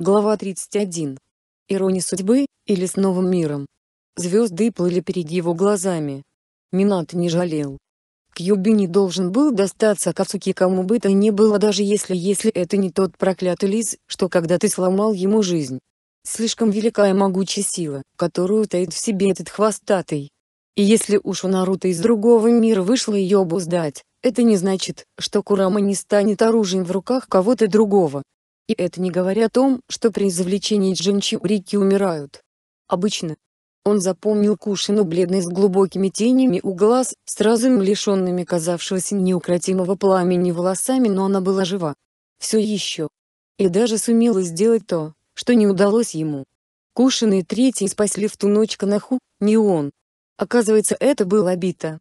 Глава 31. Ирония судьбы или с новым миром. Звезды плыли перед его глазами. Минат не жалел. Кьюби не должен был достаться а Кацуки кому бы то ни было даже если если это не тот проклятый лис, что когда ты сломал ему жизнь. Слишком великая могучая сила, которую таит в себе этот хвостатый. И если уж у Наруто из другого мира вышло ее обуздать, это не значит, что Курама не станет оружием в руках кого-то другого. И это не говоря о том, что при извлечении реки умирают. Обычно. Он запомнил Кушину бледной с глубокими тенями у глаз, с разум лишенными казавшегося неукротимого пламени волосами, но она была жива. Все еще. И даже сумела сделать то, что не удалось ему. Кушина и третий спасли в ту ночь Канаху, не он. Оказывается это был обито.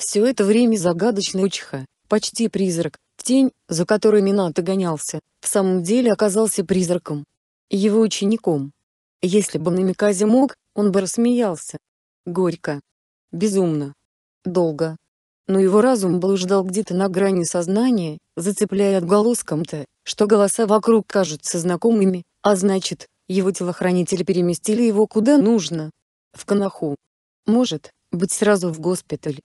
Все это время загадочный Учха, почти призрак, Тень, за которой Минато гонялся, в самом деле оказался призраком. Его учеником. Если бы Намиказе мог, он бы рассмеялся. Горько. Безумно. Долго. Но его разум блуждал где-то на грани сознания, зацепляя отголоском-то, что голоса вокруг кажутся знакомыми, а значит, его телохранители переместили его куда нужно. В Канаху. Может, быть сразу в госпиталь.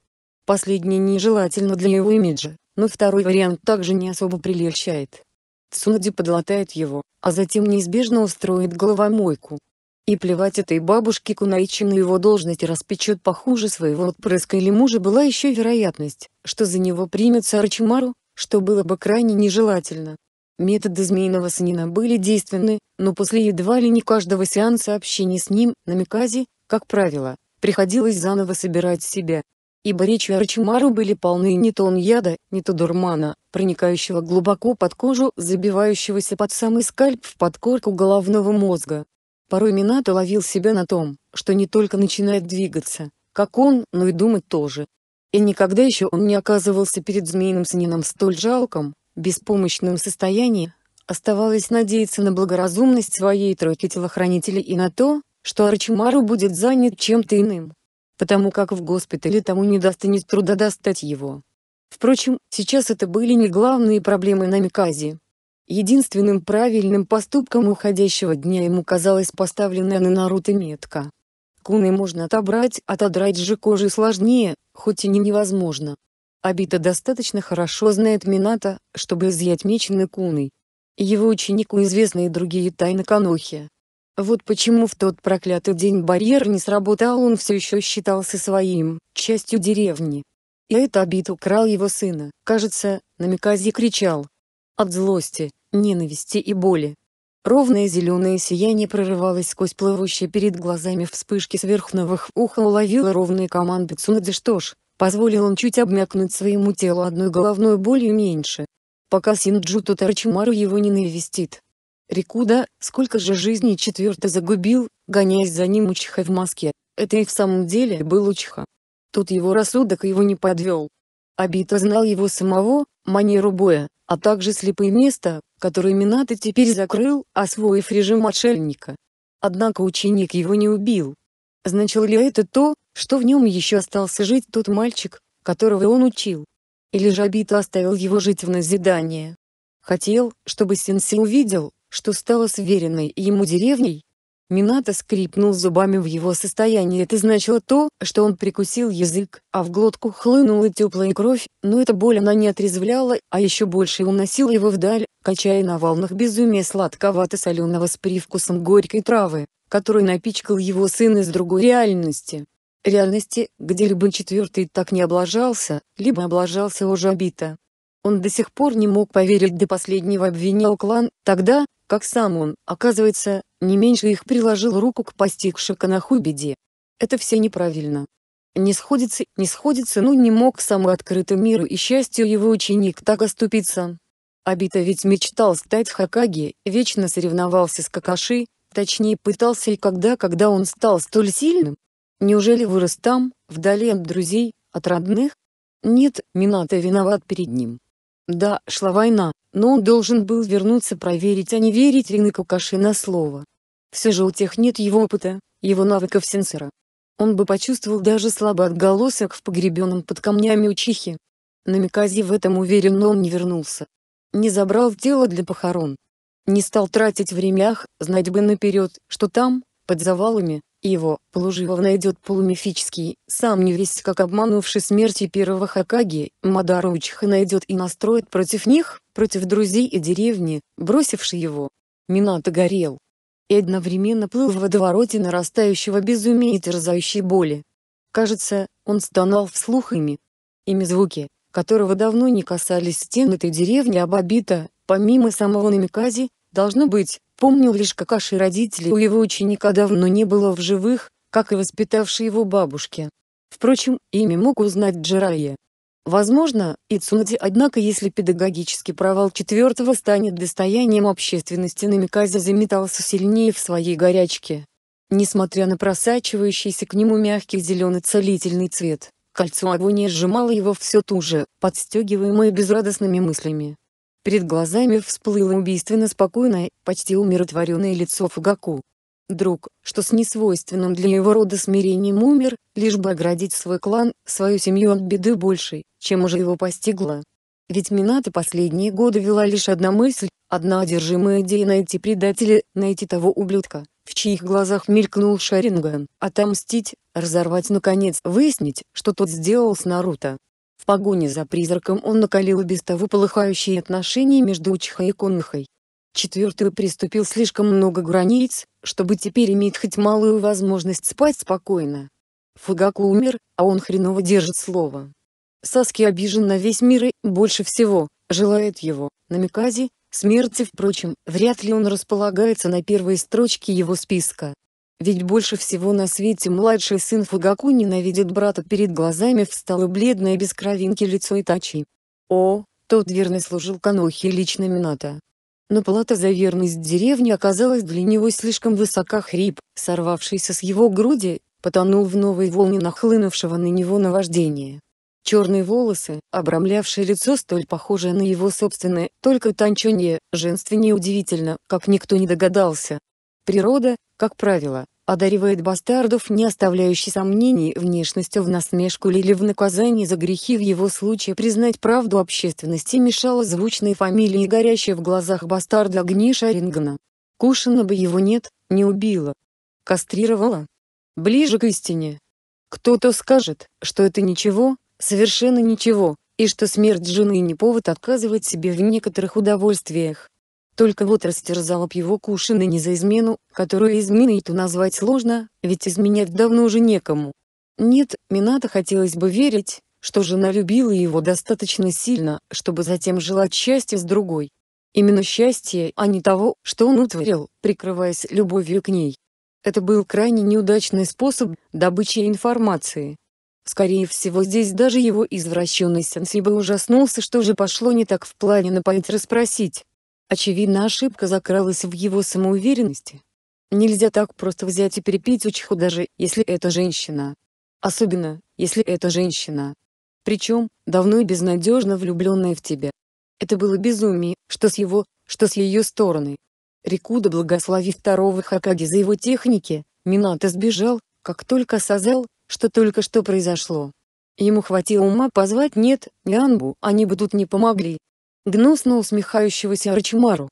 Последнее нежелательно для его имиджа но второй вариант также не особо прельщает. Цунади подлатает его, а затем неизбежно устроит головомойку. И плевать этой бабушке Кунаичи на его должность распечет похуже своего отпрыска или мужа была еще вероятность, что за него примется Арчимару, что было бы крайне нежелательно. Методы змеиного санина были действенны, но после едва ли не каждого сеанса общения с ним, на Миказе, как правило, приходилось заново собирать себя, ибо речи Арчимару были полны не то он яда, не то дурмана, проникающего глубоко под кожу, забивающегося под самый скальп в подкорку головного мозга. Порой Минато ловил себя на том, что не только начинает двигаться, как он, но и думать тоже. И никогда еще он не оказывался перед змеиным снином в столь жалком, беспомощном состоянии, оставалось надеяться на благоразумность своей тройки телохранителей и на то, что Арчимару будет занят чем-то иным потому как в госпитале тому не достанет труда достать его. Впрочем, сейчас это были не главные проблемы на Миказе. Единственным правильным поступком уходящего дня ему казалась поставленная на Наруто метка. Куны можно отобрать, отодрать же кожи сложнее, хоть и не невозможно. Абита достаточно хорошо знает Мината, чтобы изъять меч Куной. Его ученику известны и другие тайны Канохи. Вот почему в тот проклятый день барьер не сработал, он все еще считался своим, частью деревни. И это обид украл его сына, кажется, на Миказе кричал. От злости, ненависти и боли. Ровное зеленое сияние прорывалось сквозь плывущие перед глазами вспышки сверхновых, ухо уловило ровные команды Цунадзе что ж, позволил он чуть обмякнуть своему телу одной головной болью меньше. Пока Синджу Тотарчимару его не ненавистит, Рикуда, сколько же жизней четвертый загубил, гонясь за ним Учха в Москве. Это и в самом деле был Учха. Тут его рассудок его не подвел. Абита знал его самого, манеру боя, а также слепое место, которое Минато теперь закрыл, освоив режим отшельника. Однако ученик его не убил. Значило ли это то, что в нем еще остался жить тот мальчик, которого он учил? Или же Абита оставил его жить в назидание? Хотел, чтобы Сенси увидел, что стала сверенной ему деревней? Минато скрипнул зубами в его состоянии. Это значило то, что он прикусил язык, а в глотку хлынула теплая кровь, но эта боль она не отрезвляла, а еще больше уносила его вдаль, качая на волнах безумия сладковато-соленого с привкусом горькой травы, которой напичкал его сын из другой реальности. Реальности, где либо четвертый так не облажался, либо облажался уже обито. Он до сих пор не мог поверить до последнего обвинял клан, тогда, как сам он, оказывается, не меньше их приложил руку к постигшей канаху беде. Это все неправильно. Не сходится, не сходится, ну не мог сам открытым миру и счастью его ученик так оступиться. Абита ведь мечтал стать Хакаги, вечно соревновался с Какаши, точнее пытался и когда, когда он стал столь сильным. Неужели вырос там, вдали от друзей, от родных? Нет, Минато виноват перед ним. Да, шла война, но он должен был вернуться проверить, а не верить Рины Какаши на слово. Все же у тех нет его опыта, его навыков сенсора. Он бы почувствовал даже слабый отголосок в погребенном под камнями учихе. На Микази в этом уверен, но он не вернулся. Не забрал тело для похорон. Не стал тратить в ремнях, знать бы наперед, что там, под завалами, его полуживо найдет полумифический, сам не весь как обманувший смерти первого Хакаги, Мадару Учиха найдет и настроит против них, против друзей и деревни, бросивший его. Минато горел. И одновременно плыл в водовороте нарастающего безумия и терзающей боли. Кажется, он стонал вслух ими. Ими звуки, которого давно не касались стен этой деревни Абабита, помимо самого Намикази, должно быть, Помнил лишь какаши родителей у его ученика давно не было в живых, как и воспитавшей его бабушки. Впрочем, имя мог узнать Джирайя. Возможно, и однако если педагогический провал четвертого станет достоянием общественности Намиказа заметался сильнее в своей горячке. Несмотря на просачивающийся к нему мягкий зеленый целительный цвет, кольцо огня сжимало его все туже, подстегиваемое безрадостными мыслями. Перед глазами всплыло убийственно спокойное, почти умиротворенное лицо Фугаку. Друг, что с несвойственным для его рода смирением умер, лишь бы оградить свой клан, свою семью от беды большей, чем уже его постигла. Ведь Мината последние годы вела лишь одна мысль, одна одержимая идея найти предателя, найти того ублюдка, в чьих глазах мелькнул Шаринган, отомстить, разорвать наконец, выяснить, что тот сделал с Наруто. В погоне за призраком он накалил и без того полыхающие отношения между Учхой и Конхой. Четвертый приступил слишком много границ, чтобы теперь иметь хоть малую возможность спать спокойно. Фугаку умер, а он хреново держит слово. Саски обижен на весь мир и, больше всего, желает его, на Микази смерти впрочем, вряд ли он располагается на первой строчке его списка. Ведь больше всего на свете младший сын Фугаку ненавидит брата перед глазами встало бледное без кровинки лицо Итачи. О, тот верно служил Канохи лично Минато. Но плата за верность деревни оказалась для него слишком высока хрип, сорвавшийся с его груди, потонул в новой волне нахлынувшего на него наваждения. Черные волосы, обрамлявшие лицо столь похожее на его собственное, только тонченее, женственнее удивительно, как никто не догадался. Природа, как правило, одаривает бастардов, не оставляющий сомнений внешностью в насмешку или в наказании за грехи в его случае признать правду общественности мешала звучные фамилии и горящие в глазах бастарда огни Шарингана. Кушана бы его нет, не убила. Кастрировала. Ближе к истине. Кто-то скажет, что это ничего, совершенно ничего, и что смерть жены не повод отказывать себе в некоторых удовольствиях. Только вот растерзала б его Кушина не за измену, которую изменой то назвать сложно, ведь изменять давно уже некому. Нет, Мината хотелось бы верить, что жена любила его достаточно сильно, чтобы затем желать счастья с другой. Именно счастье, а не того, что он утворил, прикрываясь любовью к ней. Это был крайне неудачный способ добычи информации. Скорее всего здесь даже его извращенный сенсей бы ужаснулся что же пошло не так в плане напоить расспросить. Очевидно, ошибка закралась в его самоуверенности. Нельзя так просто взять и перепить Учиху даже, если это женщина. Особенно, если это женщина. Причем, давно и безнадежно влюбленная в тебя. Это было безумие, что с его, что с ее стороны. Рикуда благослови второго Хакаги за его техники, Минато сбежал, как только осознал, что только что произошло. Ему хватило ума позвать «нет», Янбу, они бы тут не помогли, гнусно усмехающегося Рачимару.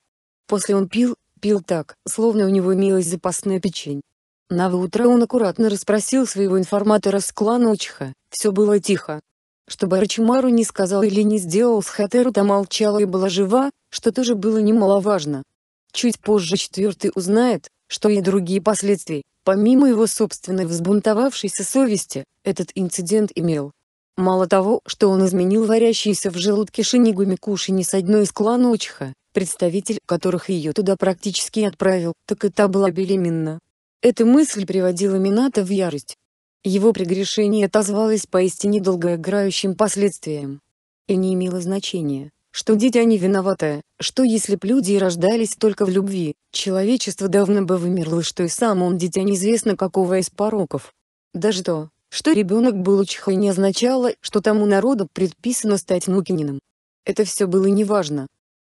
После он пил, пил так, словно у него имелась запасная печень. На утро он аккуратно расспросил своего информатора с клана Учха, все было тихо. Чтобы Рачимару не сказал или не сделал, с Хатеру, то молчала и была жива, что тоже было немаловажно. Чуть позже четвертый узнает, что и другие последствия, помимо его собственной взбунтовавшейся совести, этот инцидент имел. Мало того, что он изменил варящийся в желудке шинигуми кушани с одной из клана Учиха, представитель которых ее туда практически отправил, так и та была беременна. Эта мысль приводила Мината в ярость. Его прегрешение отозвалось поистине долгоиграющим последствием. И не имело значения, что дитя не виноватое, что если б люди и рождались только в любви, человечество давно бы вымерло, что и сам он дитя неизвестно какого из пороков. Даже то, что ребенок был Учхой не означало, что тому народу предписано стать Нукининым. Это все было неважно.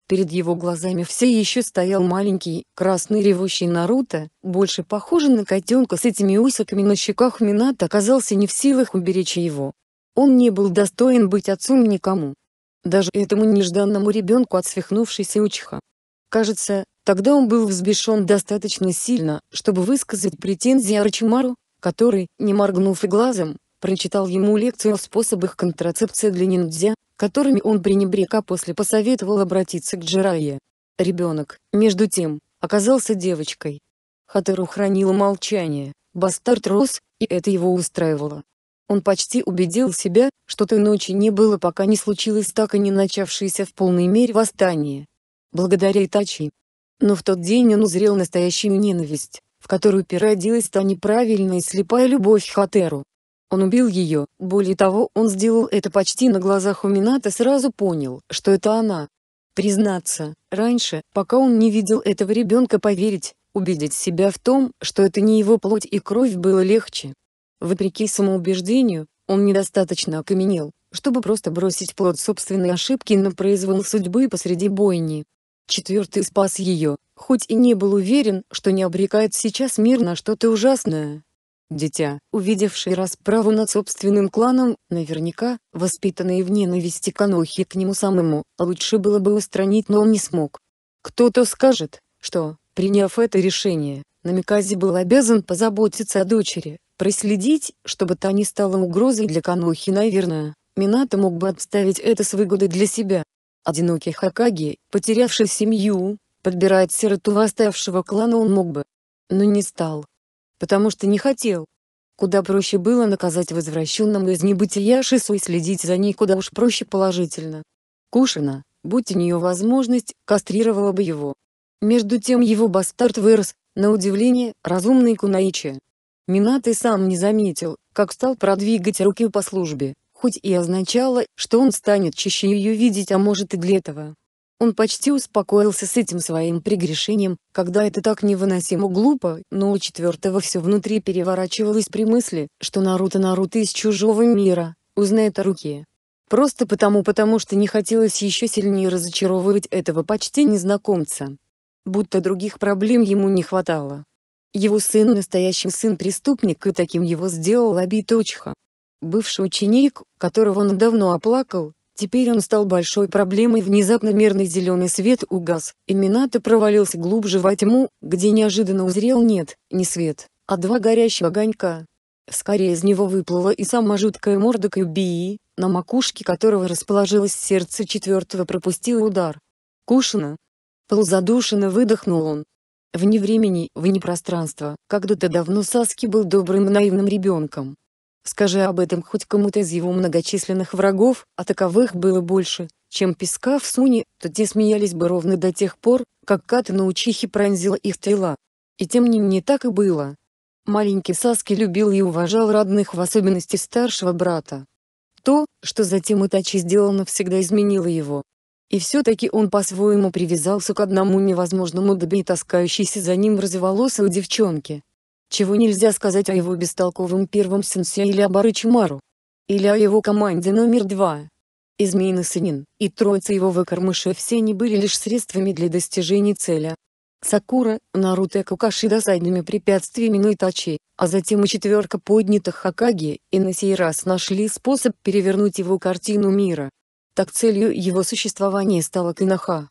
Перед его глазами все еще стоял маленький, красный ревущий Наруто, больше похожий на котенка с этими усиками на щеках Минат оказался не в силах уберечь его. Он не был достоин быть отцом никому. Даже этому нежданному ребенку от свихнувшейся Учха. Кажется, тогда он был взбешен достаточно сильно, чтобы высказать претензии Арачимару который, не моргнув и глазом, прочитал ему лекцию о способах контрацепции для ниндзя, которыми он пренебрег, а после посоветовал обратиться к Джирае. Ребенок, между тем, оказался девочкой. Хатеру хранило молчание, бастард рос, и это его устраивало. Он почти убедил себя, что той ночи не было пока не случилось так и не начавшееся в полной мере восстание. Благодаря Итачи. Но в тот день он узрел настоящую ненависть, в которую переродилась та неправильная и слепая любовь Хатеру. Он убил ее, более того, он сделал это почти на глазах у Мината сразу понял, что это она. Признаться, раньше, пока он не видел этого ребенка поверить, убедить себя в том, что это не его плоть и кровь было легче. Вопреки самоубеждению, он недостаточно окаменел, чтобы просто бросить плод собственной ошибки на произвол судьбы посреди бойни. Четвертый спас ее, хоть и не был уверен, что не обрекает сейчас мир на что-то ужасное. Дитя, увидевшее расправу над собственным кланом, наверняка, воспитанное в ненависти Канохи к нему самому, лучше было бы устранить, но он не смог. Кто-то скажет, что, приняв это решение, Намикази был обязан позаботиться о дочери, проследить, чтобы та не стала угрозой для Канохи, наверное. Минато мог бы обставить это с выгодой для себя, Одинокий Хакаги, потерявший семью, подбирает сироту восставшего клана он мог бы. Но не стал. Потому что не хотел. Куда проще было наказать возвращенному из небытия Шису и следить за ней куда уж проще положительно. Кушина, будь у нее возможность, кастрировала бы его. Между тем его бастард вырос, на удивление, разумный Кунаичи. Минат и сам не заметил, как стал продвигать руки по службе, хоть и означало, что он станет чаще ее видеть, а может и для этого. Он почти успокоился с этим своим прегрешением, когда это так невыносимо глупо, но у четвертого все внутри переворачивалось при мысли, что Наруто Наруто из чужого мира, узнает о руке. Просто потому потому что не хотелось еще сильнее разочаровывать этого почти незнакомца. Будто других проблем ему не хватало. Его сын настоящий сын преступник и таким его сделал обид Очха, Бывший ученик, которого он давно оплакал, теперь он стал большой проблемой. Внезапно мерный зеленый свет угас, и Минато провалился глубже во тьму, где неожиданно узрел нет, не свет, а два горящего огонька. Скорее из него выплыла и сама жуткая морда Кьюбии, на макушке которого расположилось сердце четвертого пропустил удар. Кушина. Ползадушенно выдохнул он. Вне времени, вне пространства, когда-то давно Саски был добрым и наивным ребенком, Скажи об этом хоть кому-то из его многочисленных врагов, а таковых было больше, чем песка в Суне, то те смеялись бы ровно до тех пор, как ката на учихе пронзила их тела. И тем не менее так и было. Маленький Саски любил и уважал родных в особенности старшего брата. То, что затем Итачи сделал навсегда изменило его. И все-таки он по-своему привязался к одному невозможному добе и таскающейся за ним разволосой девчонке, чего нельзя сказать о его бестолковом первом сенсе или о Барычимару. Или о его команде номер два. Измеин и Сынин, и троица его выкормышей все не были лишь средствами для достижения цели. Сакура, Наруто и Кукаши досадными препятствиями но Итачи, а затем и четверка поднятых Хакаги, и на сей раз нашли способ перевернуть его картину мира. Так целью его существования стала Кинаха.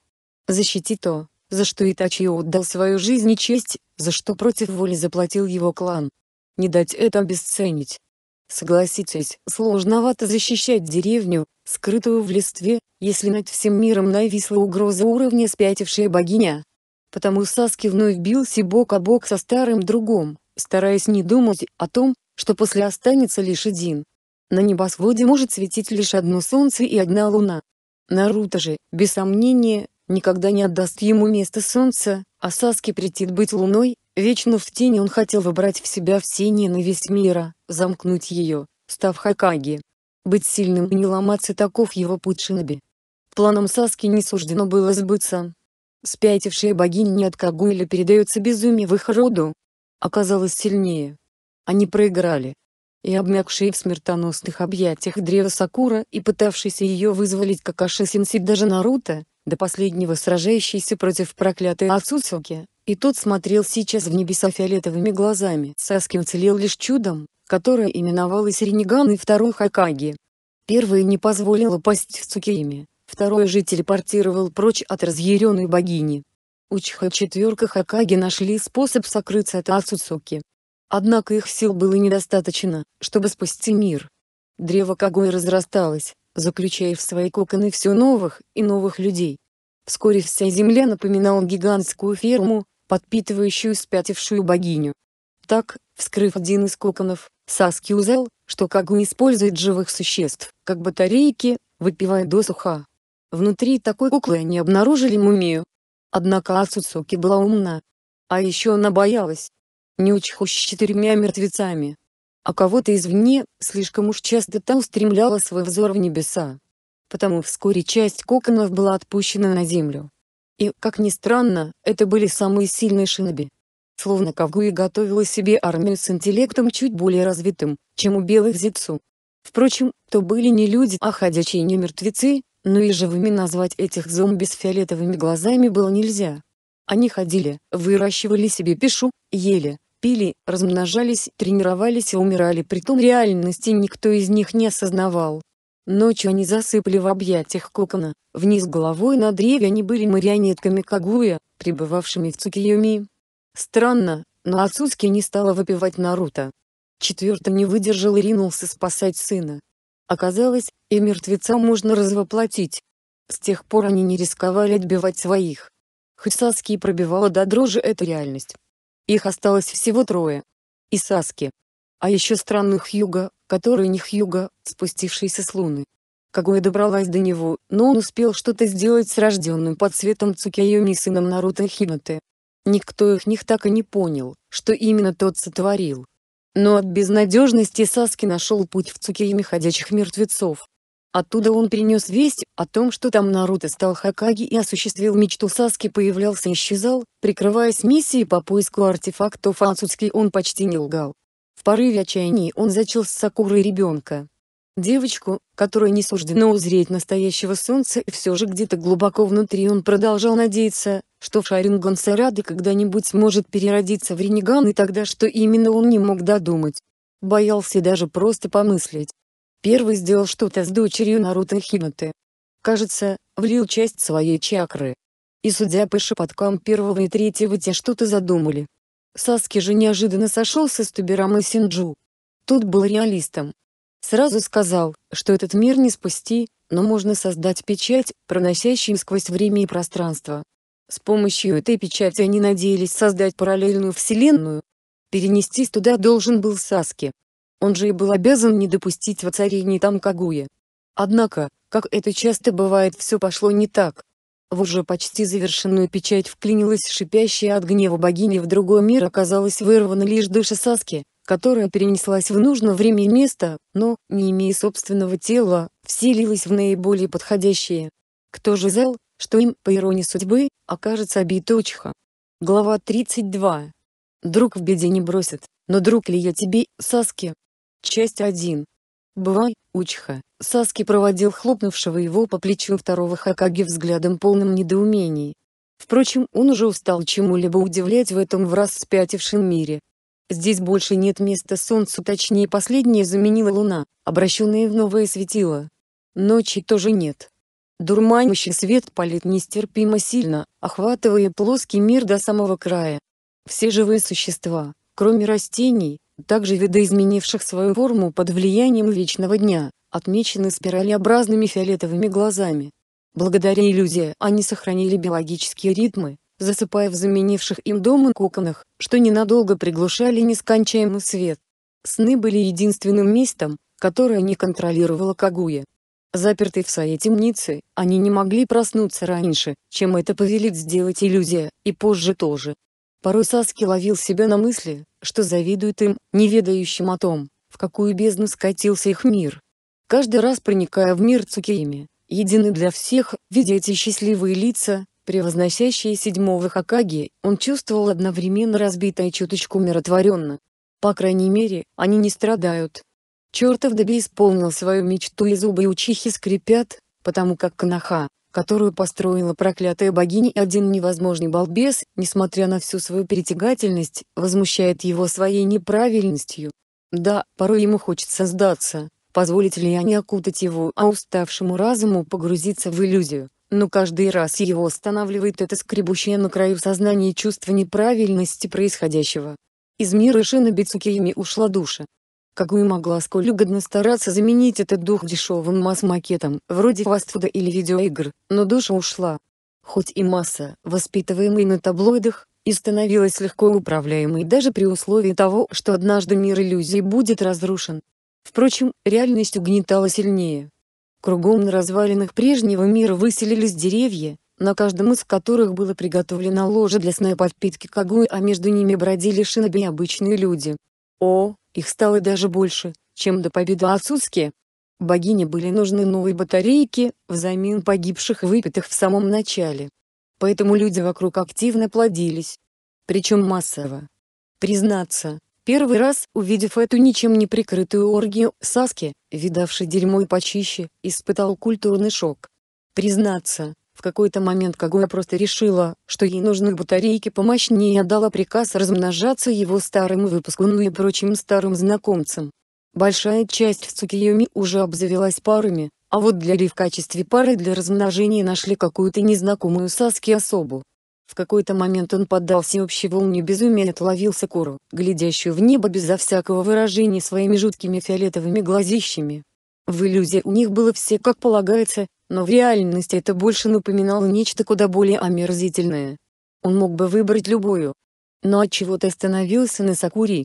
Защитить то, за что Итачио отдал свою жизнь и честь, за что против воли заплатил его клан. Не дать это обесценить. Согласитесь, сложновато защищать деревню, скрытую в листве, если над всем миром нависла угроза уровня спятившая богиня. Потому Саски вновь бился бок о бок со старым другом, стараясь не думать о том, что после останется лишь один. На небосводе может светить лишь одно солнце и одна луна. Наруто же, без сомнения, никогда не отдаст ему место солнца, а Саске претит быть луной, вечно в тени он хотел выбрать в себя все ненависть мира, замкнуть ее, став Хакаги. Быть сильным и не ломаться таков его путь Шиноби. Планом Саски не суждено было сбыться. Спятившая богини не от Кагуэля передается безумие в их роду. Оказалось сильнее. Они проиграли. И обмякшие в смертоносных объятиях древа Сакура и пытавшиеся ее вызволить Какаши Сенси даже Наруто, до последнего сражающийся против проклятой Ацуцуки, и тот смотрел сейчас в небеса фиолетовыми глазами. Саски уцелел лишь чудом, которое именовалось Ренеган и второй Хакаги. Первое не позволило пасть в Цукиме, второй же телепортировал прочь от разъяренной богини. Учха четверка Хакаги нашли способ сокрыться от Ацуцуки. Однако их сил было недостаточно, чтобы спасти мир. Древо Кагой разрасталось, заключая в свои коконы все новых и новых людей. Вскоре вся земля напоминала гигантскую ферму, подпитывающую спятившую богиню. Так, вскрыв один из коконов, Саски узнал, что Кагу использует живых существ, как батарейки, выпивая досуха. Внутри такой куклы они обнаружили мумию. Однако Ацуцуки была умна. А еще она боялась. Нючху с четырьмя мертвецами, а кого-то извне, слишком уж часто та устремляла свой взор в небеса. Потому вскоре часть коконов была отпущена на землю. И, как ни странно, это были самые сильные шиноби. Словно Кавгуи готовила себе армию с интеллектом чуть более развитым, чем у белых зицу. Впрочем, то были не люди, а ходячие не мертвецы, но и живыми назвать этих зомби с фиолетовыми глазами было нельзя. Они ходили, выращивали себе пишу, ели, пили, размножались, тренировались и умирали, притом реальности никто из них не осознавал. Ночью они засыпали в объятиях кокона, вниз головой на древе они были марионетками Кагуя, пребывавшими в Цукиюми. Странно, но Ацуцки не стала выпивать Наруто. Четвертым не выдержал и ринулся спасать сына. Оказалось, и мертвеца можно развоплотить. С тех пор они не рисковали отбивать своих. Хоть Саски пробивала до дрожи эта реальность. Их осталось всего трое. И Саски. А еще странный Хьюга, который не Хьюга, спустившийся с луны. Кагуя добралась до него, но он успел что-то сделать с рожденным под светом Цукайоми сыном Наруто Хинате. Никто их них так и не понял, что именно тот сотворил. Но от безнадежности Саски нашел путь в Цукиями ходячих мертвецов. Оттуда он принес весть о том, что там Наруто стал Хакаги и осуществил мечту Саски появлялся и исчезал, прикрываясь миссией по поиску артефактов Ацуцки он почти не лгал. В порыве отчаяния он зачал с Сакурой ребенка. Девочку, которой не суждено узреть настоящего солнца и все же где-то глубоко внутри он продолжал надеяться, что Шаринган Сарады когда-нибудь сможет переродиться в Ренеган и тогда что именно он не мог додумать. Боялся даже просто помыслить. Первый сделал что-то с дочерью Наруто Хинаты. Кажется, влил часть своей чакры. И судя по шепоткам первого и третьего те что-то задумали. Саски же неожиданно сошелся с Тубером и Синджу. Тот был реалистом. Сразу сказал, что этот мир не спасти, но можно создать печать, проносящую сквозь время и пространство. С помощью этой печати они надеялись создать параллельную вселенную. Перенестись туда должен был Саски. Он же и был обязан не допустить воцарения там Кагуя. Однако, как это часто бывает, все пошло не так. В уже почти завершенную печать вклинилась шипящая от гнева богиня в другой мир оказалась вырвана лишь душа Саски, которая перенеслась в нужное время и место, но, не имея собственного тела, вселилась в наиболее подходящее. Кто же знал, что им, по иронии судьбы, окажется обиточха? Глава 32. Друг в беде не бросит, но друг ли я тебе, Саски, Часть 1. Бывай, Учха, Саски проводил хлопнувшего его по плечу второго Хакаги взглядом полным недоумений. Впрочем, он уже устал чему-либо удивлять в этом враз спятившем мире. Здесь больше нет места солнцу, точнее последнее заменила луна, обращенная в новое светило. Ночи тоже нет. Дурманящий свет палит нестерпимо сильно, охватывая плоский мир до самого края. Все живые существа, кроме растений, также видоизменивших свою форму под влиянием вечного дня, отмечены спиралеобразными фиолетовыми глазами. Благодаря иллюзии они сохранили биологические ритмы, засыпая в заменивших им дома коконах, что ненадолго приглушали нескончаемый свет. Сны были единственным местом, которое не контролировала Кагуя. Запертые в своей темнице, они не могли проснуться раньше, чем это повелит сделать иллюзия, и позже тоже. Порой Саски ловил себя на мысли, что завидует им, не ведающим о том, в какую бездну скатился их мир. Каждый раз проникая в мир Цукиями, единый для всех, видя эти счастливые лица, превозносящие седьмого Хакаги, он чувствовал одновременно разбито чуточку умиротворенно. По крайней мере, они не страдают. Чертов даби исполнил свою мечту и зубы учихи скрипят, потому как Канаха, которую построила проклятая богиня и один невозможный балбес, несмотря на всю свою притягательность, возмущает его своей неправильностью. Да, порой ему хочется сдаться, позволить ли они окутать его, а уставшему разуму погрузиться в иллюзию. Но каждый раз его останавливает это скребущее на краю сознания чувство неправильности происходящего. Из мира Шина Бицукиями ушла душа, как бы могла сколь угодно стараться заменить этот дух дешевым масс-макетом, вроде фастфуда или видеоигр, но душа ушла. Хоть и масса, воспитываемый на таблоидах, и становилась легко управляемой даже при условии того, что однажды мир иллюзий будет разрушен. Впрочем, реальность угнетала сильнее. Кругом на развалинах прежнего мира выселились деревья, на каждом из которых было приготовлено ложе для сна и подпитки кагуи, а между ними бродили шиноби и обычные люди. О, их стало даже больше, чем до победы Ацуски. Богине были нужны новые батарейки, взамен погибших и выпитых в самом начале. Поэтому люди вокруг активно плодились. Причем массово. Признаться, первый раз, увидев эту ничем не прикрытую оргию, Саски, видавший дерьмо и почище, испытал культурный шок. Признаться, в какой-то момент Кагуя просто решила, что ей нужны батарейки помощнее и отдала приказ размножаться его старым выпуску ну и прочим старым знакомцам. Большая часть в Цукиоми уже обзавелась парами, а вот для Ри в качестве пары для размножения нашли какую-то незнакомую Саски особу. В какой-то момент он поддался общей волне безумия и отловился кору, глядящую в небо безо всякого выражения своими жуткими фиолетовыми глазищами. В иллюзии у них было все как полагается, но в реальности это больше напоминало нечто куда более омерзительное. Он мог бы выбрать любую. Но от чего то остановился на Сакури.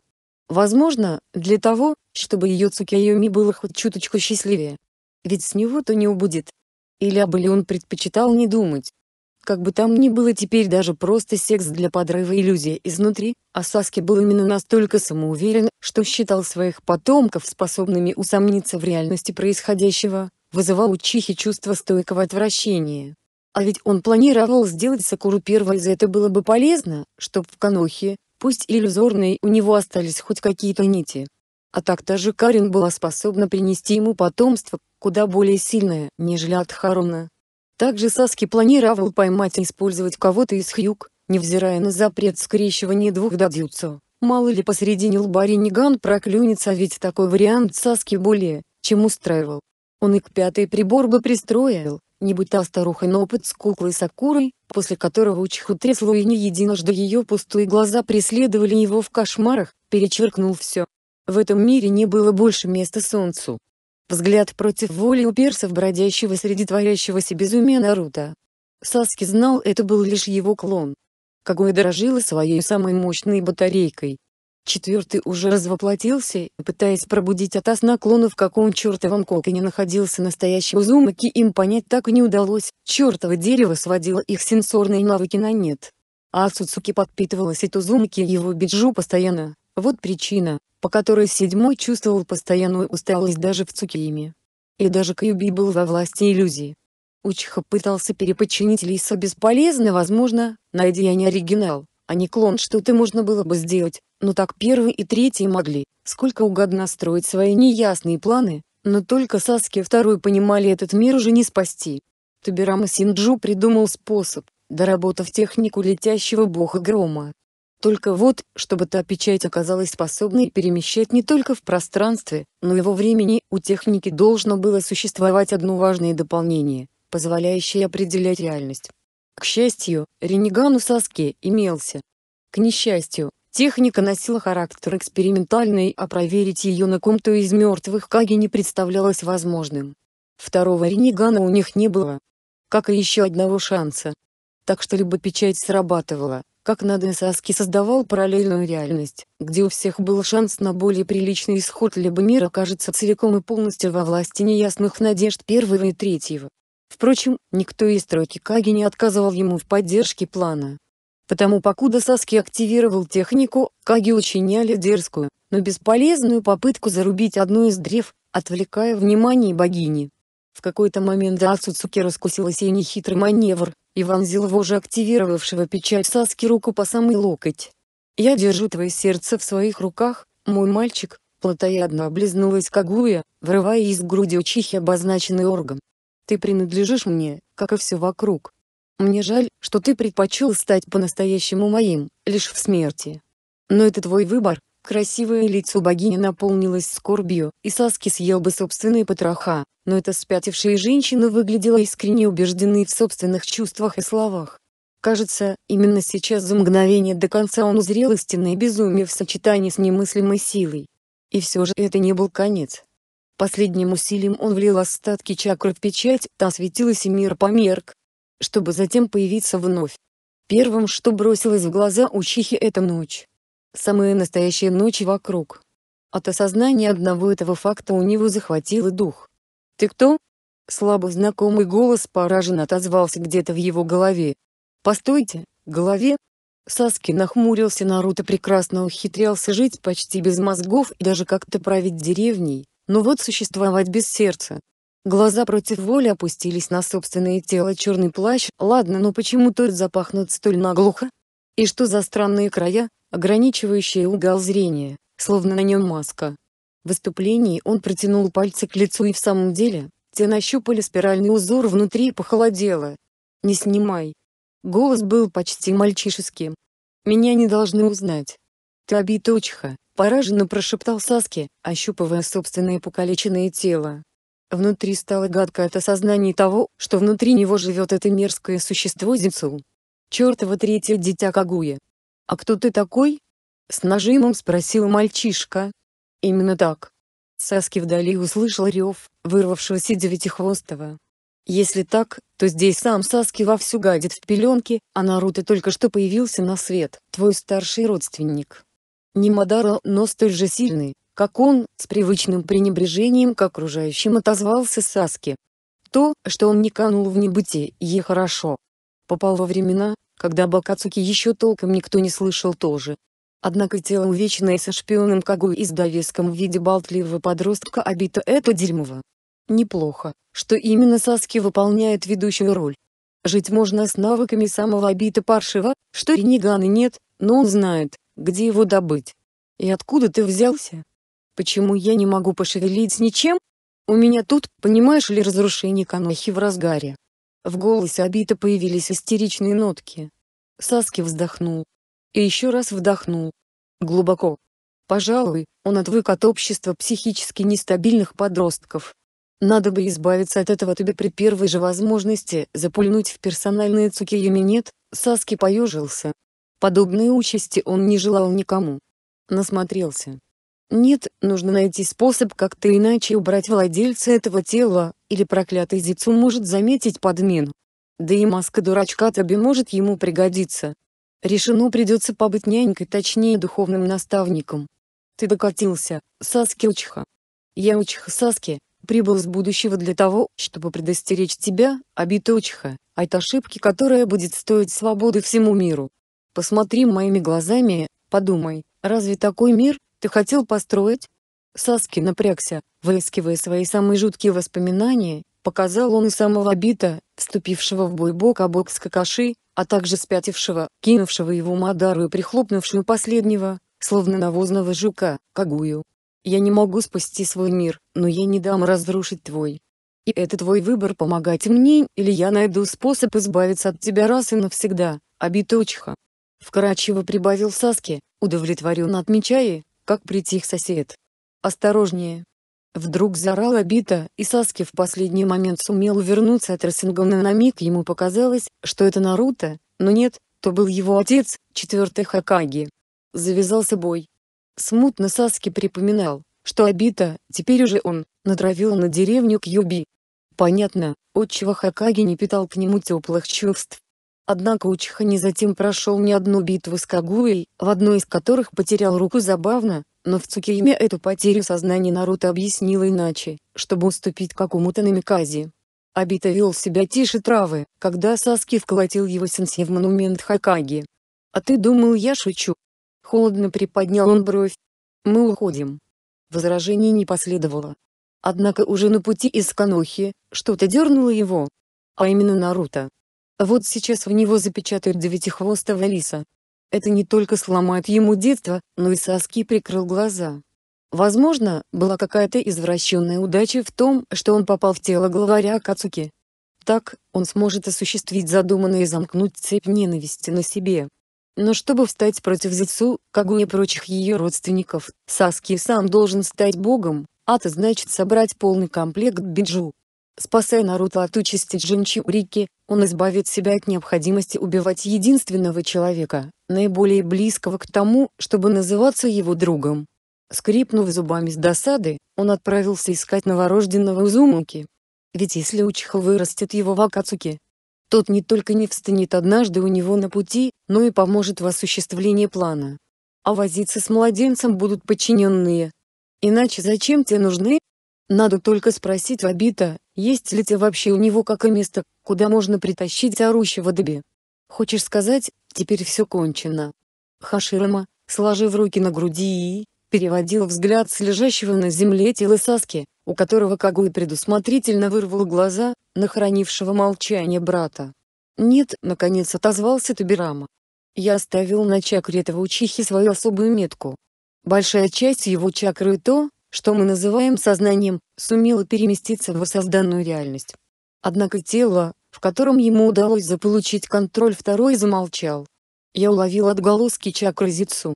Возможно, для того, чтобы ее Цукиоми было хоть чуточку счастливее. Ведь с него то не убудет. Или об он предпочитал не думать. Как бы там ни было теперь даже просто секс для подрыва иллюзии изнутри, а Саски был именно настолько самоуверен, что считал своих потомков способными усомниться в реальности происходящего, вызывал у Чихи чувство стойкого отвращения. А ведь он планировал сделать Сакуру первой, за это было бы полезно, чтоб в Канохе, пусть иллюзорной, у него остались хоть какие-то нити. А так та же Карин была способна принести ему потомство, куда более сильное, нежели от Харуна, также Саски планировал поймать и использовать кого-то из Хьюк, невзирая на запрет скрещивания двух дадюцу. Мало ли посередине лба Риниган проклюнется, ведь такой вариант Саски более, чем устраивал. Он и к пятой прибор бы пристроил, не будь та старуха на опыт с куклой Сакурой, после которого Учиху трясло и не единожды ее пустые глаза преследовали его в кошмарах, перечеркнул все. В этом мире не было больше места солнцу, Взгляд против воли уперся в бродящего среди творящегося безумия Наруто. Саски знал, это был лишь его клон. Кагуя дорожила своей самой мощной батарейкой. Четвертый уже развоплотился, пытаясь пробудить от сна клона в каком чертовом коконе находился настоящий Узумаки им понять так и не удалось, чертово дерево сводило их сенсорные навыки на нет. А Ацуцуки подпитывалась от Узумаки и его биджу постоянно, вот причина, по которой седьмой чувствовал постоянную усталость даже в Цукиме. И даже Кьюби был во власти иллюзии. Учха пытался переподчинить Лиса бесполезно, возможно, найдя не оригинал, а не клон, что-то можно было бы сделать, но так первый и третий могли, сколько угодно строить свои неясные планы, но только Саски второй понимали этот мир уже не спасти. Тобирама Синджу придумал способ, доработав технику летящего бога грома. Только вот, чтобы та печать оказалась способной перемещать не только в пространстве, но и во времени, у техники должно было существовать одно важное дополнение, позволяющее определять реальность. К счастью, ренеган у Саске имелся. К несчастью, техника носила характер экспериментальный, а проверить ее на ком-то из мертвых Каги не представлялось возможным. Второго ренегана у них не было. Как и еще одного шанса, так что либо печать срабатывала, как надо Саски создавал параллельную реальность, где у всех был шанс на более приличный исход, либо мир окажется целиком и полностью во власти неясных надежд первого и третьего. Впрочем, никто из тройки Каги не отказывал ему в поддержке плана. Потому покуда Саски активировал технику, Каги учиняли дерзкую, но бесполезную попытку зарубить одну из древ, отвлекая внимание богини. В какой-то момент Ацуцуки раскусила сей нехитрый маневр, и вонзил в уже активировавшего печать Саски руку по самый локоть. «Я держу твое сердце в своих руках, мой мальчик», плотоядно облизнулась Кагуя, врывая из груди учихи обозначенный орган. «Ты принадлежишь мне, как и все вокруг. Мне жаль, что ты предпочел стать по-настоящему моим, лишь в смерти. Но это твой выбор, Красивое лицо богини наполнилось скорбью, и Саски съел бы собственные потроха, но эта спятившая женщина выглядела искренне убежденной в собственных чувствах и словах. Кажется, именно сейчас за мгновение до конца он узрел истинное безумие в сочетании с немыслимой силой. И все же это не был конец. Последним усилием он влил остатки чакры в печать, та светилась и мир померк, чтобы затем появиться вновь. Первым, что бросилось в глаза Учихи эта ночь, Самые настоящие ночи вокруг. От осознания одного этого факта у него захватило дух. «Ты кто?» Слабо знакомый голос пораженно отозвался где-то в его голове. «Постойте, голове?» Саски нахмурился Наруто прекрасно ухитрялся жить почти без мозгов и даже как-то править деревней, но вот существовать без сердца. Глаза против воли опустились на собственное тело черный плащ, ладно, но почему тот запахнут столь наглухо? И что за странные края, ограничивающая угол зрения, словно на нем маска. В выступлении он протянул пальцы к лицу и в самом деле, те нащупали спиральный узор внутри и похолодело. «Не снимай». Голос был почти мальчишеским. «Меня не должны узнать». «Ты обиточка», — пораженно прошептал Саски, ощупывая собственное покалеченное тело. Внутри стало гадко от осознания того, что внутри него живет это мерзкое существо Зицу. Чертово третье дитя Кагуя, «А кто ты такой?» — с нажимом спросил мальчишка. «Именно так». Саски вдали услышал рев, вырвавшегося девятихвостого. Если так, то здесь сам Саски вовсю гадит в пеленке, а Наруто только что появился на свет, твой старший родственник. Не Мадара, но столь же сильный, как он, с привычным пренебрежением к окружающим отозвался Саски. То, что он не канул в небытие, ей хорошо. Попал во времена, когда Бакацуки еще толком никто не слышал тоже. Однако тело увечное со шпионом Кагуи и с довеском в виде болтливого подростка обито это дерьмово. Неплохо, что именно Саски выполняет ведущую роль. Жить можно с навыками самого обито паршива, что Ренегана нет, но он знает, где его добыть. И откуда ты взялся? Почему я не могу пошевелить ничем? У меня тут, понимаешь ли, разрушение канохи в разгаре. В голосе Абита появились истеричные нотки. Саски вздохнул. И еще раз вдохнул. Глубоко. Пожалуй, он отвык от общества психически нестабильных подростков. Надо бы избавиться от этого тебе при первой же возможности, запульнуть в персональные цукиями нет, Саски поежился. Подобной участи он не желал никому. Насмотрелся. Нет, нужно найти способ как-то иначе убрать владельца этого тела, или проклятый Зицу может заметить подмену. Да и маска дурачка Таби может ему пригодиться. Решено придется побыть нянькой, точнее духовным наставником. Ты докатился, Саски Учха. Я Учха Саски, прибыл с будущего для того, чтобы предостеречь тебя, обита Учха, от ошибки, которая будет стоить свободы всему миру. Посмотри моими глазами, подумай, разве такой мир ты хотел построить? Саски напрягся, выискивая свои самые жуткие воспоминания, показал он и самого Абита, вступившего в бой бок о бок с Какаши, а также спятившего, кинувшего его Мадару и прихлопнувшего последнего, словно навозного жука, Кагую. «Я не могу спасти свой мир, но я не дам разрушить твой. И это твой выбор помогать мне, или я найду способ избавиться от тебя раз и навсегда, Абиточха». Вкратчиво прибавил Саски, удовлетворенно отмечая, как притих сосед. «Осторожнее!» Вдруг заорал Абита, и Саски в последний момент сумел увернуться от Расенгана на миг ему показалось, что это Наруто, но нет, то был его отец, четвертый Хакаги. Завязался бой. Смутно Саски припоминал, что Абита, теперь уже он, натравил на деревню Кьюби. Понятно, отчего Хакаги не питал к нему теплых чувств. Однако Учиха не затем прошел ни одну битву с Кагуей, в одной из которых потерял руку забавно, но в Цукиеме эту потерю сознания Наруто объяснила иначе, чтобы уступить какому-то намиказе. Обито вел себя тише травы, когда Саски вколотил его сенсей в монумент Хакаги. «А ты думал я шучу?» Холодно приподнял он бровь. «Мы уходим». Возражений не последовало. Однако уже на пути из Канохи, что-то дернуло его. А именно Наруто. Вот сейчас в него запечатают девятихвостого лиса, это не только сломает ему детство, но и соски прикрыл глаза. Возможно, была какая-то извращенная удача в том, что он попал в тело главаря Кацуки. Так, он сможет осуществить задуманное и замкнуть цепь ненависти на себе. Но чтобы встать против Зицу, Кагу и прочих ее родственников, Саски сам должен стать богом, а то значит собрать полный комплект биджу. Спасая Наруто от участи Джинчурики, он избавит себя от необходимости убивать единственного человека, наиболее близкого к тому, чтобы называться его другом. Скрипнув зубами с досады, он отправился искать новорожденного Узумуки. Ведь если Учиха вырастет его в Акацуке, тот не только не встанет однажды у него на пути, но и поможет в осуществлении плана. А возиться с младенцем будут подчиненные. Иначе зачем те нужны, надо только спросить Абита, есть ли те вообще у него как и место, куда можно притащить орущего Доби. Хочешь сказать, теперь все кончено? Хаширама, сложив руки на груди и, переводил взгляд с лежащего на земле тела Саски, у которого Кагуи предусмотрительно вырвал глаза, на хранившего молчание брата. «Нет», — наконец отозвался Табирама. «Я оставил на чакре этого учихи свою особую метку. Большая часть его чакры — то, что мы называем сознанием, сумело переместиться в воссозданную реальность. Однако тело, в котором ему удалось заполучить контроль второй замолчал. Я уловил отголоски чакры Зицу.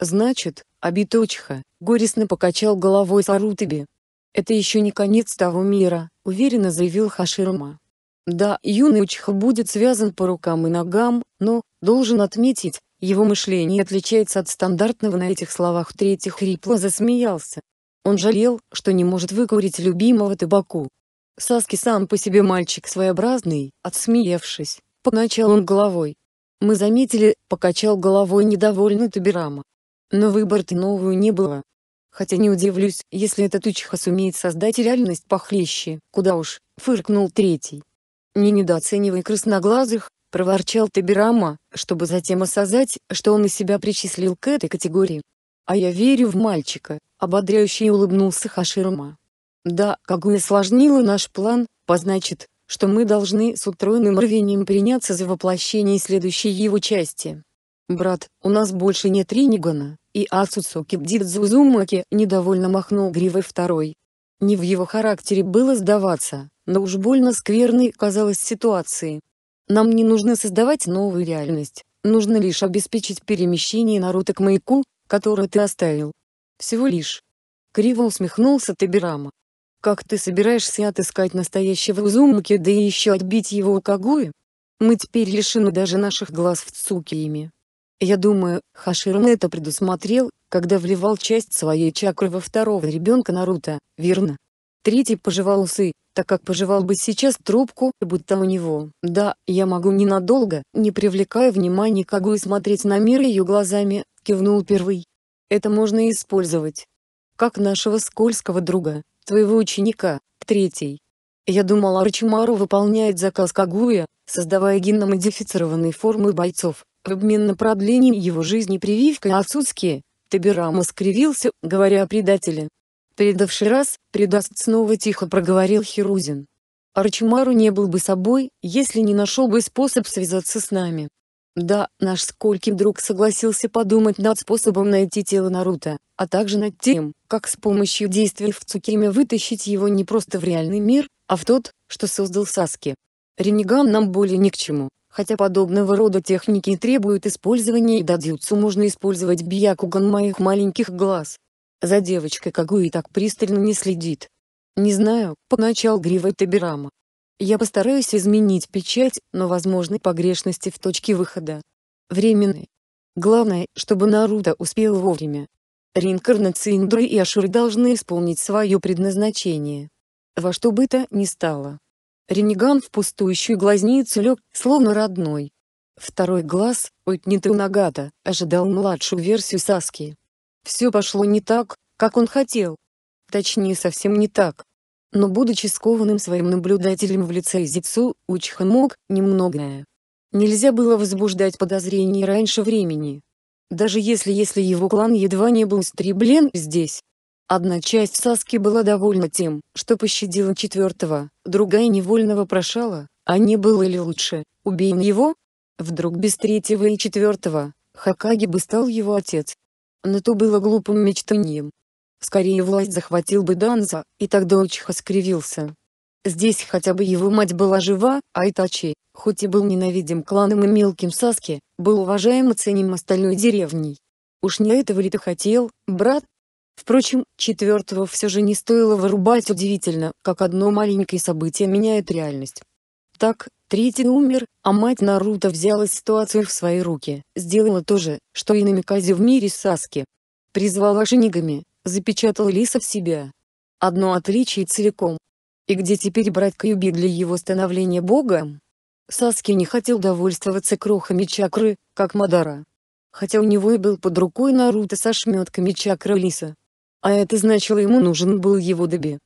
Значит, обиточха, горестно покачал головой Сарутаби. Это еще не конец того мира, уверенно заявил Хаширма. Да, юный Учха будет связан по рукам и ногам, но, должен отметить, его мышление отличается от стандартного на этих словах третий хрипло засмеялся. Он жалел, что не может выкурить любимого табаку. Саски сам по себе мальчик своеобразный, отсмеявшись, покачал он головой. Мы заметили, покачал головой недовольный Табирама. Но выбора-то новую не было. Хотя не удивлюсь, если этот учиха сумеет создать реальность похлеще, куда уж, фыркнул третий. Не недооценивай красноглазых, проворчал Табирама, чтобы затем осознать, что он и себя причислил к этой категории. «А я верю в мальчика», — ободряюще улыбнулся Хаширма. «Да, Кагуя сложнила наш план, позначит, что мы должны с утроенным рвением приняться за воплощение следующей его части. Брат, у нас больше нет Ринигана, и Ацуцуки Дзидзузумаки недовольно махнул гривой второй. Не в его характере было сдаваться, но уж больно скверной казалась ситуация. Нам не нужно создавать новую реальность, нужно лишь обеспечить перемещение Наруто к маяку, которую ты оставил. Всего лишь. Криво усмехнулся Табирама. Как ты собираешься отыскать настоящего Узумаки да и еще отбить его у Кагуи? Мы теперь лишены даже наших глаз в Цукиями. Я думаю, Хаширан это предусмотрел, когда вливал часть своей чакры во второго ребенка Наруто, верно? Третий пожевал усы, так как пожевал бы сейчас трубку, будто у него. Да, я могу ненадолго, не привлекая внимания Кагуи смотреть на мир ее глазами, кивнул первый. Это можно использовать. Как нашего скользкого друга, твоего ученика, третий. Я думал Арчимару выполняет заказ Кагуя, создавая генно-модифицированные формы бойцов, в обмен на продление его жизни прививкой Ацуцки. Табирама скривился, говоря о предателе. Предавший раз, предаст снова тихо проговорил Хирузин. Арчимару не был бы собой, если не нашел бы способ связаться с нами. Да, наш скольким друг согласился подумать над способом найти тело Наруто, а также над тем, как с помощью действий в Цукиме вытащить его не просто в реальный мир, а в тот, что создал Саски. Ренеган нам более ни к чему, хотя подобного рода техники требуют использования и дадзюцу можно использовать бьякуган моих маленьких глаз. За девочкой Кагуи так пристально не следит. Не знаю, поначал грива Табирама, я постараюсь изменить печать, но возможны погрешности в точке выхода. Временный. Главное, чтобы Наруто успел вовремя. Реинкарнации Индры и Ашуры должны исполнить свое предназначение. Во что бы то ни стало. Ренеган в пустующую глазницу лег, словно родной. Второй глаз, Уитнита Нагата, ожидал младшую версию Саски. Все пошло не так, как он хотел. Точнее совсем не так но будучи скованным своим наблюдателем в лице Зицу, Учхан мог немногое. Нельзя было возбуждать подозрений раньше времени. Даже если если его клан едва не был истреблен здесь. Одна часть Саски была довольна тем, что пощадила четвертого, другая невольного прошала, а не было ли лучше, убей его? Вдруг без третьего и четвертого, Хакаги бы стал его отец. Но то было глупым мечтанием. Скорее власть захватил бы Данза, и тогда Учиха скривился. Здесь хотя бы его мать была жива, а Итачи, хоть и был ненавидим кланом и мелким Саски, был уважаем и ценим остальной деревней. Уж не этого ли ты хотел, брат? Впрочем, четвертого все же не стоило вырубать удивительно, как одно маленькое событие меняет реальность. Так, третий умер, а мать Наруто взяла ситуацию в свои руки, сделала то же, что и на Намиказе в мире Саски. Призвала шинигами, запечатал Лиса в себя. Одно отличие целиком. И где теперь брать Кьюби для его становления богом? Саски не хотел довольствоваться крохами чакры, как Мадара. Хотя у него и был под рукой Наруто со шметками чакры Лиса. А это значило ему нужен был его доби.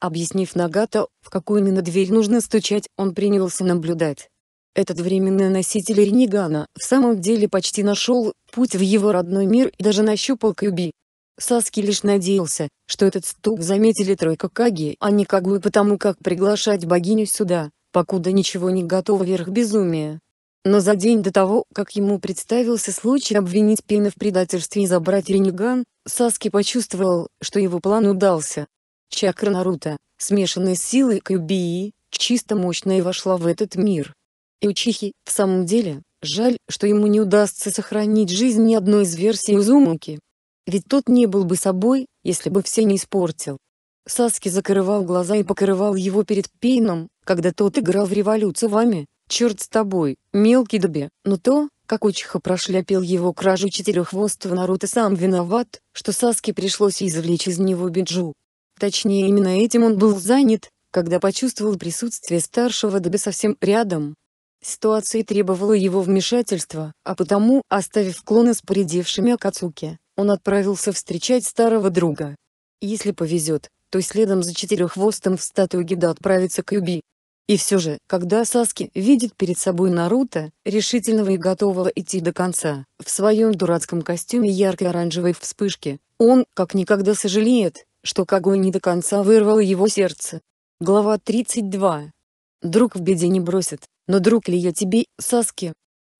Объяснив Нагато, в какую именно дверь нужно стучать, он принялся наблюдать. Этот временный носитель Ренигана в самом деле почти нашел путь в его родной мир и даже нащупал Кьюби. Саски лишь надеялся, что этот стук заметили тройка Каги, а не Кагу и потому как приглашать богиню сюда, покуда ничего не готово вверх безумия. Но за день до того, как ему представился случай обвинить Пина в предательстве и забрать Ренеган, Саски почувствовал, что его план удался. Чакра Наруто, смешанная с силой Кьюбии, чисто мощная вошла в этот мир. И Учихи, в самом деле, жаль, что ему не удастся сохранить жизнь ни одной из версий Узумуки. Ведь тот не был бы собой, если бы все не испортил. Саски закрывал глаза и покрывал его перед Пейном, когда тот играл в революцию вами. Черт с тобой, мелкий дубе. но то, как Учиха прошляпил его кражу четыреххвостого Наруто сам виноват, что Саски пришлось извлечь из него биджу. Точнее именно этим он был занят, когда почувствовал присутствие старшего дубе совсем рядом. Ситуация требовала его вмешательства, а потому, оставив клона с поредевшими Акацуки, он отправился встречать старого друга. Если повезет, то следом за четыреххвостом в статую Гида отправится к Юби. И все же, когда Саски видит перед собой Наруто, решительного и готового идти до конца, в своем дурацком костюме ярко-оранжевой вспышки, он, как никогда сожалеет, что Кагой не до конца вырвало его сердце. Глава 32. Друг в беде не бросит, но друг ли я тебе, Саски?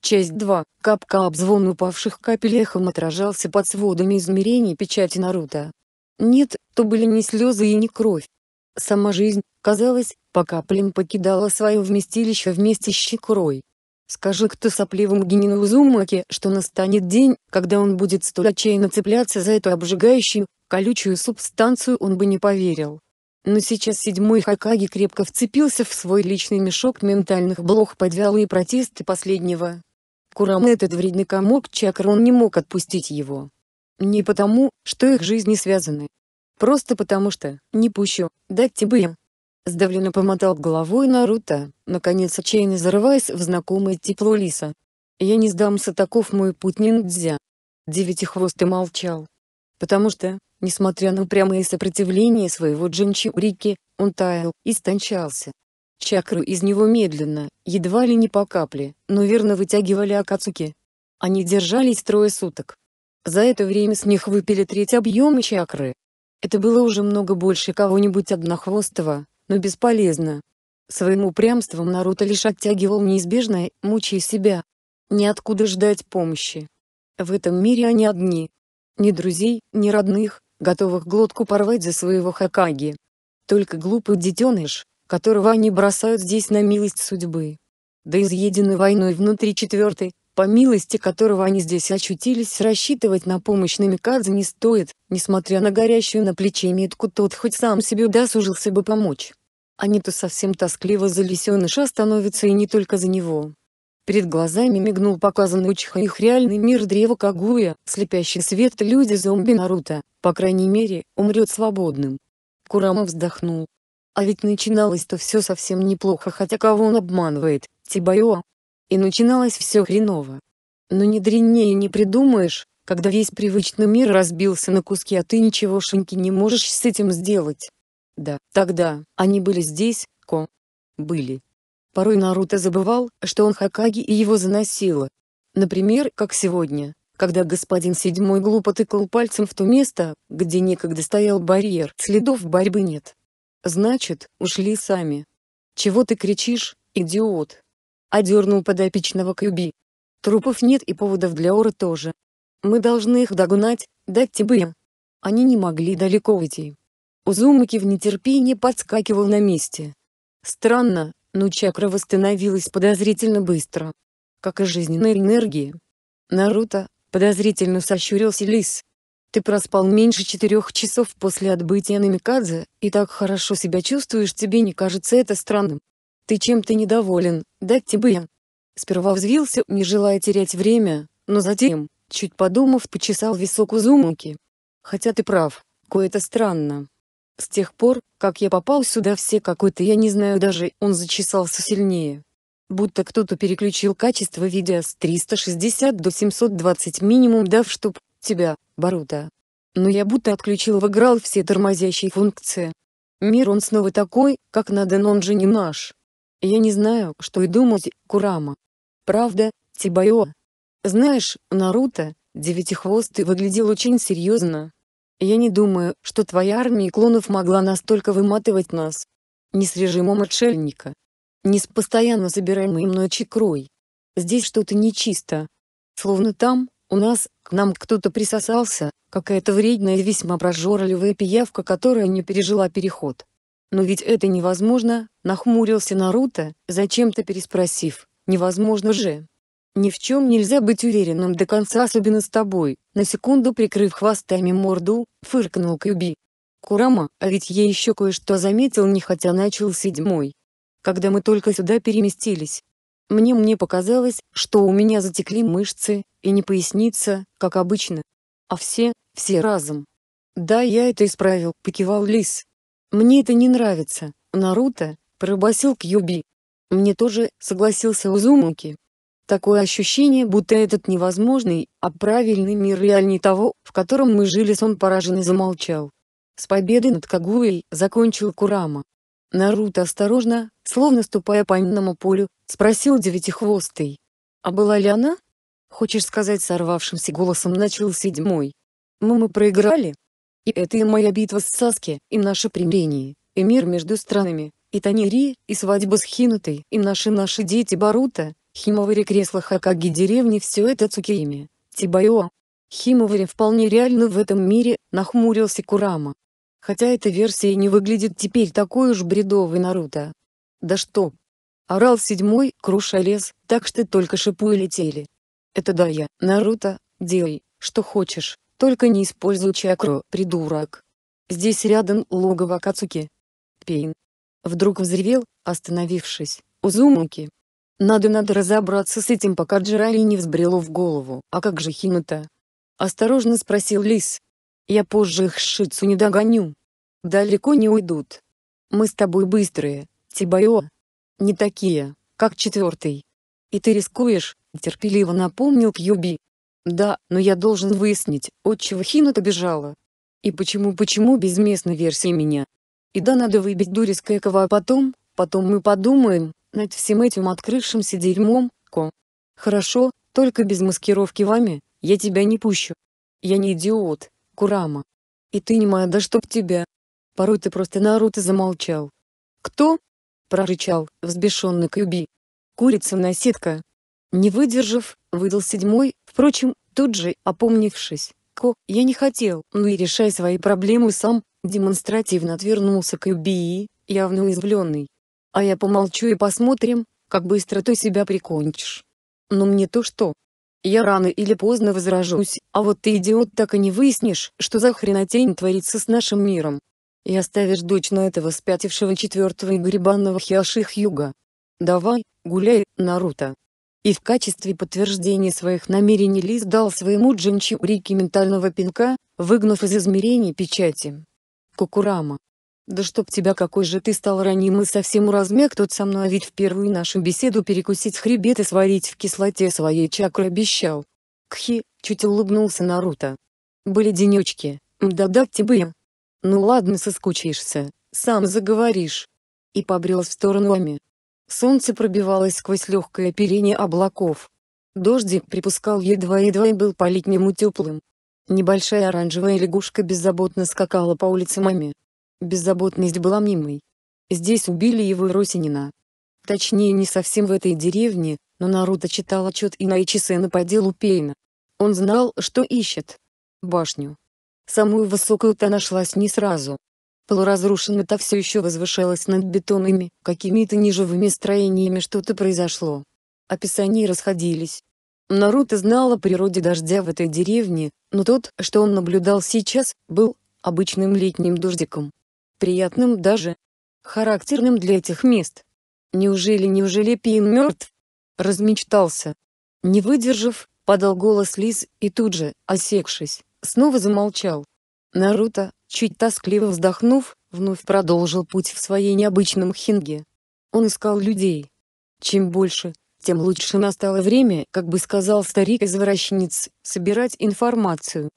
Часть 2. Капка обзвон упавших капель эхом отражался под сводами измерений печати Наруто. Нет, то были не слезы и не кровь. Сама жизнь, казалось, по каплям покидала свое вместилище вместе с щекрой. Скажи кто сопливому Генину Узумаке, что настанет день, когда он будет столь отчаянно цепляться за эту обжигающую, колючую субстанцию он бы не поверил. Но сейчас седьмой Хакаги крепко вцепился в свой личный мешок ментальных блох под вялые протесты последнего. Курам этот вредный комок чакр он не мог отпустить его. Не потому, что их жизни связаны. Просто потому что, не пущу, дать бы им. Сдавленно помотал головой Наруто, наконец отчаянно зарываясь в знакомое тепло лиса. «Я не сдамся, таков мой путь ниндзя». Девятихвостый молчал. Потому что, несмотря на прямое сопротивление своего джинчурики, он таял, истончался, Чакру из него медленно, едва ли не по капле, но верно вытягивали Акацуки. Они держались трое суток. За это время с них выпили треть объема чакры. Это было уже много больше кого-нибудь однохвостого, но бесполезно. Своим упрямством Наруто лишь оттягивал неизбежное, мучая себя. Ниоткуда ждать помощи. В этом мире они одни. Ни друзей, ни родных, готовых глотку порвать за своего Хакаги. Только глупый детеныш, которого они бросают здесь на милость судьбы. Да изъедены войной внутри четвертой, по милости которого они здесь очутились, рассчитывать на помощь Намикадзе не стоит, несмотря на горящую на плече метку тот хоть сам себе досужился бы помочь. Они-то совсем тоскливо за лисеныша становится и не только за него. Перед глазами мигнул показанный Учиха их реальный мир древа Кагуя, слепящий свет люди-зомби Наруто, по крайней мере, умрет свободным. Курама вздохнул, а ведь начиналось-то все совсем неплохо, хотя кого он обманывает, Тибайо. И начиналось все хреново. Но ни дрянее не придумаешь, когда весь привычный мир разбился на куски, а ты ничегошеньки не можешь с этим сделать. Да, тогда, они были здесь, Ко. Были. Порой Наруто забывал, что он Хакаги и его заносило. Например, как сегодня, когда господин седьмой глупо тыкал пальцем в то место, где некогда стоял барьер. Следов борьбы нет. Значит, ушли сами. Чего ты кричишь, идиот? Одернул подопечного Кьюби. Трупов нет и поводов для ора тоже. Мы должны их догнать, дать тебе им. Они не могли далеко уйти. Узумаки в нетерпении подскакивал на месте. Странно, но чакра восстановилась подозрительно быстро. Как и жизненная энергия. Наруто, подозрительно сощурился Лис. Ты проспал меньше четырех часов после отбытия на Микадзе, и так хорошо себя чувствуешь, тебе не кажется это странным? Ты чем-то недоволен, да тебе я?» Сперва взвился, не желая терять время, но затем, чуть подумав, почесал висок Узумаки. «Хотя ты прав, кое-то странно. С тех пор, как я попал сюда все какой-то я не знаю даже, он зачесался сильнее. Будто кто-то переключил качество видео с 360 до 720 минимум дав, чтоб тебя, Барута. Но я будто отключил в все тормозящие функции. Мир он снова такой, как надо, но он же не наш. Я не знаю, что и думать, Курама. Правда, Тибайо. Знаешь, Наруто, девятихвостый выглядел очень серьезно. Я не думаю, что твоя армия клонов могла настолько выматывать нас. Не с режимом отшельника. Не с постоянно забираемой мной чекрой. Здесь что-то нечисто. Словно там, у нас, нам кто-то присосался, какая-то вредная и весьма прожорливая пиявка, которая не пережила переход. Но ведь это невозможно, нахмурился Наруто, зачем-то переспросив, невозможно же. Ни в чем нельзя быть уверенным до конца, особенно с тобой, на секунду прикрыв хвостами морду, фыркнул Кюби. Курама, а ведь я еще кое-что заметил не хотя начал седьмой. Когда мы только сюда переместились, мне мне показалось, что у меня затекли мышцы, и не поясница, как обычно. А все, все разом. «Да, я это исправил», — покивал Лис. «Мне это не нравится, Наруто», — пробасил Кьюби. «Мне тоже», — согласился Узумаки. Такое ощущение, будто этот невозможный, а правильный мир реальней того, в котором мы жили, сон пораженный замолчал. С победой над Кагуей закончил Курама. Наруто осторожно, словно ступая по минному полю, спросил девятихвостый. «А была ли она?» «Хочешь сказать сорвавшимся голосом начал седьмой. Мы «Ну, мы проиграли? И это и моя битва с Саски, и наше примирение, и мир между странами, и Танири, и свадьба с Хинутой, и наши-наши дети Барута, Химовари кресла Хакаги деревни все это Цукиими, Тибайо». Химовари вполне реально в этом мире, нахмурился Курама. Хотя эта версия не выглядит теперь такой уж бредовой Наруто. Да что? Орал седьмой, круша лес, так что только шипы летели. Это да я, Наруто, делай, что хочешь, только не используй чакру, придурок. Здесь рядом логово Кацуки. Пейн. Вдруг взревел, остановившись, Узумаки. Надо-надо разобраться с этим, пока Джирайи не взбрело в голову. А как же Хината? Осторожно спросил Лис, я позже их шицу не догоню. Далеко не уйдут. Мы с тобой быстрые, Тибайо. Не такие, как четвертый. И ты рискуешь, терпеливо напомнил Кьюби. Да, но я должен выяснить, от чего Хинута бежала. И почему-почему без местной версии меня. И да надо выбить дуриска Экова, а потом, потом мы подумаем, над всем этим открывшимся дерьмом, Ко. Хорошо, только без маскировки вами, я тебя не пущу. Я не идиот, Курама. И ты не моя, да чтоб тебя. Порой ты просто Наруто замолчал. Кто? прорычал взбешенный Кюби. Курица на сетка. Не выдержав, выдал седьмой, впрочем, тут же, опомнившись, Ко, я не хотел, ну и решай свои проблемы сам, демонстративно отвернулся к Юбии, явно уязвленный. А я помолчу и посмотрим, как быстро ты себя прикончишь. Но мне то что, я рано или поздно возражусь, а вот ты идиот так и не выяснишь, что за хренотень творится с нашим миром. И оставишь дочь на этого спятившего четвертого и гребанного Хиаших Юга. Давай, гуляй, Наруто. И в качестве подтверждения своих намерений Лис дал своему Джинчурике ментального пинка, выгнав из измерений печати. Кукурама, да чтоб тебя какой же ты стал раним и совсем уразмяк тот со мной, а ведь в первую нашу беседу перекусить хребет и сварить в кислоте своей чакры обещал. Кхи, чуть улыбнулся Наруто. Были денечки, да-да тебе Ну ладно соскучишься, сам заговоришь. И побрел в сторону Ами. Солнце пробивалось сквозь легкое оперение облаков. Дождик припускал едва-едва и был по-летнему теплым. Небольшая оранжевая лягушка беззаботно скакала по улице Ами. Беззаботность была мнимой. Здесь убили его Росинина. Точнее не совсем в этой деревне, но Наруто читал отчет и на Ичисена по делу Пейна. Он знал, что ищет. Башню. Самую высокую-то нашлась не сразу. Полуразрушенно-то все еще возвышалась над бетонными, какими-то неживыми строениями что-то произошло. Описания расходились. Наруто знал о природе дождя в этой деревне, но тот, что он наблюдал сейчас, был обычным летним дождиком приятным даже, характерным для этих мест. Неужели, неужели Пин мертв? Размечтался. Не выдержав, подал голос Лиз и тут же, осекшись, снова замолчал. Наруто, чуть тоскливо вздохнув, вновь продолжил путь в своей необычном хинге. Он искал людей. Чем больше, тем лучше настало время, как бы сказал старик-извращенец, собирать информацию.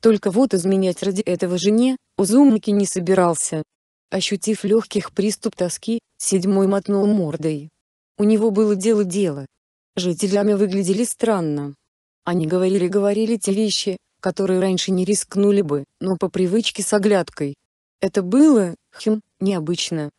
Только вот изменять ради этого жене, Узумаки не собирался. Ощутив легких приступ тоски, седьмой мотнул мордой. У него было дело-дело. Жителями выглядели странно. Они говорили-говорили те вещи, которые раньше не рискнули бы, но по привычке с оглядкой. Это было, хм, необычно.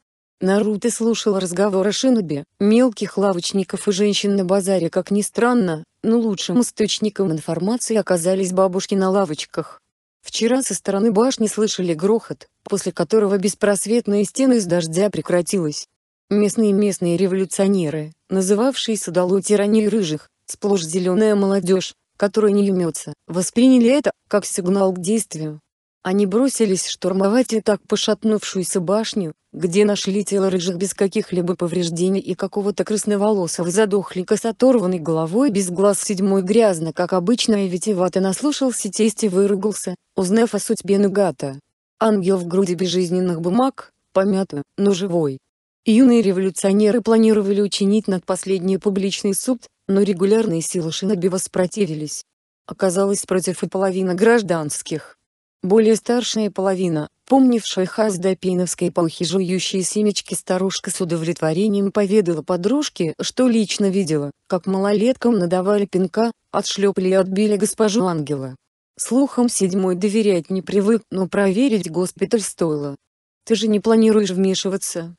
Наруто слушал разговор о шинобе, мелких лавочников и женщин на базаре как ни странно, но лучшим источником информации оказались бабушки на лавочках. Вчера со стороны башни слышали грохот, после которого беспросветная стена из дождя прекратилась. Местные местные революционеры, называвшие Садалу тирании рыжих, сплошь зеленая молодежь, которая не юмется, восприняли это как сигнал к действию, они бросились штурмовать и так пошатнувшуюся башню, где нашли тело рыжих без каких-либо повреждений и какого-то красноволосого задохлика с оторванной головой без глаз седьмой грязно, как обычно и витивато наслушался тесть и выругался, узнав о судьбе Нугата. Ангел в груди безжизненных бумаг, помятый, но живой. Юные революционеры планировали учинить над последний публичный суд, но регулярные силы Шиноби воспротивились. Оказалось против и половина гражданских. Более старшая половина, помнившая хаз до пиновской эпохи жующие семечки старушка с удовлетворением поведала подружке, что лично видела, как малолеткам надавали пинка, отшлепали и отбили госпожу Ангела. Слухам седьмой доверять не привык, но проверить госпиталь стоило. «Ты же не планируешь вмешиваться?»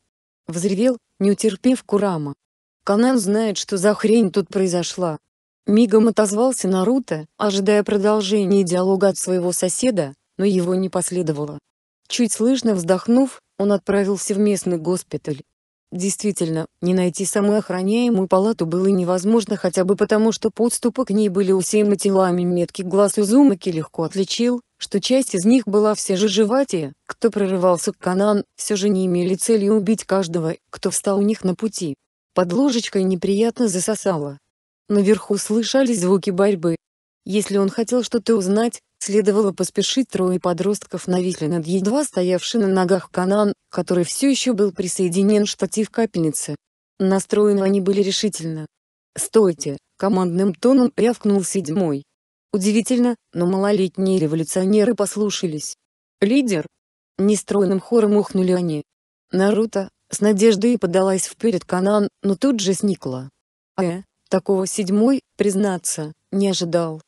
Взревел, не утерпев Курама. «Канан знает, что за хрень тут произошла». Мигом отозвался Наруто, ожидая продолжения диалога от своего соседа, но его не последовало. Чуть слышно вздохнув, он отправился в местный госпиталь. Действительно, не найти самую охраняемую палату было невозможно хотя бы потому, что подступы к ней были усеяны телами метких глаз Узумаки легко отличил, что часть из них была все же жива те, кто прорывался к Канан, все же не имели цели убить каждого, кто встал у них на пути. Под ложечкой неприятно засосало. Наверху слышались звуки борьбы. Если он хотел что-то узнать, Следовало поспешить трое подростков нависли над едва стоявший на ногах канан, который все еще был присоединен штатив капельницы. Настроены они были решительно. «Стойте!» — командным тоном рявкнул седьмой. Удивительно, но малолетние революционеры послушались. «Лидер!» — нестройным хором ухнули они. Наруто, с надеждой подалась вперед Канан, но тут же сникла. «Э, такого седьмой, признаться, не ожидал».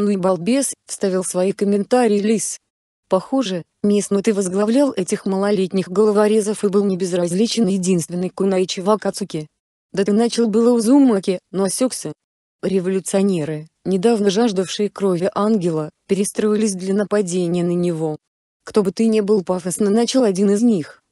«Ну и балбес», — вставил свои комментарии Лис. Похоже, местный Нуты возглавлял этих малолетних головорезов и был не безразличен единственный кунаичи Вакацуки. Да ты начал было у Зумаки, но осекся. Революционеры, недавно жаждавшие крови ангела, перестроились для нападения на него. Кто бы ты ни был пафосно начал один из них.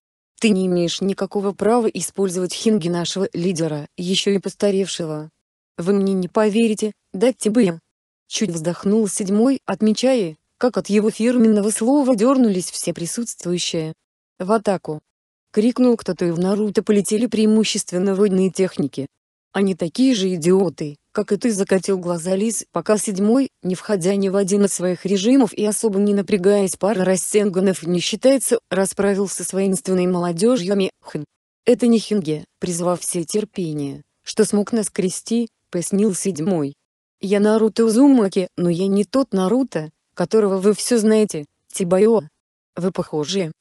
Ты не имеешь никакого права использовать хинги нашего лидера, еще и постаревшего. Вы мне не поверите, дать тебе я. Чуть вздохнул седьмой, отмечая, как от его фирменного слова дернулись все присутствующие. «В атаку!» — крикнул кто-то и в Наруто полетели преимущественно водные техники. «Они такие же идиоты, как и ты!» — закатил глаза Лиз, пока седьмой, не входя ни в один из своих режимов и особо не напрягаясь пара рассенганов не считается, расправился с воинственной молодежью Мехн. «Это не Хинге», призвав все терпение, что смог нас крести, пояснил седьмой. Я Наруто Узумаки, но я не тот Наруто, которого вы все знаете, Тибайо. Вы похожи.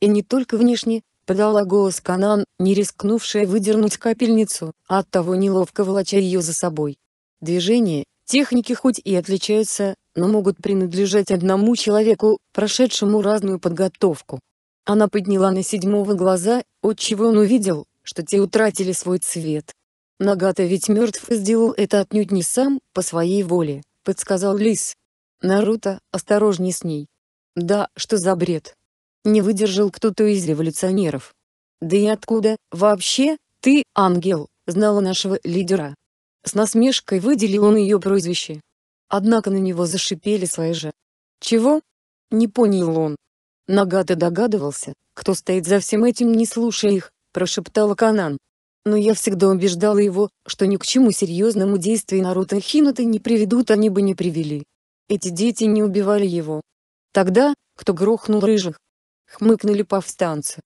И не только внешне, подала голос Канан, не рискнувшая выдернуть капельницу, а от того неловко волоча ее за собой. Движения, техники хоть и отличаются, но могут принадлежать одному человеку, прошедшему разную подготовку. Она подняла на седьмого глаза, отчего он увидел, что те утратили свой цвет. «Нагата ведь мертв и сделал это отнюдь не сам, по своей воле», — подсказал Лис. «Наруто, осторожней с ней». «Да, что за бред?» Не выдержал кто-то из революционеров. «Да и откуда, вообще, ты, ангел, знала нашего лидера?» С насмешкой выделил он ее прозвище. Однако на него зашипели свои же. «Чего?» Не понял он. Нагата догадывался, кто стоит за всем этим не слушая их, прошептала Канан но я всегда убеждала его, что ни к чему серьезному действий Наруто и не приведут, они бы не привели. Эти дети не убивали его. Тогда, кто грохнул рыжих? Хмыкнули повстанцы.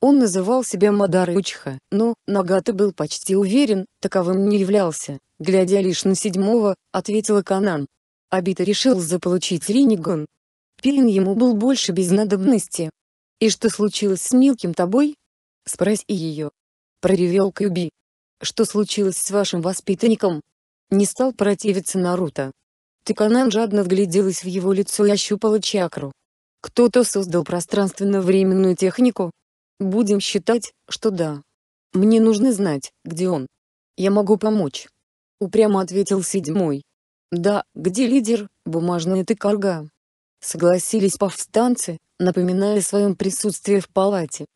Он называл себя Мадар Учха, но, Нагата был почти уверен, таковым не являлся. Глядя лишь на седьмого, ответила Канан. Абита решил заполучить Риниган. Пилин ему был больше без надобности. «И что случилось с мелким тобой?» Спроси ее проревел Кьюби. «Что случилось с вашим воспитанником?» Не стал противиться Наруто. Тыканан жадно вгляделась в его лицо и ощупала чакру. «Кто-то создал пространственно-временную технику?» «Будем считать, что да. Мне нужно знать, где он. Я могу помочь». Упрямо ответил седьмой. «Да, где лидер, бумажная тыкарга?» Согласились повстанцы, напоминая о своем присутствии в палате.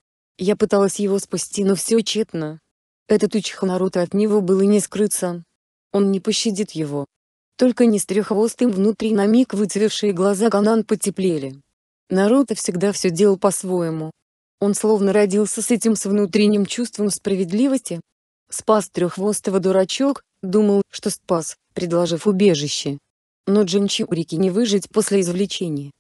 Я пыталась его спасти, но все тщетно. Этот учиха Наруто от него было не скрыться. Он не пощадит его. Только не с треххвостым внутри на миг выцвевшие глаза Ганан потеплели. Наруто всегда все делал по-своему. Он словно родился с этим с внутренним чувством справедливости. Спас треххвостого дурачок, думал, что спас, предложив убежище. Но Джинчурики не выжить после извлечения.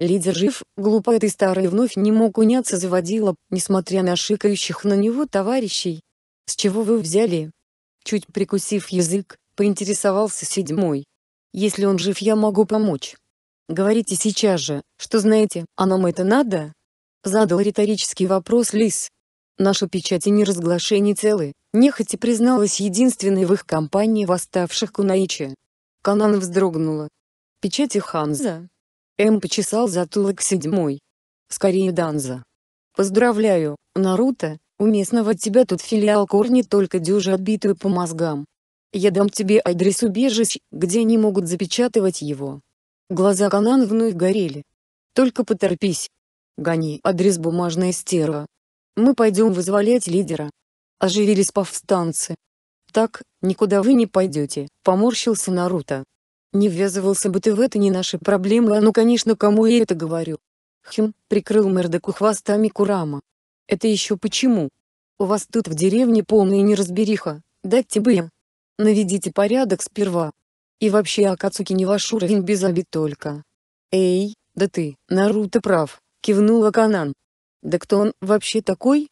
Лидер жив, глупо этой старой вновь не мог уняться заводила, несмотря на шикающих на него товарищей. «С чего вы взяли?» Чуть прикусив язык, поинтересовался седьмой. «Если он жив, я могу помочь. Говорите сейчас же, что знаете, а нам это надо?» Задал риторический вопрос Лис. Наши печати неразглашений целы, нехотя призналась единственной в их компании восставших Кунаичи. Канан вздрогнула. Печати Ханза, М почесал затылок седьмой. Скорее Данза. Поздравляю, Наруто, у местного тебя тут филиал корни только дюжа отбитую по мозгам. Я дам тебе адрес убежищ, где не могут запечатывать его. Глаза Канан вновь горели. Только поторпись. Гони адрес бумажная стерва. Мы пойдем вызволять лидера. Оживились повстанцы. Так, никуда вы не пойдете, поморщился Наруто. Не ввязывался бы ты в это не наши проблемы, а ну конечно кому я это говорю. Хм, прикрыл Мердоку хвостами Курама. Это еще почему? У вас тут в деревне полная неразбериха, дать бы я. Наведите порядок сперва. И вообще а Акацуки не ваш уровень без обид только. Эй, да ты, Наруто прав, кивнула Канан. Да кто он вообще такой?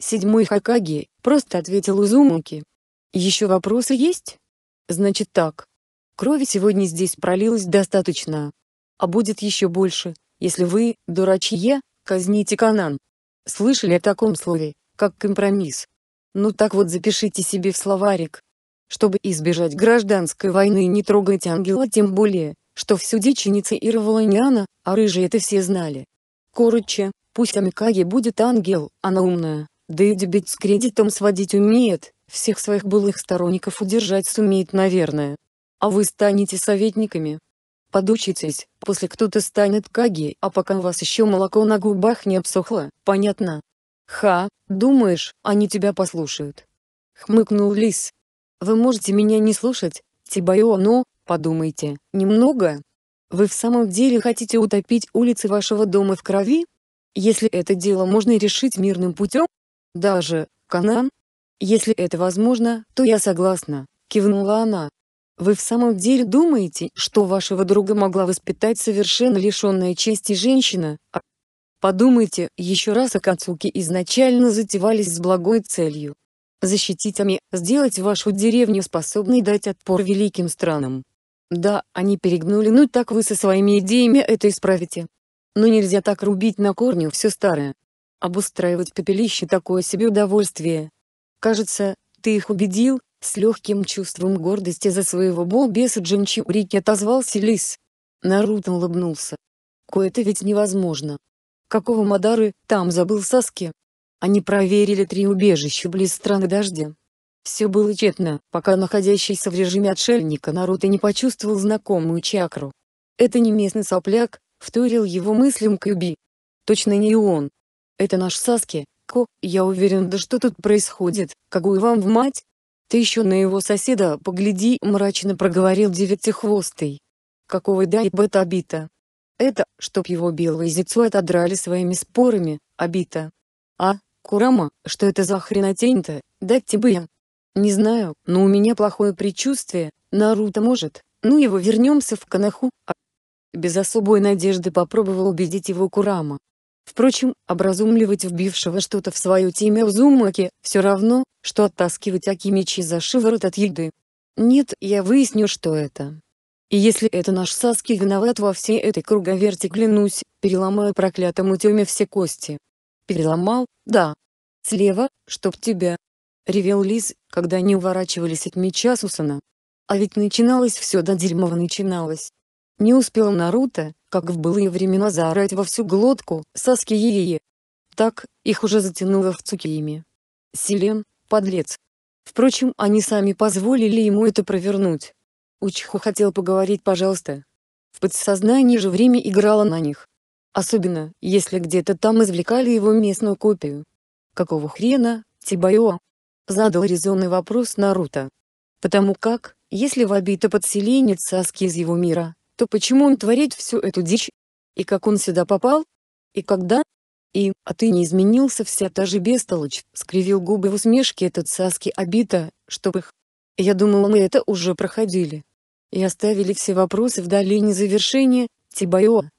Седьмой Хакаги, просто ответил Узумуки. Еще вопросы есть? Значит так, Крови сегодня здесь пролилось достаточно. А будет еще больше, если вы, дурачье, казните Канан. Слышали о таком слове, как компромисс? Ну так вот запишите себе в словарик. Чтобы избежать гражданской войны и не трогать ангела тем более, что всю суде инициировала не она, а рыжие это все знали. Короче, пусть Амикаги будет ангел, она умная, да и дебет с кредитом сводить умеет, всех своих былых сторонников удержать сумеет наверное, а вы станете советниками. Подучитесь, после кто-то станет каги, а пока у вас еще молоко на губах не обсохло, понятно? Ха, думаешь, они тебя послушают? Хмыкнул Лис. Вы можете меня не слушать, Тибайо, но, ну, подумайте, немного. Вы в самом деле хотите утопить улицы вашего дома в крови? Если это дело можно решить мирным путем? Даже, Канан? Если это возможно, то я согласна, кивнула она. Вы в самом деле думаете, что вашего друга могла воспитать совершенно лишенная чести женщина? А подумайте еще раз о а Кацуке изначально затевались с благой целью. Защитить Ами, сделать вашу деревню способной дать отпор великим странам. Да, они перегнули, ну так вы со своими идеями это исправите. Но нельзя так рубить на корню все старое. Обустраивать пепелище такое себе удовольствие. Кажется, ты их убедил, с легким чувством гордости за своего балбеса Джинчурики отозвался Лис. Наруто улыбнулся. Кое-то ведь невозможно. Какого Мадары, там забыл Саски. Они проверили три убежища близ страны дождя. Все было тщетно, пока находящийся в режиме отшельника Наруто не почувствовал знакомую чакру. «Это не местный сопляк», — вторил его мыслям Кюби. «Точно не он. Это наш Саски, Ко, я уверен, да что тут происходит, какую вам в мать?» «Ты еще на его соседа погляди», — мрачно проговорил девятихвостый. «Какого бета обита?» «Это, чтоб его белое зицо отодрали своими спорами, обита». «А, Курама, что это за хренотень-то, дать тебе я?» «Не знаю, но у меня плохое предчувствие, Наруто может, ну его вернемся в Канаху, а...» Без особой надежды попробовал убедить его Курама. Впрочем, образумливать вбившего что-то в свое темя Узумаки, все равно, что оттаскивать Акимичи за шиворот от еды. Нет, я выясню, что это. И если это наш Саски виноват во всей этой круговерти, клянусь, переломаю проклятому Тёме все кости. Переломал, да. Слева, чтоб тебя. Ревел Лиз, когда они уворачивались от меча Сусана. А ведь начиналось все до дерьмова начиналось. Не успел Наруто, как в былые времена заорать во всю глотку «Саски Ии!». Так, их уже затянуло в Цукиими. Селен, подлец. Впрочем, они сами позволили ему это провернуть. Учиху хотел поговорить «пожалуйста». В подсознании же время играло на них. Особенно, если где-то там извлекали его местную копию. «Какого хрена, Тибайо?» — задал резонный вопрос Наруто. Потому как, если в обито подселенец Саски из его мира, то почему он творит всю эту дичь? И как он сюда попал? И когда? И, а ты не изменился вся та же бестолочь, скривил губы в усмешке этот Саски обита, чтобы их. Я думал мы это уже проходили. И оставили все вопросы в долине завершения, Тибайо.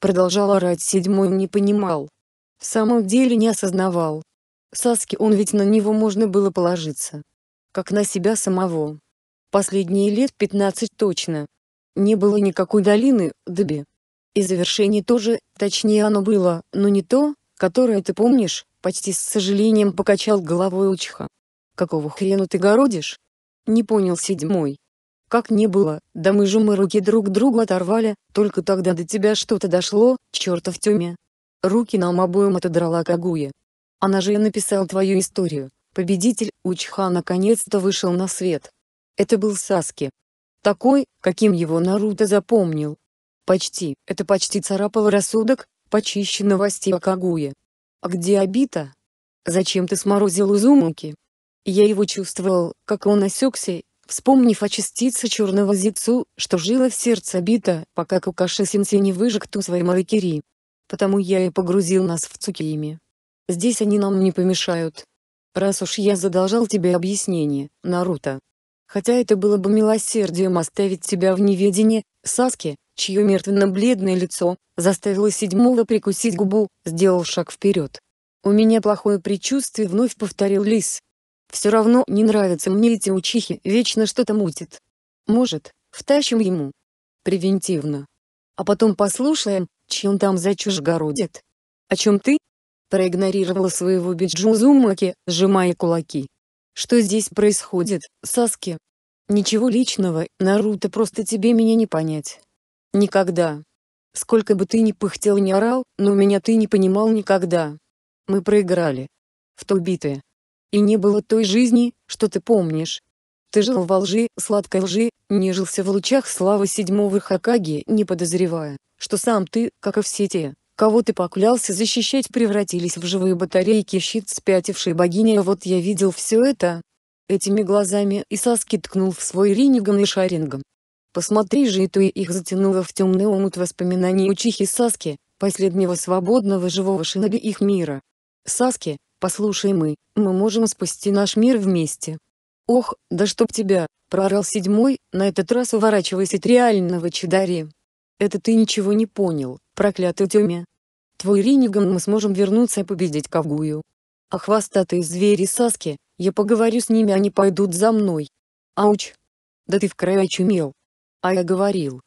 Продолжал орать седьмой не понимал. В самом деле не осознавал. Саски он ведь на него можно было положиться. Как на себя самого. Последние лет 15 точно, не было никакой долины, Дебби. И завершение тоже, точнее оно было, но не то, которое ты помнишь, почти с сожалением покачал головой Учиха. Какого хрена ты городишь? Не понял седьмой. Как не было, да мы же мы руки друг другу оторвали, только тогда до тебя что-то дошло, чертов тюме. Руки нам обоим отодрала Кагуя. Она же и написала твою историю. Победитель, Учха наконец-то вышел на свет. Это был Саски. Такой, каким его Наруто запомнил. Почти, это почти царапал рассудок, почищенного о Кагуе. А где Обита? Зачем ты сморозил Узумаки? Я его чувствовал, как он осекся, вспомнив о частице черного зицу, что жила в сердце Обита, пока Кукаши Синси не выжег ту своей Марикири. Потому я и погрузил нас в цукиими. Здесь они нам не помешают. Раз уж я задолжал тебе объяснение, Наруто, Хотя это было бы милосердием оставить тебя в неведении, Саски, чье мертвенно-бледное лицо, заставило седьмого прикусить губу, сделал шаг вперед. «У меня плохое предчувствие», — вновь повторил Лис. «Все равно не нравятся мне эти учихи, вечно что-то мутит. Может, втащим ему?» «Превентивно. А потом послушаем, чем там за чушь городит. О чем ты?» Проигнорировала своего Биджу сжимая кулаки. Что здесь происходит, Саски? Ничего личного, Наруто просто тебе меня не понять. Никогда. Сколько бы ты ни пыхтел ни орал, но меня ты не понимал никогда. Мы проиграли. В той битве. И не было той жизни, что ты помнишь. Ты жил во лжи, сладкой лжи, нежился в лучах славы седьмого Хакаги, не подозревая, что сам ты, как и все те, кого ты поклялся защищать превратились в живые батарейки щит спятившей богини а вот я видел все это. Этими глазами Исаски ткнул в свой Риниган и Шаринган. Посмотри же и то и их затянуло в темный омут воспоминаний учихи Саски, последнего свободного живого шиноби их мира. Саски, послушай мы, мы можем спасти наш мир вместе. Ох, да чтоб тебя, проорал седьмой, на этот раз уворачиваясь от реального чадари. Это ты ничего не понял, проклятый Тёме твой Риниган мы сможем вернуться и победить Кавгую. А хвостатые звери Саски, я поговорю с ними они пойдут за мной. Ауч! Да ты в край очумел. А я говорил.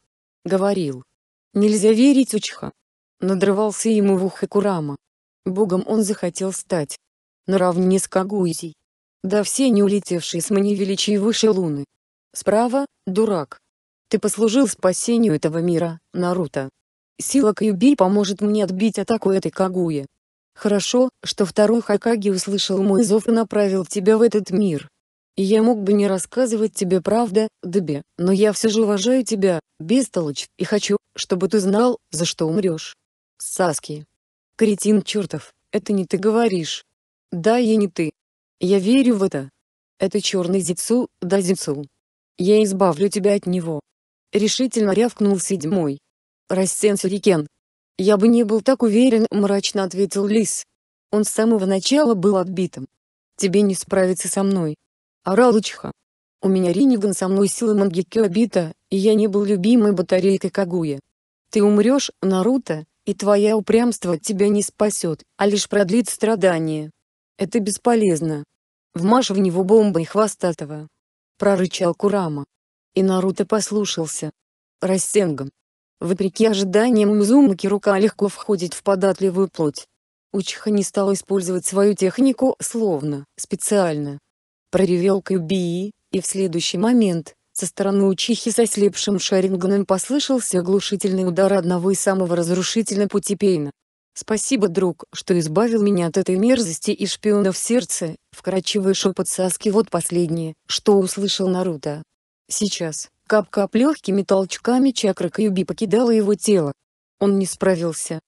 Говорил. Нельзя верить Учха. Надрывался ему в ухо Курама. Богом он захотел стать. Наравне с Кагузи. Да все не улетевшие с мани величие выше луны. Справа, дурак. Ты послужил спасению этого мира, Наруто. Сила Кьюби поможет мне отбить атаку этой Кагуи. Хорошо, что второй Хакаги услышал мой зов и направил тебя в этот мир. Я мог бы не рассказывать тебе правда, Дебе, но я все же уважаю тебя, бестолочь, и хочу, чтобы ты знал, за что умрешь. Саски. Кретин чертов, это не ты говоришь. Да, я не ты. Я верю в это. Это черный Зицу, да Зицу. Я избавлю тебя от него. Решительно рявкнул седьмой. Рассенсорикен. «Я бы не был так уверен», — мрачно ответил Лис. Он с самого начала был отбитым. «Тебе не справиться со мной». Орал Учиха. «У меня Риниган со мной силы Мангеке обита, и я не был любимой батарейкой Кагуя. Ты умрешь, Наруто, и твое упрямство тебя не спасет, а лишь продлит страдания. Это бесполезно. Вмажь в него бомбой хвостатого. Прорычал Курама. И Наруто послушался. Рассенган. Вопреки ожиданиям Мзумаки рука легко входит в податливую плоть. Учиха не стал использовать свою технику словно, специально. Проревел Кьюбии, и в следующий момент, со стороны Учихи со слепшим шаринганом послышался оглушительный удар одного из самого разрушительного пути Пейна. «Спасибо, друг, что избавил меня от этой мерзости и шпиона в сердце», — вкрадчивый шепот Саски вот последнее, что услышал Наруто. «Сейчас, Кап-кап легкими толчками чакра Кьюби покидала его тело. Он не справился.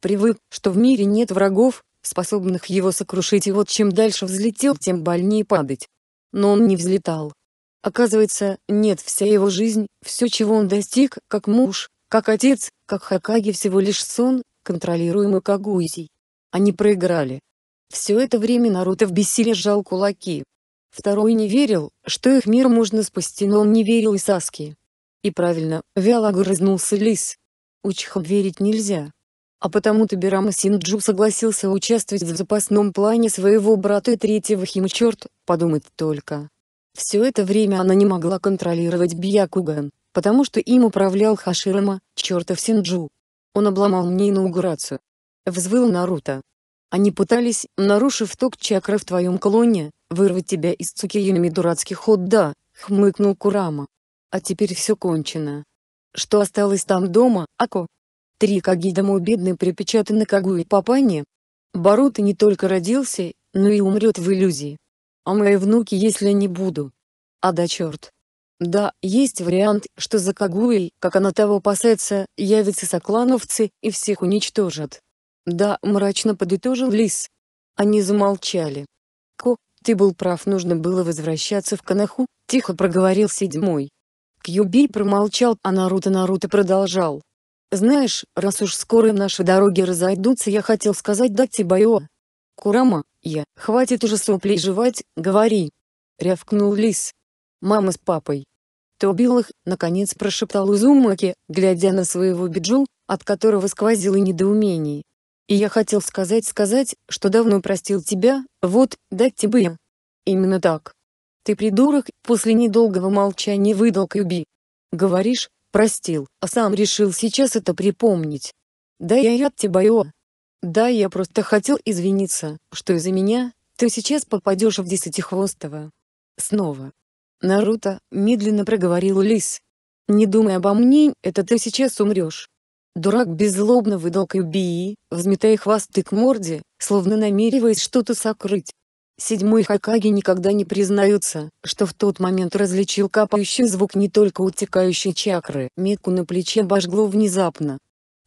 Привык, что в мире нет врагов, способных его сокрушить и вот чем дальше взлетел, тем больнее падать. Но он не взлетал. Оказывается, нет, вся его жизнь, все чего он достиг, как муж, как отец, как Хакаги всего лишь сон, контролируемый Кагузи. Они проиграли. Все это время Наруто в бессилии сжал кулаки. Второй не верил, что их мир можно спасти, но он не верил и Саске. И правильно, вяло огрызнулся Лис. Учхам верить нельзя. А потому Табирама Синджу согласился участвовать в запасном плане своего брата и третьего Химчерт, подумать только. Все это время она не могла контролировать Бьякуган, потому что им управлял Хаширама, чертов Синджу. Он обломал мне инаугурацию. Взвыл Наруто. Они пытались, нарушив ток чакры в твоем клоне, вырвать тебя из Цукиюнами дурацкий ход да, хмыкнул Курама. А теперь все кончено. Что осталось там дома, Ако? Три каги домой бедный припечатаны кагу и папане. Барута не только родился, но и умрет в иллюзии. А мои внуки, если не буду. А да черт. Да, есть вариант, что за Кагуей, как она того опасается, явятся соклановцы и всех уничтожат. Да, мрачно подытожил Лис. Они замолчали. Ко, ты был прав, нужно было возвращаться в Канаху, тихо проговорил седьмой. Кьюбей промолчал, а Наруто Наруто продолжал. Знаешь, раз уж скоро наши дороги разойдутся, я хотел сказать дать Байо. Курама, я, хватит уже соплей жевать, говори. Рявкнул Лис. Мама с папой. Тобил их, наконец прошептал Узумаки, глядя на своего биджу, от которого сквозило недоумение. И я хотел сказать сказать, что давно простил тебя, вот, дать тебе им. Именно так. Ты придурок, после недолгого молчания выдал Кьюби. Говоришь, простил, а сам решил сейчас это припомнить. Да я от тебя ио. Да я просто хотел извиниться, что из-за меня, ты сейчас попадешь в десятихвостого. Снова. Наруто, медленно проговорил Лис. Не думай обо мне, это ты сейчас умрешь. Дурак беззлобно выдал Кюбии, взметая хвосты к морде, словно намереваясь что-то сокрыть. Седьмой Хакаги никогда не признается, что в тот момент различил капающий звук не только утекающей чакры, метку на плече обожгло внезапно.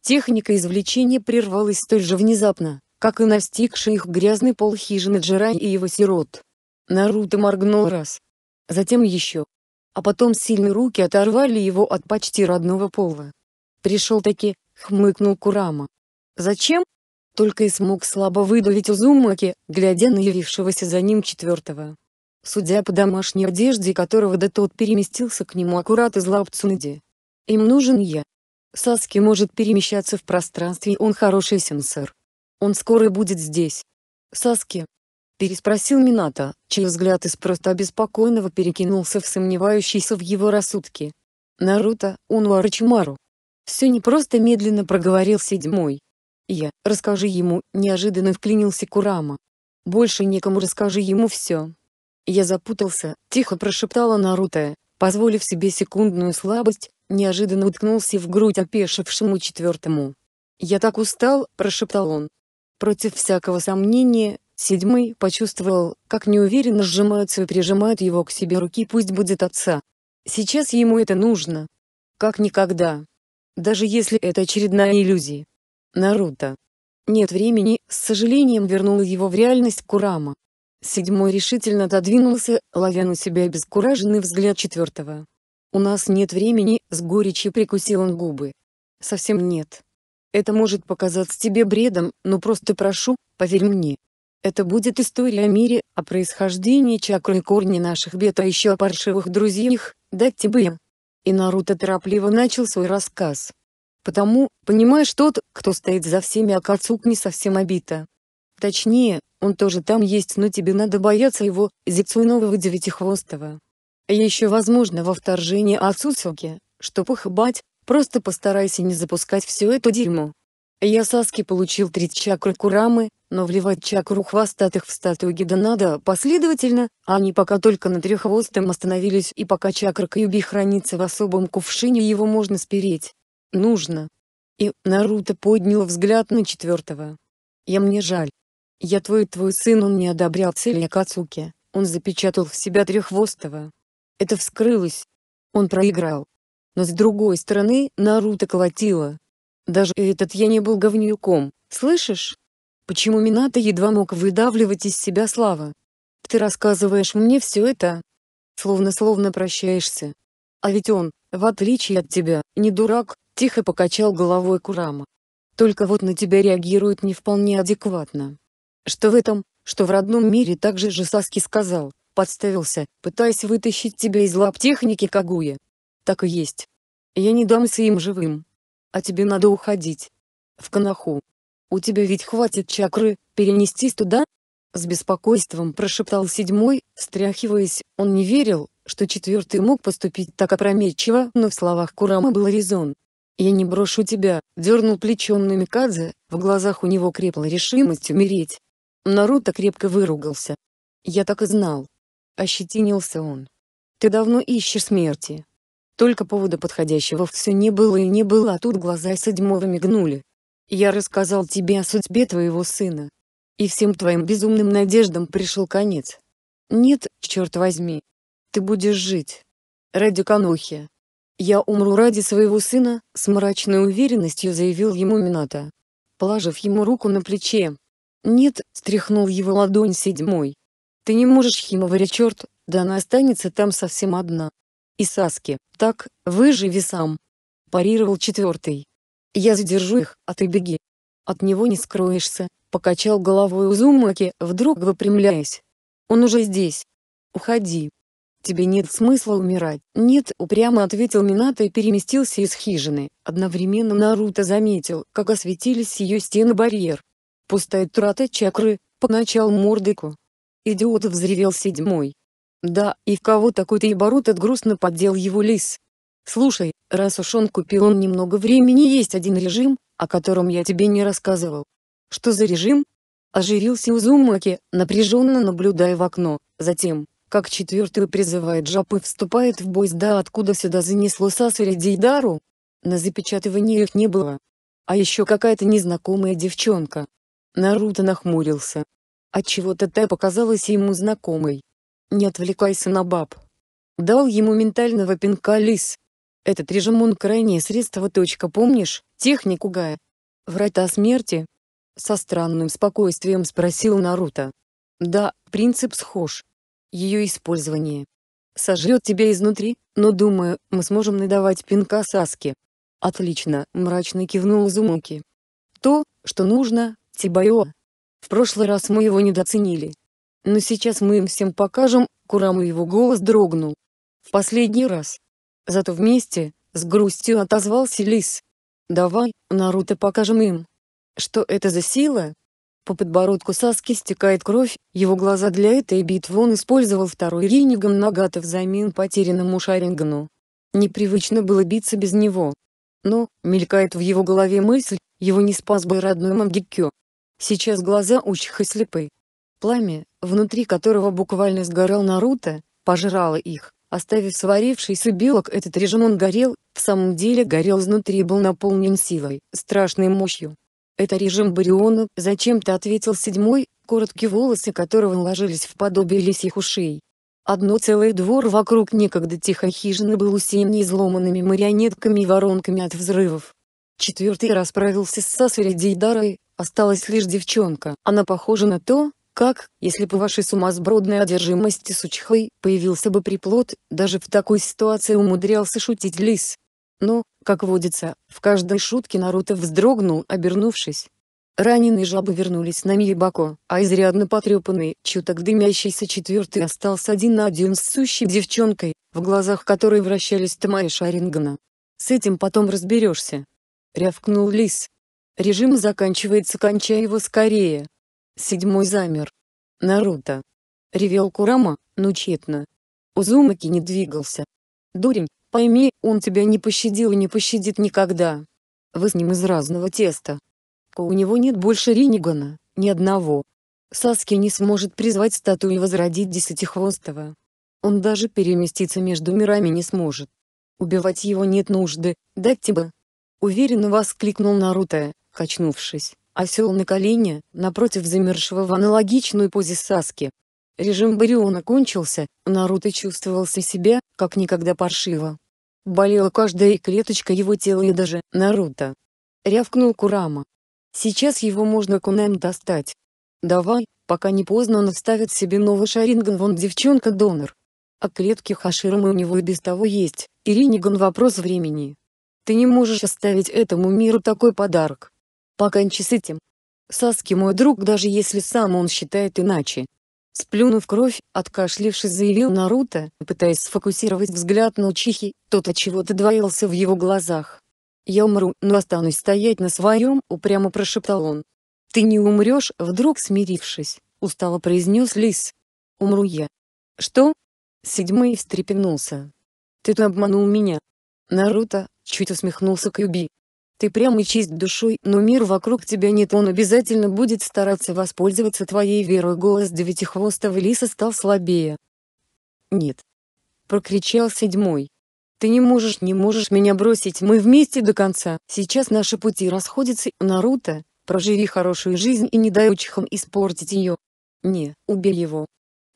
Техника извлечения прервалась столь же внезапно, как и настигший их грязный пол хижины Джирай и его сирот. Наруто моргнул раз. Затем еще. А потом сильные руки оторвали его от почти родного пола. Пришел-таки, хмыкнул Курама. Зачем? Только и смог слабо выдавить Узумаки, глядя на явившегося за ним четвертого. Судя по домашней одежде которого да тот переместился к нему аккурат из лап Цунэди. Им нужен я. Саски может перемещаться в пространстве, и он хороший сенсор. Он скоро будет здесь. Саски, переспросил Минато, чей взгляд из просто обеспокоенного перекинулся в сомневающийся в его рассудке. «Наруто, он все не просто медленно проговорил седьмой. Я, расскажи ему, неожиданно вклинился Курама. Больше некому расскажи ему все. Я запутался, тихо прошептала Наруто, позволив себе секундную слабость, неожиданно уткнулся в грудь опешившему четвертому. «Я так устал», — прошептал он. Против всякого сомнения, седьмой почувствовал, как неуверенно сжимаются и прижимают его к себе руки «пусть будет отца». Сейчас ему это нужно. Как никогда даже если это очередная иллюзия. Наруто. Нет времени, с сожалением вернул его в реальность Курама. Седьмой решительно отодвинулся, ловя на себя обескураженный взгляд четвертого. «У нас нет времени», — с горечью прикусил он губы. «Совсем нет. Это может показаться тебе бредом, но просто прошу, поверь мне. Это будет история о мире, о происхождении чакры и корне наших бед, а еще о паршивых друзьях, дать тебе и Наруто торопливо начал свой рассказ. Потому, понимаешь, тот, кто стоит за всеми Акацук не совсем обито. Точнее, он тоже там есть, но тебе надо бояться его, Зицунового Девятихвостого. А Еще возможно, во вторжения Ацуцуки, чтоб их просто постарайся не запускать все это дерьмо. Я Саски получил три чакры Курамы, но вливать чакру хвостатых в статую гида надо последовательно, а они пока только на треххвостом остановились и пока чакра Кьюби хранится в особом кувшине его можно спереть. Нужно. И Наруто поднял взгляд на четвертого. «Я мне жаль. Я твой твой сын» он не одобрял цель Акацуки, он запечатал в себя треххвостого. Это вскрылось. Он проиграл. Но с другой стороны, Наруто колотила. Даже этот я не был говнюком, слышишь? Почему Минато едва мог выдавливать из себя слава? Ты рассказываешь мне все это? Словно-словно прощаешься. А ведь он, в отличие от тебя, не дурак, тихо покачал головой Курама. Только вот на тебя реагирует не вполне адекватно. Что в этом, что в родном мире также же Саски сказал, подставился, пытаясь вытащить тебя из лап техники Кагуя. Так и есть. Я не дамся им живым. А тебе надо уходить. В Канаху. «У тебя ведь хватит чакры, перенестись туда?» С беспокойством прошептал седьмой, стряхиваясь, он не верил, что четвертый мог поступить так опрометчиво, но в словах Курама был резон. «Я не брошу тебя», — дернул плечом Намикадзе, в глазах у него крепла решимость умереть. Наруто крепко выругался. «Я так и знал». Ощетинился он. «Ты давно ищешь смерти». Только повода подходящего все не было и не было, а тут глаза седьмого мигнули. Я рассказал тебе о судьбе твоего сына. И всем твоим безумным надеждам пришел конец. Нет, черт возьми. Ты будешь жить. Ради Канохи. Я умру ради своего сына, с мрачной уверенностью заявил ему Мината. Положив ему руку на плече. Нет, стряхнул его ладонь седьмой. Ты не можешь, Химоваря, черт, да она останется там совсем одна. И Саски, так, выживи сам. Парировал четвертый. Я задержу их, а ты беги. От него не скроешься, покачал головой Узумаки, вдруг выпрямляясь. Он уже здесь. Уходи. Тебе нет смысла умирать. Нет, упрямо ответил Минато и переместился из хижины. Одновременно Наруто заметил, как осветились ее стены барьер. Пустая трата чакры, покачал мордыку. Идиот взревел седьмой. Да, и в кого такой то и ебарут грустно поддел его лис. «Слушай, раз уж он купил он немного времени есть один режим, о котором я тебе не рассказывал». «Что за режим?» Ожирился Узумаки, напряженно наблюдая в окно, затем, как четвертый призывает жаб вступает в бой да откуда сюда занесло Сасури Дейдару? На запечатывании их не было. А еще какая-то незнакомая девчонка. Наруто нахмурился. Отчего-то Тэ показалась ему знакомой. «Не отвлекайся на баб». Дал ему ментального пинка Лис, этот режим он крайнее средство. Точка, помнишь, технику Гая? Врата смерти? Со странным спокойствием спросил Наруто. Да, принцип схож. Ее использование. Сожрет тебя изнутри, но думаю, мы сможем надавать пинка Саске. Отлично, мрачно кивнул Зумуки. То, что нужно, Тибайо. В прошлый раз мы его недооценили. Но сейчас мы им всем покажем, Кураму его голос дрогнул. В последний раз. Зато вместе, с грустью отозвался лис. «Давай, Наруто, покажем им». «Что это за сила?» По подбородку Саски стекает кровь, его глаза для этой битвы он использовал второй Риниган Нагата взамен потерянному Шарингну. Непривычно было биться без него. Но, мелькает в его голове мысль, его не спас бы родной Магикё. Сейчас глаза учиха слепы. Пламя, внутри которого буквально сгорал Наруто, пожрало их. Оставив сварившийся белок этот режим он горел, в самом деле горел изнутри и был наполнен силой, страшной мощью. Это режим бариона, зачем-то ответил седьмой, короткие волосы которого ложились в подобие лисьих ушей. Одно целое двор вокруг некогда тихой хижины был усеян изломанными марионетками и воронками от взрывов. Четвертый расправился с Сосередей Дарой, осталась лишь девчонка. Она похожа на то, как, если бы вашей сумасбродной одержимости сучхой появился бы приплод, даже в такой ситуации умудрялся шутить лис? Но, как водится, в каждой шутке Наруто вздрогнул, обернувшись. Раненые жабы вернулись на мибако, а изрядно потрепанный, чуток дымящийся четвертый остался один на один с сущей девчонкой, в глазах которой вращались Тома и Шарингана. «С этим потом разберешься», — рявкнул Лис. «Режим заканчивается, кончай его скорее», Седьмой замер. Наруто. Ревел Курама, но ну тщетно. Узумаки не двигался. Дурень, пойми, он тебя не пощадил и не пощадит никогда. Вы с ним из разного теста. У него нет больше Ринигана, ни одного. Саски не сможет призвать статую и возродить Десятихвостого. Он даже переместиться между мирами не сможет. Убивать его нет нужды, дать тебе. Уверенно воскликнул Наруто, качнувшись. Осел на колени, напротив замершего в аналогичной позе Саски. Режим Бариона кончился, Наруто чувствовался себя, как никогда паршиво. Болела каждая клеточка его тела и даже Наруто. Рявкнул Курама. Сейчас его можно кунем достать. Давай, пока не поздно наставит себе новый шаринган вон девчонка-донор. А клетки Хаширамы у него и без того есть, и Риниган вопрос времени. Ты не можешь оставить этому миру такой подарок покончи с этим. Саски мой друг даже если сам он считает иначе. Сплюнув кровь, откашлившись заявил Наруто, пытаясь сфокусировать взгляд на Учихи, тот от чего-то двоился в его глазах. «Я умру, но останусь стоять на своем», — упрямо прошептал он. «Ты не умрешь», — вдруг смирившись, устало произнес Лис. «Умру я». «Что?» Седьмой встрепенулся. «Ты-то обманул меня». Наруто чуть усмехнулся Кьюби. Ты прям и чист душой, но мир вокруг тебя нет, он обязательно будет стараться воспользоваться твоей верой. Голос девятихвостого лиса стал слабее. Нет. Прокричал седьмой. Ты не можешь, не можешь меня бросить, мы вместе до конца. Сейчас наши пути расходятся, Наруто, проживи хорошую жизнь и не дай учехам испортить ее. Не, убей его.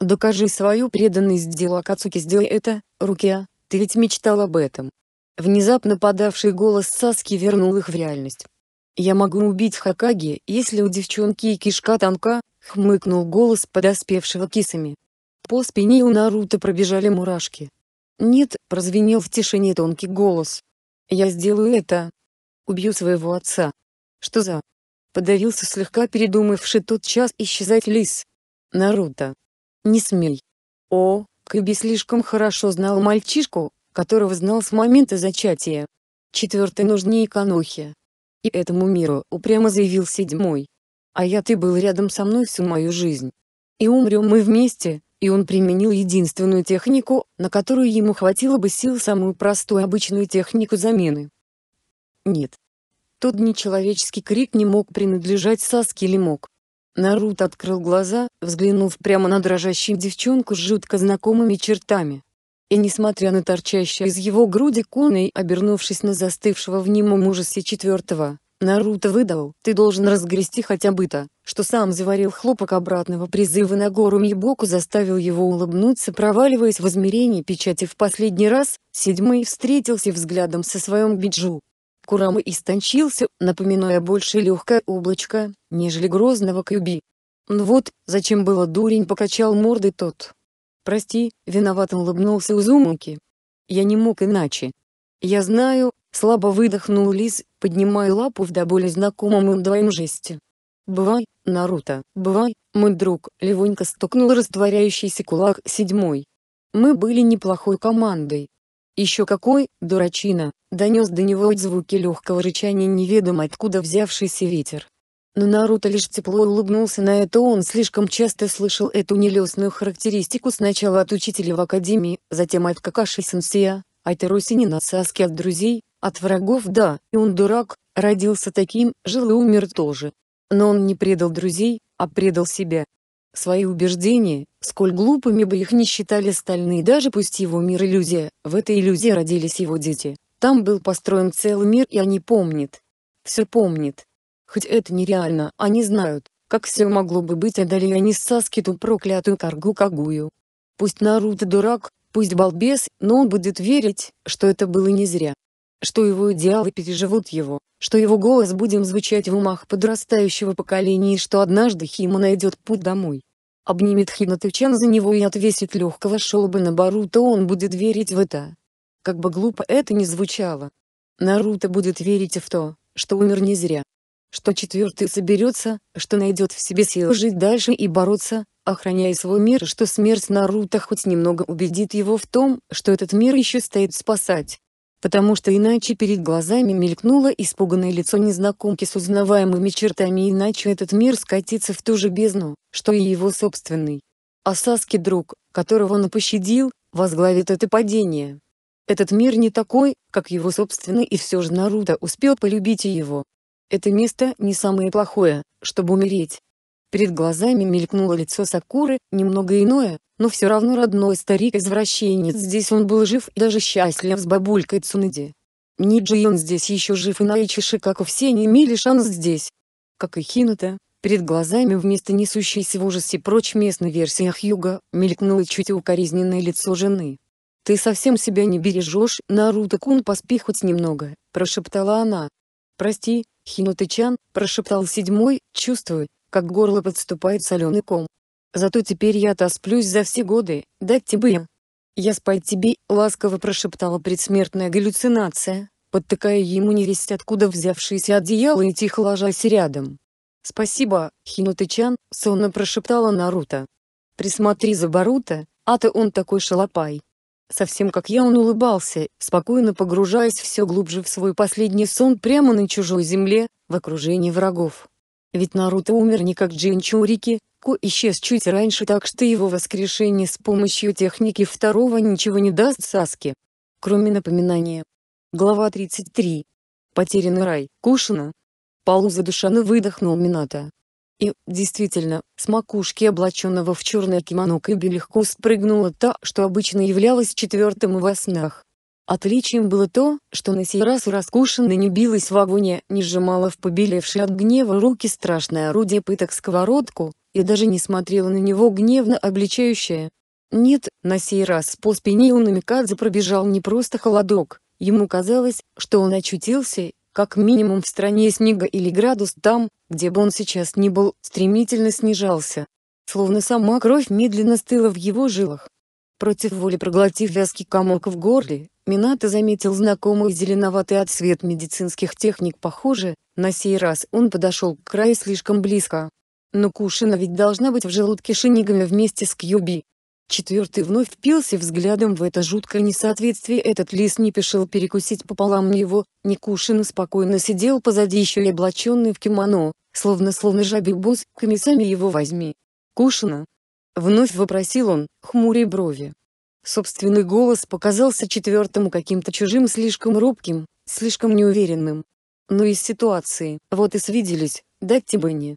Докажи свою преданность делу. Дилакацуки, сделай это, Рукиа. ты ведь мечтал об этом. Внезапно подавший голос Саски вернул их в реальность. «Я могу убить Хакаги, если у девчонки и кишка тонка», — хмыкнул голос подоспевшего кисами. По спине у Наруто пробежали мурашки. «Нет», — прозвенел в тишине тонкий голос. «Я сделаю это. Убью своего отца». «Что за?» Подавился слегка передумавший тот час исчезать лис. «Наруто. Не смей». О, Кэби слишком хорошо знал мальчишку, которого знал с момента зачатия. Четвертый нужнее конохи. И этому миру упрямо заявил седьмой. А я ты был рядом со мной всю мою жизнь. И умрем мы вместе, и он применил единственную технику, на которую ему хватило бы сил самую простую обычную технику замены. Нет. Тот нечеловеческий крик не мог принадлежать Саске или мог. Наруто открыл глаза, взглянув прямо на дрожащую девчонку с жутко знакомыми чертами и несмотря на торчащий из его груди куной, обернувшись на застывшего в нем ужасе четвертого, Наруто выдал, ты должен разгрести хотя бы то, что сам заварил хлопок обратного призыва на гору Мьебоку заставил его улыбнуться проваливаясь в измерении печати в последний раз, седьмой встретился взглядом со своим биджу. Курама истончился, напоминая больше легкое облачко, нежели грозного кюби. «Ну вот, зачем было дурень?» — покачал мордой тот. «Прости», — виновато улыбнулся Узумаки. «Я не мог иначе». «Я знаю», — слабо выдохнул Лиз, поднимая лапу в до боли знакомом им жесте. «Бывай, Наруто, бывай, мой друг», — Левонько стукнул растворяющийся кулак седьмой. «Мы были неплохой командой». «Еще какой, дурачина», — донес до него от звуки легкого рычания неведомо откуда взявшийся ветер. Но Наруто лишь тепло улыбнулся на это он слишком часто слышал эту нелестную характеристику сначала от учителя в академии, затем от Какаши-сенсея, от Ирусинина Саски от друзей, от врагов да, и он дурак, родился таким, жил и умер тоже. Но он не предал друзей, а предал себя. Свои убеждения, сколь глупыми бы их ни считали стальные даже пусть его мир иллюзия, в этой иллюзии родились его дети. Там был построен целый мир и они помнят. Все помнят. Хоть это нереально, они знают, как все могло бы быть, отдали а они Саски ту проклятую каргу Кагую. Пусть Наруто дурак, пусть балбес, но он будет верить, что это было не зря. Что его идеалы переживут его, что его голос будем звучать в умах подрастающего поколения и что однажды Хима найдет путь домой. Обнимет Хина Тучан за него и отвесит легкого шелба на Баруто он будет верить в это. Как бы глупо это ни звучало. Наруто будет верить в то, что умер не зря что четвертый соберется, что найдет в себе силы жить дальше и бороться, охраняя свой мир, что смерть Наруто хоть немного убедит его в том, что этот мир еще стоит спасать. Потому что иначе перед глазами мелькнуло испуганное лицо незнакомки с узнаваемыми чертами иначе этот мир скатится в ту же бездну, что и его собственный. А Саски друг, которого он пощадил, возглавит это падение. Этот мир не такой, как его собственный и все же Наруто успел полюбить его, это место не самое плохое, чтобы умереть. Перед глазами мелькнуло лицо Сакуры, немного иное, но все равно родной старик-извращенец. Здесь он был жив и даже счастлив с бабулькой Цуныди. Ниджи он здесь еще жив и как Шикаку все не имели шанс здесь. Как и Хинута, перед глазами вместо несущейся в ужасе прочь местной версии Ахьюга мелькнуло чуть укоризненное лицо жены. «Ты совсем себя не бережешь, Наруто-кун поспи хоть немного», – прошептала она. «Прости, Хинутычан, прошептал седьмой, чувствую, как горло подступает соленый ком. Зато теперь я отосплюсь за все годы, дать тебе им. Я спать тебе, ласково прошептала предсмертная галлюцинация, подтыкая ему нересть откуда взявшееся одеяло и тихо ложась рядом. «Спасибо, Хинутычан», — сонно прошептала Наруто. «Присмотри за Баруто, а то он такой шалопай». Совсем как я он улыбался, спокойно погружаясь все глубже в свой последний сон прямо на чужой земле, в окружении врагов. Ведь Наруто умер не как Джин Чурики, Ко исчез чуть раньше так что его воскрешение с помощью техники второго ничего не даст Саске. Кроме напоминания. Глава 33. Потерянный рай, Кушина. Полу задушенно выдохнул Мината. И, действительно, с макушки облаченного в черное кимоно Кэби легко спрыгнула то что обычно являлось четвертым во снах. Отличием было то, что на сей раз раскушенно не билась в агоне, не сжимала в побелевшие от гнева руки страшное орудие пыток сковородку, и даже не смотрела на него гневно обличающее. Нет, на сей раз по спине у Намикадзе пробежал не просто холодок, ему казалось, что он очутился как минимум в стране снега или градус там, где бы он сейчас ни был, стремительно снижался. Словно сама кровь медленно стыла в его жилах. Против воли проглотив вязкий комок в горле, Минато заметил знакомый зеленоватый отсвет медицинских техник похоже, на сей раз он подошел к краю слишком близко. Но Кушина ведь должна быть в желудке Шинигами вместе с Кьюби. Четвертый вновь впился взглядом в это жуткое несоответствие. Этот лис не пешил перекусить пополам его, Никушин спокойно сидел позади еще и облаченный в кимоно, словно-словно жабий босс, комиссами его возьми. «Кушина?» — вновь вопросил он, хмуря брови. Собственный голос показался четвертому каким-то чужим слишком робким, слишком неуверенным. Но «Ну из ситуации, вот и свиделись, дать тебе не.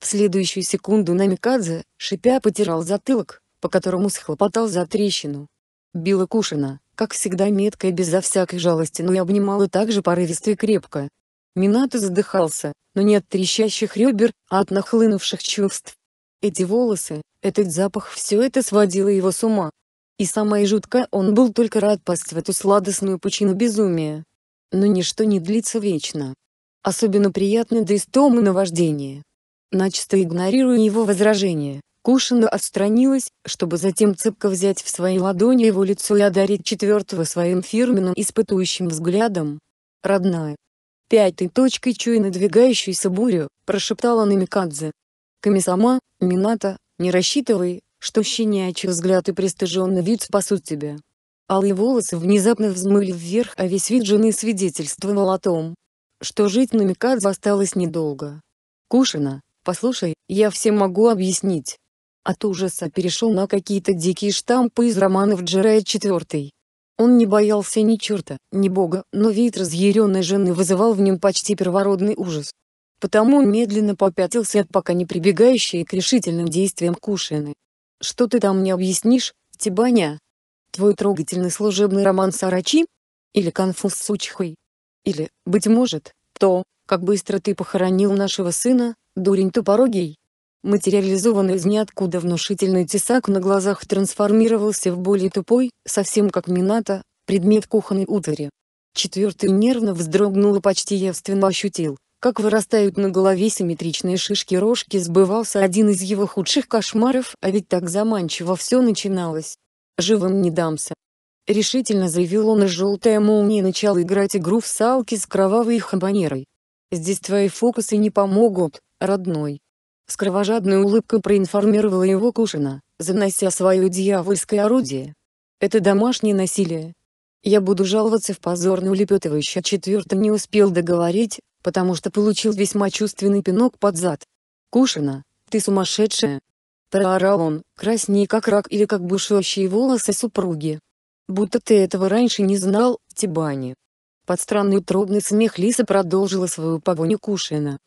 В следующую секунду Намикадзе, шипя, потирал затылок, по которому схлопотал за трещину. Била Кушина, как всегда метко и безо всякой жалости, но и обнимала так же порывисто и крепко. Минато задыхался, но не от трещащих ребер, а от нахлынувших чувств. Эти волосы, этот запах все это сводило его с ума. И самое жуткое он был только рад пасть в эту сладостную пучину безумия. Но ничто не длится вечно. Особенно приятно до истомы истома наваждение. Начисто игнорируя его возражения, Кушина отстранилась, чтобы затем цепко взять в свои ладони его лицо и одарить четвертого своим фирменным испытующим взглядом. «Родная!» Пятой точкой чуя надвигающуюся бурю, прошептала Намикадзе. «Камисама, Мината, не рассчитывай, что щенячий взгляд и пристыженный вид спасут тебя». Алые волосы внезапно взмыли вверх, а весь вид жены свидетельствовал о том, что жить Намикадзе осталось недолго. «Кушина, послушай, я всем могу объяснить от ужаса перешел на какие-то дикие штампы из романов Джерая IV. Он не боялся ни черта, ни бога, но вид разъяренной жены вызывал в нем почти первородный ужас. Потому он медленно попятился от пока не прибегающей к решительным действиям Кушины. «Что ты там не объяснишь, Тибаня? Твой трогательный служебный роман с Арачи? Или конфуз с Учхой? Или, быть может, то, как быстро ты похоронил нашего сына, дурень тупорогий?» материализованный из ниоткуда внушительный тесак на глазах трансформировался в более тупой, совсем как Мината, предмет кухонной утвари. Четвертый нервно вздрогнул и почти явственно ощутил, как вырастают на голове симметричные шишки-рожки сбывался один из его худших кошмаров, а ведь так заманчиво все начиналось. «Живым не дамся», — решительно заявил он и желтая молния начала играть игру в салки с кровавой хабанерой. «Здесь твои фокусы не помогут, родной». С кровожадной улыбкой проинформировала его Кушина, занося свое дьявольское орудие. «Это домашнее насилие. Я буду жаловаться в позорно улепетывающий а четвертый не успел договорить, потому что получил весьма чувственный пинок под зад. «Кушина, ты сумасшедшая!» Проорал он, красней как рак или как бушующие волосы супруги. «Будто ты этого раньше не знал, Тибани!» Под странный утробный смех Лиса продолжила свою погоню Кушина,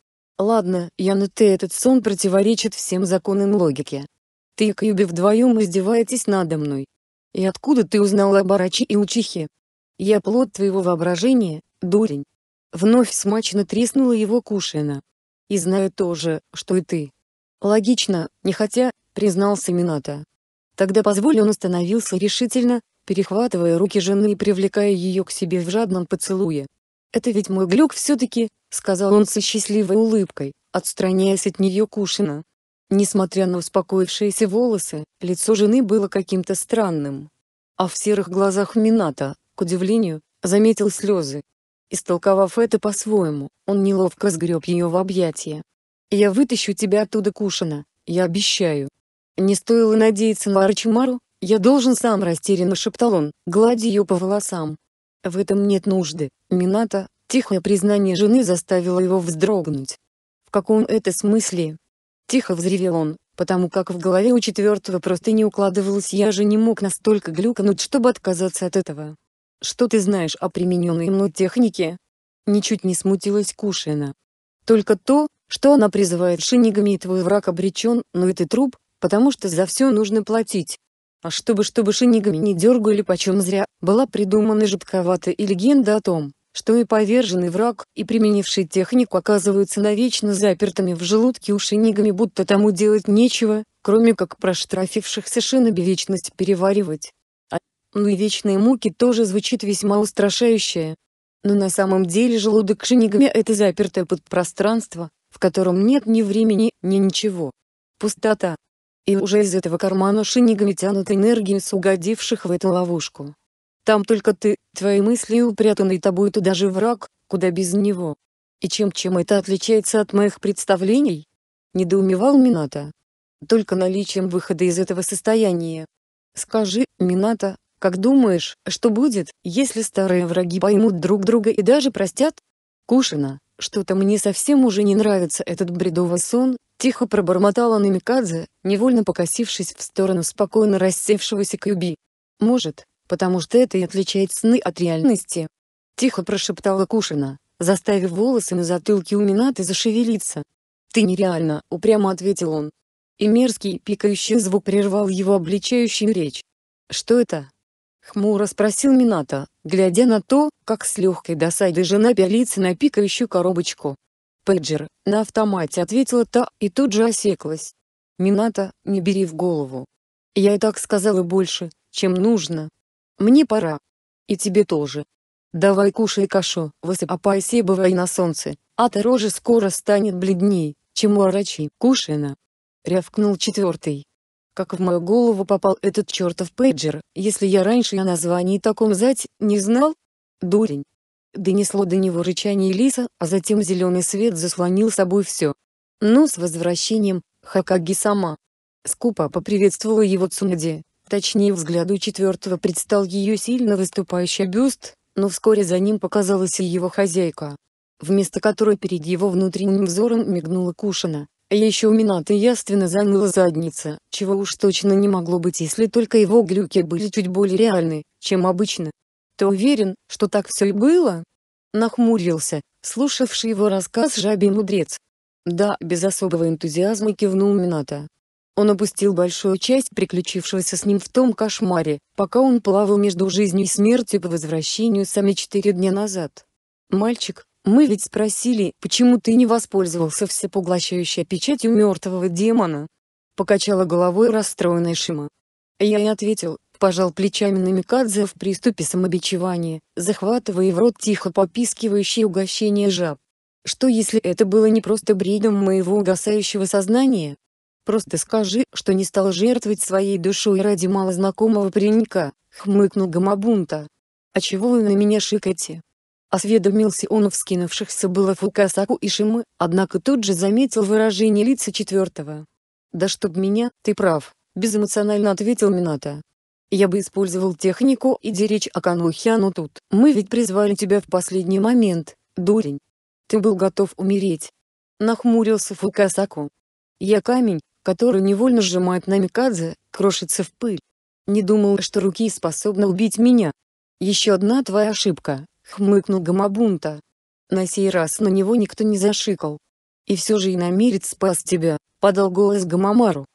Ладно, я но ты этот сон противоречит всем законам логики. Ты и Кьюби вдвоем издеваетесь надо мной. И откуда ты узнал о барачи и Учихе? Я плод твоего воображения, дурень. Вновь смачно треснула его Кушина. И знаю тоже, что и ты. Логично, не хотя, признался Минато. Тогда позволь он остановился решительно, перехватывая руки жены и привлекая ее к себе в жадном поцелуе это ведь мой глюк все-таки», — сказал он со счастливой улыбкой, отстраняясь от нее Кушина. Несмотря на успокоившиеся волосы, лицо жены было каким-то странным. А в серых глазах Мината, к удивлению, заметил слезы. Истолковав это по-своему, он неловко сгреб ее в объятия. «Я вытащу тебя оттуда, Кушина, я обещаю». Не стоило надеяться на Арчимару, я должен сам растерянно шептал он, гладя ее по волосам, в этом нет нужды, Мината. тихое признание жены заставило его вздрогнуть. В каком это смысле? Тихо взревел он, потому как в голове у четвертого просто не укладывалось «я же не мог настолько глюкануть, чтобы отказаться от этого». «Что ты знаешь о примененной мной технике?» Ничуть не смутилась Кушина. «Только то, что она призывает шинигами и твой враг обречен, но это ты труп, потому что за все нужно платить. А чтобы чтобы шинигами не дергали почем зря, была придумана жутковатая легенда о том, что и поверженный враг, и применивший технику оказываются навечно запертыми в желудке у шинигами будто тому делать нечего, кроме как проштрафившихся шиноби вечность переваривать. А, ну и вечные муки тоже звучит весьма устрашающе. Но на самом деле желудок шинигами это запертое подпространство, в котором нет ни времени, ни ничего. Пустота, и уже из этого кармана шинигами тянут энергию с угодивших в эту ловушку. Там только ты, твои мысли упрятаны тобой туда же враг, куда без него. И чем-чем это отличается от моих представлений? Недоумевал Мината. Только наличием выхода из этого состояния. Скажи, Мината, как думаешь, что будет, если старые враги поймут друг друга и даже простят? Кушина, что-то мне совсем уже не нравится этот бредовый сон, Тихо пробормотала Намикадзе, невольно покосившись в сторону спокойно рассевшегося Кьюби. «Может, потому что это и отличает сны от реальности». Тихо прошептала Кушина, заставив волосы на затылке у Минаты зашевелиться. «Ты нереально», — упрямо ответил он. И мерзкий пикающий звук прервал его обличающую речь. «Что это?» — хмуро спросил Мината, глядя на то, как с легкой досадой жена пялится на пикающую коробочку пейджер, на автомате ответила та и тут же осеклась. «Мината, не бери в голову. Я и так сказала больше, чем нужно. Мне пора. И тебе тоже. Давай кушай кашу, высыпайся бывай на солнце, а то рожа скоро станет бледней, чем у Арачи. на. Рявкнул четвертый. Как в мою голову попал этот чертов пейджер, если я раньше о названии таком зать не знал? Дурень. Донесло до него рычание лиса, а затем зеленый свет заслонил собой все. «Ну с возвращением, Хакаги сама!» Скупо поприветствовала его цунади. Точнее взгляду четвертого предстал ее сильно выступающий бюст, но вскоре за ним показалась и его хозяйка, вместо которой перед его внутренним взором мигнула Кушина. А еще у Минаты яственно заныла задница, чего уж точно не могло быть если только его глюки были чуть более реальны, чем обычно. Ты уверен, что так все и было? Нахмурился, слушавший его рассказ жабий мудрец. Да, без особого энтузиазма кивнул Мината. Он опустил большую часть приключившегося с ним в том кошмаре, пока он плавал между жизнью и смертью по возвращению сами четыре дня назад. «Мальчик, мы ведь спросили, почему ты не воспользовался всепоглощающей печатью мертвого демона?» Покачала головой расстроенная Шима. Я и ответил, пожал плечами Намикадзе в приступе самобичевания, захватывая в рот тихо попискивающие угощение жаб. Что если это было не просто бредом моего угасающего сознания? Просто скажи, что не стал жертвовать своей душой ради малознакомого паренька, хмыкнул Гамабунта. А чего вы на меня шикаете? Осведомился он в скинувшихся было Фукасаку и Шимы, однако тут же заметил выражение лица четвертого. «Да чтоб меня, ты прав», — безэмоционально ответил Мината. Я бы использовал технику и деречь Аканухи, но тут мы ведь призвали тебя в последний момент, дурень. Ты был готов умереть. Нахмурился Фукасаку. Я камень, который невольно сжимает Намикадзе, крошится в пыль. Не думал, что руки способны убить меня. Еще одна твоя ошибка, хмыкнул Гамабунта. На сей раз на него никто не зашикал. И все же и намерец спас тебя, подал голос Гамамару.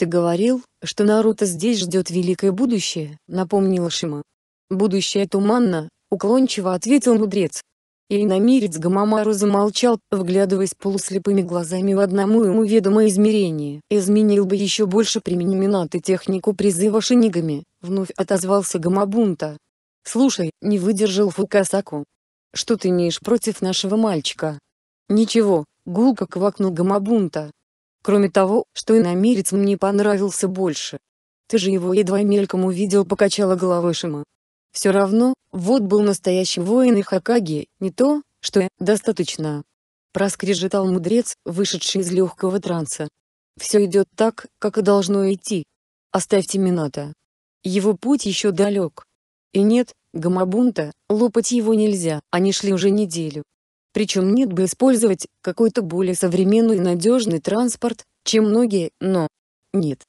«Ты говорил, что Наруто здесь ждет великое будущее», — напомнила Шима. «Будущее туманно», — уклончиво ответил мудрец. И иномирец Гамамару замолчал, вглядываясь полуслепыми глазами в одному ему ведомое измерение. «Изменил бы еще больше примениминаты технику призыва шинигами», — вновь отозвался Гамабунта. «Слушай, не выдержал Фукасаку. Что ты имеешь против нашего мальчика?» «Ничего», — гулко квакнул Гамабунта. Кроме того, что иномерец мне понравился больше. Ты же его едва мельком увидел, покачала головой Шима. Все равно, вот был настоящий воин и Хакаги, не то, что я, достаточно. Проскрежетал мудрец, вышедший из легкого транса. Все идет так, как и должно идти. Оставьте Мината. Его путь еще далек. И нет, Гамабунта, лопать его нельзя, они шли уже неделю. Причем нет бы использовать какой-то более современный и надежный транспорт, чем многие, но... Нет.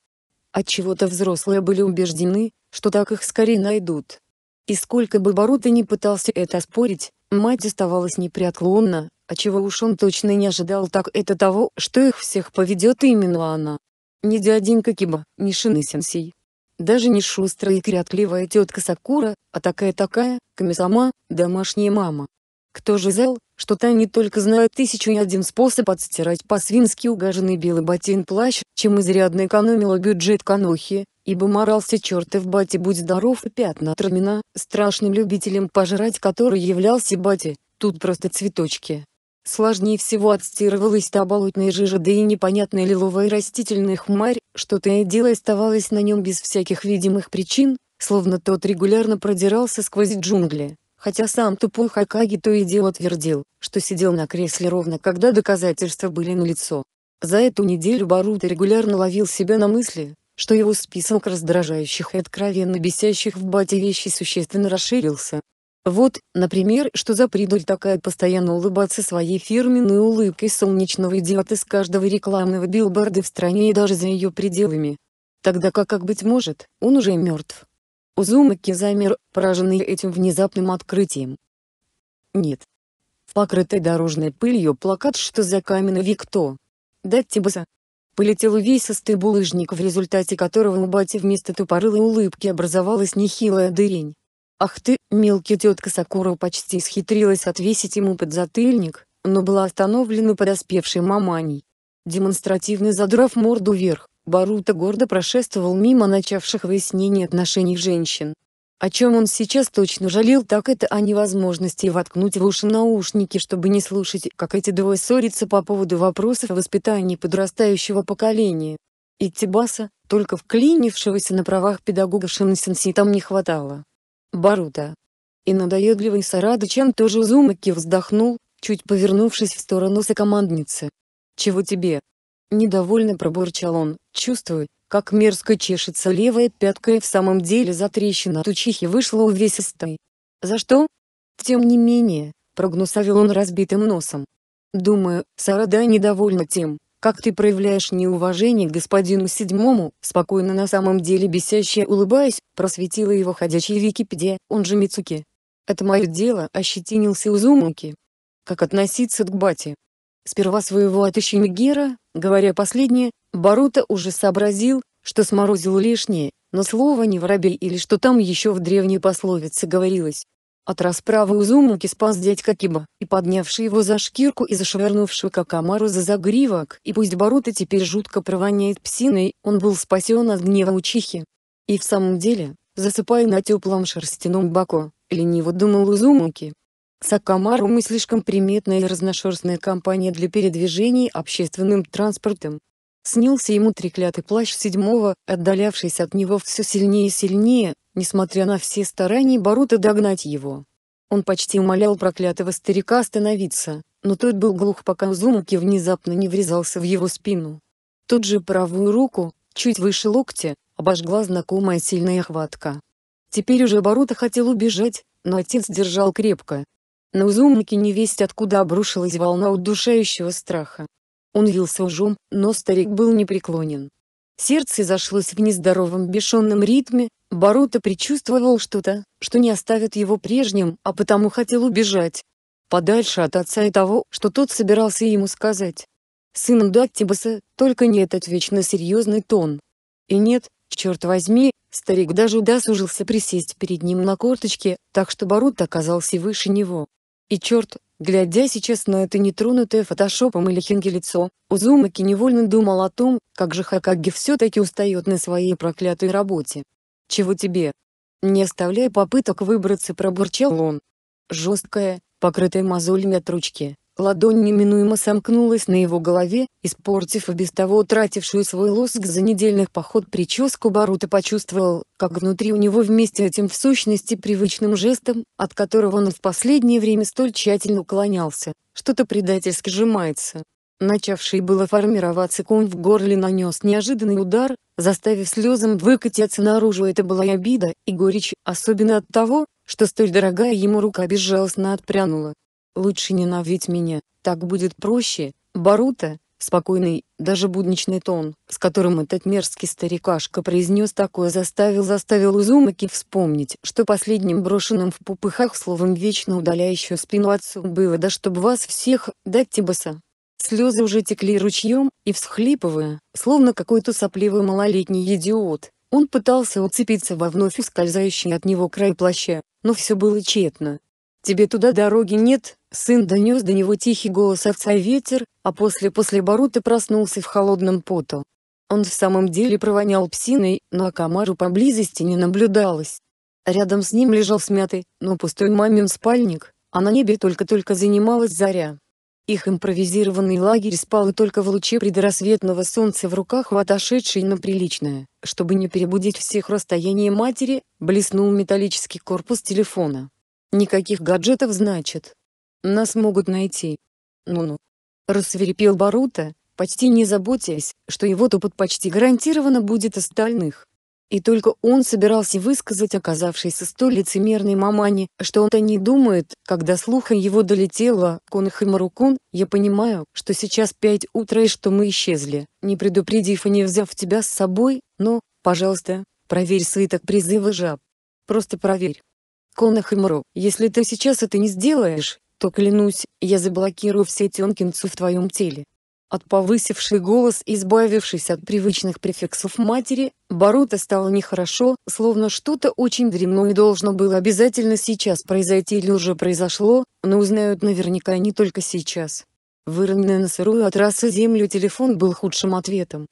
Отчего-то взрослые были убеждены, что так их скорее найдут. И сколько бы Боруто не пытался это спорить, мать оставалась непреклонна, а чего уж он точно не ожидал так это того, что их всех поведет именно она. Ни дяденька Киба, ни Шины Сенсей. Даже не шустрая и крятливая тетка Сакура, а такая-такая, Камисама, домашняя мама. Кто же знал, что та не только знает тысячу и один способ отстирать по-свински угаженный белый ботин плащ, чем изрядно экономила бюджет канохи, ибо морался чертов бати будь здоров и пятна трамина, страшным любителем пожрать который являлся бати, тут просто цветочки. Сложнее всего отстирывалась та болотная жижа да и непонятная лиловая растительная хмарь, что-то и дело оставалось на нем без всяких видимых причин, словно тот регулярно продирался сквозь джунгли, хотя сам тупой Хакаги то и дело твердил, что сидел на кресле ровно когда доказательства были налицо. За эту неделю Баруто регулярно ловил себя на мысли, что его список раздражающих и откровенно бесящих в бате вещей существенно расширился. Вот, например, что за придурь такая постоянно улыбаться своей фирменной улыбкой солнечного идиота с каждого рекламного билборда в стране и даже за ее пределами. Тогда как, как быть может, он уже мертв. Узумаки замер, пораженный этим внезапным открытием. Нет. Покрытый дорожной пылью плакат «Что за каменный Викто?» Дать Даттибаса. Полетел увесистый булыжник в результате которого у бати вместо тупорылой улыбки образовалась нехилая дырень. Ах ты, мелкий тетка Сакура почти схитрилась отвесить ему подзатыльник, но была остановлена подоспевшей маманей. Демонстративно задрав морду вверх, Барута гордо прошествовал мимо начавших выяснение отношений женщин. О чем он сейчас точно жалел, так это о невозможности воткнуть в уши наушники, чтобы не слушать, как эти двое ссорятся по поводу вопросов о воспитании подрастающего поколения. И Тибаса, только вклинившегося на правах педагога Шинсенси там не хватало. Барута. И надоедливый Сарада чем тоже Узумаки вздохнул, чуть повернувшись в сторону сокомандницы. «Чего тебе?» Недовольно пробурчал он, чувствуя, как мерзко чешется левая пятка и в самом деле затрещина от учихи вышла увесистой. «За что?» Тем не менее, прогнусавил он разбитым носом. «Думаю, Сарада недовольна тем, как ты проявляешь неуважение к господину седьмому», спокойно на самом деле бесящая, улыбаясь, просветила его ходячая Википедия, он же Мицуки. «Это мое дело», ощетинился Узумуки. «Как относиться к бате?» Сперва своего отыщи Мегера, говоря последнее, Барута уже сообразил, что сморозил лишнее, но слово не воробей или что там еще в древней пословице говорилось. От расправы Узумуки спас дядька Киба, и поднявший его за шкирку и зашвырнувший комару за загривок, и пусть Барута теперь жутко провоняет псиной, он был спасен от гнева учихи. И в самом деле, засыпая на теплом шерстяном боку, лениво думал Узумуки, Сакамару мы слишком приметная и разношерстная компания для передвижений общественным транспортом. Снился ему треклятый плащ седьмого, отдалявшийся от него все сильнее и сильнее, несмотря на все старания Барута догнать его. Он почти умолял проклятого старика остановиться, но тот был глух пока Узумуки внезапно не врезался в его спину. Тут же правую руку, чуть выше локтя, обожгла знакомая сильная хватка. Теперь уже Барута хотел убежать, но отец держал крепко, на узумники невесть откуда обрушилась волна удушающего страха. Он вился ужом, но старик был непреклонен. Сердце зашлось в нездоровом бешеном ритме, Барута предчувствовал что-то, что не оставит его прежним, а потому хотел убежать. Подальше от отца и того, что тот собирался ему сказать. Сыном Дактибаса, только не этот вечно серьезный тон. И нет, черт возьми, старик даже удосужился присесть перед ним на корточке, так что Борут оказался выше него. И черт, глядя сейчас на это нетронутое фотошопом или хинги лицо, Узумаки невольно думал о том, как же Хакаги все-таки устает на своей проклятой работе. «Чего тебе?» Не оставляя попыток выбраться пробурчал он. Жесткая, покрытая мозолями от ручки, Ладонь неминуемо сомкнулась на его голове, испортив и без того утратившую свой лоск за недельных поход прическу Барута почувствовал, как внутри у него вместе этим в сущности привычным жестом, от которого он в последнее время столь тщательно уклонялся, что-то предательски сжимается. Начавший было формироваться ком в горле нанес неожиданный удар, заставив слезам выкатиться наружу это была и обида, и горечь, особенно от того, что столь дорогая ему рука безжалостно отпрянула. Лучше ненавидь меня, так будет проще, Барута, спокойный, даже будничный тон, с которым этот мерзкий старикашка произнес такое заставил заставил Узумаки вспомнить, что последним брошенным в пупыхах словом вечно удаляющую спину отцу было да чтоб вас всех, да Тибаса. Слезы уже текли ручьем, и всхлипывая, словно какой-то сопливый малолетний идиот, он пытался уцепиться во вновь ускользающий от него край плаща, но все было тщетно, «Тебе туда дороги нет», — сын донес до него тихий голос овца ветер, а после после Барута проснулся в холодном поту. Он в самом деле провонял псиной, но Акамару поблизости не наблюдалось. Рядом с ним лежал смятый, но пустой мамин спальник, а на небе только-только занималась заря. Их импровизированный лагерь спал и только в луче предрассветного солнца в руках у отошедшей на приличное, чтобы не перебудить всех расстояние матери, блеснул металлический корпус телефона. Никаких гаджетов, значит. Нас могут найти. Ну-ну. Рассверепел Барута, почти не заботясь, что его опыт почти гарантированно будет остальных. И только он собирался высказать оказавшейся столь лицемерной мамане, что он-то не думает, когда слуха его долетела Конах и Марукун, я понимаю, что сейчас пять утра и что мы исчезли, не предупредив и не взяв тебя с собой, но, пожалуйста, проверь свиток призыва жаб. Просто проверь. Конахэмору, если ты сейчас это не сделаешь, то клянусь, я заблокирую все тёнкинцу в твоем теле. От повысивший голос, избавившись от привычных префиксов матери, Барута стало нехорошо, словно что-то очень дремное должно было обязательно сейчас произойти или уже произошло, но узнают наверняка не только сейчас. Выроненный на сырую от землю телефон был худшим ответом.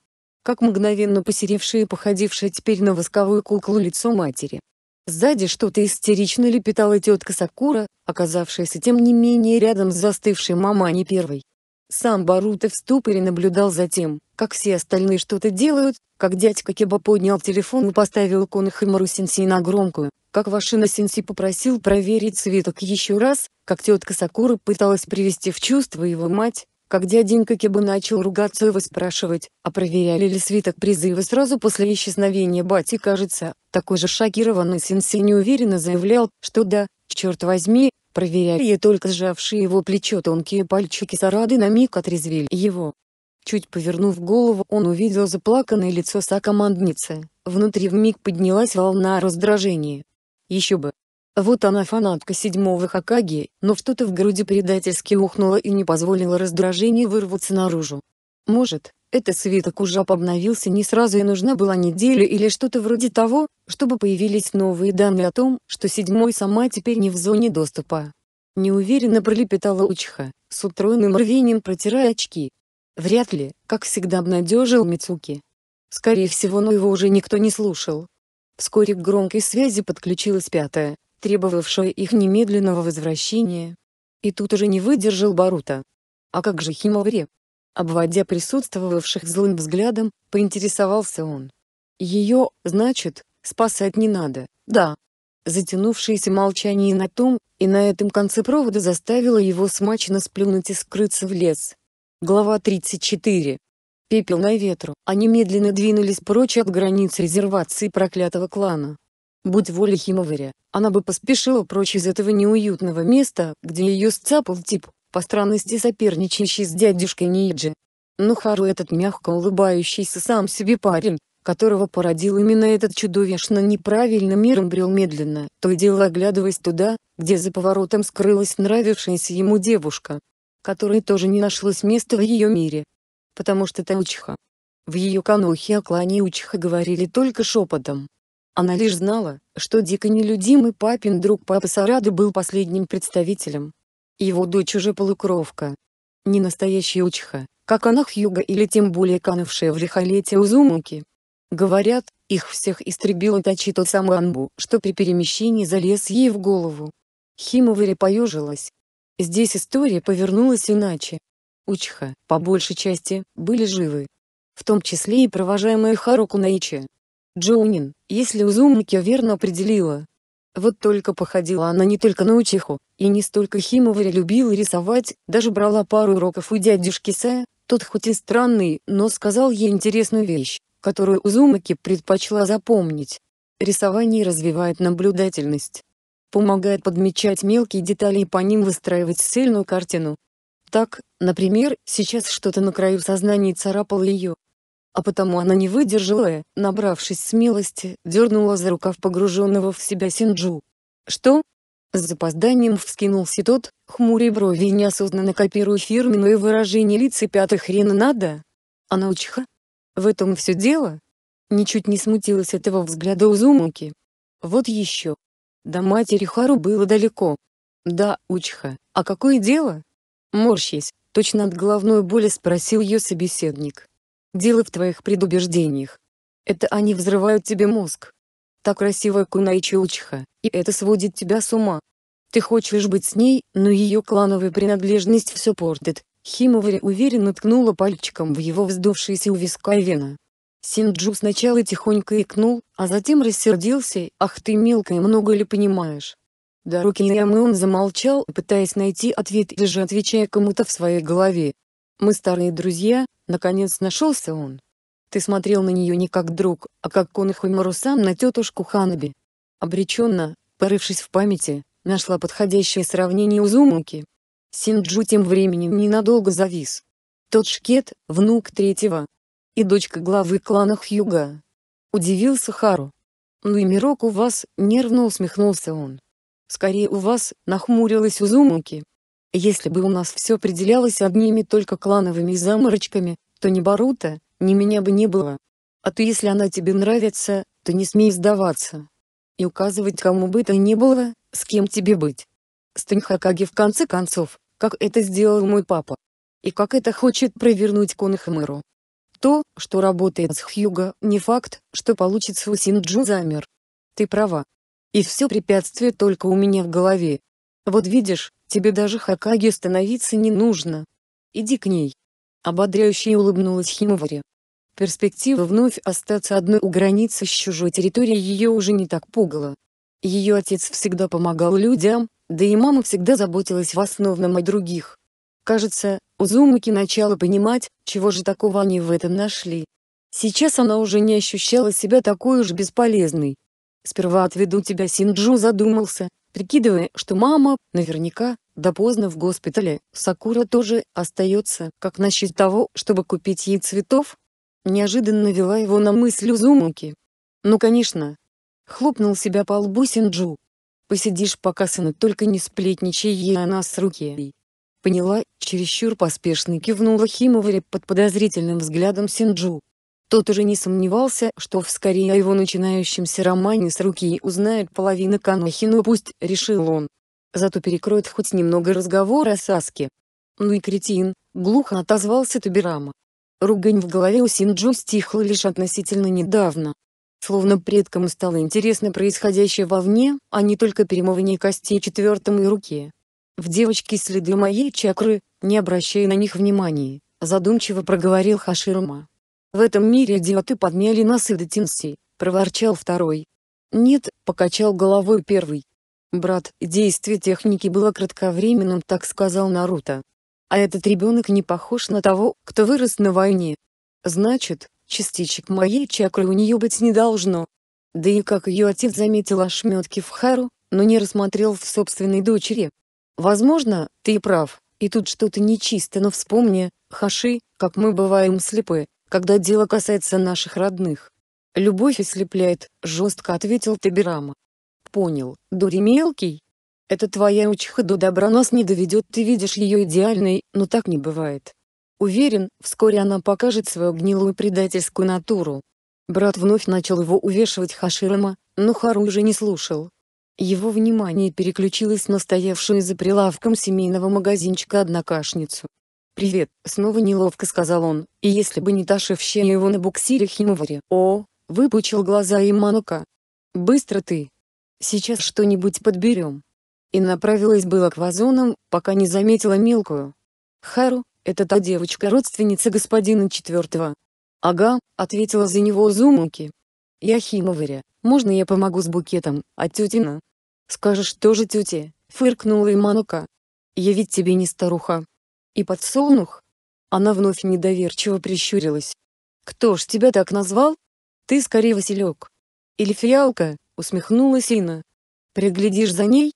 Как мгновенно посеревшее и походившее теперь на восковую куклу лицо матери. Сзади что-то истерично лепетала тетка Сакура, оказавшаяся тем не менее рядом с застывшей маманей первой. Сам Баруто в ступоре наблюдал за тем, как все остальные что-то делают, как дядька Кеба поднял телефон и поставил Конохэмару сенсей на громкую, как Вашина сенсей попросил проверить свиток еще раз, как тетка Сакура пыталась привести в чувство его мать, как дяденька Киба начал ругаться и выспрашивать, а проверяли ли свиток призыва сразу после исчезновения Бати кажется, такой же шокированный сенсей неуверенно заявлял, что да, черт возьми, проверяли только сжавшие его плечо тонкие пальчики Сарады на миг отрезвили его. Чуть повернув голову, он увидел заплаканное лицо сокомандницы, внутри вмиг поднялась волна раздражения. Еще бы, вот она фанатка седьмого Хакаги, но что-то в груди предательски ухнуло и не позволило раздражению вырваться наружу. Может, это свиток уже обновился не сразу и нужна была неделя или что-то вроде того, чтобы появились новые данные о том, что седьмой сама теперь не в зоне доступа. Неуверенно пролепетала Учха, с утроенным рвением протирая очки. Вряд ли, как всегда обнадежил Мицуки. Скорее всего, но его уже никто не слушал. Вскоре к громкой связи подключилась пятая, требовавшее их немедленного возвращения. И тут уже не выдержал Барута. «А как же Химовре?» Обводя присутствовавших злым взглядом, поинтересовался он. «Ее, значит, спасать не надо, да?» Затянувшееся молчание на том, и на этом конце провода заставило его смачно сплюнуть и скрыться в лес. Глава 34. Пепел на ветру. Они медленно двинулись прочь от границ резервации проклятого клана, Будь воля Химоваря, она бы поспешила прочь из этого неуютного места, где ее сцапал тип, по странности соперничающий с дядюшкой Ниджи. Но Хару этот мягко улыбающийся сам себе парень, которого породил именно этот чудовищно неправильно мир брел медленно, то и дело оглядываясь туда, где за поворотом скрылась нравившаяся ему девушка, которой тоже не нашлось места в ее мире. Потому что та учиха. В ее канохе о клане учиха говорили только шепотом, она лишь знала, что дико нелюдимый папин друг папы Сарады был последним представителем. Его дочь уже полукровка. Не настоящая учха, как она Хьюга или тем более канувшая в лихолете Узумуки. Говорят, их всех истребила Тачи тот самый Анбу, что при перемещении залез ей в голову. Химовари поежилась. Здесь история повернулась иначе. Учха, по большей части, были живы. В том числе и провожаемая Харуку Наичи, Джонин, если Узумаки верно определила. Вот только походила она не только на учиху, и не столько химовари любила рисовать, даже брала пару уроков у дядюшки Сэ. тот хоть и странный, но сказал ей интересную вещь, которую Узумаки предпочла запомнить. Рисование развивает наблюдательность. Помогает подмечать мелкие детали и по ним выстраивать цельную картину. Так, например, сейчас что-то на краю сознания царапало ее, а потому она не выдержала и, набравшись смелости, дернула за рукав погруженного в себя Синджу. «Что?» С запозданием вскинулся тот, хмуря брови и неосознанно копируя фирменное выражение лица пятых хрена надо. Она «А учиха? В этом все дело? Ничуть не смутилась этого взгляда Узумуки. Вот еще. До матери Хару было далеко. Да, учиха, а какое дело? Морщись, точно от головной боли спросил ее собеседник. Дело в твоих предубеждениях. Это они взрывают тебе мозг. Та красивая Кунаичи Учха, и это сводит тебя с ума. Ты хочешь быть с ней, но ее клановая принадлежность все портит. Химовари уверенно ткнула пальчиком в его вздувшиеся у виска вена. Синджу сначала тихонько икнул, а затем рассердился, «Ах ты мелкая, много ли понимаешь?» Дорогие Ямы он замолчал, пытаясь найти ответ или же отвечая кому-то в своей голове. Мы старые друзья, наконец нашелся он. Ты смотрел на нее не как друг, а как Конаху Марусам на тетушку Ханаби. Обреченно, порывшись в памяти, нашла подходящее сравнение Узумуки. Синджу тем временем ненадолго завис. Тот шкет, внук третьего. И дочка главы клана Хьюга. Удивился Хару. «Ну и мирок у вас», — нервно усмехнулся он. «Скорее у вас», — нахмурилась Узумуки. Если бы у нас все определялось одними только клановыми заморочками, то ни Барута, ни меня бы не было. А ты если она тебе нравится, то не смей сдаваться. И указывать кому бы то ни было, с кем тебе быть. Стань в конце концов, как это сделал мой папа. И как это хочет провернуть Конахамыру. То, что работает с Хьюго, не факт, что получится у Синджу замер. Ты права. И все препятствие только у меня в голове. Вот видишь, тебе даже Хакаги становиться не нужно. Иди к ней. Ободряюще улыбнулась Химовари. Перспектива вновь остаться одной у границы с чужой территорией ее уже не так пугала. Ее отец всегда помогал людям, да и мама всегда заботилась в основном о других. Кажется, Узумаки начала понимать, чего же такого они в этом нашли. Сейчас она уже не ощущала себя такой уж бесполезной. «Сперва отведу тебя», Синджу задумался, прикидывая, что мама наверняка до поздно в госпитале, Сакура тоже остается, как насчет того, чтобы купить ей цветов? Неожиданно вела его на мысль Узумуки. Ну конечно. Хлопнул себя по лбу Синджу. Посидишь пока сына только не сплетничай ей о нас с руки. Поняла, чересчур поспешно кивнула Химовари под подозрительным взглядом Синджу. Тот уже не сомневался, что вскоре о его начинающемся романе с руки узнает половина Канохи, но пусть, решил он. Зато перекроет хоть немного разговор о Саске. «Ну и кретин», — глухо отозвался Табирама. Ругань в голове у Синджо стихла лишь относительно недавно. Словно предкам стало интересно происходящее вовне, а не только перемывание костей четвертому и руке. «В девочке следы моей чакры, не обращая на них внимания», — задумчиво проговорил Хаширма. В этом мире идиоты подняли нас и до Тинси, проворчал второй. Нет, покачал головой первый. Брат, действие техники было кратковременным, так сказал Наруто. А этот ребенок не похож на того, кто вырос на войне. Значит, частичек моей чакры у нее быть не должно. Да и как ее отец заметил ошметки в Хару, но не рассмотрел в собственной дочери. Возможно, ты и прав, и тут что-то нечисто, но вспомни, Хаши, как мы бываем слепы, когда дело касается наших родных. Любовь ослепляет, жестко ответил Табирама. Понял, дури мелкий. Это твоя учиха до добра нас не доведет, ты видишь ее идеальной, но так не бывает. Уверен, вскоре она покажет свою гнилую предательскую натуру. Брат вновь начал его увешивать Хаширама, но Хару уже не слушал. Его внимание переключилось на стоявшую за прилавком семейного магазинчика однокашницу. «Привет», — снова неловко сказал он, и если бы не ташевщая его на буксире Химовари. «О», — выпучил глаза и «Быстро ты. Сейчас что-нибудь подберем». И направилась было к вазонам, пока не заметила мелкую. «Хару, это та девочка-родственница господина четвертого». «Ага», — ответила за него Зумуки. «Я Химовари, можно я помогу с букетом, а тетина?» «Скажешь тоже тете», — фыркнула Иманука. «Я ведь тебе не старуха, и подсолнух? Она вновь недоверчиво прищурилась. Кто ж тебя так назвал? Ты скорее Василек. Или фиалка, усмехнулась Ина. Приглядишь за ней?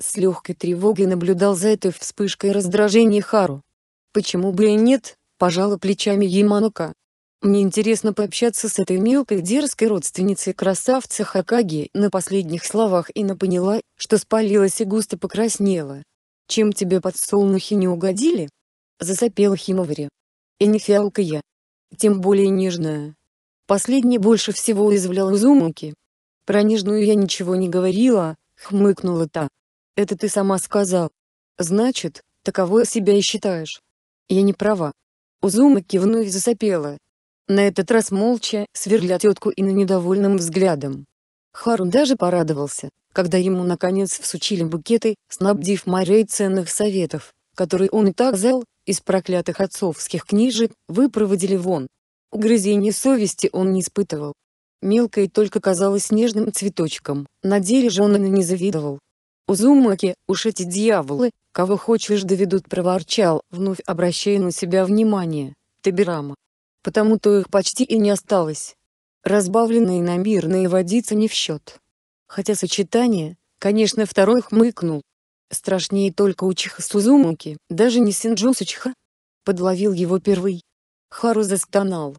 С легкой тревогой наблюдал за этой вспышкой раздражения Хару. Почему бы и нет, пожала плечами Яманока. Мне интересно пообщаться с этой мелкой дерзкой родственницей красавца Хакаги. На последних словах Инна поняла, что спалилась и густо покраснела. Чем тебе подсолнухи не угодили? Засопел Химовари. И не фиалка я. Тем более нежная. Последний больше всего извлял Узумаки. Про нежную я ничего не говорила, хмыкнула та. Это ты сама сказал. Значит, таковой себя и считаешь. Я не права. Узумаки вновь засопела. На этот раз молча, сверля тетку и на недовольным взглядом. Хару даже порадовался, когда ему наконец всучили букеты, снабдив Марей ценных советов, которые он и так зал, из проклятых отцовских книжек, выпроводили вон. Угрызений совести он не испытывал. Мелкая только казалось нежным цветочком, на деле же он и не завидовал. Узумаки, уж эти дьяволы, кого хочешь доведут проворчал, вновь обращая на себя внимание, Табирама. Потому-то их почти и не осталось. Разбавленные на мирные водицы не в счет. Хотя сочетание, конечно второй хмыкнул, Страшнее только Учиха Сузумуки, даже не Синджу Сычиха. Подловил его первый. Хару застонал.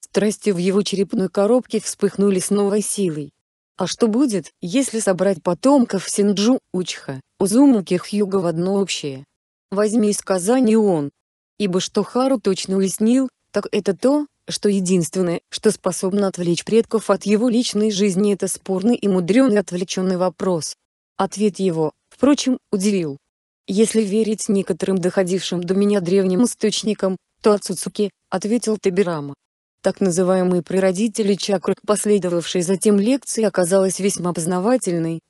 Страсти в его черепной коробке вспыхнули с новой силой. А что будет, если собрать потомков Синджу, Учиха, Узумуки Хьюга в одно общее? Возьми из Казани он. Ибо что Хару точно уяснил, так это то, что единственное, что способно отвлечь предков от его личной жизни это спорный и мудрёный отвлеченный вопрос. Ответ его впрочем, удивил. Если верить некоторым доходившим до меня древним источникам, то от Суцуки, ответил Табирама. Так называемые прародители чакры, последовавшие затем лекции, оказалась весьма познавательной.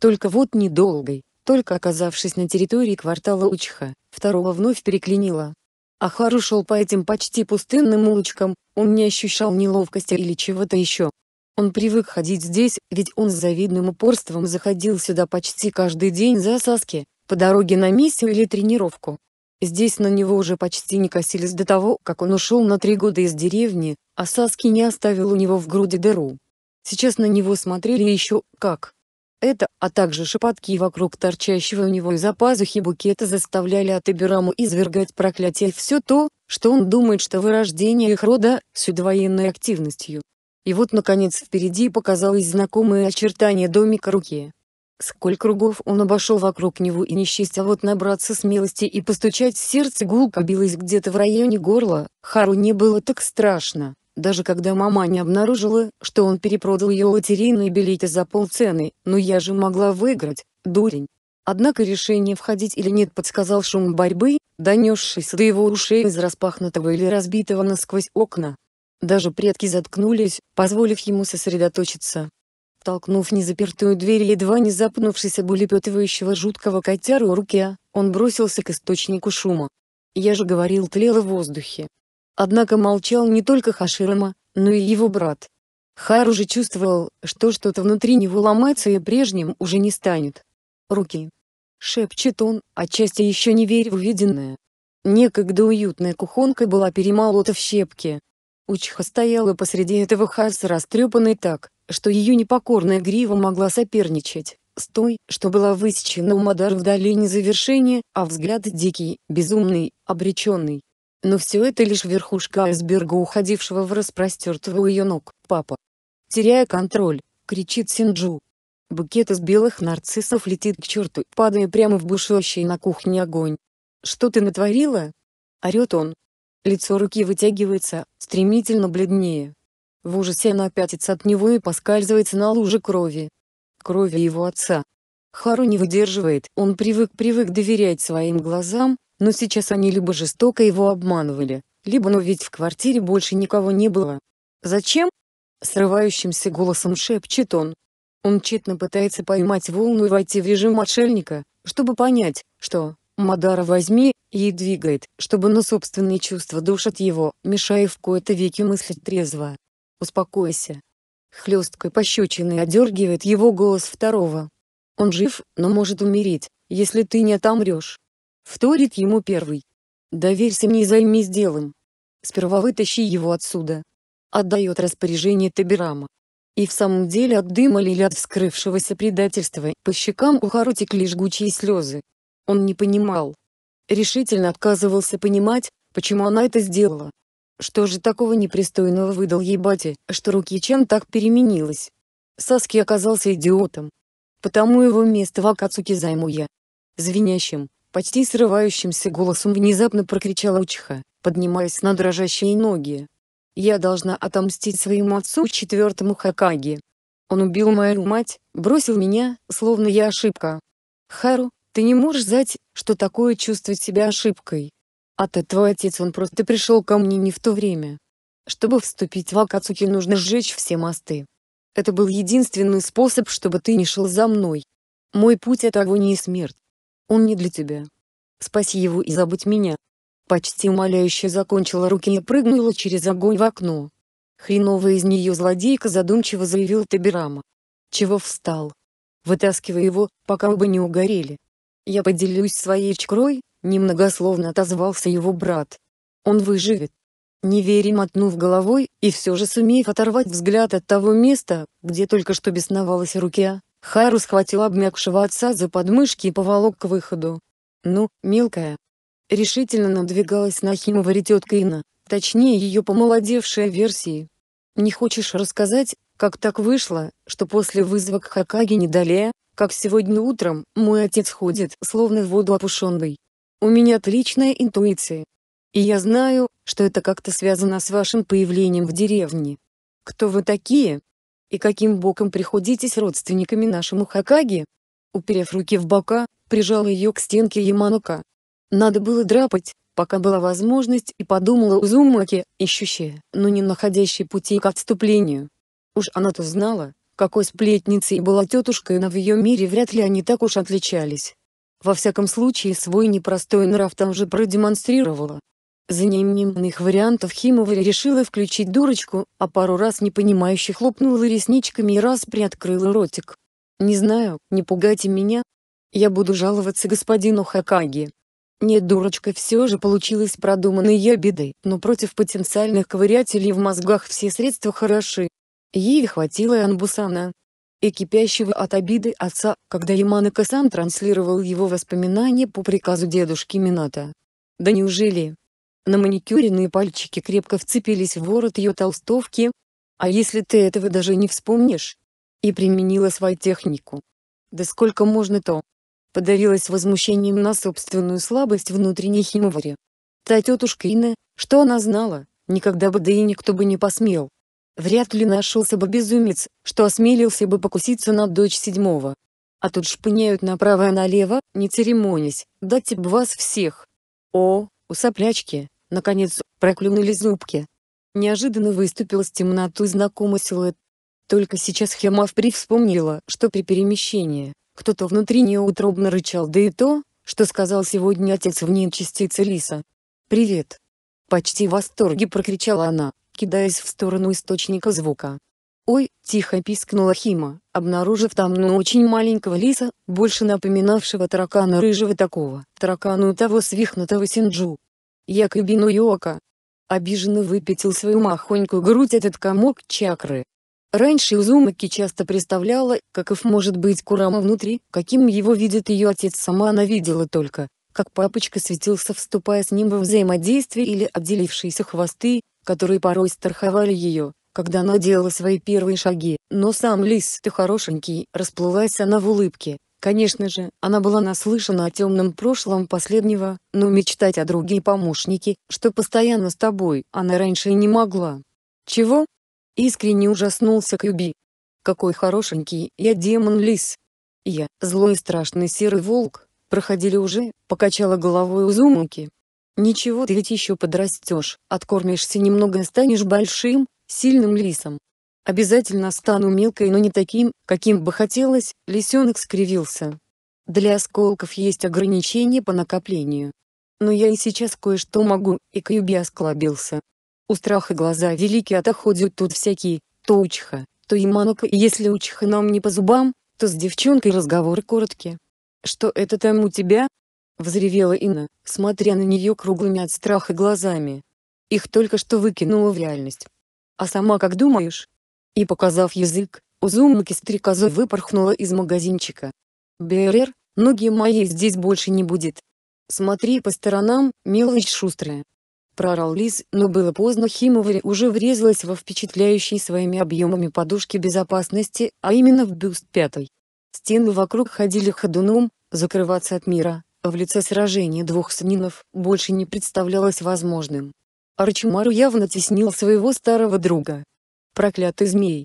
Только вот недолгой, только оказавшись на территории квартала Учха, второго вновь переклинила. Ахару шел по этим почти пустынным улочкам, он не ощущал неловкости или чего-то еще. Он привык ходить здесь, ведь он с завидным упорством заходил сюда почти каждый день за саски, по дороге на миссию или тренировку. Здесь на него уже почти не косились до того, как он ушел на три года из деревни, а Саски не оставил у него в груди дыру. Сейчас на него смотрели еще как. Это, а также шепотки вокруг торчащего у него из-за пазухи букета заставляли Атабираму извергать проклятие все то, что он думает, что вырождение их рода с удвоенной активностью. И вот наконец впереди показалось знакомое очертание домика руки. Сколько кругов он обошел вокруг него и не счастья а вот набраться смелости и постучать в сердце гулко билось где-то в районе горла, Хару не было так страшно, даже когда мама не обнаружила, что он перепродал ее лотерейные билеты за полцены, но ну я же могла выиграть, дурень. Однако решение входить или нет подсказал шум борьбы, донесшийся до его ушей из распахнутого или разбитого насквозь окна. Даже предки заткнулись, позволив ему сосредоточиться. Толкнув незапертую дверь и едва не запнувшись об улепетывающего жуткого котяру руке, он бросился к источнику шума. Я же говорил тлело в воздухе. Однако молчал не только Хаширама, но и его брат. Хар уже чувствовал, что что-то внутри него ломается и прежним уже не станет. «Руки!» — шепчет он, отчасти еще не веря в увиденное. Некогда уютная кухонка была перемолота в щепки, Учиха стояла посреди этого хаоса растрепанной так, что ее непокорная грива могла соперничать с той, что была высечена у Мадар в долине завершения, а взгляд дикий, безумный, обреченный. Но все это лишь верхушка айсберга уходившего в распростертого у ее ног, папа. Теряя контроль, кричит Синджу. Букет из белых нарциссов летит к черту, падая прямо в бушующий на кухне огонь. «Что ты натворила?» Орет он, Лицо руки вытягивается, стремительно бледнее. В ужасе она пятится от него и поскальзывается на луже крови. Крови его отца. Хару не выдерживает, он привык-привык доверять своим глазам, но сейчас они либо жестоко его обманывали, либо но ведь в квартире больше никого не было. «Зачем?» — срывающимся голосом шепчет он. Он тщетно пытается поймать волну и войти в режим отшельника, чтобы понять, что, Мадара возьми и двигает, чтобы на собственные чувства душат его, мешая в кое то веки мыслить трезво. «Успокойся». Хлесткой пощечины одергивает его голос второго. «Он жив, но может умереть, если ты не отомрешь». Вторит ему первый. «Доверься мне и займись делом. Сперва вытащи его отсюда». Отдает распоряжение Табирама. И в самом деле от дыма или от вскрывшегося предательства по щекам у Хару текли жгучие слезы. Он не понимал. Решительно отказывался понимать, почему она это сделала. Что же такого непристойного выдал ей батя, что руки чем так переменилась? Саски оказался идиотом. Потому его место в Акацуке займу я. Звенящим, почти срывающимся голосом внезапно прокричала Учиха, поднимаясь на дрожащие ноги. «Я должна отомстить своему отцу четвертому Хакаге. Он убил мою мать, бросил меня, словно я ошибка. Хару, ты не можешь знать, что такое чувствовать себя ошибкой. А-то твой отец, он просто пришел ко мне не в то время. Чтобы вступить в Акацуки нужно сжечь все мосты. Это был единственный способ, чтобы ты не шел за мной. Мой путь — это огонь и смерть. Он не для тебя. Спаси его и забудь меня. Почти умоляюще закончила руки и прыгнула через огонь в окно. Хреновая из нее злодейка задумчиво заявил Табирама. Чего встал? Вытаскивай его, пока оба не угорели. «Я поделюсь своей чкрой», — немногословно отозвался его брат. «Он выживет». Неверим мотнув головой, и все же сумев оторвать взгляд от того места, где только что бесновалась руки, Хайру схватил обмякшего отца за подмышки и поволок к выходу. «Ну, мелкая!» Решительно надвигалась на Химова тетка Инна, точнее ее помолодевшая версии. «Не хочешь рассказать, как так вышло, что после вызова к Хакаге недалее, как сегодня утром, мой отец ходит, словно в воду опушенный. У меня отличная интуиция. И я знаю, что это как-то связано с вашим появлением в деревне. Кто вы такие? И каким боком приходитесь родственниками нашему Хакаги? Уперев руки в бока, прижал ее к стенке Яманука. Надо было драпать, пока была возможность и подумала о ищущая, но не находящей пути к отступлению. Уж она-то знала, какой сплетницей была тетушка Инна в ее мире вряд ли они так уж отличались. Во всяком случае свой непростой нрав там же продемонстрировала. За неимнимных вариантов Химова решила включить дурочку, а пару раз непонимающе хлопнула ресничками и раз приоткрыла ротик. «Не знаю, не пугайте меня. Я буду жаловаться господину Хакаги». Нет, дурочка все же получилось продуманной ябедой, но против потенциальных ковырятелей в мозгах все средства хороши. Ей хватило и Анбусана. И кипящего от обиды отца, когда Яманака сам транслировал его воспоминания по приказу дедушки Мината. Да неужели? На маникюренные пальчики крепко вцепились в ворот ее толстовки. А если ты этого даже не вспомнишь? И применила свою технику. Да сколько можно-то? Подавилась возмущением на собственную слабость внутренней химовари. Та тетушка Ина, что она знала, никогда бы да и никто бы не посмел. Вряд ли нашелся бы безумец, что осмелился бы покуситься на дочь седьмого. А тут шпыняют направо и налево, не церемонясь, дать б вас всех. О, у соплячки, наконец, проклюнули зубки. Неожиданно выступил с темноту знакомый силуэт. Только сейчас Хемов вспомнила, что при перемещении, кто-то внутри нее утробно рычал, да и то, что сказал сегодня отец в ней частицы лиса. «Привет!» Почти в восторге прокричала она, кидаясь в сторону источника звука. «Ой!» – тихо пискнула Хима, обнаружив там ну очень маленького лиса, больше напоминавшего таракана рыжего такого, таракану того свихнутого синджу. Якобину Йока. Обиженно выпятил свою махонькую грудь этот комок чакры. Раньше Узумаки часто представляла, каков может быть Курама внутри, каким его видит ее отец сама она видела только, как папочка светился вступая с ним во взаимодействие или отделившиеся хвосты, которые порой страховали ее, когда она делала свои первые шаги. Но сам лис ты хорошенький, расплылась она в улыбке. Конечно же, она была наслышана о темном прошлом последнего, но мечтать о другие помощники, что постоянно с тобой, она раньше не могла. Чего? Искренне ужаснулся Кьюби. Какой хорошенький, я демон-лис. Я, злой страшный серый волк, проходили уже, покачала головой Узумуки. Ничего, ты ведь еще подрастешь, откормишься немного и станешь большим, сильным лисом. Обязательно стану мелкой, но не таким, каким бы хотелось, лисенок скривился. Для осколков есть ограничения по накоплению. Но я и сейчас кое-что могу, и Кьюби осклабился. У страха глаза великие отоходят а тут всякие, то учха, то и манока, и если учха нам не по зубам, то с девчонкой разговоры короткие. Что это там у тебя, Взревела Инна, смотря на нее круглыми от страха глазами. Их только что выкинула в реальность. А сама как думаешь? И показав язык, Узумаки стрекозой выпорхнула из магазинчика. БРР, ноги моей здесь больше не будет. Смотри по сторонам, мелочь шустрая. Прорал Лис, но было поздно Химовари уже врезалась во впечатляющие своими объемами подушки безопасности, а именно в бюст пятой. Стены вокруг ходили ходуном, закрываться от мира, в лице сражения двух снинов больше не представлялось возможным. Арчимару явно теснил своего старого друга. Проклятый змей.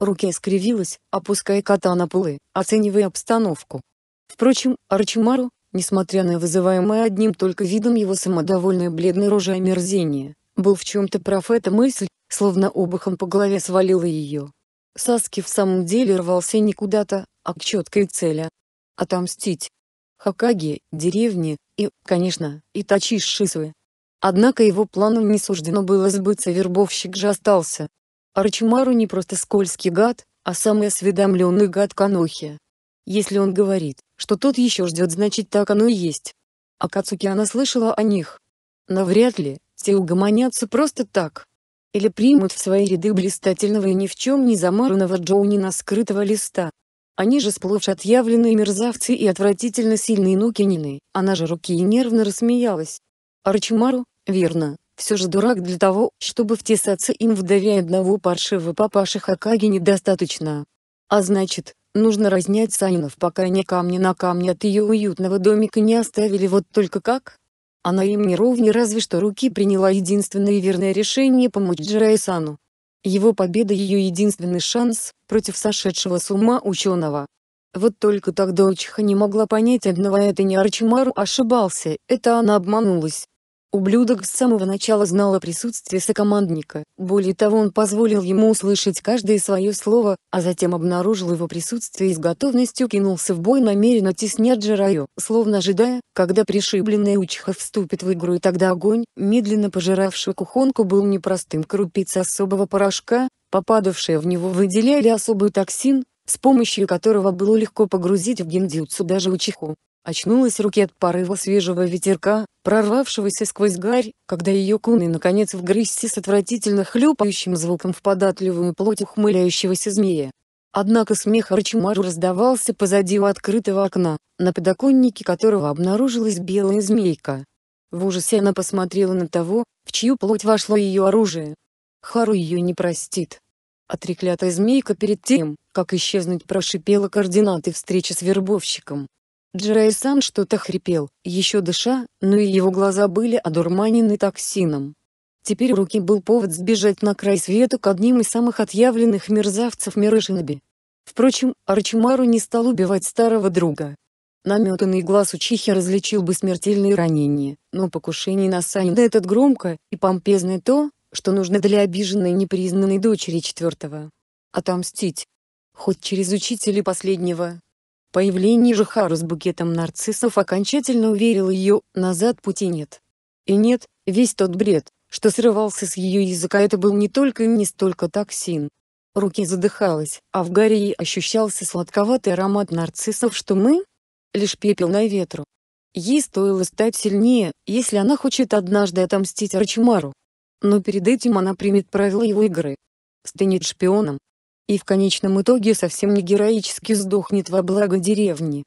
Рука искривилась, опуская кота на полы, оценивая обстановку. Впрочем, Арчимару, несмотря на вызываемое одним только видом его самодовольное бледное рожа омерзение, был в чем-то прав эта мысль, словно обухом по голове свалила ее. Саски в самом деле рвался не куда-то, а к четкой цели. Отомстить. Хакаги, деревни и, конечно, Итачи Шисуэ. Однако его планам не суждено было сбыться вербовщик же остался. Арчимару не просто скользкий гад, а самый осведомленный гад Канохи. Если он говорит, что тот еще ждет значит так оно и есть. А Кацуки она слышала о них. Навряд ли, те угомонятся просто так. Или примут в свои ряды блистательного и ни в чем не замаранного на скрытого листа, они же сплошь отъявленные мерзавцы и отвратительно сильные Нукинины, она же руки и нервно рассмеялась. Арчимару, верно, все же дурак для того, чтобы втесаться им вдове одного паршивого папаши Хакаги недостаточно. А значит, нужно разнять Санинов пока они камни на камне от ее уютного домика не оставили вот только как? Она им не ровня разве что руки приняла единственное верное решение помочь Джирайсану. Его победа ее единственный шанс против сошедшего с ума ученого. Вот только тогда Учиха не могла понять одного это не Арчимару ошибался, это она обманулась, Ублюдок с самого начала знал о присутствии сокомандника, более того он позволил ему услышать каждое свое слово, а затем обнаружил его присутствие и с готовностью кинулся в бой намеренно тесня Джираю, словно ожидая, когда пришибленная Учиха вступит в игру и тогда огонь, медленно пожиравший кухонку был непростым крупица особого порошка, попадавшая в него выделяли особый токсин, с помощью которого было легко погрузить в гендюцу даже учиху. Очнулась руки от порыва свежего ветерка, прорвавшегося сквозь гарь, когда ее куны наконец вгрызся с отвратительно хлюпающим звуком в податливую плоть ухмыляющегося змея. Однако смех Арчимару раздавался позади у открытого окна, на подоконнике которого обнаружилась белая змейка. В ужасе она посмотрела на того, в чью плоть вошло ее оружие. Хару ее не простит. Отреклятая а змейка перед тем, как исчезнуть прошипела координаты встречи с вербовщиком. Джерайсан что-то хрипел, еще дыша, но и его глаза были одурманены токсином. Теперь у руки был повод сбежать на край света к одним из самых отъявленных мерзавцев мира Впрочем, Арчимару не стал убивать старого друга. Наметанный глаз учихи различил бы смертельные ранения, но покушение на Санида этот громко и помпезное то, что нужно для обиженной непризнанной дочери четвертого. Отомстить. Хоть через учителя последнего, Появление Жихару с букетом нарциссов окончательно уверило ее, назад пути нет. И нет, весь тот бред, что срывался с ее языка это был не только и не столько токсин. Руки задыхалась, а в гаре ей ощущался сладковатый аромат нарциссов, что мы — лишь пепел на ветру. Ей стоило стать сильнее, если она хочет однажды отомстить Арчимару. Но перед этим она примет правила его игры. Станет шпионом, и в конечном итоге совсем не героически сдохнет во благо деревни.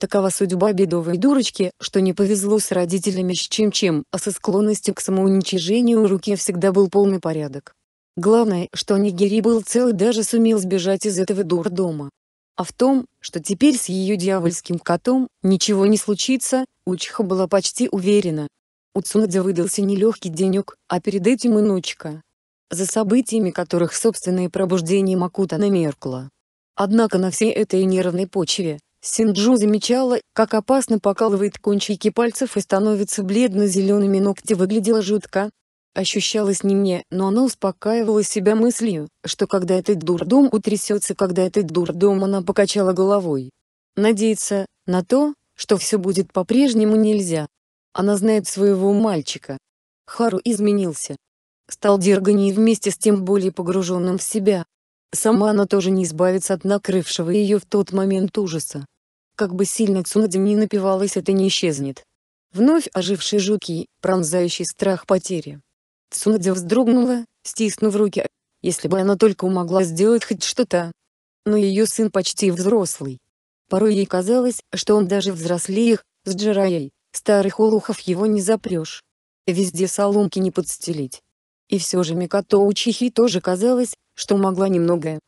Такова судьба бедовой дурочки, что не повезло с родителями с чем-чем, а со склонностью к самоуничижению у руки всегда был полный порядок. Главное, что Нигери был цел и даже сумел сбежать из этого дурдома. А в том, что теперь с ее дьявольским котом ничего не случится, Учиха была почти уверена. У Цунадзе выдался нелегкий денек, а перед этим и ночка за событиями которых собственное пробуждение Макутана меркло. Однако на всей этой нервной почве, Синджу замечала, как опасно покалывает кончики пальцев и становится бледно-зелеными ногти выглядела жутко. Ощущалось не мне, но она успокаивала себя мыслью, что когда этот дурдом утрясется, когда этот дурдом она покачала головой. Надеяться, на то, что все будет по-прежнему нельзя. Она знает своего мальчика. Хару изменился стал дерганей вместе с тем более погруженным в себя. Сама она тоже не избавится от накрывшего ее в тот момент ужаса. Как бы сильно Цунади не напивалась, это не исчезнет. Вновь оживший жуки, пронзающий страх потери. Цунади вздрогнула, стиснув руки. Если бы она только могла сделать хоть что-то. Но ее сын почти взрослый. Порой ей казалось, что он даже взрослее их, с Джираей, старых олухов его не запрешь. Везде соломки не подстелить. И все же Микато Учихи тоже казалось, что могла немногое.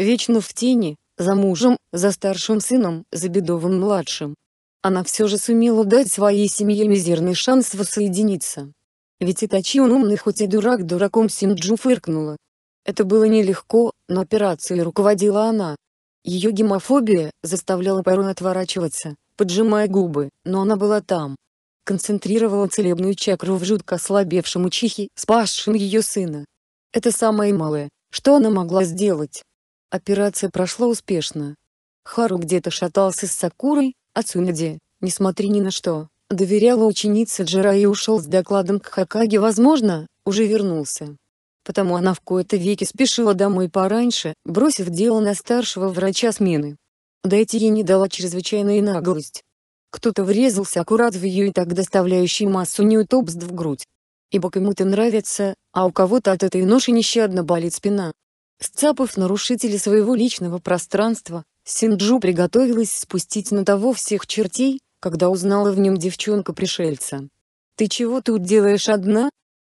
Вечно в тени, за мужем, за старшим сыном, за бедовым младшим. Она все же сумела дать своей семье мизерный шанс воссоединиться. Ведь Итачи он умный хоть и дурак дураком Синджу фыркнула. Это было нелегко, но операцией руководила она. Ее гемофобия заставляла порой отворачиваться, поджимая губы, но она была там, концентрировала целебную чакру в жутко ослабевшем учихе, спасшем ее сына. Это самое малое, что она могла сделать. Операция прошла успешно. Хару где-то шатался с Сакурой, а Цунаде, несмотря ни на что, доверяла ученице Джира и ушел с докладом к Хакаге возможно, уже вернулся. Потому она в кои-то веки спешила домой пораньше, бросив дело на старшего врача смены. Дайте ей не дала чрезвычайная наглость. Кто-то врезался аккурат в ее и так доставляющий массу неудобств в грудь. Ибо кому-то нравится, а у кого-то от этой ноши нещадно болит спина. Сцапав нарушители своего личного пространства, Синджу приготовилась спустить на того всех чертей, когда узнала в нем девчонка-пришельца. «Ты чего тут делаешь одна?»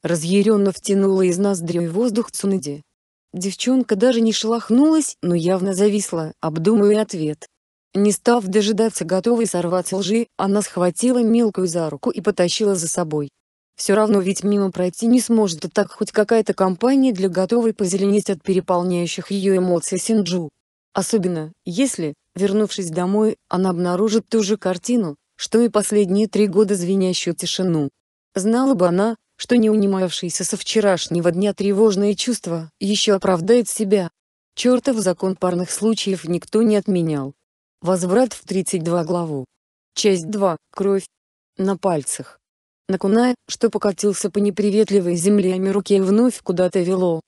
Разъяренно втянула из ноздрей воздух Цунади. Девчонка даже не шелохнулась, но явно зависла, обдумывая ответ. Не став дожидаться готовой сорваться лжи, она схватила мелкую за руку и потащила за собой. Все равно ведь мимо пройти не сможет, а так хоть какая-то компания для готовой позеленеть от переполняющих ее эмоций Синджу. Особенно, если, вернувшись домой, она обнаружит ту же картину, что и последние три года звенящую тишину. Знала бы она, что не унимавшиеся со вчерашнего дня тревожные чувства еще оправдает себя. Чертов закон парных случаев никто не отменял. Возврат в 32 главу. Часть 2. Кровь. На пальцах. Накуная, что покатился по неприветливой земле Амируке вновь куда-то вело.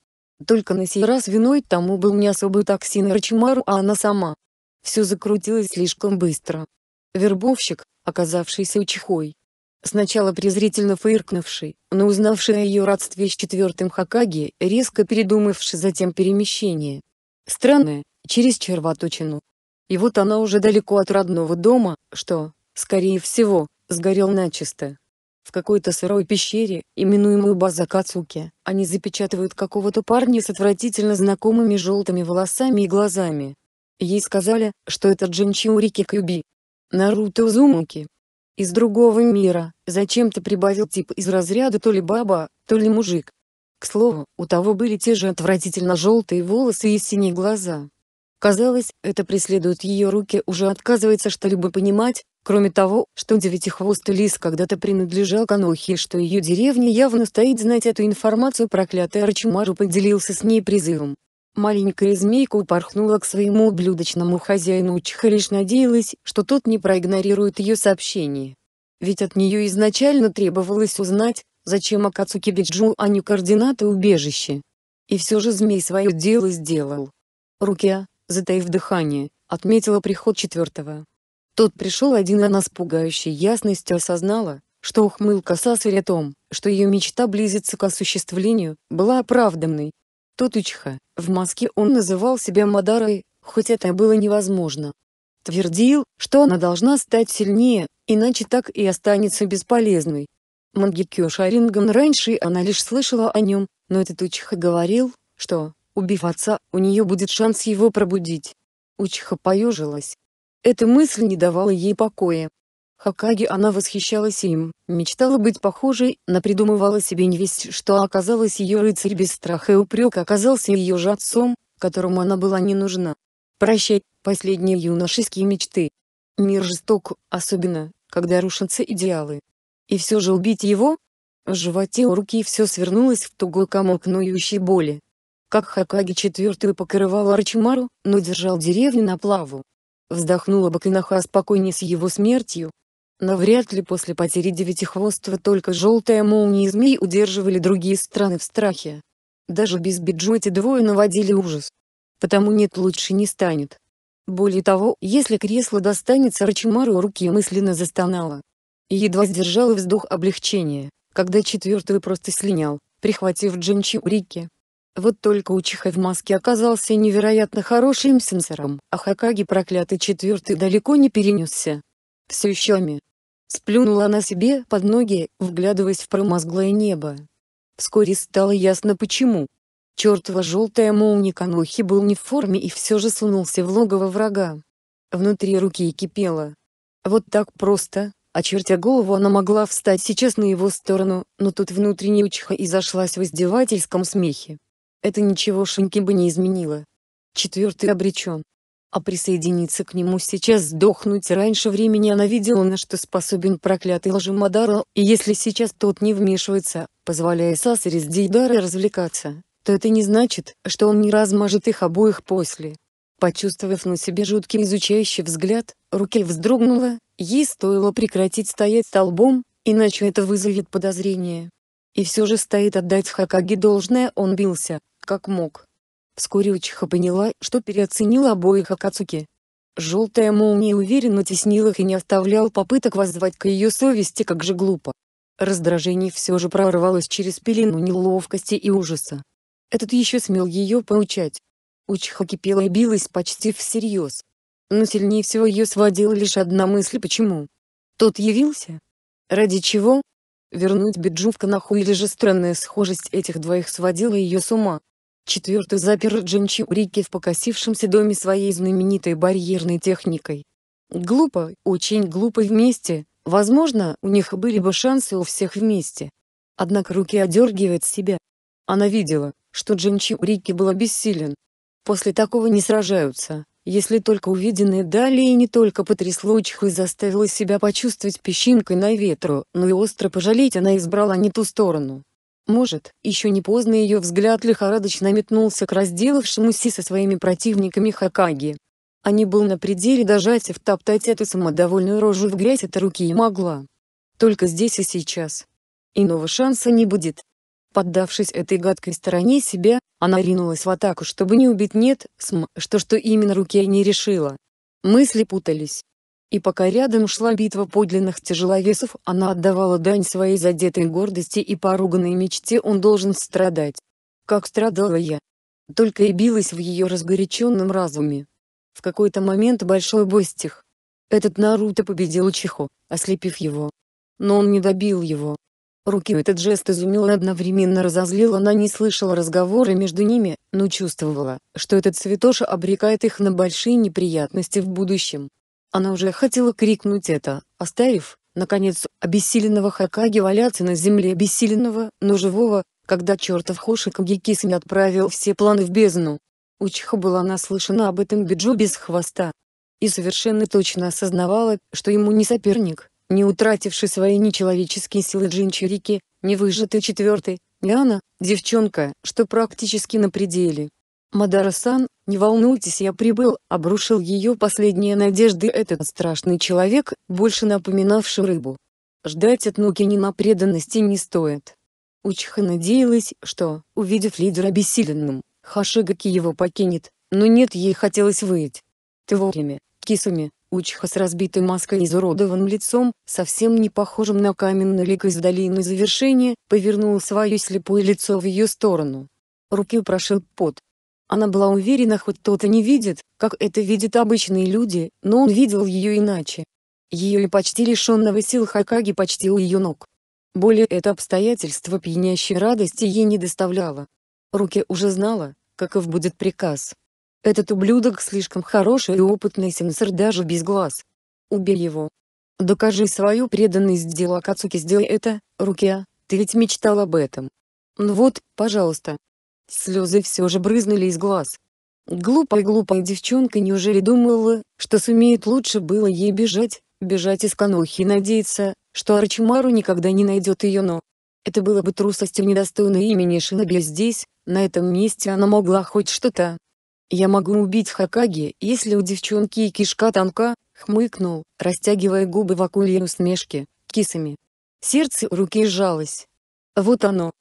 Только на сей раз виной тому был не особый токсин Рачимару, а она сама. Все закрутилось слишком быстро. Вербовщик, оказавшийся учихой. Сначала презрительно фыркнувший, но узнавший о ее родстве с четвертым Хакаги, резко передумавший затем перемещение. Странное, через червоточину, и вот она уже далеко от родного дома, что, скорее всего, сгорел начисто. В какой-то сырой пещере, именуемую база Кацуки, они запечатывают какого-то парня с отвратительно знакомыми желтыми волосами и глазами. Ей сказали, что это Джинчиурики Кюби. Наруто Узумуки. Из другого мира, зачем-то прибавил тип из разряда то ли баба, то ли мужик. К слову, у того были те же отвратительно желтые волосы и синие глаза. Казалось, это преследует ее руки уже отказывается что-либо понимать, кроме того, что девятихвостый лис когда-то принадлежал Канохе и что ее деревня явно стоит знать эту информацию проклятый Арчимару поделился с ней призывом. Маленькая змейка упорхнула к своему ублюдочному хозяину Учиха лишь надеялась, что тот не проигнорирует ее сообщение. Ведь от нее изначально требовалось узнать, зачем Акацуки Биджу, а не координаты убежища. И все же змей свое дело сделал. Руки затаив дыхание, отметила приход четвертого. Тот пришел один, она с пугающей ясностью осознала, что ухмылка Сасари о том, что ее мечта близится к осуществлению, была оправданной. Тотучха, в маске он называл себя Мадарой, хоть это было невозможно. Твердил, что она должна стать сильнее, иначе так и останется бесполезной. Мангикё Шаринган раньше она лишь слышала о нем, но этот учха говорил, что Убив отца, у нее будет шанс его пробудить. Учиха поежилась. Эта мысль не давала ей покоя. Хакаги она восхищалась им, мечтала быть похожей, напридумывала себе невесть, что оказалось ее рыцарь без страха и упрек оказался ее же отцом, которому она была не нужна. Прощай, последние юношеские мечты. Мир жесток, особенно, когда рушатся идеалы. И все же убить его? В животе у руки все свернулось в тугой комок ноющей боли как Хакаги IV покрывал Арчимару, но держал деревню на плаву. Вздохнула Бакинаха спокойнее с его смертью. Навряд ли после потери девятихвостого только желтая молния змей удерживали другие страны в страхе. Даже без биджу эти двое наводили ужас. Потому нет лучше не станет. Более того, если кресло достанется Рачимару руки мысленно застонала. и Едва сдержала вздох облегчения, когда четвертый просто слинял, прихватив Джинчи Урики. Вот только Учихай в маске оказался невероятно хорошим сенсором, а Хакаги проклятый четвертый далеко не перенесся. Все еще Ами. Сплюнула она себе под ноги, вглядываясь в промозглое небо. Вскоре стало ясно почему. Чертова желтая молния Канохи был не в форме и все же сунулся в логово врага. Внутри руки кипело. Вот так просто, очертя голову она могла встать сейчас на его сторону, но тут внутренняя учиха и зашлась в издевательском смехе это ничегошеньки бы не изменило. Четвертый обречен. А присоединиться к нему сейчас сдохнуть раньше времени она видела на что способен проклятый лжемадара, и если сейчас тот не вмешивается, позволяя Сасаре с Дейдара развлекаться, то это не значит, что он не размажет их обоих после. Почувствовав на себе жуткий изучающий взгляд, руки вздрогнула, ей стоило прекратить стоять столбом, иначе это вызовет подозрение. И все же стоит отдать Хакаги должное, он бился, как мог. Вскоре Учиха поняла, что переоценила обоих Акацуки. Желтая молния уверенно теснила их и не оставлял попыток воззвать к ее совести как же глупо. Раздражение все же прорвалось через пелену неловкости и ужаса. Этот еще смел ее поучать. Учиха кипела и билась почти всерьез. Но сильнее всего ее сводила лишь одна мысль почему. Тот явился? Ради чего? Вернуть в нахуй или же странная схожесть этих двоих сводила ее с ума. Четвертый запер Джинчи Урики в покосившемся доме своей знаменитой барьерной техникой. Глупо, очень глупо вместе, возможно, у них были бы шансы у всех вместе. Однако руки одергивает себя. Она видела, что Джинчи Урики был обессилен. После такого не сражаются, если только увиденное далее не только потрясло Чху и заставило себя почувствовать песчинкой на ветру, но и остро пожалеть она избрала не ту сторону. Может, еще не поздно ее взгляд лихорадочно метнулся к разделавшемуся со своими противниками Хакаги. Они а был на пределе дожать и втоптать эту самодовольную рожу в грязь от руки и могла. Только здесь и сейчас. Иного шанса не будет. Поддавшись этой гадкой стороне себя, она ринулась в атаку, чтобы не убить нет, см, что что именно руке не решила. Мысли путались. И пока рядом шла битва подлинных тяжеловесов, она отдавала дань своей задетой гордости и поруганной мечте он должен страдать. Как страдала я. Только и билась в ее разгоряченном разуме. В какой-то момент большой бой стих. Этот Наруто победил Чихо, ослепив его. Но он не добил его, руки. Этот жест изумил и одновременно разозлил. Она не слышала разговора между ними, но чувствовала, что этот святоша обрекает их на большие неприятности в будущем. Она уже хотела крикнуть это, оставив, наконец, обессиленного Хакаги валяться на земле обессиленного, но живого, когда чертов Хошикаги Кисами отправил все планы в бездну. Учиха была наслышана об этом Биджу без хвоста. И совершенно точно осознавала, что ему не соперник, не утративший свои нечеловеческие силы джинчерики джинчурики, невыжатый четвертый, не она, девчонка, что практически на пределе. Мадара-сан, не волнуйтесь я прибыл, обрушил ее последние надежды этот страшный человек, больше напоминавший рыбу. Ждать от ни на преданности не стоит. Учиха надеялась, что, увидев лидера обессиленным, Хашигаки его покинет, но нет ей хотелось выйти. Ты вовремя, Кисуми, Учха с разбитой маской и изуродованным лицом, совсем не похожим на каменный лик из долины завершения, повернул свое слепое лицо в ее сторону. Руки прошил пот. Она была уверена, хоть кто-то не видит, как это видят обычные люди, но он видел ее иначе. Ее и почти лишенного сил Хакаги почти у ее ног. Более это обстоятельство пьянящей радости ей не доставляло. Руки уже знала, каков будет приказ. Этот ублюдок слишком хороший и опытный сенсор даже без глаз. Убей его. Докажи свою преданность делу Акацуки сделай это, Рукия, ты ведь мечтал об этом. Ну вот, пожалуйста. Слезы все же брызнули из глаз. Глупая-глупая девчонка неужели думала, что сумеет лучше было ей бежать, бежать из Канохи и надеяться, что Арчимару никогда не найдет ее но... Это было бы трусостью недостойной имени Шиноби здесь, на этом месте она могла хоть что-то, «Я могу убить Хакаги, если у девчонки и кишка тонка», — хмыкнул, растягивая губы в акульей усмешке, кисами. Сердце у руки сжалось. Вот оно.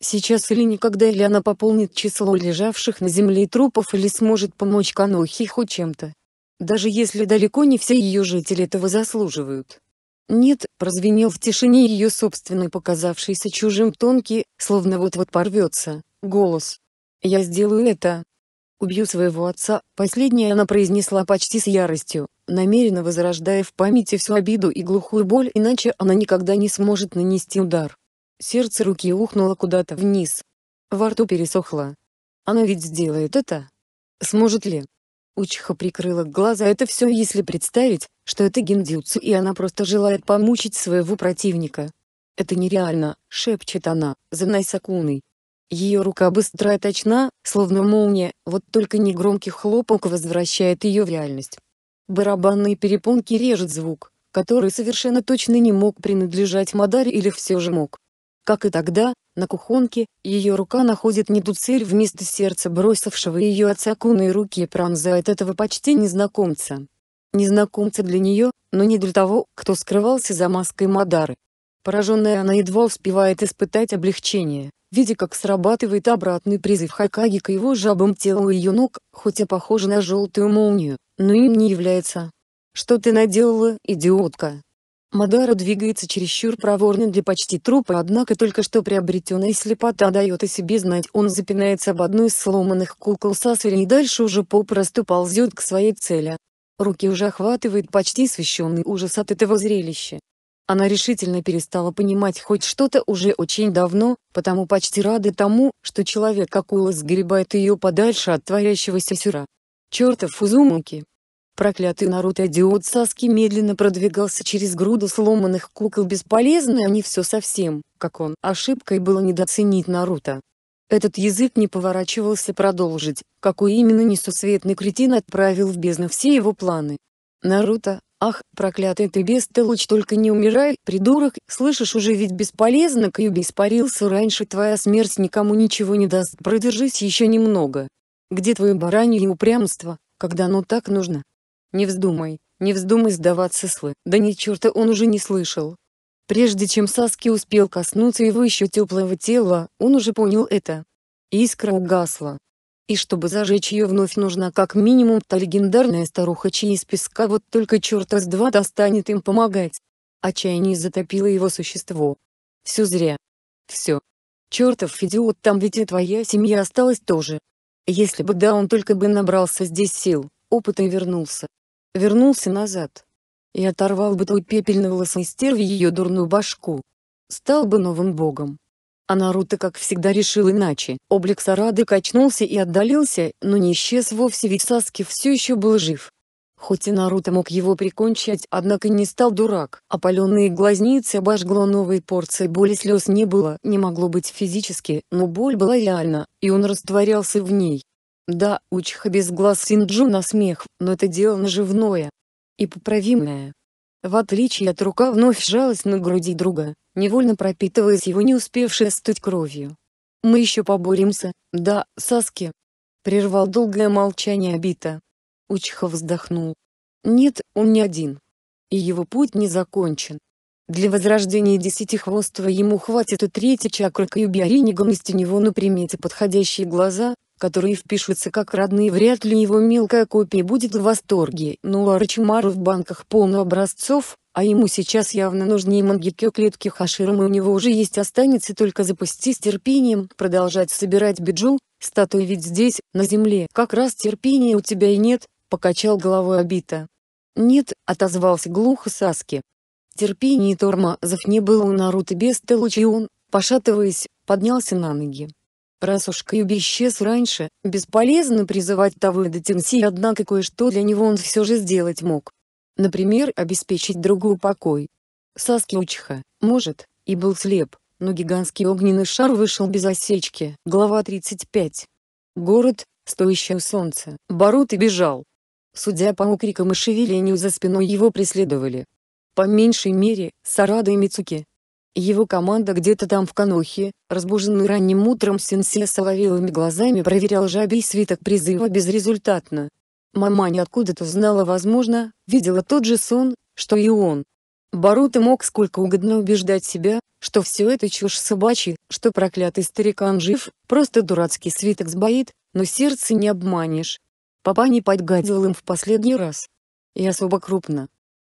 Сейчас или никогда или она пополнит число лежавших на земле трупов или сможет помочь Канохи хоть чем-то. Даже если далеко не все ее жители этого заслуживают. «Нет», — прозвенел в тишине ее собственный показавшийся чужим тонкий, словно вот-вот порвется, голос. «Я сделаю это, Убью своего отца, последнее она произнесла почти с яростью, намеренно возрождая в памяти всю обиду и глухую боль, иначе она никогда не сможет нанести удар. Сердце руки ухнуло куда-то вниз. Во рту пересохло. Она ведь сделает это. Сможет ли? Учиха прикрыла глаза это все если представить, что это гиндзюцу и она просто желает помучить своего противника. «Это нереально», — шепчет она, за Найсакуной, ее рука быстра и точна, словно молния, вот только негромкий хлопок возвращает ее в реальность. Барабанные перепонки режет звук, который совершенно точно не мог принадлежать Мадаре или все же мог. Как и тогда, на кухонке, ее рука находит не ту цель вместо сердца бросившего ее отца куной руки и пронзает этого почти незнакомца. Незнакомца для нее, но не для того, кто скрывался за маской Мадары. Пораженная она едва успевает испытать облегчение, видя как срабатывает обратный призыв Хакаги к его жабам телу ее ног, хотя похоже на желтую молнию, но им не является. «Что ты наделала, идиотка?» Мадара двигается чересчур проворно для почти трупа, однако только что приобретенная слепота дает о себе знать. Он запинается об одной из сломанных кукол Сасари и дальше уже попросту ползет к своей цели. Руки уже охватывает почти священный ужас от этого зрелища. Она решительно перестала понимать хоть что-то уже очень давно, потому почти рада тому, что человек Акула сгребает ее подальше от творящегося сюра. Чертов Фузумуки! Проклятый Наруто-идиот Саски медленно продвигался через груду сломанных кукол бесполезны они все совсем, как он. Ошибкой было недооценить Наруто. Этот язык не поворачивался продолжить, какой именно несусветный кретин отправил в бездну все его планы. Наруто, «Ах, проклятый ты бестолочь, только не умирай, придурок, слышишь, уже ведь бесполезно, Кьюби испарился раньше, твоя смерть никому ничего не даст, продержись еще немного. Где твое баранье упрямство, когда оно так нужно? Не вздумай, не вздумай сдаваться, Слы, да ни черта он уже не слышал». Прежде чем Саски успел коснуться его еще теплого тела, он уже понял это. Искра угасла, и чтобы зажечь ее вновь нужна как минимум та легендарная старуха чьи из песка вот только черта с два достанет им помогать. Отчаяние а затопило его существо. Все зря. Все. Чертов идиот, там ведь и твоя семья осталась тоже. Если бы да он только бы набрался здесь сил, опыта и вернулся. Вернулся назад. И оторвал бы той пепельно-волосой стерви ее дурную башку. Стал бы новым богом. А Наруто как всегда решил иначе. Облик Сарады качнулся и отдалился, но не исчез вовсе ведь Саски все еще был жив. Хоть и Наруто мог его прикончить, однако не стал дурак. Опаленные глазницы обожгло новой порции боли слез не было, не могло быть физически, но боль была реальна, и он растворялся в ней. Да, Учиха без глаз Синджу на смех, но это дело наживное. И поправимое. В отличие от рука вновь сжалась на груди друга, невольно пропитываясь его не успевшей стать кровью. «Мы еще поборемся, да, Саски?» Прервал долгое молчание Абита. Учхов вздохнул. «Нет, он не один. И его путь не закончен. Для возрождения десятихвостого ему хватит и третьей чакры Кьюбиаринигам из него на ну, примете подходящие глаза, которые впишутся как родные вряд ли его мелкая копия будет в восторге, но у Арчимара в банках полно образцов, а ему сейчас явно нужны мангикё клетки и у него уже есть останется только запастись терпением, продолжать собирать биджу, статуи ведь здесь, на земле. Как раз терпения у тебя и нет, покачал головой Абита. Нет, отозвался глухо Саски. Терпения и тормозов не было у Наруто без и он, пошатываясь, поднялся на ноги. Раз уж Кьюби исчез раньше, бесполезно призывать того и до Тенси, однако кое-что для него он все же сделать мог. Например, обеспечить другу покой. Соскиучха, может, и был слеп, но гигантский огненный шар вышел без осечки. Глава 35. Город, стоящий у солнца. Барут и бежал. Судя по укрикам и шевелению за спиной его преследовали. По меньшей мере, Сарада и Мицуки. Его команда где-то там в Канохе, разбуженный ранним утром Сенсе соловелыми глазами проверял жабий свиток призыва безрезультатно. Маманя откуда-то знала, возможно, видела тот же сон, что и он. Барута мог сколько угодно убеждать себя, что все это чушь собачья, что проклятый старикан жив, просто дурацкий свиток сбоит, но сердце не обманешь. Папа не подгадил им в последний раз. И особо крупно.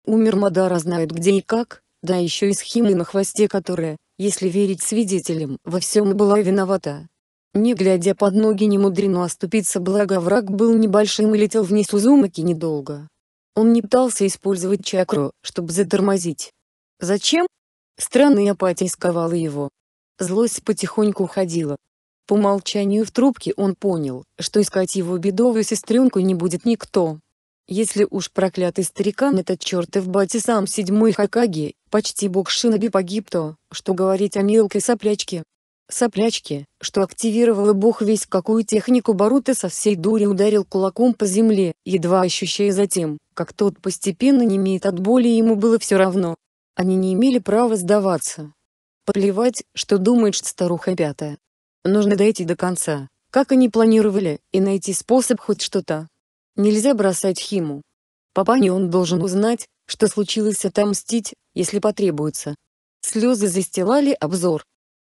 Умер Мадара знает где и как, да еще и схемы на хвосте которая, если верить свидетелям, во всем была виновата. Не глядя под ноги не мудрено оступиться, благо враг был небольшим и летел вниз Узумаки недолго. Он не пытался использовать чакру, чтобы затормозить. Зачем? Странная апатия сковала его. Злость потихоньку уходила. По молчанию в трубке он понял, что искать его бедовую сестренку не будет никто. Если уж проклятый старикан этот чертов бати сам седьмой Хакаги, почти бог Шиноби погиб то, что говорить о мелкой соплячке. Соплячки, что активировало бог весь какую технику Барута со всей дури ударил кулаком по земле, едва ощущая затем, как тот постепенно не имеет от боли ему было все равно. Они не имели права сдаваться. Плевать, что думает старуха пятая. Нужно дойти до конца, как они планировали, и найти способ хоть что-то. Нельзя бросать Химу. Папане он должен узнать, что случилось отомстить, если потребуется. Слезы застилали обзор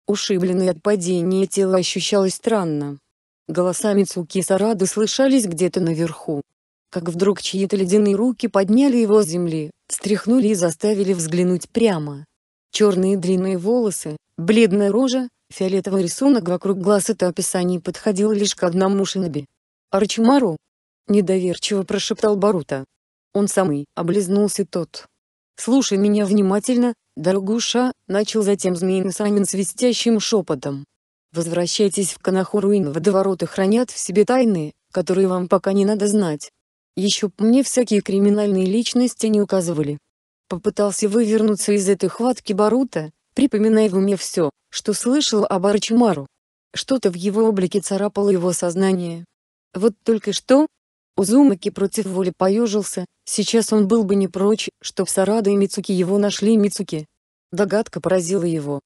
ушибленное от падения тело ощущалось странно. Голоса Мицуки и Сарады слышались где-то наверху. Как вдруг чьи-то ледяные руки подняли его с земли, встряхнули и заставили взглянуть прямо. Черные длинные волосы, бледная рожа, фиолетовый рисунок вокруг глаз это описание подходило лишь к одному шиноби. «Арчимару?» — недоверчиво прошептал Барута. «Он самый», — облизнулся тот. «Слушай меня внимательно, дорогуша», — начал затем змеиный Самин свистящим шепотом. «Возвращайтесь в Канахоруин, водовороты хранят в себе тайны, которые вам пока не надо знать. Еще б мне всякие криминальные личности не указывали». Попытался вывернуться из этой хватки Барута, припоминая в уме все, что слышал об Арчимару. Что-то в его облике царапало его сознание. Вот только что, Узумаки против воли поежился, сейчас он был бы не прочь, что в Сарада и Мицуки его нашли Мицуки. Догадка поразила его.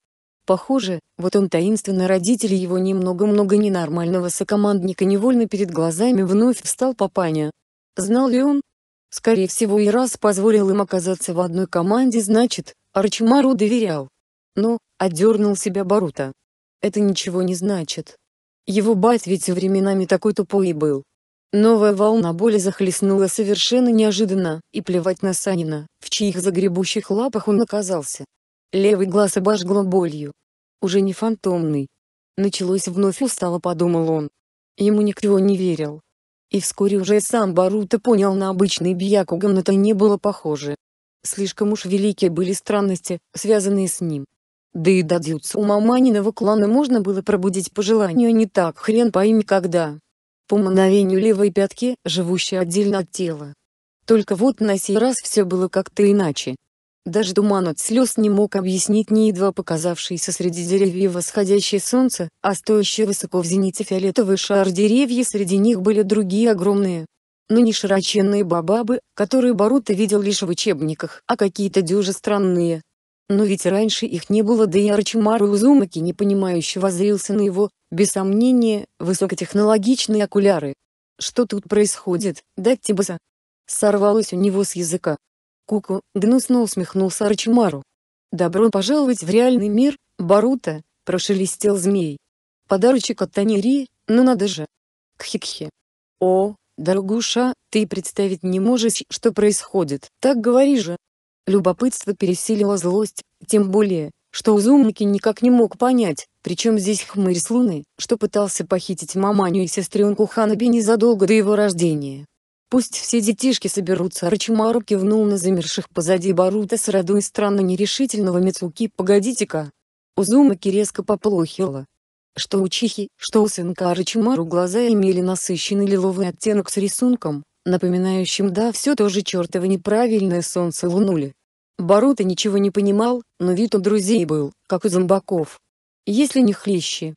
Похоже, вот он таинственно родители его немного-много ненормального сокомандника невольно перед глазами вновь встал Папаня. Знал ли он? Скорее всего и раз позволил им оказаться в одной команде значит, Арчимару доверял. Но, отдернул себя Барута. Это ничего не значит. Его бать ведь временами такой тупой и был. Новая волна боли захлестнула совершенно неожиданно, и плевать на Санина, в чьих загребущих лапах он оказался. Левый глаз обожгло болью. Уже не фантомный. Началось вновь устало подумал он. Ему никто не верил. И вскоре уже сам Баруто понял на обычный Бьякуган это не было похоже. Слишком уж велики были странности, связанные с ним. Да и до у маманиного клана можно было пробудить по желанию а не так хрен пойми когда по мановению левой пятки, живущей отдельно от тела. Только вот на сей раз все было как-то иначе. Даже туман от слез не мог объяснить ни едва показавшийся среди деревьев восходящее солнце, а стоящий высоко в зените фиолетовый шар деревья среди них были другие огромные. Но не широченные бабабы, которые Барута видел лишь в учебниках, а какие-то дюжи странные. Но ведь раньше их не было, да и Арчимару Узумаки непонимающе возрился на его, без сомнения, высокотехнологичные окуляры. Что тут происходит, Дактибаса? Сорвалось у него с языка. Куку, гнусно усмехнулся Рачимару. Добро пожаловать в реальный мир, Барута, прошелестел змей. Подарочек от Танири, ну надо же. Кхикхи. О, дорогуша, ты представить не можешь, что происходит, так говори же. Любопытство пересилило злость, тем более, что Узумаки никак не мог понять, причем здесь хмырь с луны, что пытался похитить маманю и сестренку Ханаби незадолго до его рождения. «Пусть все детишки соберутся», Рачимару кивнул на замерших позади Барута с родой странно нерешительного Мицуки «Погодите-ка». Узумаки резко поплохело. Что у Чихи, что у сынка Рачимару глаза имели насыщенный лиловый оттенок с рисунком, напоминающим «да, все тоже чертово неправильное солнце лунули». Барута ничего не понимал, но вид у друзей был, как у зомбаков. «Если не хлещи.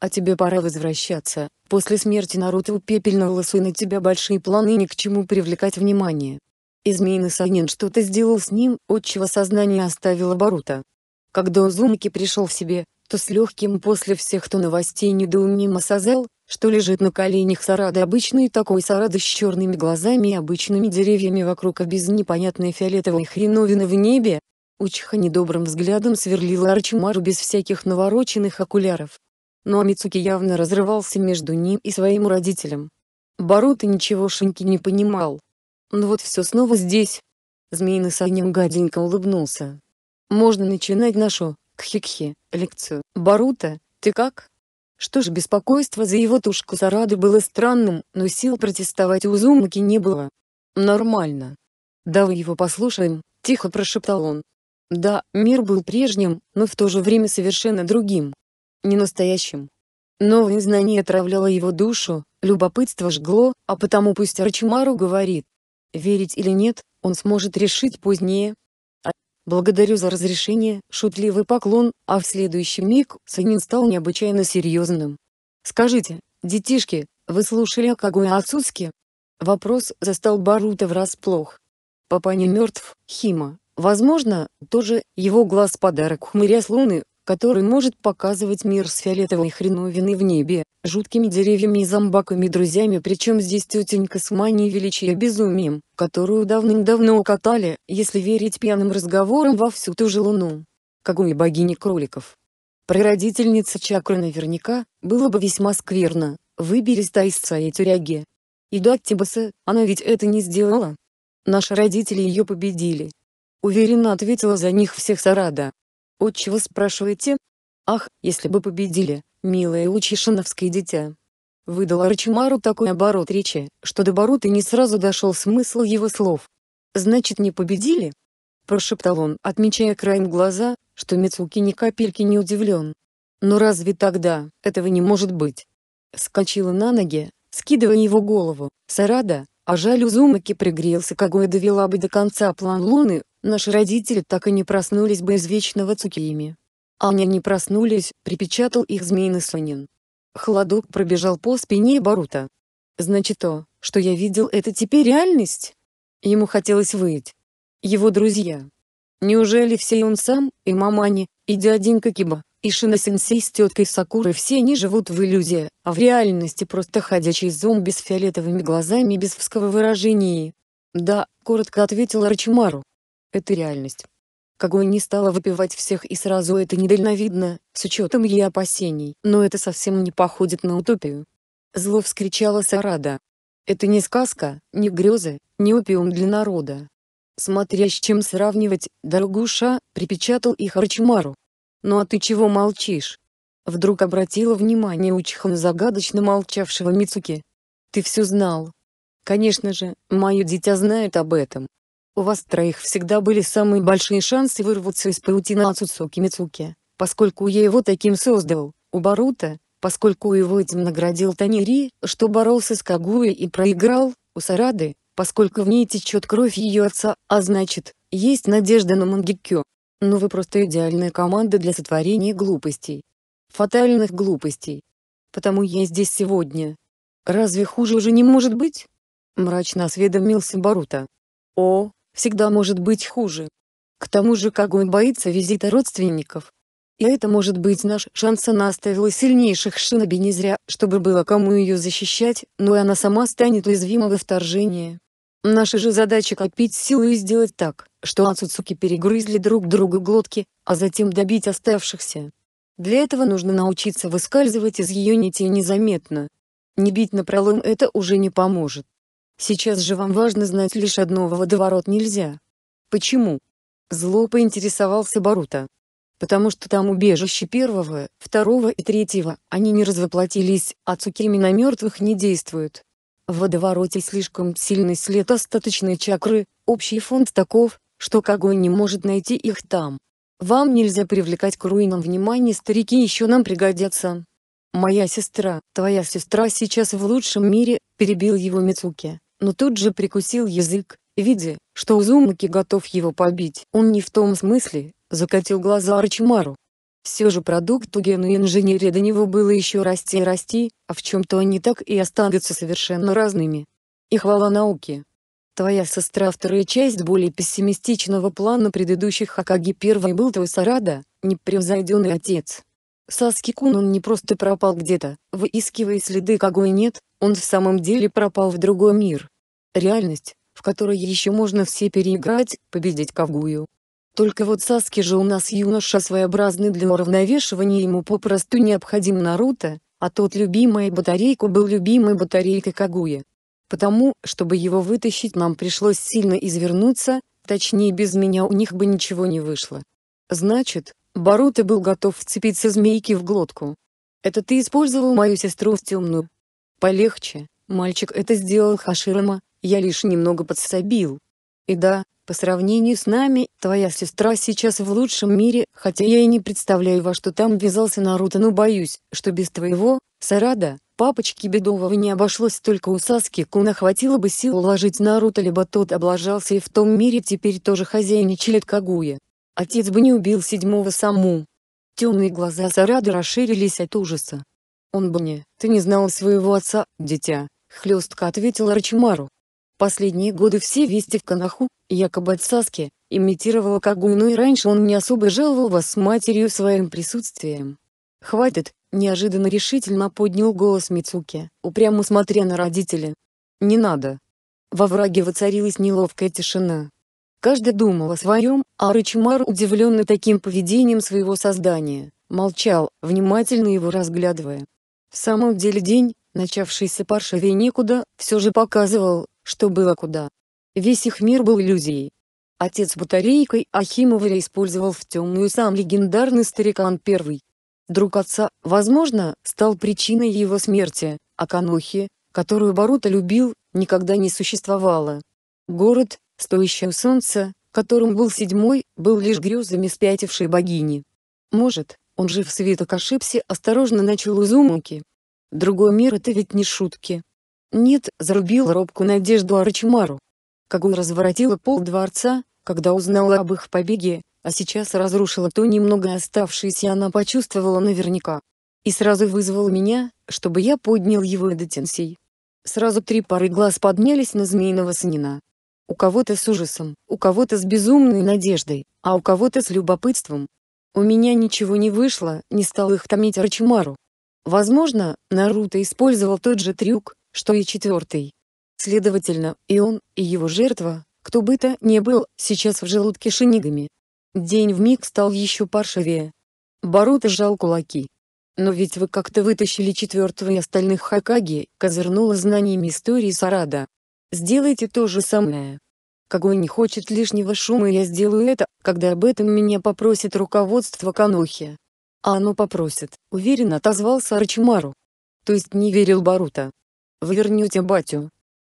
А тебе пора возвращаться, после смерти Наруто у пепельного лосу на тебя большие планы ни к чему привлекать внимание». И Змеиный Санин что-то сделал с ним, отчего сознание оставило Барута. Когда Узумаки пришел в себе, то с легким после всех кто новостей недоумением осознал, что лежит на коленях Сарады обычный такой Сарады с черными глазами и обычными деревьями вокруг, а без непонятной фиолетовой хреновины в небе. Учиха недобрым взглядом сверлила Арчимару без всяких навороченных окуляров. Но Амицуки явно разрывался между ним и своим родителем. Баруто ничегошеньки не понимал. Ну вот все снова здесь. Змеиный Санем гаденько улыбнулся. Можно начинать нашу, кхи лекцию. Барута, ты как? Что ж беспокойство за его тушку Сарады было странным, но сил протестовать у Зумаки не было. «Нормально. Давай его послушаем», — тихо прошептал он. Да, мир был прежним, но в то же время совершенно другим. Не настоящим. Новое знание отравляло его душу, любопытство жгло, а потому пусть Арчимару говорит. Верить или нет, он сможет решить позднее, Благодарю за разрешение, шутливый поклон, а в следующий миг Санин стал необычайно серьезным. Скажите, детишки, вы слушали о Кагуя Вопрос застал Барута врасплох. Папа не мертв, Хима, возможно, тоже его глаз подарок хмыря с луны, который может показывать мир с фиолетовой хреновиной в небе жуткими деревьями и зомбаками-друзьями причем здесь тетенька с манией величия безумием, которую давным-давно укатали, если верить пьяным разговорам во всю ту же луну. Кагуми богини кроликов. Прародительница чакры наверняка, было бы весьма скверно, выбери Тайса и Тюряге. И до Актибаса, она ведь это не сделала. Наши родители ее победили. Уверенно ответила за них всех Сарада. «Отчего спрашиваете?» «Ах, если бы победили, «Милое учишиновское дитя». Выдал Арчимару такой оборот речи, что до Барута не сразу дошел смысл его слов. «Значит, не победили?» Прошептал он, отмечая краем глаза, что Мицуки ни капельки не удивлен. «Но разве тогда, этого не может быть?» Скочила на ноги, скидывая его голову, Сарада, а жаль Узумаки пригрелся какой довела бы до конца план Луны, наши родители так и не проснулись бы из вечного цукиими. Они не проснулись, припечатал их змеиный Сонин. Холодок пробежал по спине Барута. Значит то, что я видел, это теперь реальность? Ему хотелось выйти. Его друзья. Неужели все и он сам, и мамани, и дяденька Киба, и Шина-сенсей с теткой Сакурой все они живут в иллюзии, а в реальности просто ходячий зомби с фиолетовыми глазами без вского выражения? Да, коротко ответил Арчимару. Это реальность. Кого не стала выпивать всех и сразу это недальновидно, с учетом ее опасений, но это совсем не походит на утопию. Зло вскричала Сарада. Это не сказка, не грезы, не опиум для народа. Смотря с чем сравнивать, дорогуша, припечатал их Арчимару. Ну а ты чего молчишь? Вдруг обратила внимание Учха на загадочно молчавшего Мицуки. Ты все знал. Конечно же, мое дитя знает об этом. У вас троих всегда были самые большие шансы вырваться из паутины Ацуцуки Мицуки, поскольку я его таким создал, у Барута, поскольку его этим наградил Танири, что боролся с Кагуей и проиграл, у Сарады, поскольку в ней течет кровь ее отца, а значит, есть надежда на Мангикё. Но вы просто идеальная команда для сотворения глупостей. Фатальных глупостей. Потому я здесь сегодня. Разве хуже уже не может быть? Мрачно осведомился Барута. О, всегда может быть хуже. К тому же Кагой боится визита родственников. И это может быть наш шанс она оставила сильнейших шиноби не зря, чтобы было кому ее защищать, но и она сама станет уязвима во вторжении. Наша же задача копить силы и сделать так, что Ацуцуки перегрызли друг другу глотки, а затем добить оставшихся. Для этого нужно научиться выскальзывать из ее нитей незаметно. Не бить напролом это уже не поможет. Сейчас же вам важно знать лишь одного водоворот нельзя. Почему? Зло поинтересовался Барута. Потому что там убежище первого, второго и третьего, они не развоплотились, а цукими на мертвых не действуют. В водовороте слишком сильный след остаточной чакры, общий фонд таков, что кагой не может найти их там. Вам нельзя привлекать к руинам внимание, старики еще нам пригодятся. «Моя сестра, твоя сестра сейчас в лучшем мире», — перебил его Мицуки но тут же прикусил язык, видя, что Узумаки готов его побить. Он не в том смысле, закатил глаза Арчимару. Все же продукту гену инженерии до него было еще расти и расти, а в чем-то они так и останутся совершенно разными. И хвала науке. Твоя сестра вторая часть более пессимистичного плана предыдущих Хакаги первой был твой Сарада, непревзойденный отец. Саски-кун он не просто пропал где-то, выискивая следы Кагуи нет, он в самом деле пропал в другой мир. Реальность, в которой еще можно все переиграть, победить Кавгую. Только вот Саски же у нас юноша своеобразный для уравновешивания ему попросту необходим Наруто, а тот любимая батарейка был любимой батарейкой Кагуя. Потому, чтобы его вытащить нам пришлось сильно извернуться, точнее без меня у них бы ничего не вышло. Значит, Баруто был готов вцепиться змейки в глотку. Это ты использовал мою сестру в темную. Полегче, мальчик это сделал Хаширама, я лишь немного подсобил. И да, по сравнению с нами, твоя сестра сейчас в лучшем мире, хотя я и не представляю, во что там ввязался Наруто, но боюсь, что без твоего, Сарада, папочки Бедового не обошлось только у Саски Куна хватило бы сил уложить Наруто, либо тот облажался и в том мире теперь тоже хозяйничает Кагуя. Отец бы не убил седьмого саму. Темные глаза Сарады расширились от ужаса. «Он бы не, ты не знал своего отца, дитя», — хлестко ответил Рачимару. Последние годы все вести в Канаху, якобы от Саски, имитировала Кагуну и раньше он не особо жаловал вас с матерью своим присутствием. «Хватит», — неожиданно решительно поднял голос Мицуки, упрямо смотря на родителя. «Не надо». Во враге воцарилась неловкая тишина. Каждый думал о своем, а Рычимар, удивленный таким поведением своего создания, молчал, внимательно его разглядывая. В самом деле день, начавшийся паршивей некуда, все же показывал, что было куда. Весь их мир был иллюзией. Отец батарейкой Ахимоваря использовал в темную сам легендарный старикан первый. Друг отца, возможно, стал причиной его смерти, а Канохи, которую Барута любил, никогда не существовало. Город, стоящий у солнца, которым был седьмой, был лишь грезами спятившей богини. Может, он же в свиток ошибся, осторожно начал изумки. Другой мир это ведь не шутки. Нет, зарубил робку надежду Арчимару. Кагул разворотила пол дворца, когда узнала об их побеге, а сейчас разрушила то немного оставшееся она почувствовала наверняка. И сразу вызвал меня, чтобы я поднял его до дотенсей. Сразу три пары глаз поднялись на змеиного снина. У кого-то с ужасом, у кого-то с безумной надеждой, а у кого-то с любопытством, у меня ничего не вышло, не стал их томить Рачимару. Возможно, Наруто использовал тот же трюк, что и четвертый. Следовательно, и он, и его жертва, кто бы то ни был, сейчас в желудке шинигами. День в вмиг стал еще паршивее. Баруто сжал кулаки. «Но ведь вы как-то вытащили четвертого и остальных Хакаги», — козырнула знаниями истории Сарада. «Сделайте то же самое». Кого не хочет лишнего шума я сделаю это, когда об этом меня попросит руководство Канохи. А оно попросит, уверенно отозвался Арчимару. То есть не верил Барута. Вы вернете батю.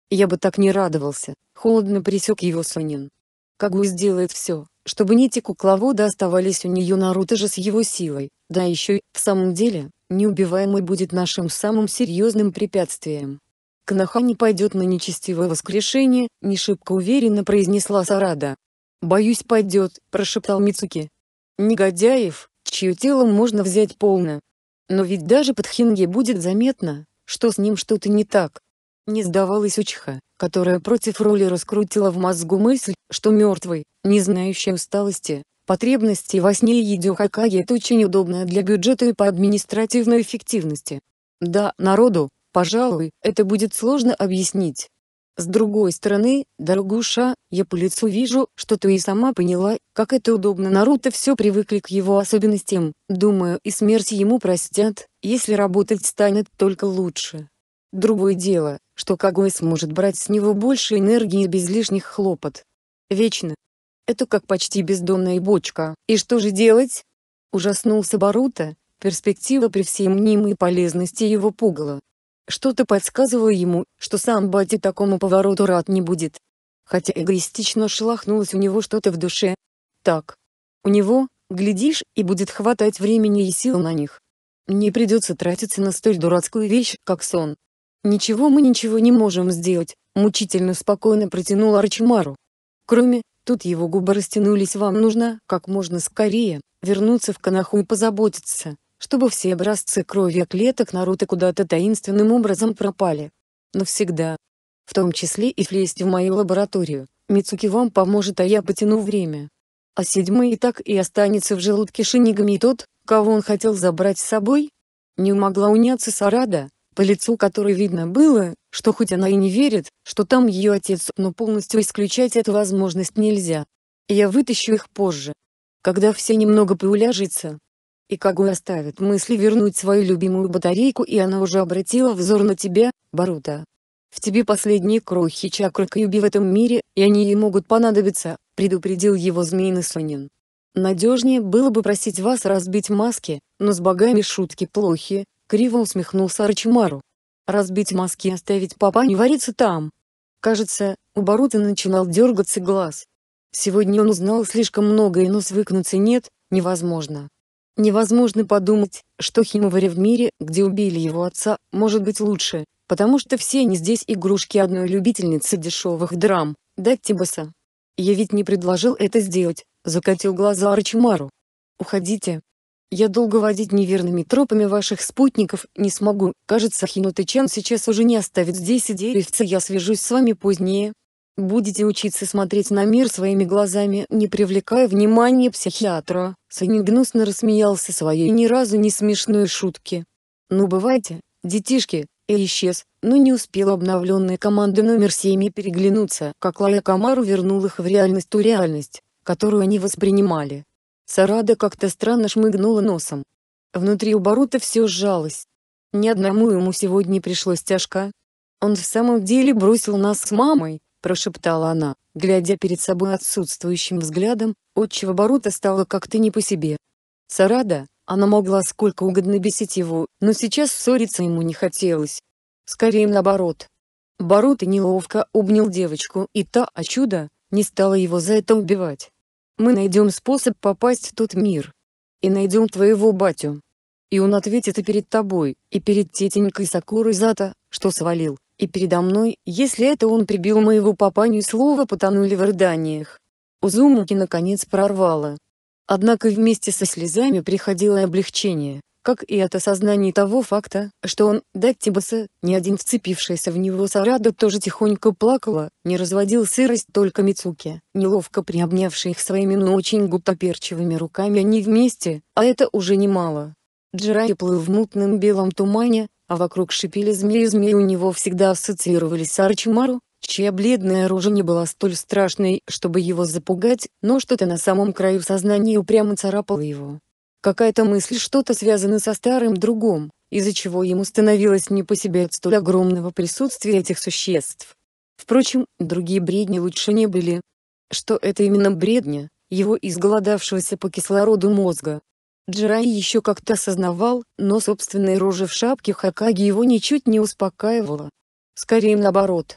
Я бы так не радовался, холодно присек его Сонин. Кагу сделает все, чтобы нити кукловода оставались у нее Наруто же с его силой, да еще и, в самом деле, неубиваемый будет нашим самым серьезным препятствием. Кнаха не пойдет на нечестивое воскрешение, не шибко уверенно произнесла Сарада. «Боюсь пойдет», – прошептал Мицуки. «Негодяев, чье тело можно взять полно. Но ведь даже под Хинге будет заметно, что с ним что-то не так». Не сдавалась Учиха, которая против роли раскрутила в мозгу мысль, что мертвый, не знающий усталости, потребности во сне и Хакаги это очень удобно для бюджета и по административной эффективности. Да, народу, Пожалуй, это будет сложно объяснить. С другой стороны, дорогуша, я по лицу вижу, что ты и сама поняла, как это удобно Наруто все привыкли к его особенностям, думаю и смерть ему простят, если работать станет только лучше. Другое дело, что Кагой сможет брать с него больше энергии без лишних хлопот. Вечно. Это как почти бездонная бочка, и что же делать? Ужаснулся Барута, перспектива при всей мнимой полезности его пугала. Что-то подсказывало ему, что сам Бати такому повороту рад не будет. Хотя эгоистично шелохнулось у него что-то в душе. Так. У него, глядишь, и будет хватать времени и сил на них. Не придется тратиться на столь дурацкую вещь, как сон. «Ничего мы ничего не можем сделать», — мучительно спокойно протянул Арчимару. «Кроме, тут его губы растянулись, вам нужно, как можно скорее, вернуться в Канаху и позаботиться, чтобы все образцы крови клеток Наруто куда-то таинственным образом пропали. Навсегда. В том числе и влезть в мою лабораторию. Мицуки вам поможет, а я потяну время. А седьмой и так и останется в желудке Шинигами тот, кого он хотел забрать с собой? Не могла уняться Сарада, по лицу которой видно было, что хоть она и не верит, что там ее отец, но полностью исключать эту возможность нельзя. Я вытащу их позже. Когда все немного поуляжется, и Кагуя оставит мысли вернуть свою любимую батарейку и она уже обратила взор на тебя, Барута. В тебе последние крохи чакры Кьюби в этом мире, и они ей могут понадобиться, предупредил его змеиный Сонин. Надежнее было бы просить вас разбить маски, но с богами шутки плохи, криво усмехнулся Арчимару. Разбить маски и оставить папа не варится там. Кажется, у Барута начинал дергаться глаз. Сегодня он узнал слишком много и но свыкнуться нет, невозможно. Невозможно подумать, что Химовари в мире, где убили его отца, может быть лучше, потому что все они здесь игрушки одной любительницы дешевых драм, Даттибаса. Я ведь не предложил это сделать, закатил глаза Арчимару. Уходите. Я долго водить неверными тропами ваших спутников не смогу. Кажется, Хиноты Чан сейчас уже не оставит здесь и деревца. Я свяжусь с вами позднее, Будете учиться смотреть на мир своими глазами, не привлекая внимания психиатра. Саня гнусно рассмеялся своей ни разу не смешной шутки. Ну бывайте, детишки, и исчез, но не успела обновленная команда номер 7 переглянуться, как Лая Камару вернул их в реальность ту реальность, которую они воспринимали. Сарада как-то странно шмыгнула носом. Внутри у Барута все сжалось. Ни одному ему сегодня пришлось тяжко. Он в самом деле бросил нас с мамой, — прошептала она, глядя перед собой отсутствующим взглядом, отчего Боруто стало как-то не по себе. Сарада, она могла сколько угодно бесить его, но сейчас ссориться ему не хотелось. Скорее наоборот. Боруто неловко обнял девочку, и та, а чудо, не стала его за это убивать. «Мы найдем способ попасть в тот мир. И найдем твоего батю. И он ответит и перед тобой, и перед тетенькой Сакурой за то, что свалил» и передо мной, если это он прибил моего папаню, слова потонули в рыданиях. Узумуки наконец прорвало. Однако вместе со слезами приходило облегчение, как и от осознания того факта, что он, Даттибаса, не один вцепившийся в него Сарада тоже тихонько плакала, не разводил сырость только Мицуки, неловко приобнявший их своими но очень гуттаперчивыми руками они вместе, а это уже немало. Джирай плыл в мутном белом тумане, а вокруг шипели змеи змеи у него всегда ассоциировались с Арчимару, чья бледная рожа не была столь страшной, чтобы его запугать, но что-то на самом краю сознания упрямо царапало его. Какая-то мысль что-то связана со старым другом, из-за чего ему становилось не по себе от столь огромного присутствия этих существ. Впрочем, другие бредни лучше не были. Что это именно бредня, его изголодавшегося по кислороду мозга, Джирай еще как-то осознавал, но собственная рожа в шапке Хакаги его ничуть не успокаивала. Скорее наоборот.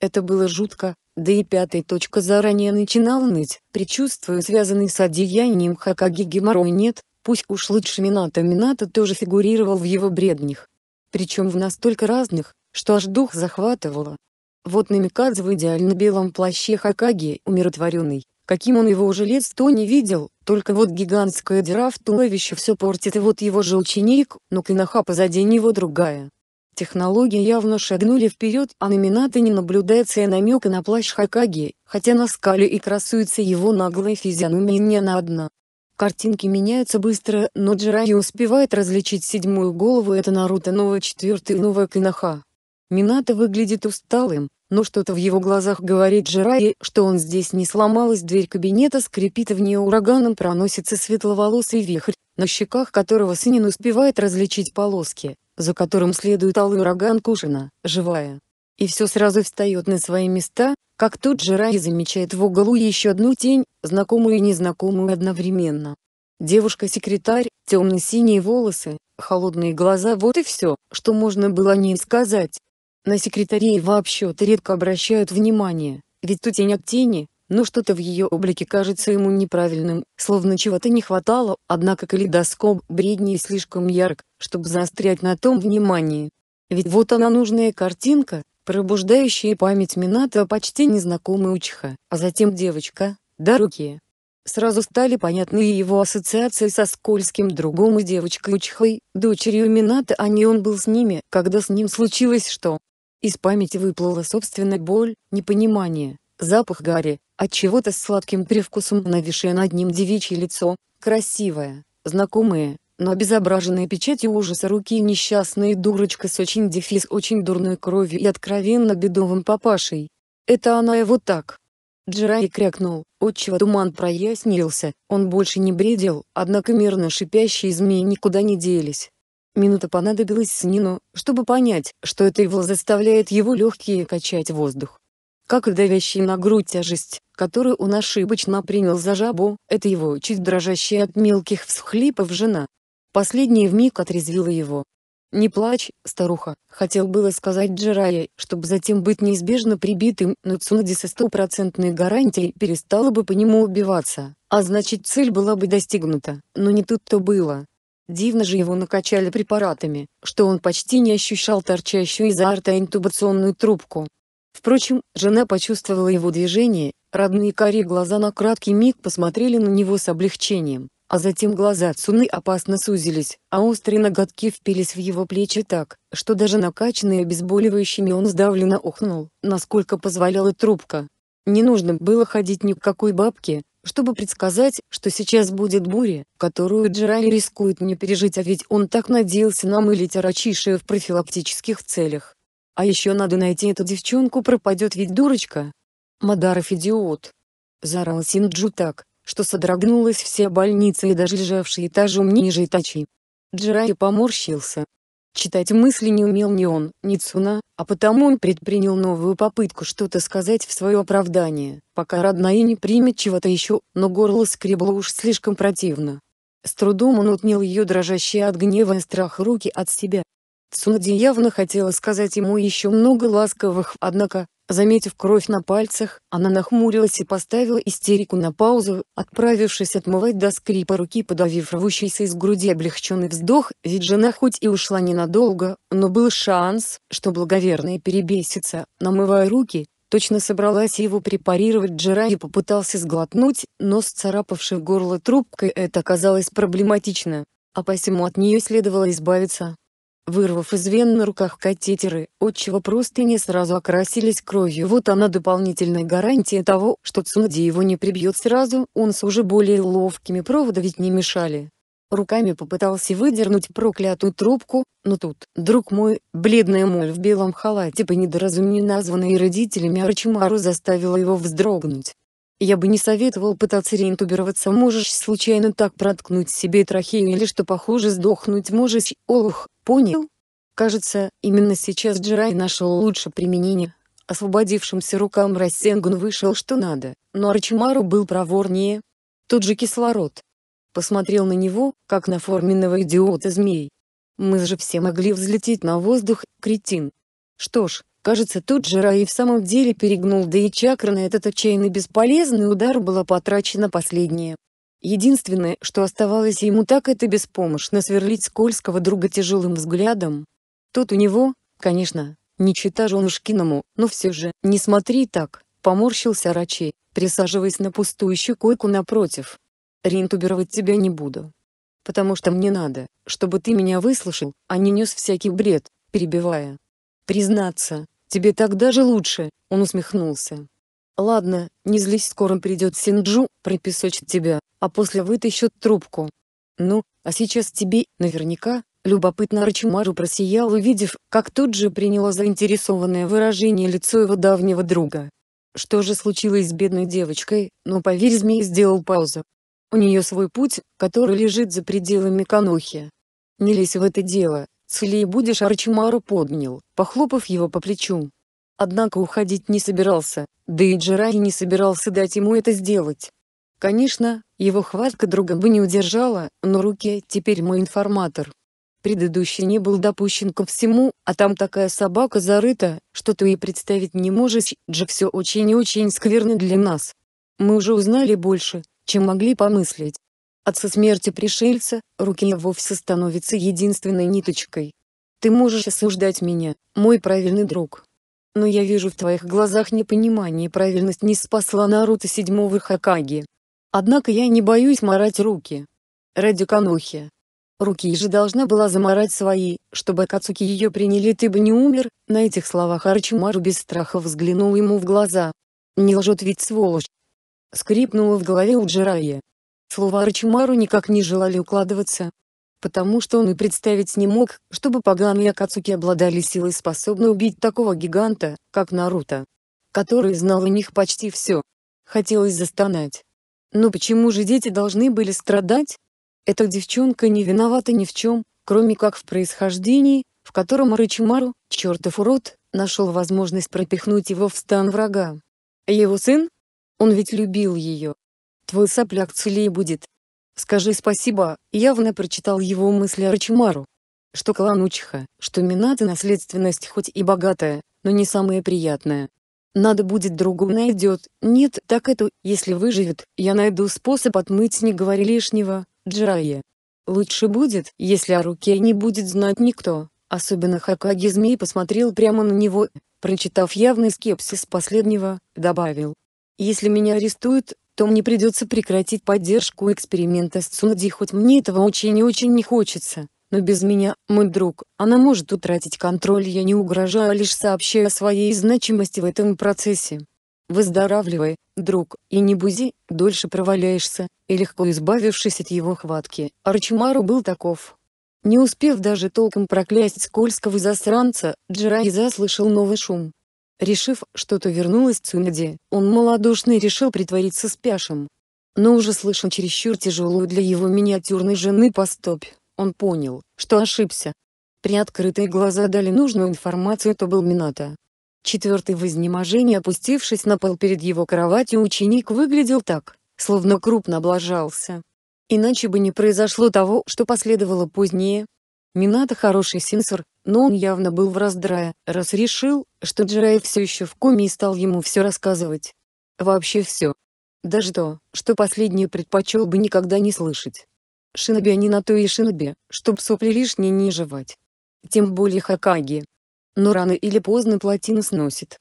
Это было жутко, да и пятая точка заранее начинала ныть, предчувствуя связанный с одеянием Хакаги геморрой нет, пусть уж лучше Минато Минато тоже фигурировал в его бреднях. Причем в настолько разных, что аж дух захватывало. Вот намекадзе в идеально белом плаще Хакаги, умиротворенный, Каким он его уже лет сто не видел, только вот гигантская дыра в туловище все портит и вот его же ученик, но ну, киноха позади него другая. Технологии явно шагнули вперед, а на Минато не наблюдается и намека на плащ Хакаги, хотя на скале и красуется его наглая физиономия не на одна. Картинки меняются быстро, но Джираги успевает различить седьмую голову это Наруто новая четвертая новая Киноха. Минато выглядит усталым, но что-то в его глазах говорит Жирае, что он здесь не сломалась дверь кабинета скрипит в нее ураганом проносится светловолосый вихрь, на щеках которого Синин успевает различить полоски, за которым следует алый ураган Кушина, живая. И все сразу встает на свои места, как тут Жирае замечает в углу еще одну тень, знакомую и незнакомую одновременно. Девушка-секретарь, темно-синие волосы, холодные глаза – вот и все, что можно было о ней сказать, на секретарей вообще то редко обращают внимание, ведь то тень от тени, но что-то в ее облике кажется ему неправильным, словно чего-то не хватало, однако калейдоскоп бредней слишком ярк, чтобы заострять на том внимании. Ведь вот она нужная картинка, пробуждающая память Минато почти незнакомый учиха, а затем девочка, да руки. Сразу стали понятны его ассоциации со скользким другом и девочкой Учхой, дочерью Минато, а не он был с ними, когда с ним случилось что. Из памяти выплыла собственная боль, непонимание, запах гари, от чего-то с сладким привкусом нависшее над ним девичье лицо, красивое, знакомое, но обезображенные печатью ужаса руки несчастной дурочка с очень дефис очень дурной кровью и откровенно бедовым папашей. Это она его так. Джерай крякнул, отчего туман прояснился, он больше не бредил, однако мирно шипящие змеи никуда не делись, Минута понадобилась Снину, чтобы понять, что это его заставляет его легкие качать воздух. Как и давящая на грудь тяжесть, которую он ошибочно принял за жабу, это его чуть дрожащая от мелких всхлипов жена. Последняя вмиг отрезвила его. «Не плачь, старуха», — хотел было сказать Джирая, чтобы затем быть неизбежно прибитым, но Цунади со стопроцентной гарантией перестала бы по нему убиваться, а значит цель была бы достигнута, но не тут-то было. Дивно же его накачали препаратами, что он почти не ощущал торчащую изо рта интубационную трубку. Впрочем, жена почувствовала его движение, родные кори глаза на краткий миг посмотрели на него с облегчением, а затем глаза Цуны опасно сузились, а острые ноготки впились в его плечи так, что даже накачанный обезболивающими он сдавленно ухнул, насколько позволяла трубка. Не нужно было ходить ни к какой бабке, чтобы предсказать, что сейчас будет буря, которую Джерай рискует не пережить, а ведь он так надеялся намылить мылить Арачиши в профилактических целях. А еще надо найти эту девчонку, пропадет ведь дурочка. Мадаров идиот. Заорал Синджу так, что содрогнулась вся больница и даже лежавший этажом ниже Итачи. Джерай поморщился, Читать мысли не умел ни он, ни Цуна, а потому он предпринял новую попытку что-то сказать в свое оправдание, пока родная не примет чего-то еще, но горло скребло уж слишком противно. С трудом он отнял ее дрожащие от гнева и страха руки от себя. Цунади явно хотела сказать ему еще много ласковых, однако, Заметив кровь на пальцах, она нахмурилась и поставила истерику на паузу, отправившись отмывать до скрипа руки, подавив рвущийся из груди облегченный вздох, ведь жена хоть и ушла ненадолго, но был шанс, что благоверная перебесится, намывая руки, точно собралась его препарировать Джера и попытался сглотнуть, но с горло трубкой это оказалось проблематично, а посему от нее следовало избавиться. Вырвав из вен на руках катетеры, отчего просто не сразу окрасились кровью. Вот она дополнительная гарантия того, что Цунди его не прибьет сразу, он с уже более ловкими проводами ведь не мешали. Руками попытался выдернуть проклятую трубку, но тут, друг мой, бледная моль в белом халате по недоразумению названной родителями Арчимару заставила его вздрогнуть. Я бы не советовал пытаться реинтубироваться, можешь случайно так проткнуть себе трахею или что похоже сдохнуть можешь, олух, понял? Кажется, именно сейчас джерай нашел лучшее применение. Освободившимся рукам Рассенган вышел что надо, но Арчимару был проворнее. Тут же кислород. Посмотрел на него, как на форменного идиота змей. Мы же все могли взлететь на воздух, кретин. Что ж, Кажется, тут же Ра в самом деле перегнул, да и чакра на этот отчаянно бесполезный удар была потрачена последняя. Единственное, что оставалось ему так, это беспомощно сверлить скользкого друга тяжелым взглядом. Тот у него, конечно, не чита женушкиному, но все же, не смотри так, поморщился Рачи, присаживаясь на пустующую койку напротив. Ринт тебя не буду. Потому что мне надо, чтобы ты меня выслушал, а не нес всякий бред, перебивая. Признаться, «Тебе тогда же лучше», — он усмехнулся. «Ладно, не злись, скоро придет Синджу, припесочит тебя, а после вытащит трубку». «Ну, а сейчас тебе, наверняка, любопытно Рачимару просиял, увидев, как тут же приняло заинтересованное выражение лицо его давнего друга. Что же случилось с бедной девочкой, но ну, поверь, змей сделал паузу. У нее свой путь, который лежит за пределами Канохи. Не лезь в это дело, цели будешь Арчимару поднял, похлопав его по плечу. Однако уходить не собирался, да и Джерай не собирался дать ему это сделать. Конечно, его хватка друга бы не удержала, но руки теперь мой информатор. Предыдущий не был допущен ко всему, а там такая собака зарыта, что ты и представить не можешь, же все очень и очень скверно для нас. Мы уже узнали больше, чем могли помыслить, от со смерти пришельца, руки вовсе становится единственной ниточкой. Ты можешь осуждать меня, мой правильный друг. Но я вижу в твоих глазах непонимание и правильность не спасла Наруто седьмого Хакаги. Однако я не боюсь морать руки. Ради Канохи. Руки же должна была заморать свои, чтобы Кацуки ее приняли ты бы не умер, на этих словах Арчимару без страха взглянул ему в глаза. Не лжет ведь сволочь. Скрипнула в голове у Джирая. Слова Рачимару никак не желали укладываться, потому что он и представить не мог, чтобы Паганы и Акацуки обладали силой способной убить такого гиганта, как Наруто, который знал о них почти все. Хотелось застонать. Но почему же дети должны были страдать? Эта девчонка не виновата ни в чем, кроме как в происхождении, в котором Рычимару, чертов урод, нашел возможность пропихнуть его в стан врага. А его сын? Он ведь любил ее, Твой сопляк целей будет. Скажи спасибо, явно прочитал его мысли Арчимару. Что клан Учиха, что Мината наследственность хоть и богатая, но не самая приятная. Надо будет другу найдет, нет, так эту, если выживет, я найду способ отмыть не говори лишнего, Джирайя. Лучше будет, если о руке не будет знать никто, особенно Хакаги Змей посмотрел прямо на него, прочитав явный скепсис последнего, добавил. Если меня арестуют, что мне придется прекратить поддержку эксперимента с Цунди, хоть мне этого очень и очень не хочется. Но без меня, мой друг, она может утратить контроль, я не угрожаю, а лишь сообщаю о своей значимости в этом процессе. Выздоравливай, друг, и не бузи, дольше проваляешься, и легко избавившись от его хватки, Арчимару был таков. Не успев даже толком проклясть скользкого засранца, Джирай заслышал новый шум. Решив, что-то вернулось Цунади, он малодушно решил притвориться спящим. Но уже слыша чересчур тяжелую для его миниатюрной жены поступь, он понял, что ошибся. Приоткрытые глаза дали нужную информацию, Это был Минато. Четвертый в изнеможении опустившись на пол перед его кроватью ученик выглядел так, словно крупно облажался. Иначе бы не произошло того, что последовало позднее, Минато хороший сенсор, но он явно был в раздрае, раз решил, что Джирай все еще в коме и стал ему все рассказывать. Вообще все. Даже то, что последнее предпочел бы никогда не слышать. Шиноби они а на то и шиноби, чтоб сопли лишние не жевать. Тем более Хакаги. Но рано или поздно плотина сносит.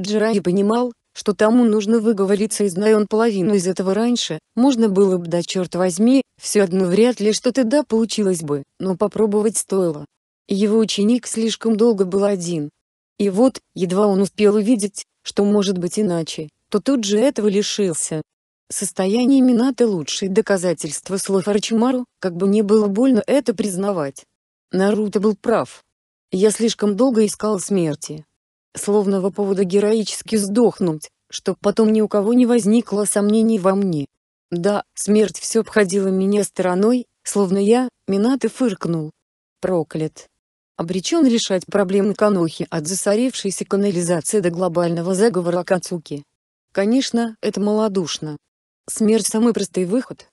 Джирай понимал, что тому нужно выговориться и зная он половину из этого раньше, можно было бы да черт возьми, все одно вряд ли что тогда получилось бы, но попробовать стоило. Его ученик слишком долго был один. И вот, едва он успел увидеть, что может быть иначе, то тут же этого лишился. Состояние Минаты лучшее доказательство слов Арчимару, как бы не было больно это признавать. Наруто был прав. Я слишком долго искал смерти. Словного повода героически сдохнуть, чтоб потом ни у кого не возникло сомнений во мне. Да, смерть все обходила меня стороной, словно я, Минат и фыркнул. Проклят. Обречен решать проблемы Канохи от засорившейся канализации до глобального заговора Кацуки. Конечно, это малодушно. Смерть самый простой выход.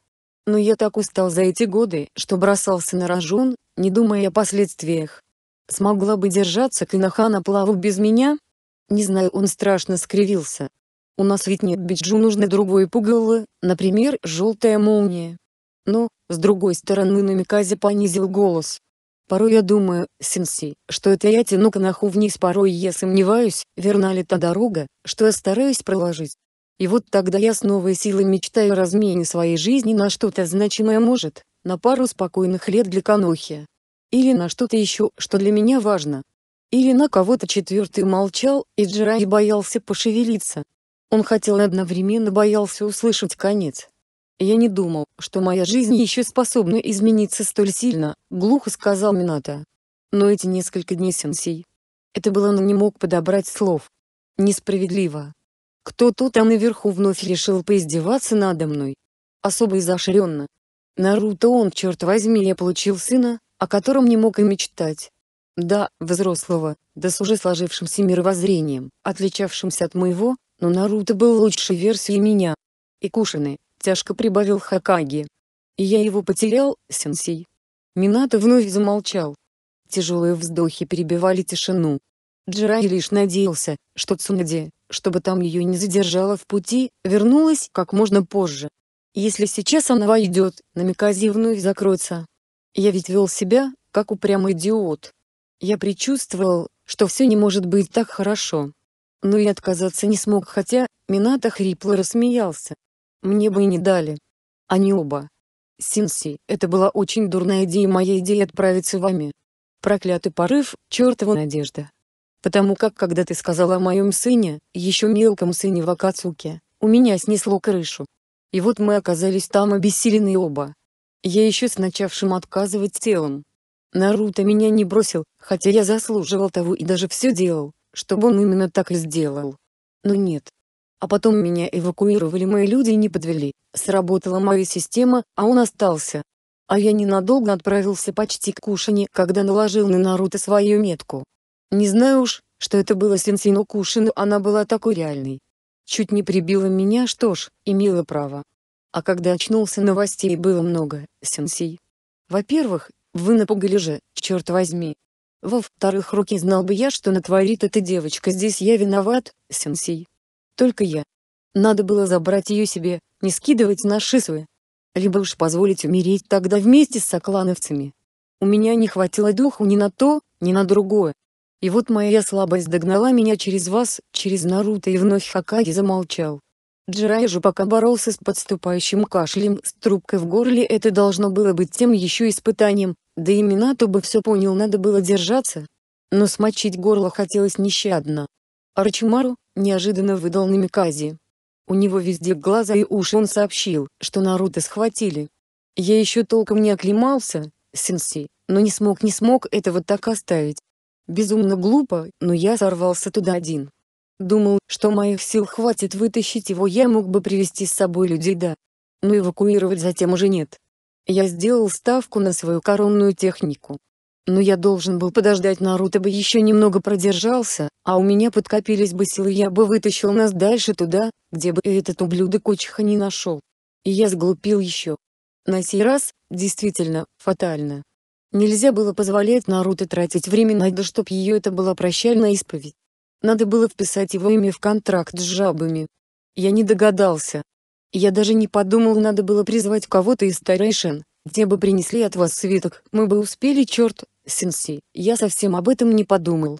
Но я так устал за эти годы, что бросался на рожон, не думая о последствиях. Смогла бы держаться на плаву без меня? Не знаю, он страшно скривился. У нас ведь нет Биджу, нужно другое пугало, например, желтая молния. Но, с другой стороны Намиказе понизил голос. Порой я думаю, сенси, что это я тяну канаху вниз, порой я сомневаюсь, верна ли та дорога, что я стараюсь проложить. И вот тогда я с новой силой мечтаю о размене своей жизни на что-то значимое может, на пару спокойных лет для канохи или на что-то еще, что для меня важно. Или на кого-то четвертый молчал, и Джерай боялся пошевелиться. Он хотел одновременно боялся услышать конец. «Я не думал, что моя жизнь еще способна измениться столь сильно», — глухо сказал Мината. Но эти несколько дней сенсей. Это было он не мог подобрать слов. Несправедливо. Кто-то там наверху вновь решил поиздеваться надо мной. Особо изощренно. Наруто он, черт возьми, я получил сына, о котором не мог и мечтать. Да, взрослого, да с уже сложившимся мировоззрением, отличавшимся от моего, но Наруто был лучшей версией меня. И Кушины, тяжко прибавил Хакаги. И я его потерял, сенсей. Минато вновь замолчал. Тяжелые вздохи перебивали тишину. Джирай лишь надеялся, что Цунади, чтобы там ее не задержало в пути, вернулась как можно позже. Если сейчас она войдет, Намикази вновь закроется, я ведь вел себя, как упрямый идиот. Я предчувствовал, что все не может быть так хорошо. Но и отказаться не смог, хотя, Мината хрипло рассмеялся. Мне бы и не дали. Они оба. Синси, это была очень дурная идея моя идея отправиться вами. Проклятый порыв, чертова надежда. Потому как когда ты сказала о моем сыне, еще мелком сыне Вакацуке, у меня снесло крышу. И вот мы оказались там обессиленные оба. Я еще с начавшим отказывать телом. Наруто меня не бросил, хотя я заслуживал того и даже все делал, чтобы он именно так и сделал. Но нет. А потом меня эвакуировали мои люди и не подвели, сработала моя система, а он остался. А я ненадолго отправился почти к Кушине, когда наложил на Наруто свою метку. Не знаю уж, что это было Сенсину Кушину, она была такой реальной. Чуть не прибила меня, что ж, имела право. А когда очнулся новостей было много, сенсей. Во-первых, вы напугали же, черт возьми. Во-вторых, руки знал бы я, что натворит эта девочка здесь я виноват, сенсей. Только я. Надо было забрать ее себе, не скидывать на шисвы. Либо уж позволить умереть тогда вместе с соклановцами. У меня не хватило духу ни на то, ни на другое. И вот моя слабость догнала меня через вас, через Наруто и вновь Хакаги замолчал. Джирай же пока боролся с подступающим кашлем с трубкой в горле это должно было быть тем еще испытанием, да и Минато бы все понял надо было держаться. Но смочить горло хотелось нещадно. Арчимару, неожиданно выдал Намикази. У него везде глаза и уши он сообщил, что Наруто схватили. Я еще толком не оклемался, Сенси, но не смог не смог этого так оставить. Безумно глупо, но я сорвался туда один. Думал, что моих сил хватит вытащить его я мог бы привести с собой людей да. Но эвакуировать затем уже нет. Я сделал ставку на свою коронную технику. Но я должен был подождать Наруто бы еще немного продержался, а у меня подкопились бы силы я бы вытащил нас дальше туда, где бы этот ублюдок Учиха не нашел. И я сглупил еще. На сей раз, действительно, фатально. Нельзя было позволять Наруто тратить время на это, чтоб ее это была прощальная исповедь. Надо было вписать его имя в контракт с жабами. Я не догадался. Я даже не подумал, надо было призвать кого-то из старейшин, где бы принесли от вас свиток, мы бы успели, черт, сенси, я совсем об этом не подумал.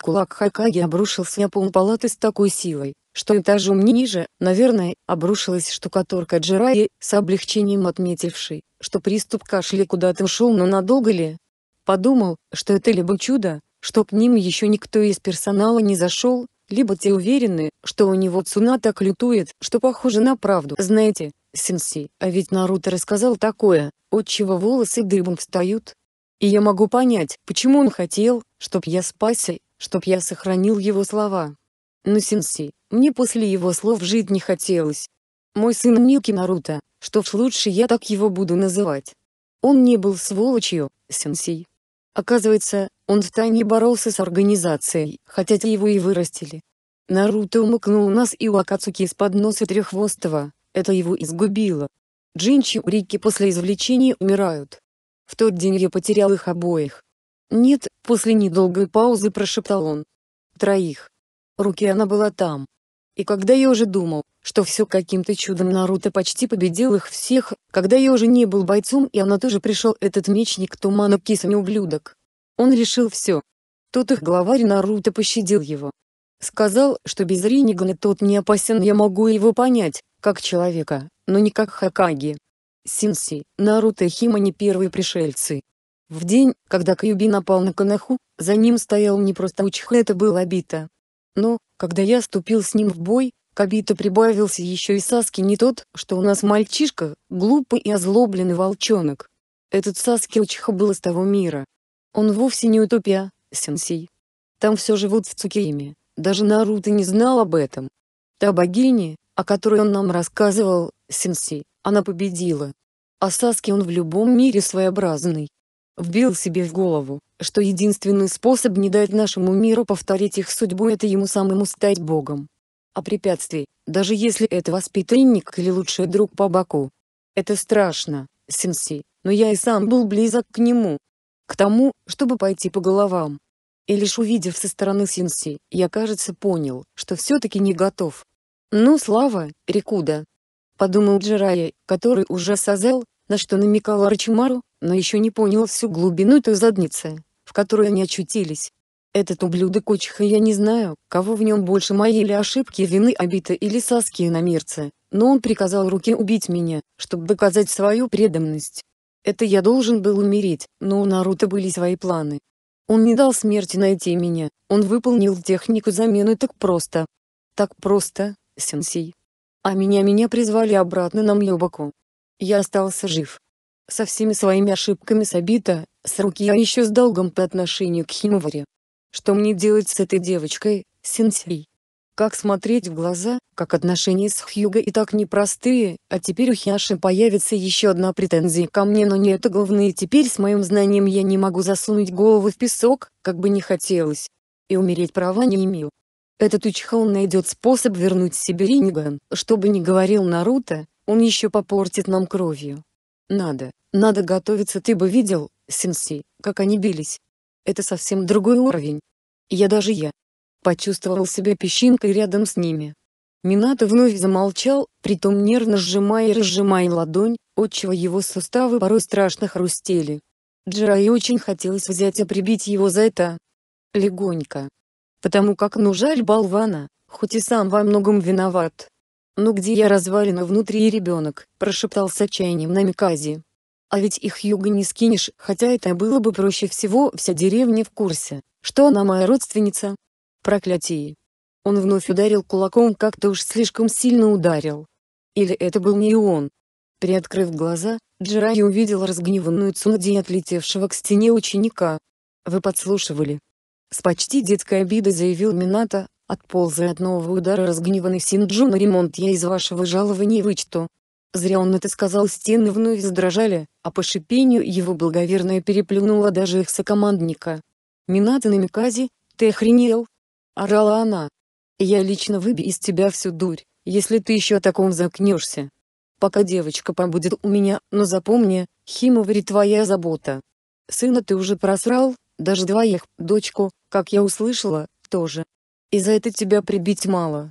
Кулак Хакаги обрушился на пол палаты с такой силой, что этажом ниже, наверное, обрушилась штукатурка Джираи, с облегчением отметивший, что приступ кашля куда-то ушел, но надолго ли? Подумал, что это либо чудо, что к ним еще никто из персонала не зашел, либо те уверены, что у него Цуна так лютует, что похоже на правду. Знаете, Сенси, а ведь Наруто рассказал такое, от чего волосы дыбом встают. И я могу понять, почему он хотел, чтоб я спасся, чтоб я сохранил его слова. Но Сенси, мне после его слов жить не хотелось. Мой сын Ники Наруто, что ж лучше я так его буду называть. Он не был сволочью, Сенси. Оказывается, он втайне боролся с организацией, хотя те его и вырастили. Наруто умыкнул нас и у Акацуки из-под носа Трехвостого, это его изгубило. Джинчи у Рики после извлечения умирают. В тот день я потерял их обоих. «Нет», — после недолгой паузы прошептал он. «Троих. Руки она была там. И когда я уже думал, что все каким-то чудом Наруто почти победил их всех, когда я уже не был бойцом и она тоже пришел этот мечник тумана кисами ублюдок, он решил все. Тот их главарь Наруто пощадил его. Сказал, что без Ринигана тот не опасен я могу его понять, как человека, но не как Хакаги. Синси, Наруто и Хима не первые пришельцы. В день, когда Кьюби напал на Канаху, за ним стоял не просто Учиха, это был Абита. Но, когда я ступил с ним в бой, к Абита прибавился еще и Саски не тот, что у нас мальчишка, глупый и озлобленный волчонок. Этот Саски Учиха был из того мира, он вовсе не утопия, сенсей. Там все живут в Цукииме, даже Наруто не знал об этом. Та богиня, о которой он нам рассказывал, сенсей, она победила. А Саски он в любом мире своеобразный. Вбил себе в голову, что единственный способ не дать нашему миру повторить их судьбу это ему самому стать богом. А препятствий, даже если это воспитанник или лучший друг по боку. Это страшно, сенсей, но я и сам был близок к нему, к тому, чтобы пойти по головам. И лишь увидев со стороны Синси, я, кажется, понял, что все-таки не готов. «Ну, слава, Рикуда!» — подумал Джирая, который уже созал, на что намекал Арчимару, но еще не понял всю глубину той задницы, в которой они очутились. Этот ублюдок Очиха я не знаю, кого в нем больше моей или ошибки вины обито или соски иномирца, но он приказал руке убить меня, чтобы доказать свою преданность. Это я должен был умереть, но у Наруто были свои планы. Он не дал смерти найти меня, он выполнил технику замены так просто. Так просто, сенсей. А меня меня призвали обратно на Мьюбаку. Я остался жив. Со всеми своими ошибками Сабита, с руки я еще с долгом по отношению к Химоваре. Что мне делать с этой девочкой, сенсей? Как смотреть в глаза, как отношения с Хьюго и так непростые, а теперь у Хиаши появится еще одна претензия ко мне, но не это главное, теперь с моим знанием я не могу засунуть голову в песок, как бы не хотелось. И умереть права не имел. Этот Учхан найдет способ вернуть себе Риниган, что бы говорил Наруто, он еще попортит нам кровью. Надо, надо готовиться, ты бы видел, сенсей, как они бились. Это совсем другой уровень. Я даже я, почувствовал себя песчинкой рядом с ними. Минато вновь замолчал, притом нервно сжимая и разжимая ладонь, отчего его суставы порой страшно хрустели. Джирай очень хотелось взять и прибить его за это. Легонько. Потому как ну жаль болвана, хоть и сам во многом виноват. «Ну где я развалина внутри и ребенок», – прошептал с отчаянием на миказе. «А ведь их юга не скинешь, хотя это было бы проще всего, вся деревня в курсе, что она моя родственница, Проклятие. Он вновь ударил кулаком, как-то уж слишком сильно ударил. Или это был не он? Приоткрыв глаза, Джирай увидел разгневанную Цунади отлетевшего к стене ученика. «Вы подслушивали?» С почти детской обидой заявил Мината, отползая от нового удара разгневанный Синджу на ремонт я из вашего жалования вычту. Зря он это сказал, стены вновь задрожали, а по шипению его благоверное переплюнуло даже их сокомандника. Мината на Миказе, ты охренел, — орала она. «Я лично выбью из тебя всю дурь, если ты еще о таком закнешься. Пока девочка побудет у меня, но запомни, Химовари твоя забота. Сына ты уже просрал, даже двоих, дочку, как я услышала, тоже. И за это тебя прибить мало.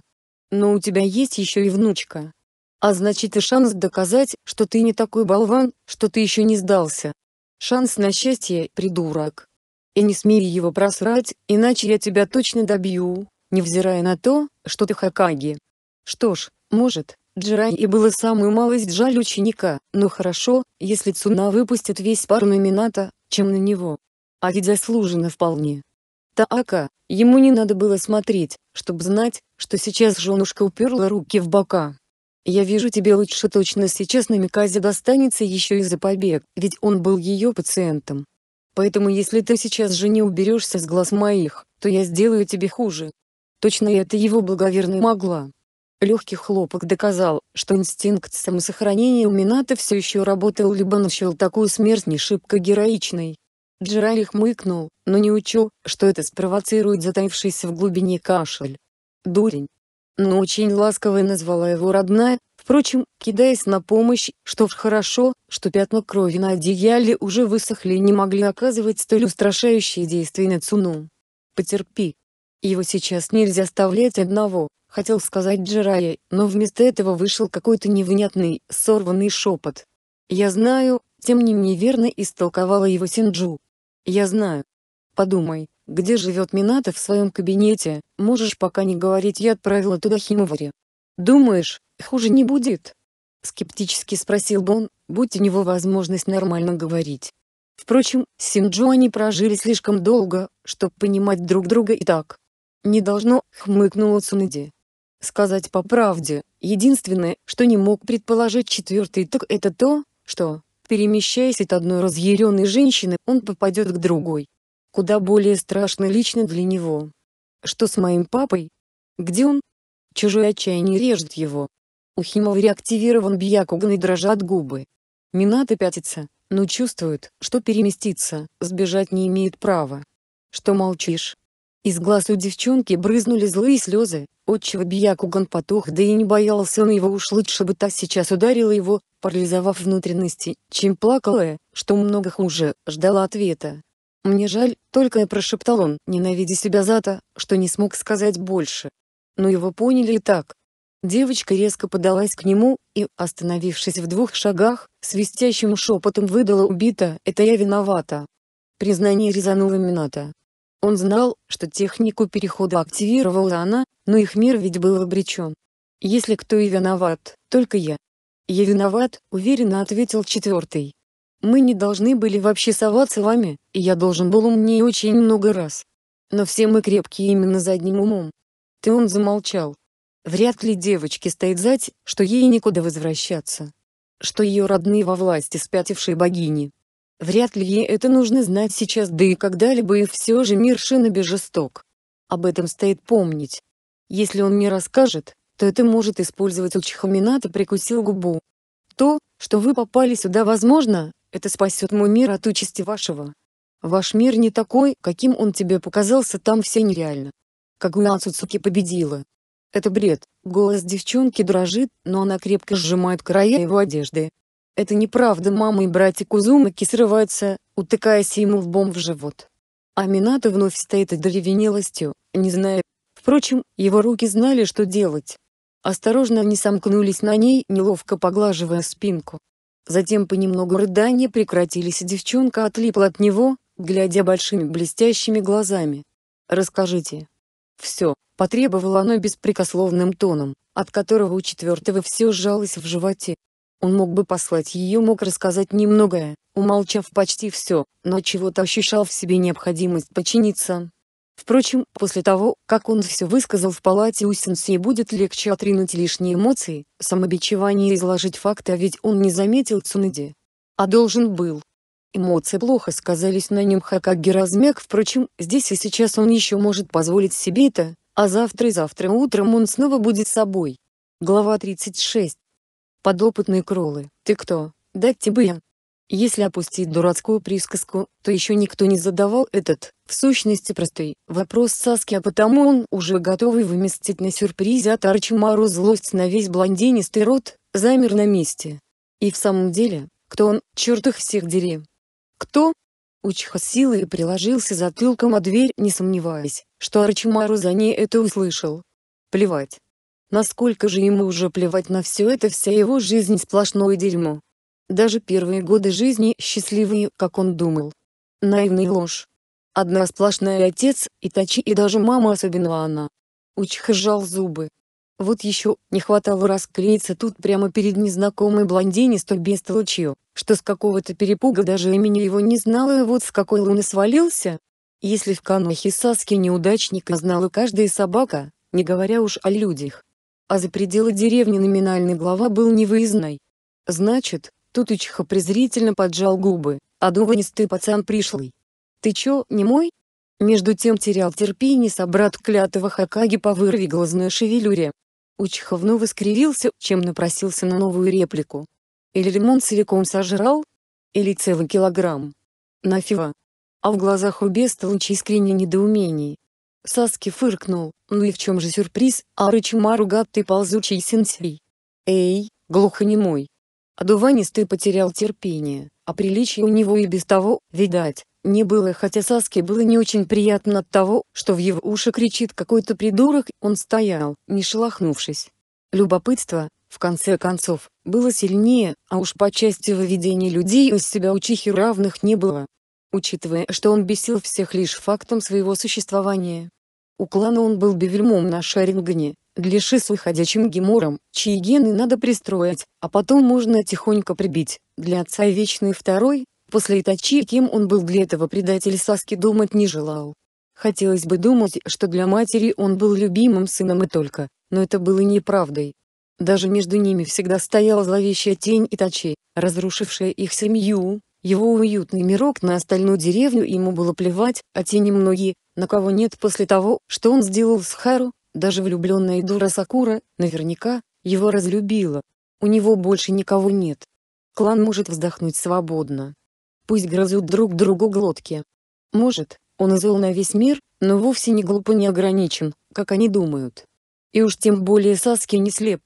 Но у тебя есть еще и внучка. А значит и шанс доказать, что ты не такой болван, что ты еще не сдался. Шанс на счастье, придурок. И не смей его просрать, иначе я тебя точно добью, невзирая на то, что ты Хакаги. Что ж, может, Джирай и было самую малость жаль ученика, но хорошо, если Цуна выпустит весь пар на Мината, чем на него. А ведь заслуженно вполне. Таака, ему не надо было смотреть, чтобы знать, что сейчас женушка уперла руки в бока. Я вижу тебе лучше точно сейчас на Миказе достанется еще и за побег, ведь он был ее пациентом. Поэтому если ты сейчас же не уберешься с глаз моих, то я сделаю тебе хуже. Точно это его благоверная могла. Легкий хлопок доказал, что инстинкт самосохранения у Мината все еще работал либо начал такую смерть не шибко героичной. Джерали хмыкнул, но не учел, что это спровоцирует затаившийся в глубине кашель. Дурень. Но очень ласково назвала его родная, Впрочем, кидаясь на помощь, что ж хорошо, что пятна крови на одеяле уже высохли и не могли оказывать столь устрашающие действия на Цуну. «Потерпи. Его сейчас нельзя оставлять одного», — хотел сказать Джирая, но вместо этого вышел какой-то невнятный, сорванный шепот. «Я знаю», — тем не менее верно истолковала его Синджу. «Я знаю. Подумай, где живет Мината в своем кабинете, можешь пока не говорить, я отправила туда Химовари. Думаешь, хуже не будет? Скептически спросил Бон. он, будь у него возможность нормально говорить. Впрочем, с Синджо они прожили слишком долго, чтобы понимать друг друга и так. «Не должно», — хмыкнула Цунади. Сказать по правде, единственное, что не мог предположить четвертый, так это то, что, перемещаясь от одной разъяренной женщины, он попадет к другой. Куда более страшно лично для него. Что с моим папой? Где он? Чужое отчаяние режет его. У Химова реактивирован Бьякуган и дрожат губы. Минато пятится, но чувствует, что переместиться, сбежать не имеет права. Что молчишь? Из глаз у девчонки брызнули злые слезы, отчего Бьякуган потух, да и не боялся он его уж лучше бы та сейчас ударила его, парализовав внутренности, чем плакала, что много хуже, ждала ответа. «Мне жаль», — только и прошептал он, ненавидя себя за то, что не смог сказать больше. Но его поняли и так, Девочка резко подалась к нему и, остановившись в двух шагах, свистящим шепотом выдала убито «Это я виновата». Признание резануло Мината. Он знал, что технику перехода активировала она, но их мир ведь был обречен. «Если кто и виноват, только я». «Я виноват», — уверенно ответил четвертый. «Мы не должны были вообще соваться вами, и я должен был умнее очень много раз. Но все мы крепкие именно задним умом». Ты он замолчал. Вряд ли девочке стоит знать, что ей некуда возвращаться. Что ее родные во власти спятившей богини. Вряд ли ей это нужно знать сейчас, да и когда-либо и все же мир шиноби жесток. Об этом стоит помнить. Если он не расскажет, то это может использовать и прикусил губу. То, что вы попали сюда, возможно, это спасет мой мир от участи вашего. Ваш мир не такой, каким он тебе показался, там все нереально. Кагуя Цуцуки победила. Это бред. Голос девчонки дрожит, но она крепко сжимает края его одежды. Это неправда, мама и братик Узумаки срываются, утыкаясь ему лбом в живот. Аминато вновь стоит одеревенелостью, не зная. Впрочем, его руки знали, что делать. Осторожно они сомкнулись на ней, неловко поглаживая спинку. Затем понемногу рыдания прекратились и девчонка отлипла от него, глядя большими блестящими глазами. «Расскажите, все, потребовало оно беспрекословным тоном, от которого у четвертого все сжалось в животе. Он мог бы послать ее, мог рассказать немногое, умолчав почти все, но чего-то ощущал в себе необходимость подчиниться. Впрочем, после того, как он все высказал в палате у сенсей будет легче отринуть лишние эмоции, самобичевание и изложить факты, а ведь он не заметил Цунади. А должен был. Эмоции плохо сказались на нем Хакаги размяк, впрочем, здесь и сейчас он еще может позволить себе это, а завтра и завтра утром он снова будет собой. Глава 36. Подопытные кролы. Ты кто? Дать тебе я. Если опустить дурацкую присказку, то еще никто не задавал этот, в сущности простой, вопрос Саски, а потому он уже готовый выместить на сюрпризе от Арчимару злость на весь блондинистый рот, замер на месте. И в самом деле, кто он, черт их всех дери. «Кто?» Учиха силой приложился затылком о дверь, не сомневаясь, что Арчимару за ней это услышал. Плевать. Насколько же ему уже плевать на все это, вся его жизнь сплошное дерьмо. Даже первые годы жизни счастливые, как он думал. Наивная ложь. Одна сплошная отец, и Тачи, и даже мама, особенно она. Учиха сжал зубы. Вот еще, не хватало расклеиться тут прямо перед незнакомой блондинистой без бестолочью что с какого-то перепуга даже имени его не знала и вот с какой луны свалился? Если в Канохе Саски неудачника знала каждая собака, не говоря уж о людях. А за пределы деревни номинальный глава был невыездной. Значит, тут учиха презрительно поджал губы, а дуванистый пацан пришлый. «Ты чё, не мой?» Между тем терял терпение собрат клятого Хакаги по вырви глазной шевелюре. Учиха вновь искривился, чем напросился на новую реплику. Или лимон целиком сожрал? Или целый килограмм? Нафига? А в глазах у Беста луч искренне недоумений. Саски фыркнул, ну и в чем же сюрприз, а Рычимару гад ты ползучий сенсей. Эй, глухонемой. Адуванистый потерял терпение, а приличие у него и без того, видать, не было, хотя Саске было не очень приятно от того, что в его уши кричит какой-то придурок, он стоял, не шелохнувшись. Любопытство, в конце концов, было сильнее, а уж по части выведения людей из себя у Чихи равных не было. Учитывая, что он бесил всех лишь фактом своего существования. У клана он был бевельмом на Шарингане, для с ходячим гемором, чьи гены надо пристроить, а потом можно тихонько прибить, для отца Вечный Второй, после Итачи кем он был для этого предатель Саски думать не желал. Хотелось бы думать, что для матери он был любимым сыном и только, но это было неправдой. Даже между ними всегда стояла зловещая тень и Итачи, разрушившая их семью, его уютный мирок на остальную деревню ему было плевать, а тени многие, на кого нет после того, что он сделал с Хару, даже влюбленная Дура Сакура, наверняка, его разлюбила. У него больше никого нет. Клан может вздохнуть свободно. Пусть грызут друг другу глотки. Может, он зол на весь мир, но вовсе не глупо не ограничен, как они думают. И уж тем более Саски не слеп,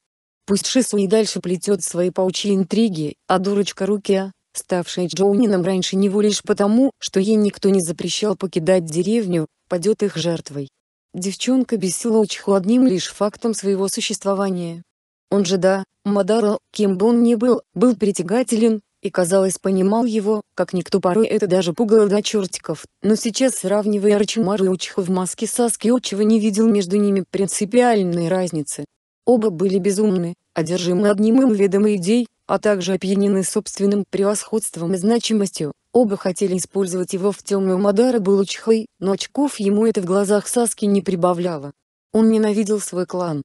Пусть Шису и дальше плетет свои паучьи интриги, а дурочка Рукия, ставшая Джоунином раньше него лишь потому, что ей никто не запрещал покидать деревню, падет их жертвой. Девчонка бесила Учху одним лишь фактом своего существования. Он же да, Мадаро, кем бы он ни был, был притягателен, и казалось понимал его, как никто порой это даже пугало до чертиков, но сейчас сравнивая Арчимару и Учху в маске Саски Очева не видел между ними принципиальной разницы. Оба были безумны, одержимы одним им видом идей, а также опьянены собственным превосходством и значимостью. Оба хотели использовать его в темную Мадара Булучхой, но очков ему это в глазах Саски не прибавляло. Он ненавидел свой клан.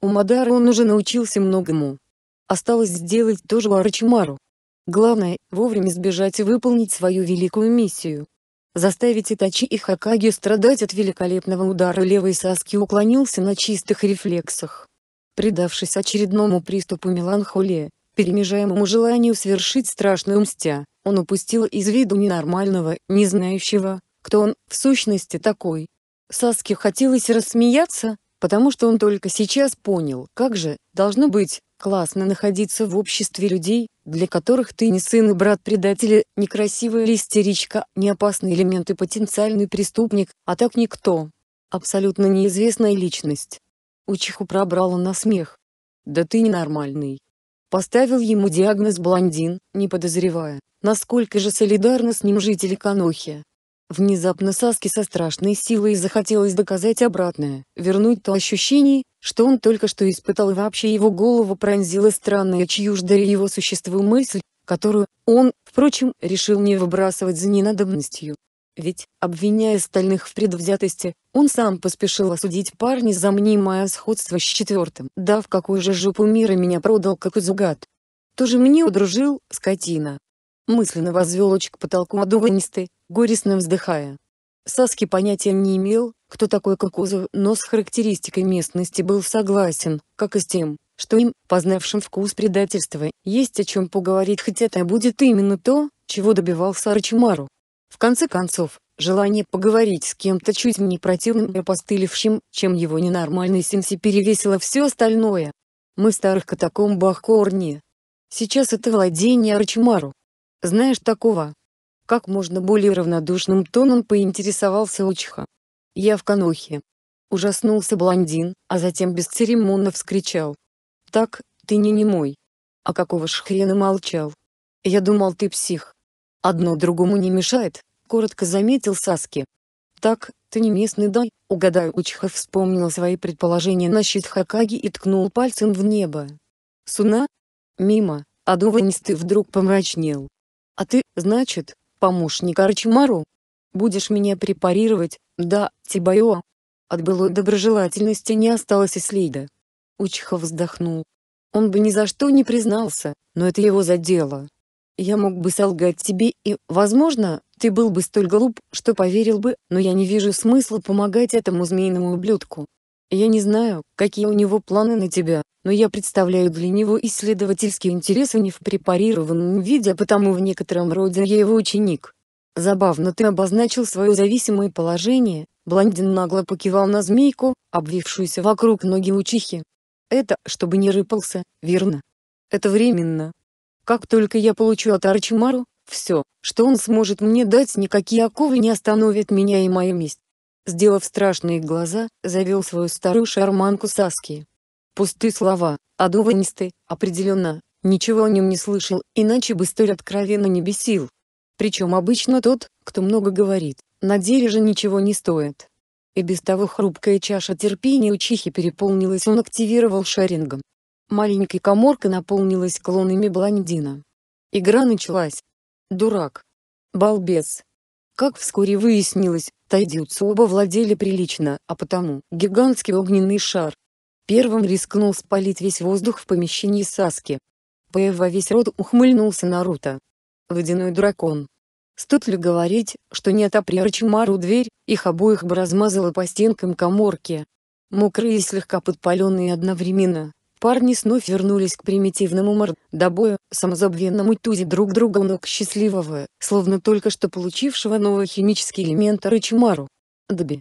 У Мадара он уже научился многому. Осталось сделать то же Арачимару. Главное, вовремя сбежать и выполнить свою великую миссию. Заставить Итачи и Хакаги страдать от великолепного удара левой Саски уклонился на чистых рефлексах предавшись очередному приступу меланхолии, перемежаемому желанию свершить страшную мстя, он упустил из виду ненормального, не знающего, кто он, в сущности такой. Саске хотелось рассмеяться, потому что он только сейчас понял, как же, должно быть, классно находиться в обществе людей, для которых ты не сын и брат предателя, не красивая или истеричка, не опасный элемент и потенциальный преступник, а так никто. Абсолютно неизвестная личность. Учиху пробрала на смех. «Да ты ненормальный!» Поставил ему диагноз блондин, не подозревая, насколько же солидарны с ним жители Канохи. Внезапно Саске со страшной силой захотелось доказать обратное, вернуть то ощущение, что он только что испытал и вообще его голову пронзила странная чьюждая его существу мысль, которую он, впрочем, решил не выбрасывать за ненадобностью. Ведь, обвиняя остальных в предвзятости, он сам поспешил осудить парня за мнимое сходство с четвертым. Да в какую же жопу мира меня продал как узугат. Тоже мне удружил, скотина. Мысленно возвел очи к потолку одуванистый, горестно вздыхая. Саски понятия не имел, кто такой Кокузов, но с характеристикой местности был согласен, как и с тем, что им, познавшим вкус предательства, есть о чем поговорить, хотя это будет именно то, чего добивался Арчимару. В конце концов, желание поговорить с кем-то чуть мне противным и опостылевшим, чем его ненормальный сенси перевесило все остальное. Мы в старых катакомбах Корни. Сейчас это владение Арчмару. Знаешь такого? Как можно более равнодушным тоном поинтересовался Учха. Я в Канохе. Ужаснулся блондин, а затем бесцеремонно вскричал. Так, ты не немой. А какого ж хрена молчал? Я думал ты псих. Одно другому не мешает, коротко заметил Саски. Так, ты не местный дай, угадаю Учиха вспомнил свои предположения насчет Хакаги и ткнул пальцем в небо. Суна? Мимо, а ты вдруг помрачнел. А ты, значит, помощник Арчимару? Будешь меня препарировать, да, Тибайо? От былой доброжелательности не осталось и следа. Учиха вздохнул. Он бы ни за что не признался, но это его задело. Я мог бы солгать тебе и, возможно, ты был бы столь глуп, что поверил бы, но я не вижу смысла помогать этому змеиному ублюдку. Я не знаю, какие у него планы на тебя, но я представляю для него исследовательские интересы не в препарированном виде, а потому в некотором роде я его ученик. Забавно ты обозначил свое зависимое положение, блондин нагло покивал на змейку, обвившуюся вокруг ноги учихи. Это, чтобы не рыпался, верно? Это временно, как только я получу от Арчимару, все, что он сможет мне дать, никакие оковы не остановят меня и мою месть. Сделав страшные глаза, завел свою старую шарманку Саски. Пусты слова, одуванисты, определенно, ничего о нем не слышал, иначе бы столь откровенно не бесил. Причем обычно тот, кто много говорит, на деле же ничего не стоит. И без того хрупкая чаша терпения у Чихи переполнилась он активировал шарингом, Маленькой коморкой наполнилась клонами блондина. Игра началась. Дурак. Балбес. Как вскоре выяснилось, тайдзюцу оба владели прилично, а потому гигантский огненный шар. Первым рискнул спалить весь воздух в помещении Саски. Пэ во весь рот ухмыльнулся Наруто. Водяной дракон. Стоит ли говорить, что не отопри Арчимару дверь, их обоих бы размазала по стенкам коморки. Мокрые и слегка подпаленные одновременно, Парни снова вернулись к примитивному мордобою, самозабвенному тузе друг друга у ног счастливого, словно только что получившего новый химический элемент Рычимару. Доби.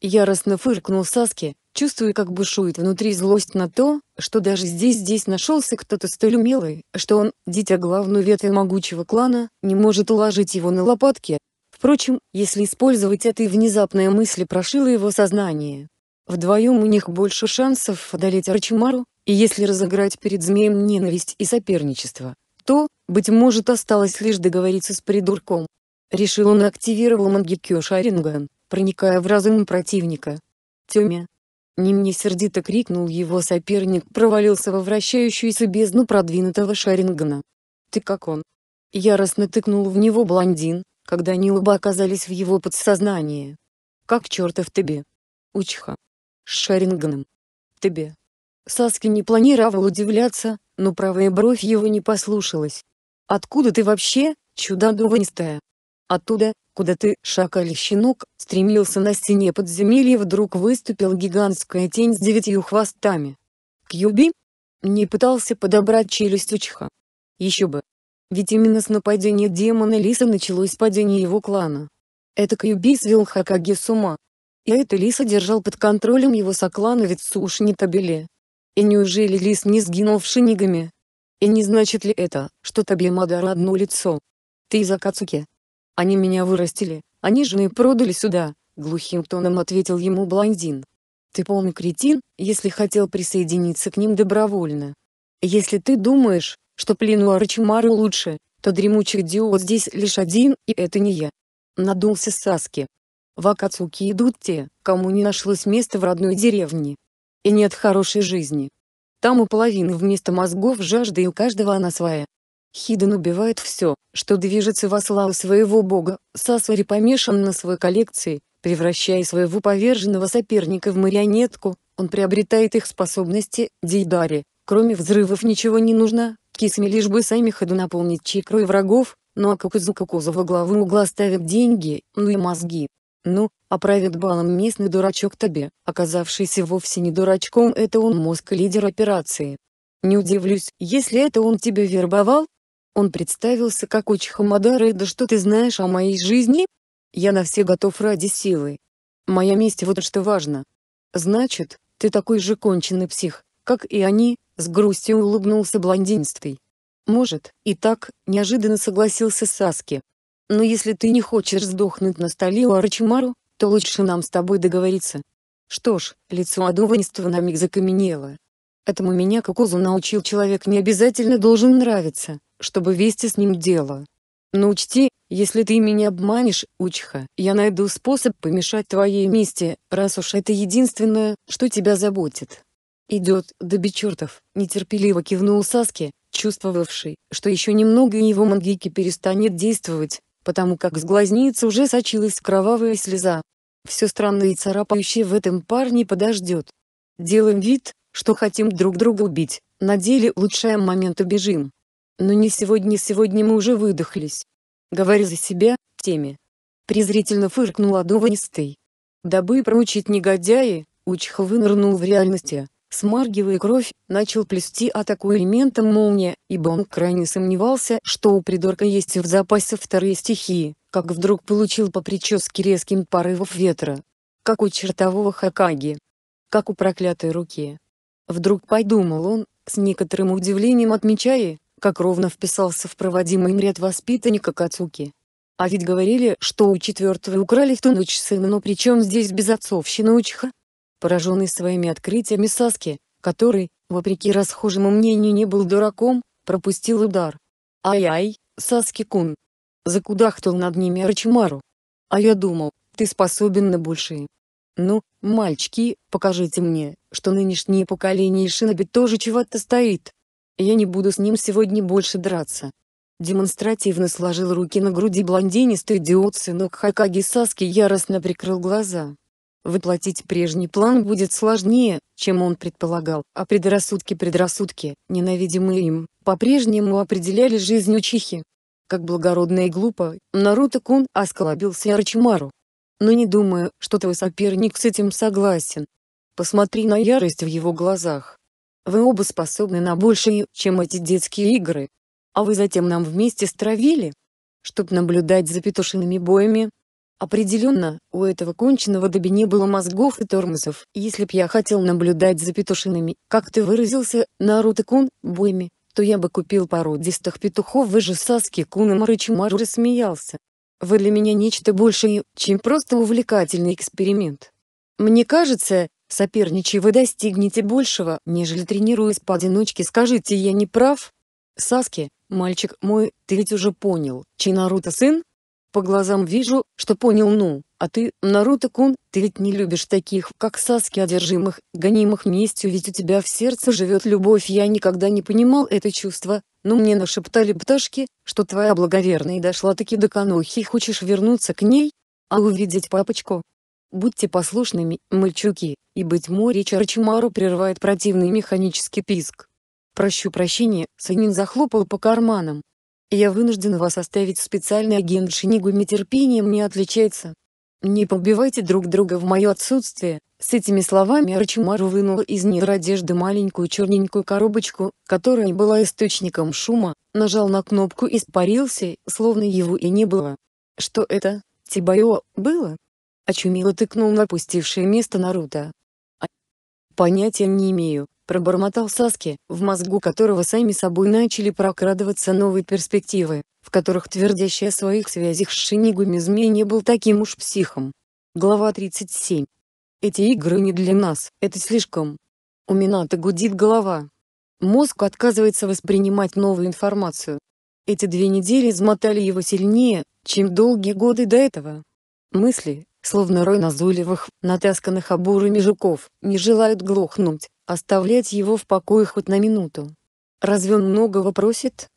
Яростно фыркнул Саски, чувствуя как бушует внутри злость на то, что даже здесь-здесь нашелся кто-то столь умелый, что он, дитя главную ветвь могучего клана, не может уложить его на лопатки. Впрочем, если использовать этой и внезапная мысль прошила его сознание. Вдвоем у них больше шансов одолеть Арчимару, и если разыграть перед змеем ненависть и соперничество, то, быть может, осталось лишь договориться с придурком. Решил он и активировал Мангикё Шаринган, проникая в разум противника. Тёме. Не мне сердито крикнул его соперник, провалился во вращающуюся бездну продвинутого Шарингана. Ты как он? Яростно тыкнул в него блондин, когда они оба оказались в его подсознании. Как чертов тебе? Учха. С Шаринганом. Тебе. Саски не планировал удивляться, но правая бровь его не послушалась. «Откуда ты вообще, чудо дуванистая?» Оттуда, куда ты, шакаль-щенок, стремился на стене подземелья вдруг выступила гигантская тень с девятью хвостами. Кьюби? Не пытался подобрать челюсть Учха. Еще бы. Ведь именно с нападения демона Лиса началось падение его клана. Это Кьюби свел Хакаги с ума. И это Лиса держал под контролем его соклановец Сушни Табеле. И неужели лис не сгинул в Шинигами? И не значит ли это, что тебе Табьямадара одно лицо? Ты из Акацуки. Они меня вырастили, они жены продали сюда, глухим тоном ответил ему блондин. Ты полный кретин, если хотел присоединиться к ним добровольно. Если ты думаешь, что плену Арчимару лучше, то дремучий идиот здесь лишь один, и это не я. Надулся Саски. В Акацуки идут те, кому не нашлось места в родной деревне и нет хорошей жизни. Там у половины вместо мозгов жажда и у каждого она своя. Хиден убивает все, что движется во славу своего бога, Сасари помешан на своей коллекции, превращая своего поверженного соперника в марионетку, он приобретает их способности, Дейдари, кроме взрывов ничего не нужно, кисами лишь бы сами ходу наполнить чикрой врагов, ну а Кукузу Кукузу во главу угла ставят деньги, ну и мозги. Ну, а правит балом местный дурачок Таби, оказавшийся вовсе не дурачком, это он мозг и лидер операции. Не удивлюсь, если это он тебя вербовал? Он представился как очень Хамадара и да что ты знаешь о моей жизни? Я на все готов ради силы. Моя месть вот что важно. Значит, ты такой же конченый псих, как и они, с грустью улыбнулся блондинстый. Может, и так, неожиданно согласился Саски. Но если ты не хочешь сдохнуть на столе у Арчимару, то лучше нам с тобой договориться. Что ж, лицо Адуванства на миг закаменело. Этому меня Кукузу научил человек не обязательно должен нравиться, чтобы вести с ним дело. Но учти, если ты меня обманешь, Учха, я найду способ помешать твоей мести, раз уж это единственное, что тебя заботит. Идет, да бечертов, нетерпеливо кивнул Саски, чувствовавший, что еще немного и его мангики перестанет действовать, потому как с глазницы уже сочилась кровавая слеза. Все странное и царапающее в этом парне подождет. Делаем вид, что хотим друг друга убить, на деле улучшаем момент и бежим. Но не сегодня, сегодня мы уже выдохлись. Говори за себя, теме. Презрительно фыркнула Дованистый. Дабы проучить негодяи, Учха вынырнул в реальности. Смаргивая кровь, начал плести атаку элементом молния, ибо он крайне сомневался, что у придорка есть в запасе вторые стихии, как вдруг получил по прическе резким порывов ветра. Как у чертового Хакаги. Как у проклятой руки. Вдруг подумал он, с некоторым удивлением отмечая, как ровно вписался в проводимый им ряд воспитанника Кацуки. А ведь говорили, что у четвертого украли в ту ночь сына, но причем здесь безотцовщина учиха? Пораженный своими открытиями Саски, который, вопреки расхожему мнению, не был дураком, пропустил удар. «Ай-ай, Саски-кун!» Закудахтал над ними Арчимару. «А я думал, ты способен на большие. «Ну, мальчики, покажите мне, что нынешнее поколение Шиноби тоже чего-то стоит. Я не буду с ним сегодня больше драться». Демонстративно сложил руки на груди блондинистый идиот сынок Хакаги Саски яростно прикрыл глаза. Воплотить прежний план будет сложнее, чем он предполагал, а предрассудки-предрассудки, ненавидимые им, по-прежнему определяли жизнь учихи. Как благородно и глупо, Наруто-кун осколобился Арчимару. Но не думаю, что твой соперник с этим согласен. Посмотри на ярость в его глазах. Вы оба способны на большее, чем эти детские игры. А вы затем нам вместе стравили? Чтоб наблюдать за петушиными боями, Определенно, у этого конченого доби не было мозгов и тормозов. Если б я хотел наблюдать за петушинами, как ты выразился, Наруто-кун, буйми, то я бы купил породистых петухов. Вы же Саски-кун и Марычимару рассмеялся. Вы для меня нечто большее, чем просто увлекательный эксперимент. Мне кажется, соперничая вы достигнете большего, нежели тренируясь поодиночке. Скажите, я не прав? Саски, мальчик мой, ты ведь уже понял, чей Наруто сын, по глазам вижу, что понял ну, а ты, Наруто-кун, ты ведь не любишь таких, как Саски одержимых, гонимых местью ведь у тебя в сердце живет любовь. Я никогда не понимал это чувство, но мне нашептали пташки, что твоя благоверная дошла таки до Канохи и хочешь вернуться к ней? А увидеть папочку? Будьте послушными, мальчуки, и быть море Чарчимару прерывает противный механический писк. Прошу прощения, Санин захлопал по карманам, я вынужден вас оставить специальный агент Шинигуми терпением не отличается. Не побивайте друг друга в мое отсутствие. С этими словами Арчимару вынул из недр одежды маленькую черненькую коробочку, которая была источником шума, нажал на кнопку и испарился, словно его и не было. Что это, Тибайо, было? Очумело тыкнул на опустившее место Наруто. А... Понятия не имею, пробормотал Саски, в мозгу которого сами собой начали прокрадываться новые перспективы, в которых твердящий о своих связях с Шинигуми змей не был таким уж психом. Глава 37. Эти игры не для нас, это слишком. У Мината гудит голова. Мозг отказывается воспринимать новую информацию. Эти две недели измотали его сильнее, чем долгие годы до этого. Мысли, словно рой назойливых, натасканных обурами жуков, не желают глохнуть. Оставлять его в покое хоть на минуту. Разве он многого просит?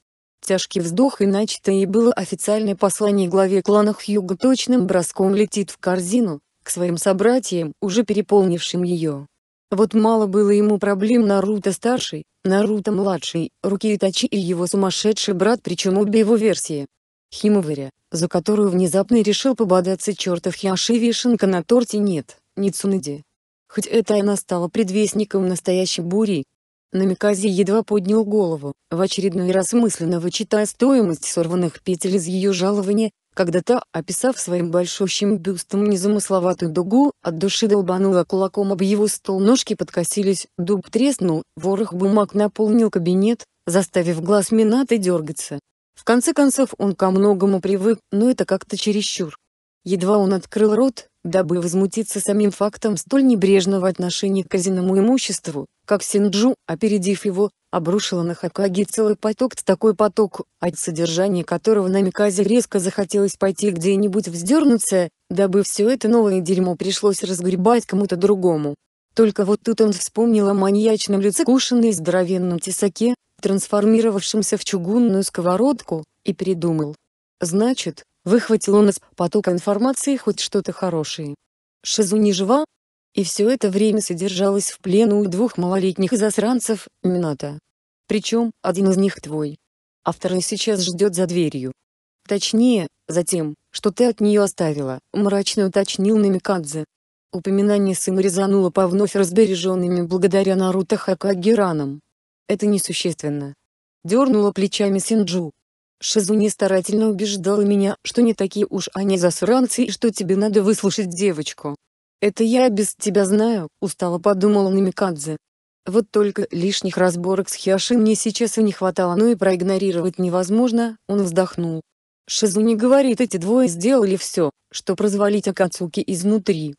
Тяжкий вздох и начато и было официальное послание главе клана Хьюга точным броском летит в корзину, к своим собратьям, уже переполнившим ее. Вот мало было ему проблем Наруто-старший, Наруто-младший, Руки Итачи и его сумасшедший брат причем обе его версии. Химоваря, за которую внезапно решил пободаться чертов Хиаши вишенка на торте нет, ни Цунади. Хоть это и стала предвестником настоящей бури. Намикази едва поднял голову, в очередной раз мысленно вычитая стоимость сорванных петель из ее жалования, когда та, описав своим большущим бюстом незамысловатую дугу, от души долбанула кулаком об его стол, ножки подкосились, дуб треснул, ворох бумаг наполнил кабинет, заставив глаз Минаты дергаться. В конце концов он ко многому привык, но это как-то чересчур. Едва он открыл рот, дабы возмутиться самим фактом столь небрежного отношения к казиному имуществу, как Синджу, опередив его, обрушила на Хакаги целый поток такой поток, от содержания которого на Миказе резко захотелось пойти где-нибудь вздернуться, дабы все это новое дерьмо пришлось разгребать кому-то другому. Только вот тут он вспомнил о маньячном лице кушанной здоровенном тесаке, трансформировавшемся в чугунную сковородку, и передумал. Значит, Выхватил он из потока информации хоть что-то хорошее. Шизу не жива? И все это время содержалась в плену у двух малолетних засранцев, Мината. Причем, один из них твой. А второй сейчас ждет за дверью. Точнее, за тем, что ты от нее оставила, мрачно уточнил Намикадзе. Упоминание сына резануло по вновь разбереженными благодаря Наруто Хакагиранам. Это несущественно. Дернула плечами Синджу. Шизуни старательно убеждала меня, что не такие уж они засранцы и что тебе надо выслушать девочку. «Это я без тебя знаю», — устало подумала Намикадзе. Вот только лишних разборок с Хиаши мне сейчас и не хватало, но и проигнорировать невозможно, он вздохнул. Шизуни говорит, эти двое сделали все, что развалить Акацуки изнутри.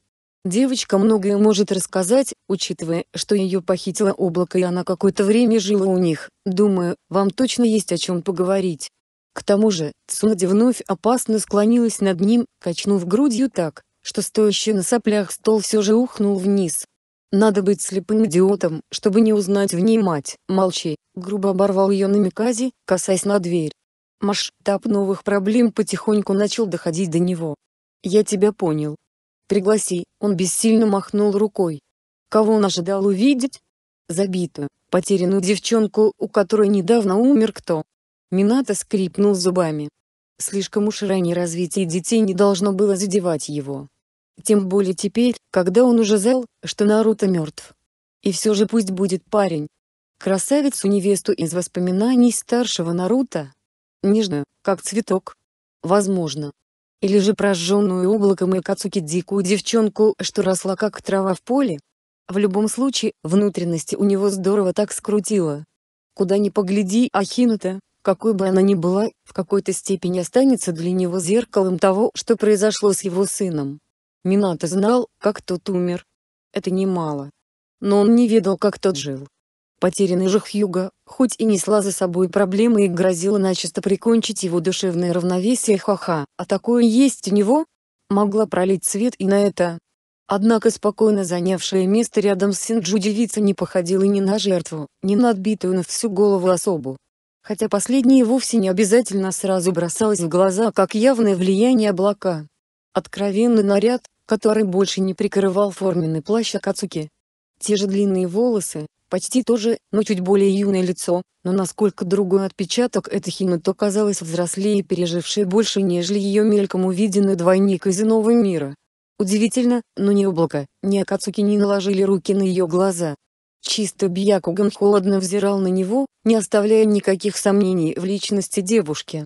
Девочка многое может рассказать, учитывая, что ее похитило облако и она какое-то время жила у них, думаю, вам точно есть о чем поговорить. К тому же, Цунади вновь опасно склонилась над ним, качнув грудью так, что стоящий на соплях стол все же ухнул вниз. «Надо быть слепым идиотом, чтобы не узнать в ней мать, молчи», — грубо оборвал ее на намикази, касаясь на дверь. Масштаб новых проблем потихоньку начал доходить до него. «Я тебя понял. Пригласи», — он бессильно махнул рукой. Кого он ожидал увидеть? Забитую, потерянную девчонку, у которой недавно умер кто? Минато скрипнул зубами. Слишком уж раннее развитие детей не должно было задевать его. Тем более теперь, когда он уже знал, что Наруто мертв. И все же пусть будет парень. Красавицу-невесту из воспоминаний старшего Наруто. Нежную, как цветок. Возможно. Или же прожженную облаком и Кацуки дикую девчонку, что росла как трава в поле. В любом случае, внутренности у него здорово так скрутило. Куда ни погляди, Ахинута, какой бы она ни была, в какой-то степени останется для него зеркалом того, что произошло с его сыном. Минато знал, как тот умер. Это немало. Но он не ведал, как тот жил. Потерянный же Хьюго, хоть и несла за собой проблемы и грозила начисто прикончить его душевное равновесие ха-ха, а такое есть у него, могла пролить свет и на это. Однако спокойно занявшая место рядом с Синджу девица не походила ни на жертву, ни на отбитую на всю голову особу, хотя последнее вовсе не обязательно сразу бросалось в глаза как явное влияние облака. Откровенный наряд, который больше не прикрывал форменный плащ Акацуки. Те же длинные волосы, почти тоже, но чуть более юное лицо, но насколько другой отпечаток эта Химото казалась взрослее и пережившей больше, нежели ее мельком увиденный двойник из иного мира. Удивительно, но ни облако, ни Акацуки не наложили руки на ее глаза, Чисто Бьякуган холодно взирал на него, не оставляя никаких сомнений в личности девушки.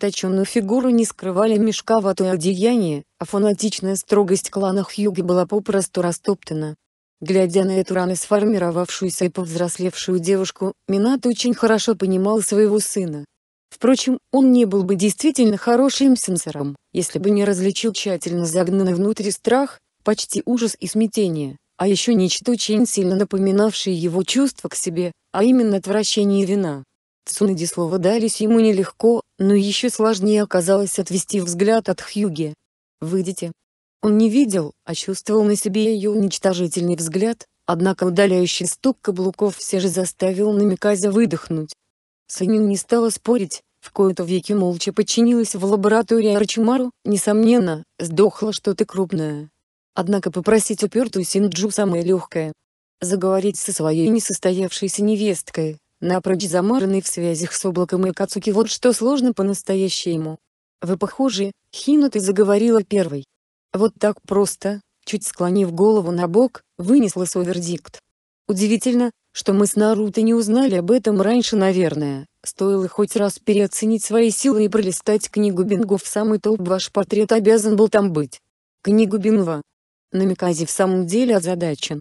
Точенную фигуру не скрывали мешковатые одеяния, а фанатичная строгость клана Хьюги была попросту растоптана. Глядя на эту рано сформировавшуюся и повзрослевшую девушку, Минат очень хорошо понимал своего сына. Впрочем, он не был бы действительно хорошим сенсором, если бы не различил тщательно загнанный внутрь страх, почти ужас и смятение а еще нечто очень сильно напоминавшее его чувство к себе, а именно отвращение и вина. Цунади слова дались ему нелегко, но еще сложнее оказалось отвести взгляд от Хьюги. «Выйдите». Он не видел, а чувствовал на себе ее уничтожительный взгляд, однако удаляющий стук каблуков все же заставил Намиказя выдохнуть. Санин не стала спорить, в кои-то веки молча подчинилась в лаборатории Арчимару, несомненно, сдохло что-то крупное, Однако попросить упертую Синджу самое легкое. Заговорить со своей несостоявшейся невесткой, напрочь замаранной в связях с облаком и Кацуки вот что сложно по-настоящему. Вы похожи, Хину ты заговорила первой. Вот так просто, чуть склонив голову на бок, вынесла свой вердикт. Удивительно, что мы с Наруто не узнали об этом раньше наверное, стоило хоть раз переоценить свои силы и пролистать книгу Бинго в самый топ ваш портрет обязан был там быть. Книгу Бинва. Намикази в самом деле озадачен.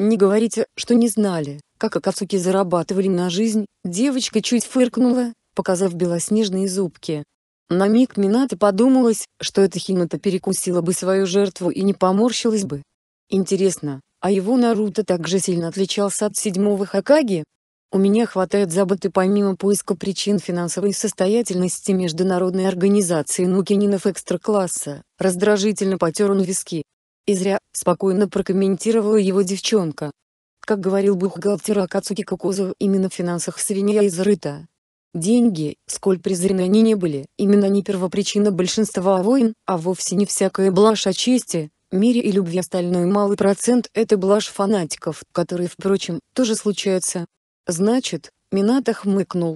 Не говорите, что не знали, как Акацуки зарабатывали на жизнь, девочка чуть фыркнула, показав белоснежные зубки. На миг Минато подумалось, что эта хината перекусила бы свою жертву и не поморщилась бы. Интересно, а его Наруто так же сильно отличался от седьмого Хакаги? У меня хватает заботы помимо поиска причин финансовой состоятельности международной организации нукининов экстра-класса, раздражительно потер он виски. И зря, спокойно прокомментировала его девчонка. Как говорил бухгалтер Акацуки Кокозов, именно в финансах свинья изрыта. Деньги, сколь презрены они не были, именно не первопричина большинства войн, а вовсе не всякая блажь о чести, мире и любви остальной малый процент – это блажь фанатиков, которые, впрочем, тоже случаются. Значит, Минато хмыкнул.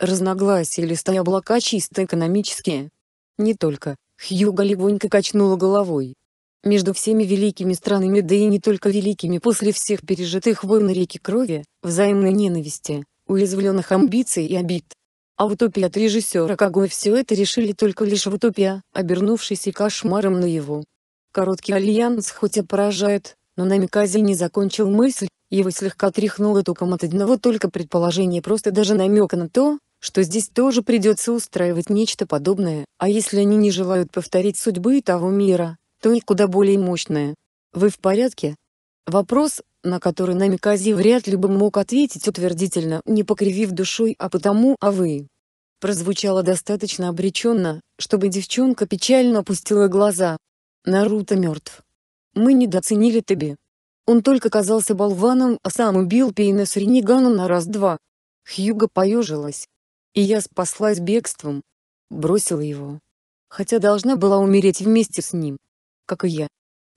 Разногласия листы облака чисто экономические. Не только. Хьюга легонько качнула головой, между всеми великими странами, да и не только великими после всех пережитых войн реки крови, взаимной ненависти, уязвленных амбиций и обид. А утопии от режиссера Когой все это решили только лишь в утопия, обернувшийся кошмаром на его. Короткий альянс хоть и поражает, но Намикази не закончил мысль, его слегка тряхнуло током от одного только предположения просто даже намека на то, что здесь тоже придется устраивать нечто подобное, а если они не желают повторить судьбы того мира, то и куда более мощная. «Вы в порядке?» Вопрос, на который Намикази вряд ли бы мог ответить утвердительно, не покривив душой, а потому «а вы?» прозвучало достаточно обреченно, чтобы девчонка печально опустила глаза. «Наруто мертв. Мы недооценили тебе. Он только казался болваном, а сам убил Пейна с Ренеганом на раз-два». Хьюга поежилась. «И я спаслась бегством». Бросила его. Хотя должна была умереть вместе с ним как и я.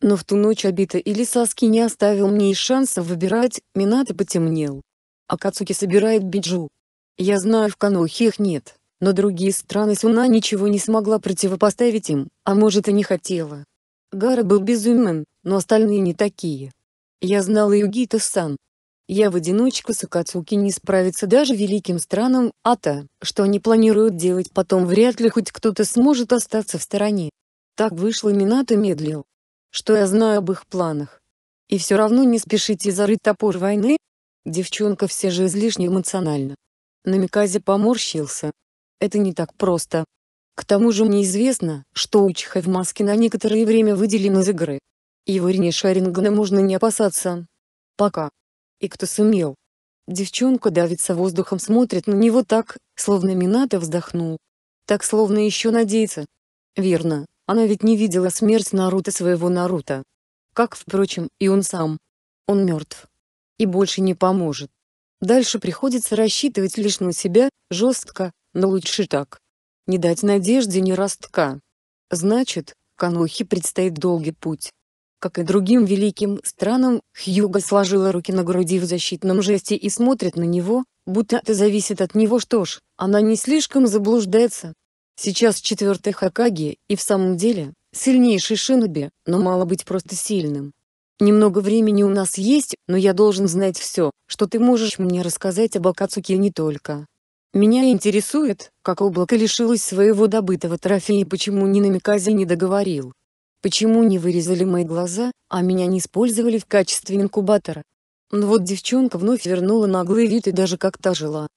Но в ту ночь обита или Саски не оставил мне и шанса выбирать, Минато потемнел. А Кацуки собирает биджу. Я знаю в Канохе их нет, но другие страны Суна ничего не смогла противопоставить им, а может и не хотела. Гара был безумен, но остальные не такие. Я знала Югита-сан. Я в одиночку с Акацуки не справится даже великим странам, а то, что они планируют делать потом вряд ли хоть кто-то сможет остаться в стороне. Так вышло Минато медлил. Что я знаю об их планах? И все равно не спешите зарыть топор войны? Девчонка все же излишне эмоциональна. Намиказе поморщился. Это не так просто. К тому же мне известно, что Учиха в маске на некоторое время выделен из игры. и Его Ренешарингана можно не опасаться. Пока. И кто сумел? Девчонка давится воздухом смотрит на него так, словно Минато вздохнул. Так словно еще надеется. Верно, она ведь не видела смерть Наруто своего Наруто. Как, впрочем, и он сам. Он мертв. И больше не поможет. Дальше приходится рассчитывать лишь на себя, жестко, но лучше так. Не дать надежде ни ростка. Значит, Канохи предстоит долгий путь. Как и другим великим странам, Хьюга сложила руки на груди в защитном жесте и смотрит на него, будто это зависит от него. Что ж, она не слишком заблуждается. Сейчас четвертый Хакаги, и в самом деле, сильнейший Шиноби, но мало быть просто сильным. Немного времени у нас есть, но я должен знать все, что ты можешь мне рассказать об Акацуке и не только. Меня интересует, как облако лишилось своего добытого трофея и почему ни Намиказе не договорил. Почему не вырезали мои глаза, а меня не использовали в качестве инкубатора? Но ну вот девчонка вновь вернула наглый вид и даже как-то жила.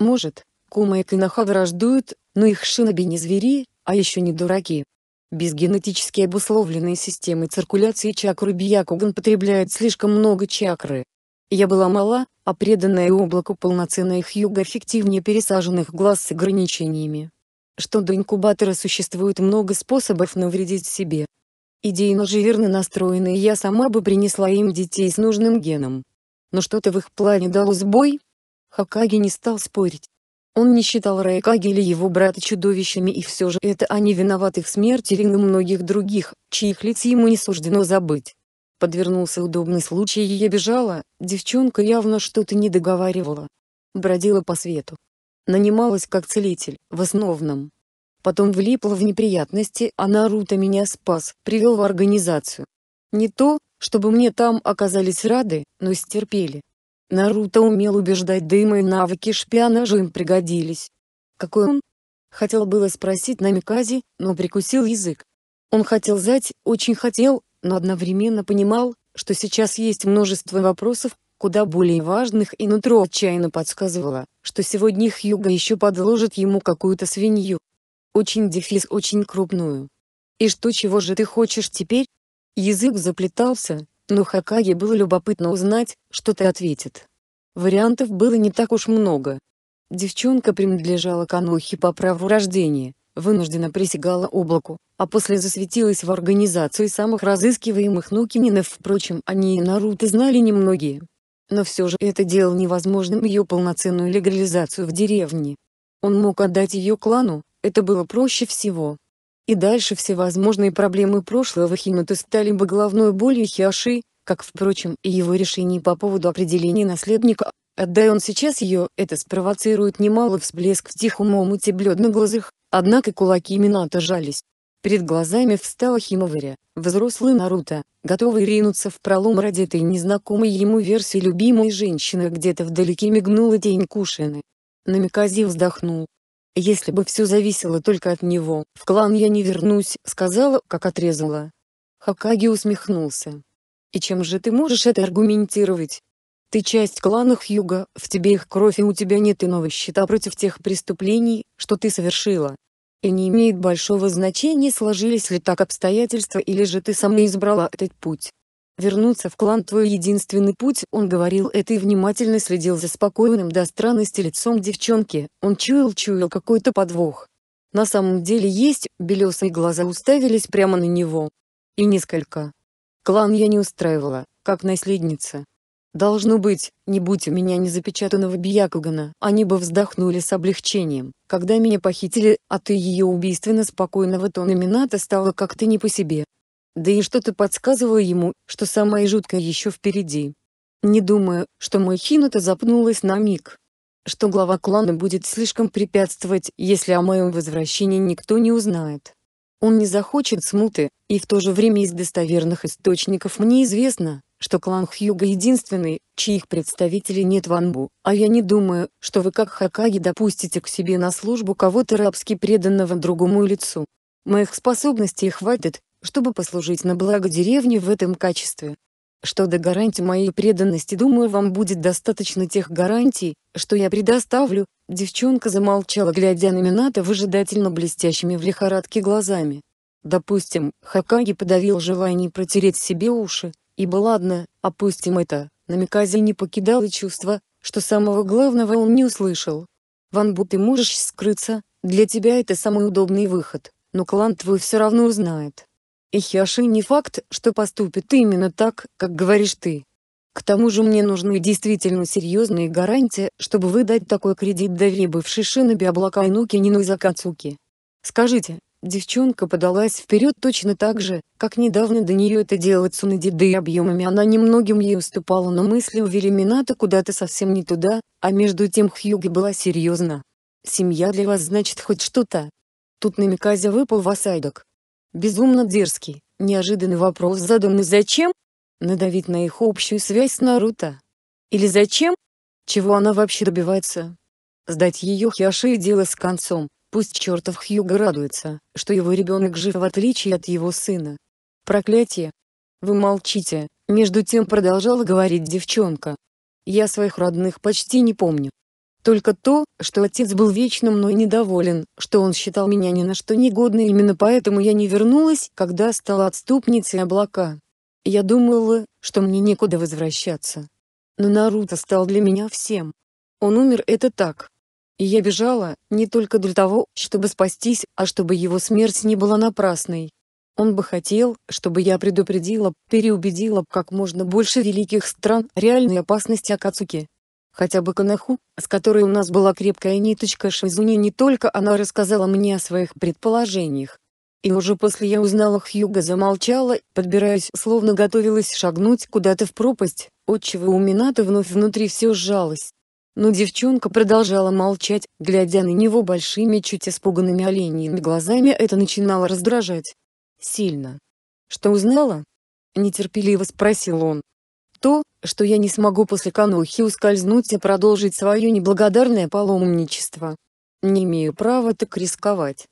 Может, Кума и Кинаха враждуют, но их шиноби не звери, а еще не дураки. Без генетически обусловленной системы циркуляции чакры Бьякуган потребляет слишком много чакры. Я была мала, а преданное облаку полноценных юга эффективнее пересаженных глаз с ограничениями. Что до инкубатора существует много способов навредить себе. Идейно же верно настроенные я сама бы принесла им детей с нужным геном. Но что-то в их плане дало сбой. Хакаги не стал спорить. Он не считал Рейка или его брата чудовищами и все же это они виноваты в смерти Рин и многих других, чьих лиц ему не суждено забыть. Подвернулся удобный случай и я бежала, девчонка явно что-то не договаривала. Бродила по свету. Нанималась как целитель, в основном. Потом влипла в неприятности, а Наруто меня спас, привел в организацию. Не то, чтобы мне там оказались рады, но стерпели. Наруто умел убеждать, да и навыки шпионажа им пригодились. Какой он? Хотел было спросить на но прикусил язык. Он хотел знать, очень хотел, но одновременно понимал, что сейчас есть множество вопросов, куда более важных и нутро отчаянно подсказывало, что сегодня их еще подложит ему какую-то свинью. Очень дефис очень крупную. И что чего же ты хочешь теперь? Язык заплетался, но Хакаге было любопытно узнать, что ты ответит. Вариантов было не так уж много. Девчонка принадлежала к Анохе по праву рождения, вынужденно присягала облаку, а после засветилась в организации самых разыскиваемых Нукининов. Впрочем, они и Наруто знали немногие. Но все же это делало невозможным ее полноценную легализацию в деревне. Он мог отдать ее клану, это было проще всего. И дальше всевозможные проблемы прошлого Хинуты стали бы головной болью Хиаши, как, впрочем, и его решений по поводу определения наследника. Отдай он сейчас ее, это спровоцирует немало всплеск в тихом омуте бледноглазых, однако кулаки Минато отожались. Перед глазами встала Химоваря, взрослый Наруто, готовый ринуться в пролом ради этой незнакомой ему версии любимой женщины где-то вдалеке мигнула тень Кушины. Намикази вздохнул. Если бы все зависело только от него, в клан я не вернусь, сказала, как отрезала. Хакаги усмехнулся. И чем же ты можешь это аргументировать? Ты часть клана Хьюга, в тебе их кровь и у тебя нет иного счета против тех преступлений, что ты совершила. И не имеет большого значения сложились ли так обстоятельства или же ты сама избрала этот путь. Вернуться в клан твой единственный путь, он говорил это и внимательно следил за спокойным до странности лицом девчонки, он чуял-чуял какой-то подвох. На самом деле есть, белесые глаза уставились прямо на него. И несколько. Клан я не устраивала, как наследница. Должно быть, не будь у меня незапечатанного Бьякогана, они бы вздохнули с облегчением, когда меня похитили, а ты ее убийственно спокойного тона Мината стало как-то не по себе, да и что-то подсказывало ему, что самое жуткое еще впереди. Не думаю, что Махината запнулась на миг. Что глава клана будет слишком препятствовать, если о моем возвращении никто не узнает. Он не захочет смуты, и в то же время из достоверных источников мне известно, что клан Хьюга единственный, чьих представителей нет в Анбу, а я не думаю, что вы как Хакаги допустите к себе на службу кого-то рабски преданного другому лицу. Моих способностей хватит, чтобы послужить на благо деревни в этом качестве. Что до гарантии моей преданности, думаю, вам будет достаточно тех гарантий, что я предоставлю». Девчонка замолчала, глядя на Мината выжидательно блестящими в лихорадке глазами. Допустим, Хакаги подавил желание протереть себе уши, ибо ладно, опустим это, на не покидало чувство, что самого главного он не услышал. «Ван ты можешь скрыться, для тебя это самый удобный выход, но клан твой все равно узнает и Хиаши не факт, что поступит именно так, как говоришь ты. К тому же мне нужны действительно серьезные гарантии, чтобы выдать такой кредит Дави бывшей Шиноби облака Инуки Нину Закацуки. Скажите, девчонка подалась вперед точно так же, как недавно до нее это делала Цунади, да и объемами она немногим ей уступала, но мысли увели Минато куда-то совсем не туда, а между тем Хьюги была серьезна. «Семья для вас значит хоть что-то?» Тут на Миказе выпал в осадок. Безумно дерзкий, неожиданный вопрос заданный зачем? Надавить на их общую связь с Наруто. Или зачем? Чего она вообще добивается? Сдать ее Хиаши и дело с концом. Пусть чертов Хьюга радуется, что его ребенок жив в отличие от его сына. Проклятие. Вы молчите, между тем продолжала говорить девчонка. Я своих родных почти не помню. Только то, что отец был вечно мной недоволен, что он считал меня ни на что негодной именно поэтому я не вернулась, когда стала отступницей облака. Я думала, что мне некуда возвращаться. Но Наруто стал для меня всем. Он умер это так. И я бежала, не только для того, чтобы спастись, а чтобы его смерть не была напрасной. Он бы хотел, чтобы я предупредила, переубедила как можно больше великих стран реальной опасности Акацуки. Хотя бы Канаху, с которой у нас была крепкая ниточка Шизуни не только она рассказала мне о своих предположениях. И уже после я узнала Хьюга замолчала, подбираясь, словно готовилась шагнуть куда-то в пропасть, отчего у Мината вновь внутри все сжалось. Но девчонка продолжала молчать, глядя на него большими чуть испуганными оленьими глазами это начинало раздражать. Сильно. «Что узнала?» — нетерпеливо спросил он то, что я не смогу после конухи ускользнуть и продолжить свое неблагодарное паломничество. Не имею права так рисковать.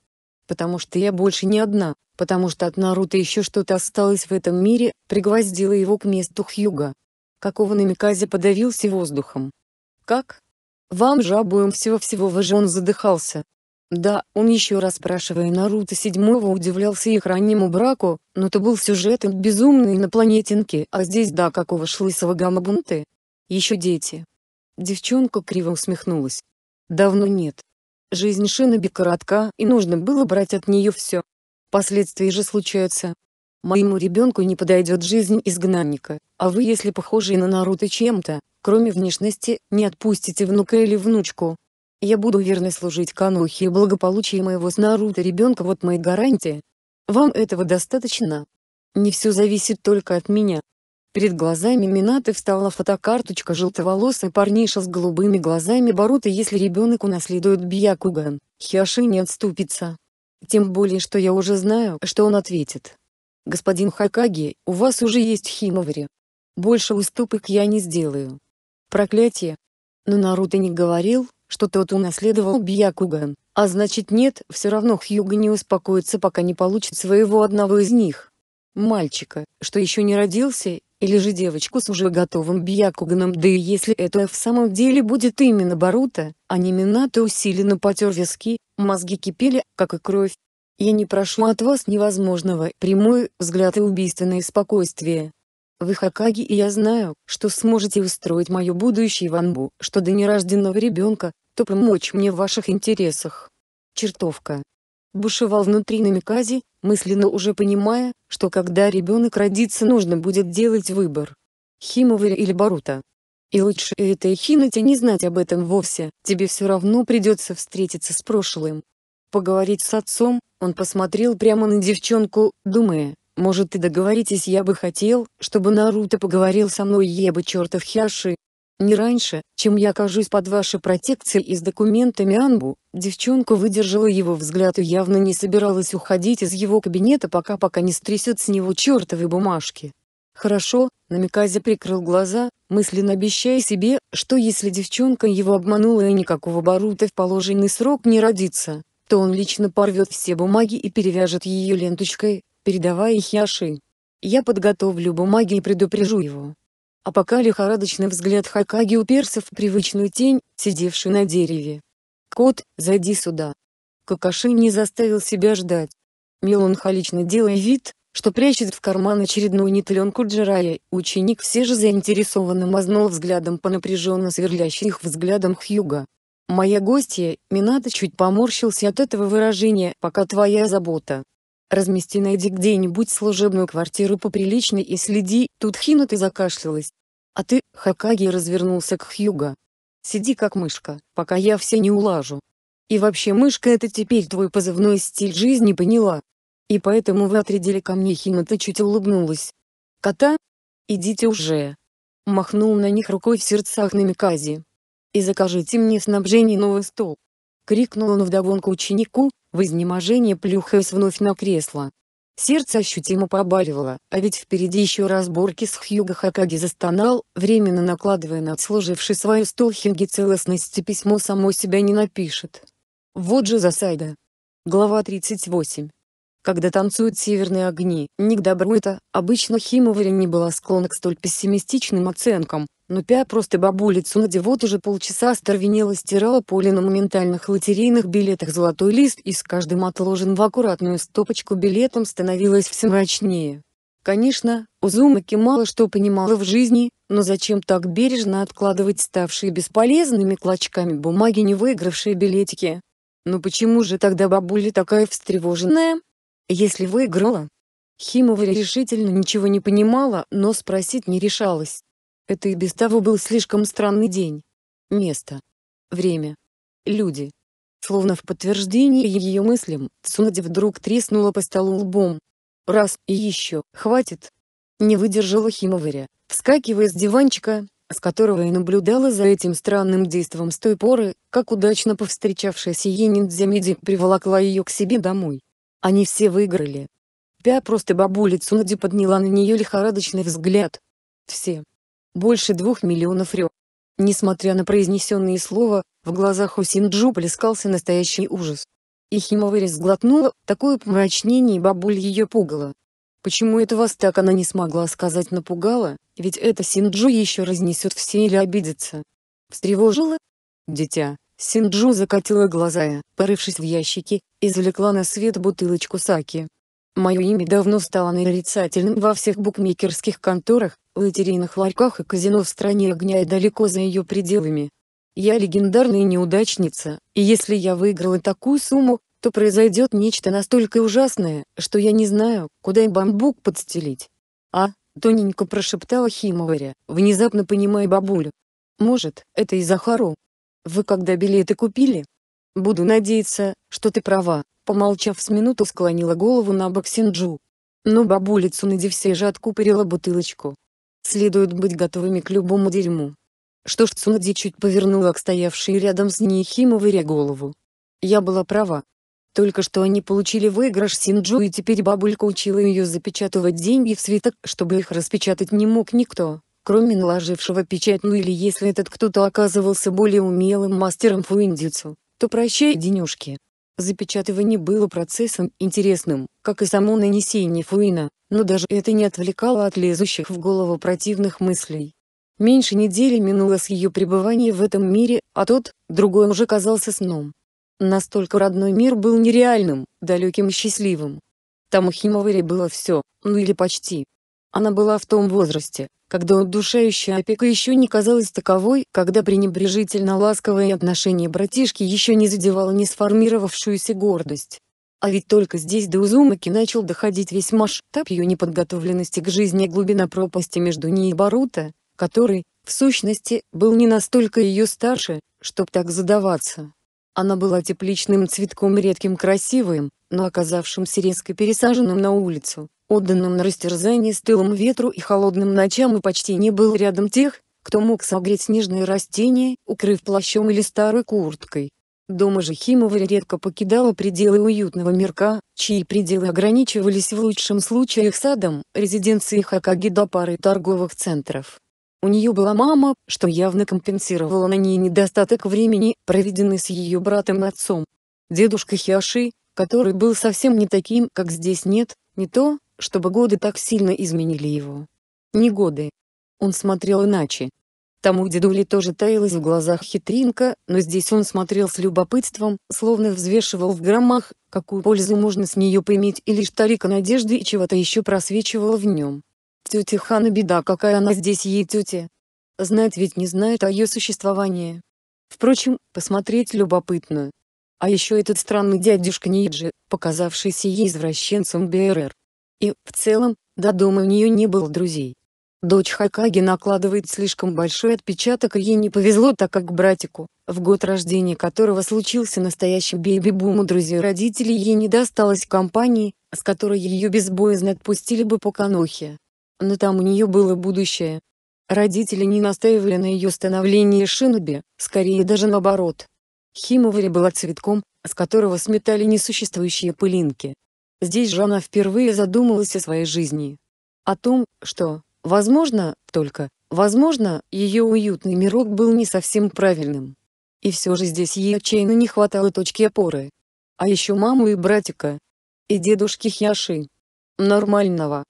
Потому что я больше не одна, потому что от Наруто еще что-то осталось в этом мире, пригвоздило его к месту Хьюга. Какого намиказе подавился воздухом. Как? Вам же обоим всего-всего вы же он задыхался, да, он еще раз спрашивая Наруто седьмого удивлялся их раннему браку, но то был сюжет безумной инопланетинки, а здесь да какого шлысого бунты? Еще дети. Девчонка криво усмехнулась. Давно нет. Жизнь Шиноби коротка, и нужно было брать от нее все. Последствия же случаются. Моему ребенку не подойдет жизнь изгнанника, а вы если похожие на Наруто чем-то, кроме внешности, не отпустите внука или внучку, я буду верно служить Канухе и благополучие моего с Наруто ребенка вот мои гарантии. Вам этого достаточно? Не все зависит только от меня. Перед глазами Минаты встала фотокарточка желтоволосой парниша с голубыми глазами Барута если ребенок унаследует Бьякуган, Хиаши не отступится. Тем более что я уже знаю, что он ответит. «Господин Хакаги, у вас уже есть Химовари. Больше уступок я не сделаю». Проклятие. Но Наруто не говорил, что тот унаследовал Бьякуган, а значит нет, все равно Хьюга не успокоится пока не получит своего одного из них. Мальчика, что еще не родился, или же девочку с уже готовым Бьякуганом, да и если это в самом деле будет именно Барута, а не Минато усиленно потер виски, мозги кипели, как и кровь. Я не прошу от вас невозможного, прямой взгляд и убийственное спокойствие. Вы Хакаги и я знаю, что сможете устроить мое будущее ванбу, что до нерожденного ребенка, то помочь мне в ваших интересах. Чертовка. Бушевал внутри Намикази, мысленно уже понимая, что когда ребенок родится нужно будет делать выбор. Химовари или Барута. И лучше этой Хинате не знать об этом вовсе, тебе все равно придется встретиться с прошлым. Поговорить с отцом, он посмотрел прямо на девчонку, думая, может и договоритесь я бы хотел, чтобы Наруто поговорил со мной ебы чертов Хяши, не раньше, чем я окажусь под вашей протекцией и с документами Анбу, девчонка выдержала его взгляд и явно не собиралась уходить из его кабинета пока пока не стрясет с него чертовы бумажки. Хорошо, Намиказе прикрыл глаза, мысленно обещая себе, что если девчонка его обманула и никакого Барута в положенный срок не родится, то он лично порвет все бумаги и перевяжет ее ленточкой, передавая их Яши. Я подготовлю бумаги и предупрежу его а пока лихорадочный взгляд Хакаги уперся в привычную тень, сидевшую на дереве. «Кот, зайди сюда!» Какаши не заставил себя ждать. Меланхолично делая вид, что прячет в карман очередную нетленку Джирая, ученик все же заинтересованно мазнул взглядом по напряженно сверлящих взглядом Хьюга. «Моя гостья, Минато чуть поморщился от этого выражения, пока твоя забота». Размести найди где-нибудь служебную квартиру поприличной и следи, тут Хинуты закашлялась. А ты, Хакаги развернулся к Хьюга. Сиди как мышка, пока я все не улажу. И вообще мышка это теперь твой позывной стиль жизни поняла. И поэтому вы отрядили ко мне Хинута чуть улыбнулась. Кота? Идите уже. Махнул на них рукой в сердцах Намикази. И закажите мне снабжение новый стол. Крикнул он вдогонку ученику, в изнеможении плюхаясь вновь на кресло. Сердце ощутимо побаливало, а ведь впереди еще разборки с Хьюго Хакаги застонал, временно накладывая на отслуживший свою стол Хьюги целостности письмо само себя не напишет. Вот же засада. Глава 38 когда танцуют северные огни. Не к добру это, обычно Химовари не была склонна к столь пессимистичным оценкам, но Пя просто бабулицу Цунади вот уже полчаса сторвенела стирала поле на моментальных лотерейных билетах золотой лист и с каждым отложен в аккуратную стопочку билетом становилось все мрачнее. Конечно, Узумаки мало что понимала в жизни, но зачем так бережно откладывать ставшие бесполезными клочками бумаги не выигравшие билетики? Но ну почему же тогда бабуля такая встревоженная? Если выиграла? Химова решительно ничего не понимала, но спросить не решалась. Это и без того был слишком странный день. Место. Время. Люди. Словно в подтверждение ее мыслям, Цунади вдруг треснула по столу лбом. Раз и еще, хватит. Не выдержала Химоваря, вскакивая с диванчика, с которого и наблюдала за этим странным действом с той поры, как удачно повстречавшаяся ей ниндзя приволокла ее к себе домой. Они все выиграли. Пя просто бабуля Цунади подняла на нее лихорадочный взгляд. Все. Больше двух миллионов рё. Несмотря на произнесенные слова, в глазах у Синджу плескался настоящий ужас. И Химовари сглотнула, такое помрачнение бабуль ее пугало. Почему это вас так она не смогла сказать напугала, ведь это Синджу еще разнесет все или обидится. Встревожила? Дитя, Синджу закатила глаза и, порывшись в ящике, извлекла на свет бутылочку саки. Мое имя давно стало нарицательным во всех букмекерских конторах, лотерейных ларьках и казино в стране огня и далеко за ее пределами. Я легендарная неудачница, и если я выиграла такую сумму, то произойдет нечто настолько ужасное, что я не знаю, куда и бамбук подстелить. А, тоненько прошептала Химоваря, внезапно понимая бабулю. Может, это и Захару, вы когда билеты купили? Буду надеяться, что ты права, помолчав с минуту склонила голову на бок Синджу. Но бабуля Цунади все же откупорила бутылочку. Следует быть готовыми к любому дерьму. Что ж Цунади чуть повернула к стоявшей рядом с ней Химовыря голову. Я была права. Только что они получили выигрыш Синджу и теперь бабулька учила ее запечатывать деньги в свиток, чтобы их распечатать не мог никто кроме наложившего печать ну или если этот кто-то оказывался более умелым мастером фуиндюцу, то прощай денежки. Запечатывание было процессом интересным, как и само нанесение фуина, но даже это не отвлекало от лезущих в голову противных мыслей. Меньше недели минуло с ее пребывания в этом мире, а тот, другой уже казался сном. Настолько родной мир был нереальным, далеким и счастливым. Там у Химовари было все, ну или почти, она была в том возрасте, когда удушающая опека еще не казалась таковой, когда пренебрежительно ласковое отношение братишки еще не задевало сформировавшуюся гордость. А ведь только здесь до Узумаки начал доходить весь масштаб ее неподготовленности к жизни и глубина пропасти между ней и Барута, который, в сущности, был не настолько ее старше, чтоб так задаваться. Она была тепличным цветком редким красивым, но оказавшимся резко пересаженным на улицу, отданным на растерзание стылым ветру и холодным ночам и почти не был рядом тех, кто мог согреть снежные растения, укрыв плащом или старой курткой. Дома же Химова редко покидала пределы уютного мирка, чьи пределы ограничивались в лучшем случае их садом, резиденцией Хакаги до пары торговых центров. У нее была мама, что явно компенсировало на ней недостаток времени, проведенный с ее братом и отцом. Дедушка Хиаши, который был совсем не таким, как здесь нет, не то, чтобы годы так сильно изменили его. Не годы. Он смотрел иначе. Тому у дедули тоже таилась в глазах хитринка, но здесь он смотрел с любопытством, словно взвешивал в граммах, какую пользу можно с нее поиметь И лишь река надежды и чего-то еще просвечивало в нем. Тетя Хана беда какая она здесь ей тетя. Знает ведь не знает о ее существовании. Впрочем, посмотреть любопытно. А еще этот странный дядюшка Ниджи, показавшийся ей извращенцем БРР. И, в целом, до дома у нее не было друзей. Дочь Хакаги накладывает слишком большой отпечаток, и ей не повезло, так как братику, в год рождения которого случился настоящий бейби-бум у друзей родителей, ей не досталось компании, с которой ее безбоязно отпустили бы по Канохе. Но там у нее было будущее. Родители не настаивали на ее становлении шиноби, скорее даже наоборот. Химовари была цветком, с которого сметали несуществующие пылинки, Здесь же она впервые задумалась о своей жизни. О том, что, возможно, только, возможно, ее уютный мирок был не совсем правильным. И все же здесь ей отчаянно не хватало точки опоры. А еще маму и братика. И дедушки Хьяши. Нормального.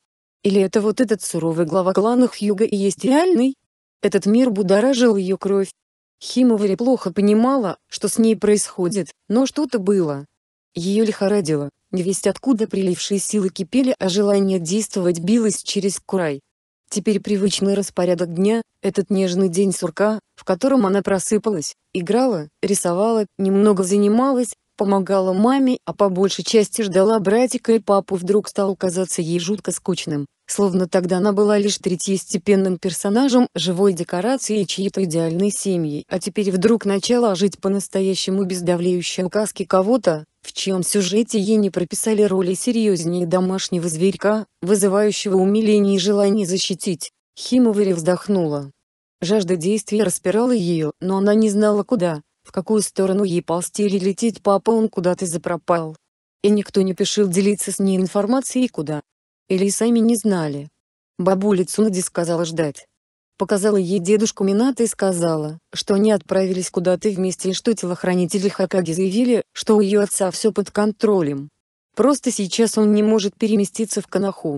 Или это вот этот суровый глава клана Хьюга и есть реальный? Этот мир будоражил ее кровь. Химовари плохо понимала, что с ней происходит, но что-то было, ее лихорадило, невесть откуда прилившие силы кипели, а желание действовать билось через край. Теперь привычный распорядок дня, этот нежный день сурка, в котором она просыпалась, играла, рисовала, немного занималась, помогала маме, а по большей части ждала братика и папу вдруг стал казаться ей жутко скучным, словно тогда она была лишь третьестепенным персонажем, живой декорацией чьей-то идеальной семьи, а теперь вдруг начала жить по-настоящему без давлеющей указки кого-то, в чьем сюжете ей не прописали роли серьезнее домашнего зверька, вызывающего умиление и желание защитить. Химовари вздохнула. Жажда действия распирала ее, но она не знала куда в какую сторону ей ползти или лететь папа он куда-то запропал. И никто не спешил делиться с ней информацией куда. Или сами не знали. Бабуля Цунади сказала ждать. Показала ей дедушку Минато и сказала, что они отправились куда-то вместе и что телохранители Хакаги заявили, что у ее отца все под контролем. Просто сейчас он не может переместиться в Канаху.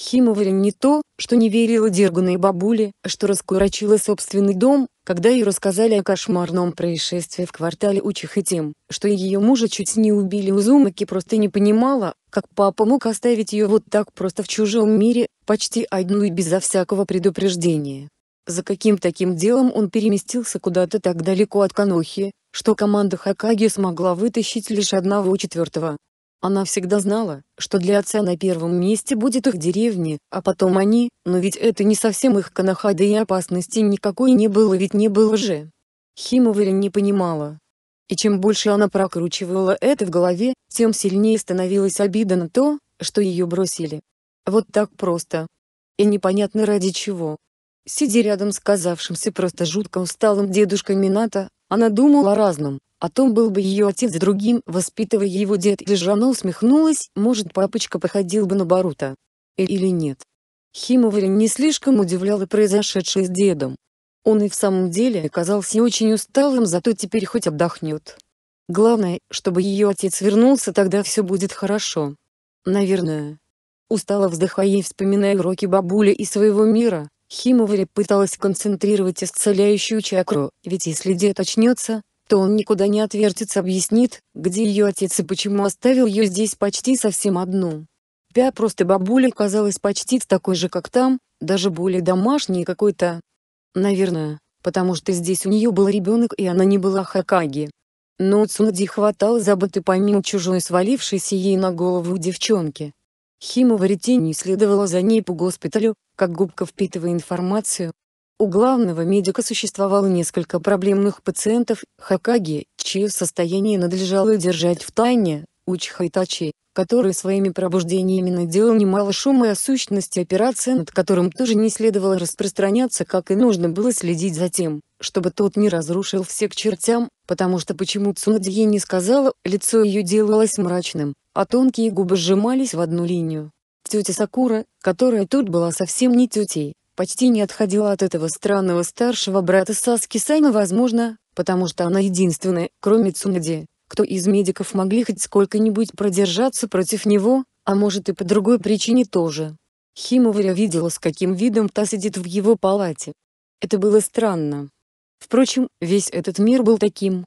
Химова не то, что не верила дерганой бабуле, а что раскурочила собственный дом, когда ей рассказали о кошмарном происшествии в квартале Учих и тем, что ее мужа чуть не убили Узумаки просто не понимала, как папа мог оставить ее вот так просто в чужом мире, почти одну и безо всякого предупреждения. За каким таким делом он переместился куда-то так далеко от Канохи, что команда Хакаги смогла вытащить лишь одного четвертого, она всегда знала, что для отца на первом месте будет их деревня, а потом они, но ведь это не совсем их канахада и опасности никакой не было ведь не было же. Химовари не понимала. И чем больше она прокручивала это в голове, тем сильнее становилась обида на то, что ее бросили. Вот так просто. И непонятно ради чего. Сидя рядом с казавшимся просто жутко усталым дедушкой Мината, она думала о разном, о а том был бы ее отец другим, воспитывая его дед лишь Жана усмехнулась, может папочка походил бы на Барута. Э, или нет. Химовари не слишком удивляло произошедшее с дедом. Он и в самом деле оказался очень усталым, зато теперь хоть отдохнет. Главное, чтобы ее отец вернулся, тогда все будет хорошо. Наверное. Устала вздыхая и вспоминая уроки бабули и своего мира, Химовари пыталась концентрировать исцеляющую чакру, ведь если дед очнется, что он никуда не отвертится, объяснит, где ее отец и почему оставил ее здесь почти совсем одну. Пя просто бабуля казалась почти такой же, как там, даже более домашней какой-то. Наверное, потому что здесь у нее был ребенок и она не была Хакаги. Но Цунади хватал заботы помимо чужой свалившейся ей на голову девчонки. Хима не следовала за ней по госпиталю, как губка впитывая информацию, у главного медика существовало несколько проблемных пациентов Хакаги, чье состояние надлежало держать в тайне, Учхайтачи, который своими пробуждениями наделал немало шума и о сущности операции, над которым тоже не следовало распространяться, как и нужно было следить за тем, чтобы тот не разрушил все к чертям, потому что почему Цунадзи не сказала, лицо ее делалось мрачным, а тонкие губы сжимались в одну линию. Тетя Сакура, которая тут была совсем не тетей, почти не отходила от этого странного старшего брата Саски Сайма, возможно, потому что она единственная, кроме Цунади, кто из медиков могли хоть сколько-нибудь продержаться против него, а может и по другой причине тоже. Химоваря видела с каким видом та сидит в его палате. Это было странно. Впрочем, весь этот мир был таким.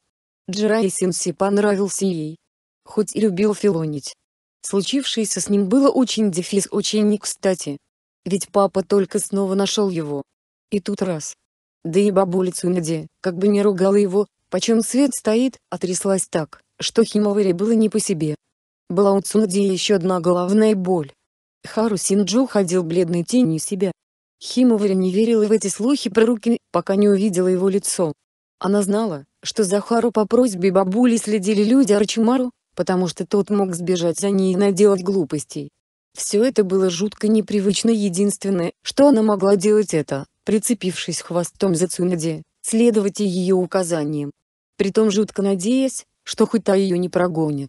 Джирай Синси понравился ей. Хоть и любил филонить. Случившееся с ним было очень дефис очень не кстати. Ведь папа только снова нашел его. И тут раз. Да и бабуля Цунаде, как бы не ругала его, почем свет стоит, отряслась так, что Химовари было не по себе. Была у Цунаде еще одна головная боль. Хару Синджу ходил бледной тенью себя. Химовари не верила в эти слухи про руки, пока не увидела его лицо. Она знала, что за Хару по просьбе бабули следили люди Арчимару, потому что тот мог сбежать за ней и наделать глупостей, все это было жутко непривычно единственное, что она могла делать это, прицепившись хвостом за Цунади, следовать ее указаниям. Притом жутко надеясь, что хоть та ее не прогонит.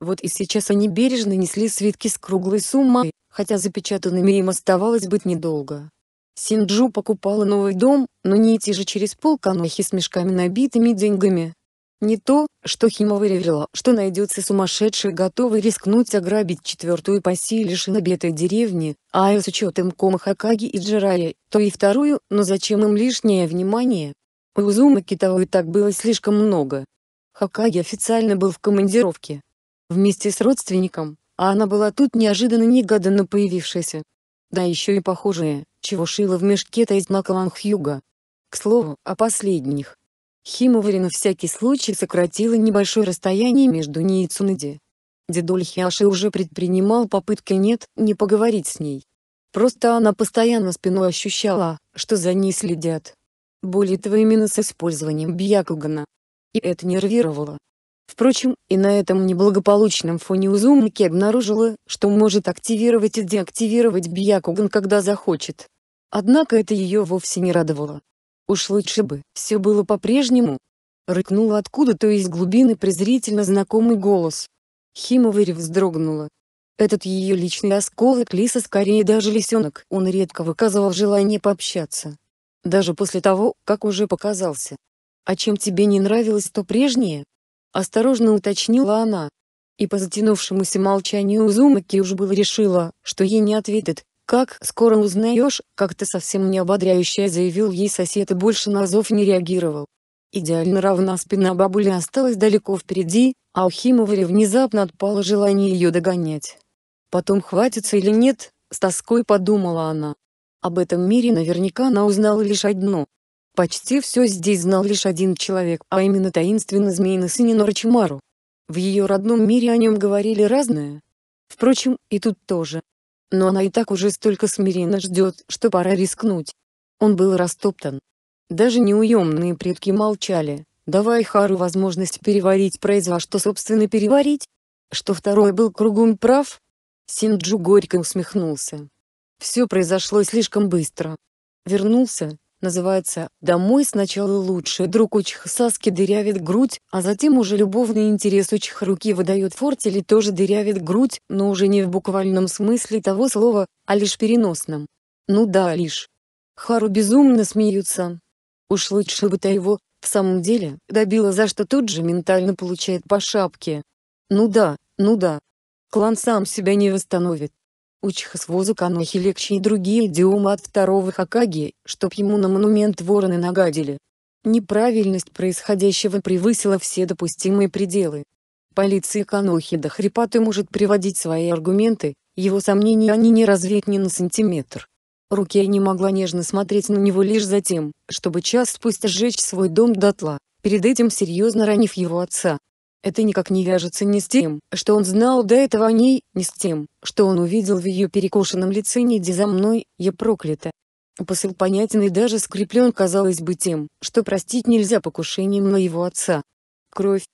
Вот и сейчас они бережно несли свитки с круглой суммой, хотя запечатанными им оставалось быть недолго. Синджу покупала новый дом, но не идти же через полк Анохи с мешками набитыми деньгами, не то, что Хима выверила, что найдется сумасшедший готовый рискнуть ограбить четвертую по силе шинобетой деревни, а и с учетом Кома Хакаги и Джирая, то и вторую, но зачем им лишнее внимание? У Узума Китао и так было слишком много. Хакаги официально был в командировке. Вместе с родственником, а она была тут неожиданно-негаданно появившаяся. Да еще и похожая, чего шила в мешке то Тайзнака Ванхьюга. К слову, о последних. Химовари на всякий случай сократила небольшое расстояние между ней и Цунади. Дедуль Хиаши уже предпринимал попытки «нет» не поговорить с ней. Просто она постоянно спиной ощущала, что за ней следят. Более того именно с использованием Бьякугана. И это нервировало. Впрочем, и на этом неблагополучном фоне Узумаки обнаружила, что может активировать и деактивировать Бьякуган когда захочет. Однако это ее вовсе не радовало. Уж лучше бы, все было по-прежнему. Рыкнул откуда-то из глубины презрительно знакомый голос. Химоварь вздрогнула. Этот ее личный осколок лиса скорее даже лисенок. Он редко выказывал желание пообщаться. Даже после того, как уже показался. «А чем тебе не нравилось то прежнее?» Осторожно уточнила она. И по затянувшемуся молчанию Узумаки уже было решила, что ей не ответит, «Как скоро узнаешь, как-то совсем не ободряюще заявил ей сосед и больше на зов не реагировал. Идеально равна спина бабули осталась далеко впереди, а у Химовари внезапно отпало желание ее догонять. Потом хватится или нет, с тоской подумала она. Об этом мире наверняка она узнала лишь одно. Почти все здесь знал лишь один человек, а именно таинственный змеиный сын Норчимару. В ее родном мире о нем говорили разное. Впрочем, и тут тоже. Но она и так уже столько смиренно ждет, что пора рискнуть. Он был растоптан. Даже неуемные предки молчали, Давай Хару возможность переварить произва, собственно переварить. Что второй был кругом прав? Синджу горько усмехнулся. Все произошло слишком быстро. Вернулся, Называется «Домой сначала лучше». Друг очень Саски дырявит грудь, а затем уже любовный интерес очень руки выдает фортели тоже дырявит грудь, но уже не в буквальном смысле того слова, а лишь переносном. Ну да, лишь. Хару безумно смеются. Уж лучше бы-то его, в самом деле, добила за что тут же ментально получает по шапке. Ну да, ну да. Клан сам себя не восстановит. Учихас Возукану легче и другие идиомы от второго Хакаги, чтоб ему на монумент вороны нагадили. Неправильность происходящего превысила все допустимые пределы. Полиция Канохи до хрипоты может приводить свои аргументы, его сомнения они не развеют ни на сантиметр. Руке не могла нежно смотреть на него лишь за тем, чтобы час спустя сжечь свой дом дотла, перед этим серьезно ранив его отца. Это никак не вяжется ни с тем, что он знал до этого о ней, ни с тем, что он увидел в ее перекошенном лице «Не иди за мной, я проклята». Посыл понятен и даже скреплен казалось бы тем, что простить нельзя покушением на его отца. Кровь.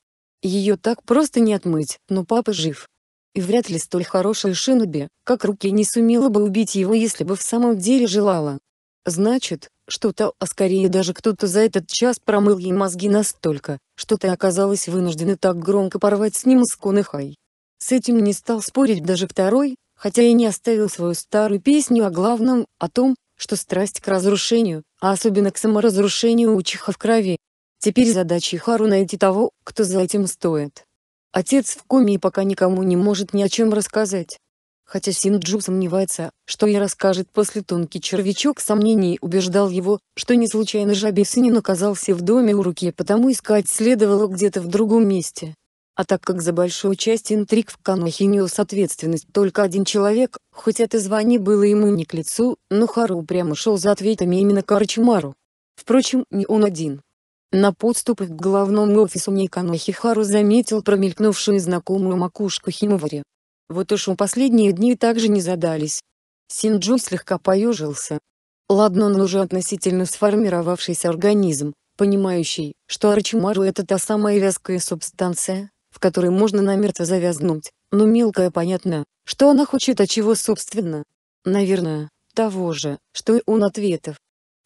Ее так просто не отмыть, но папа жив. И вряд ли столь хорошая Шиноби, как Руки не сумела бы убить его если бы в самом деле желала. Значит, что-то, а скорее даже кто-то за этот час промыл ей мозги настолько, что ты оказалась вынуждена так громко порвать с ним исконный хай. С этим не стал спорить даже второй, хотя и не оставил свою старую песню о главном, о том, что страсть к разрушению, а особенно к саморазрушению учиха в крови. Теперь задача Хару найти того, кто за этим стоит. Отец в коме и пока никому не может ни о чем рассказать. Хотя Синджу сомневается, что и расскажет после тонкий червячок сомнений убеждал его, что не случайно жабе Синин оказался в доме у руки, потому искать следовало где-то в другом месте. А так как за большую часть интриг в Канахе нес ответственность только один человек, хоть это звание было ему не к лицу, но Хару прямо шел за ответами именно Карчмару. Впрочем, не он один. На подступах к главному офису Ней Канохи Хару заметил промелькнувшую знакомую макушку Химовари. Вот уж у последние дни также не задались. Синджун слегка поежился. Ладно, он уже относительно сформировавшийся организм, понимающий, что арчимару это та самая вязкая субстанция, в которой можно намертво завязнуть, но мелкая понятно, что она хочет, а чего собственно. Наверное, того же, что и он ответов.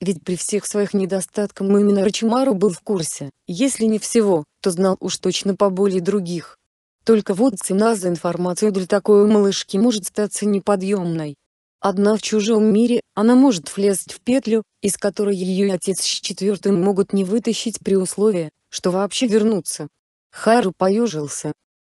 Ведь при всех своих недостатках именно Рачимару был в курсе, если не всего, то знал уж точно по более других, только вот цена за информацию для такой малышки может статься неподъемной. Одна в чужом мире, она может влезть в петлю, из которой ее отец с четвертым могут не вытащить при условии, что вообще вернутся. Хару поежился.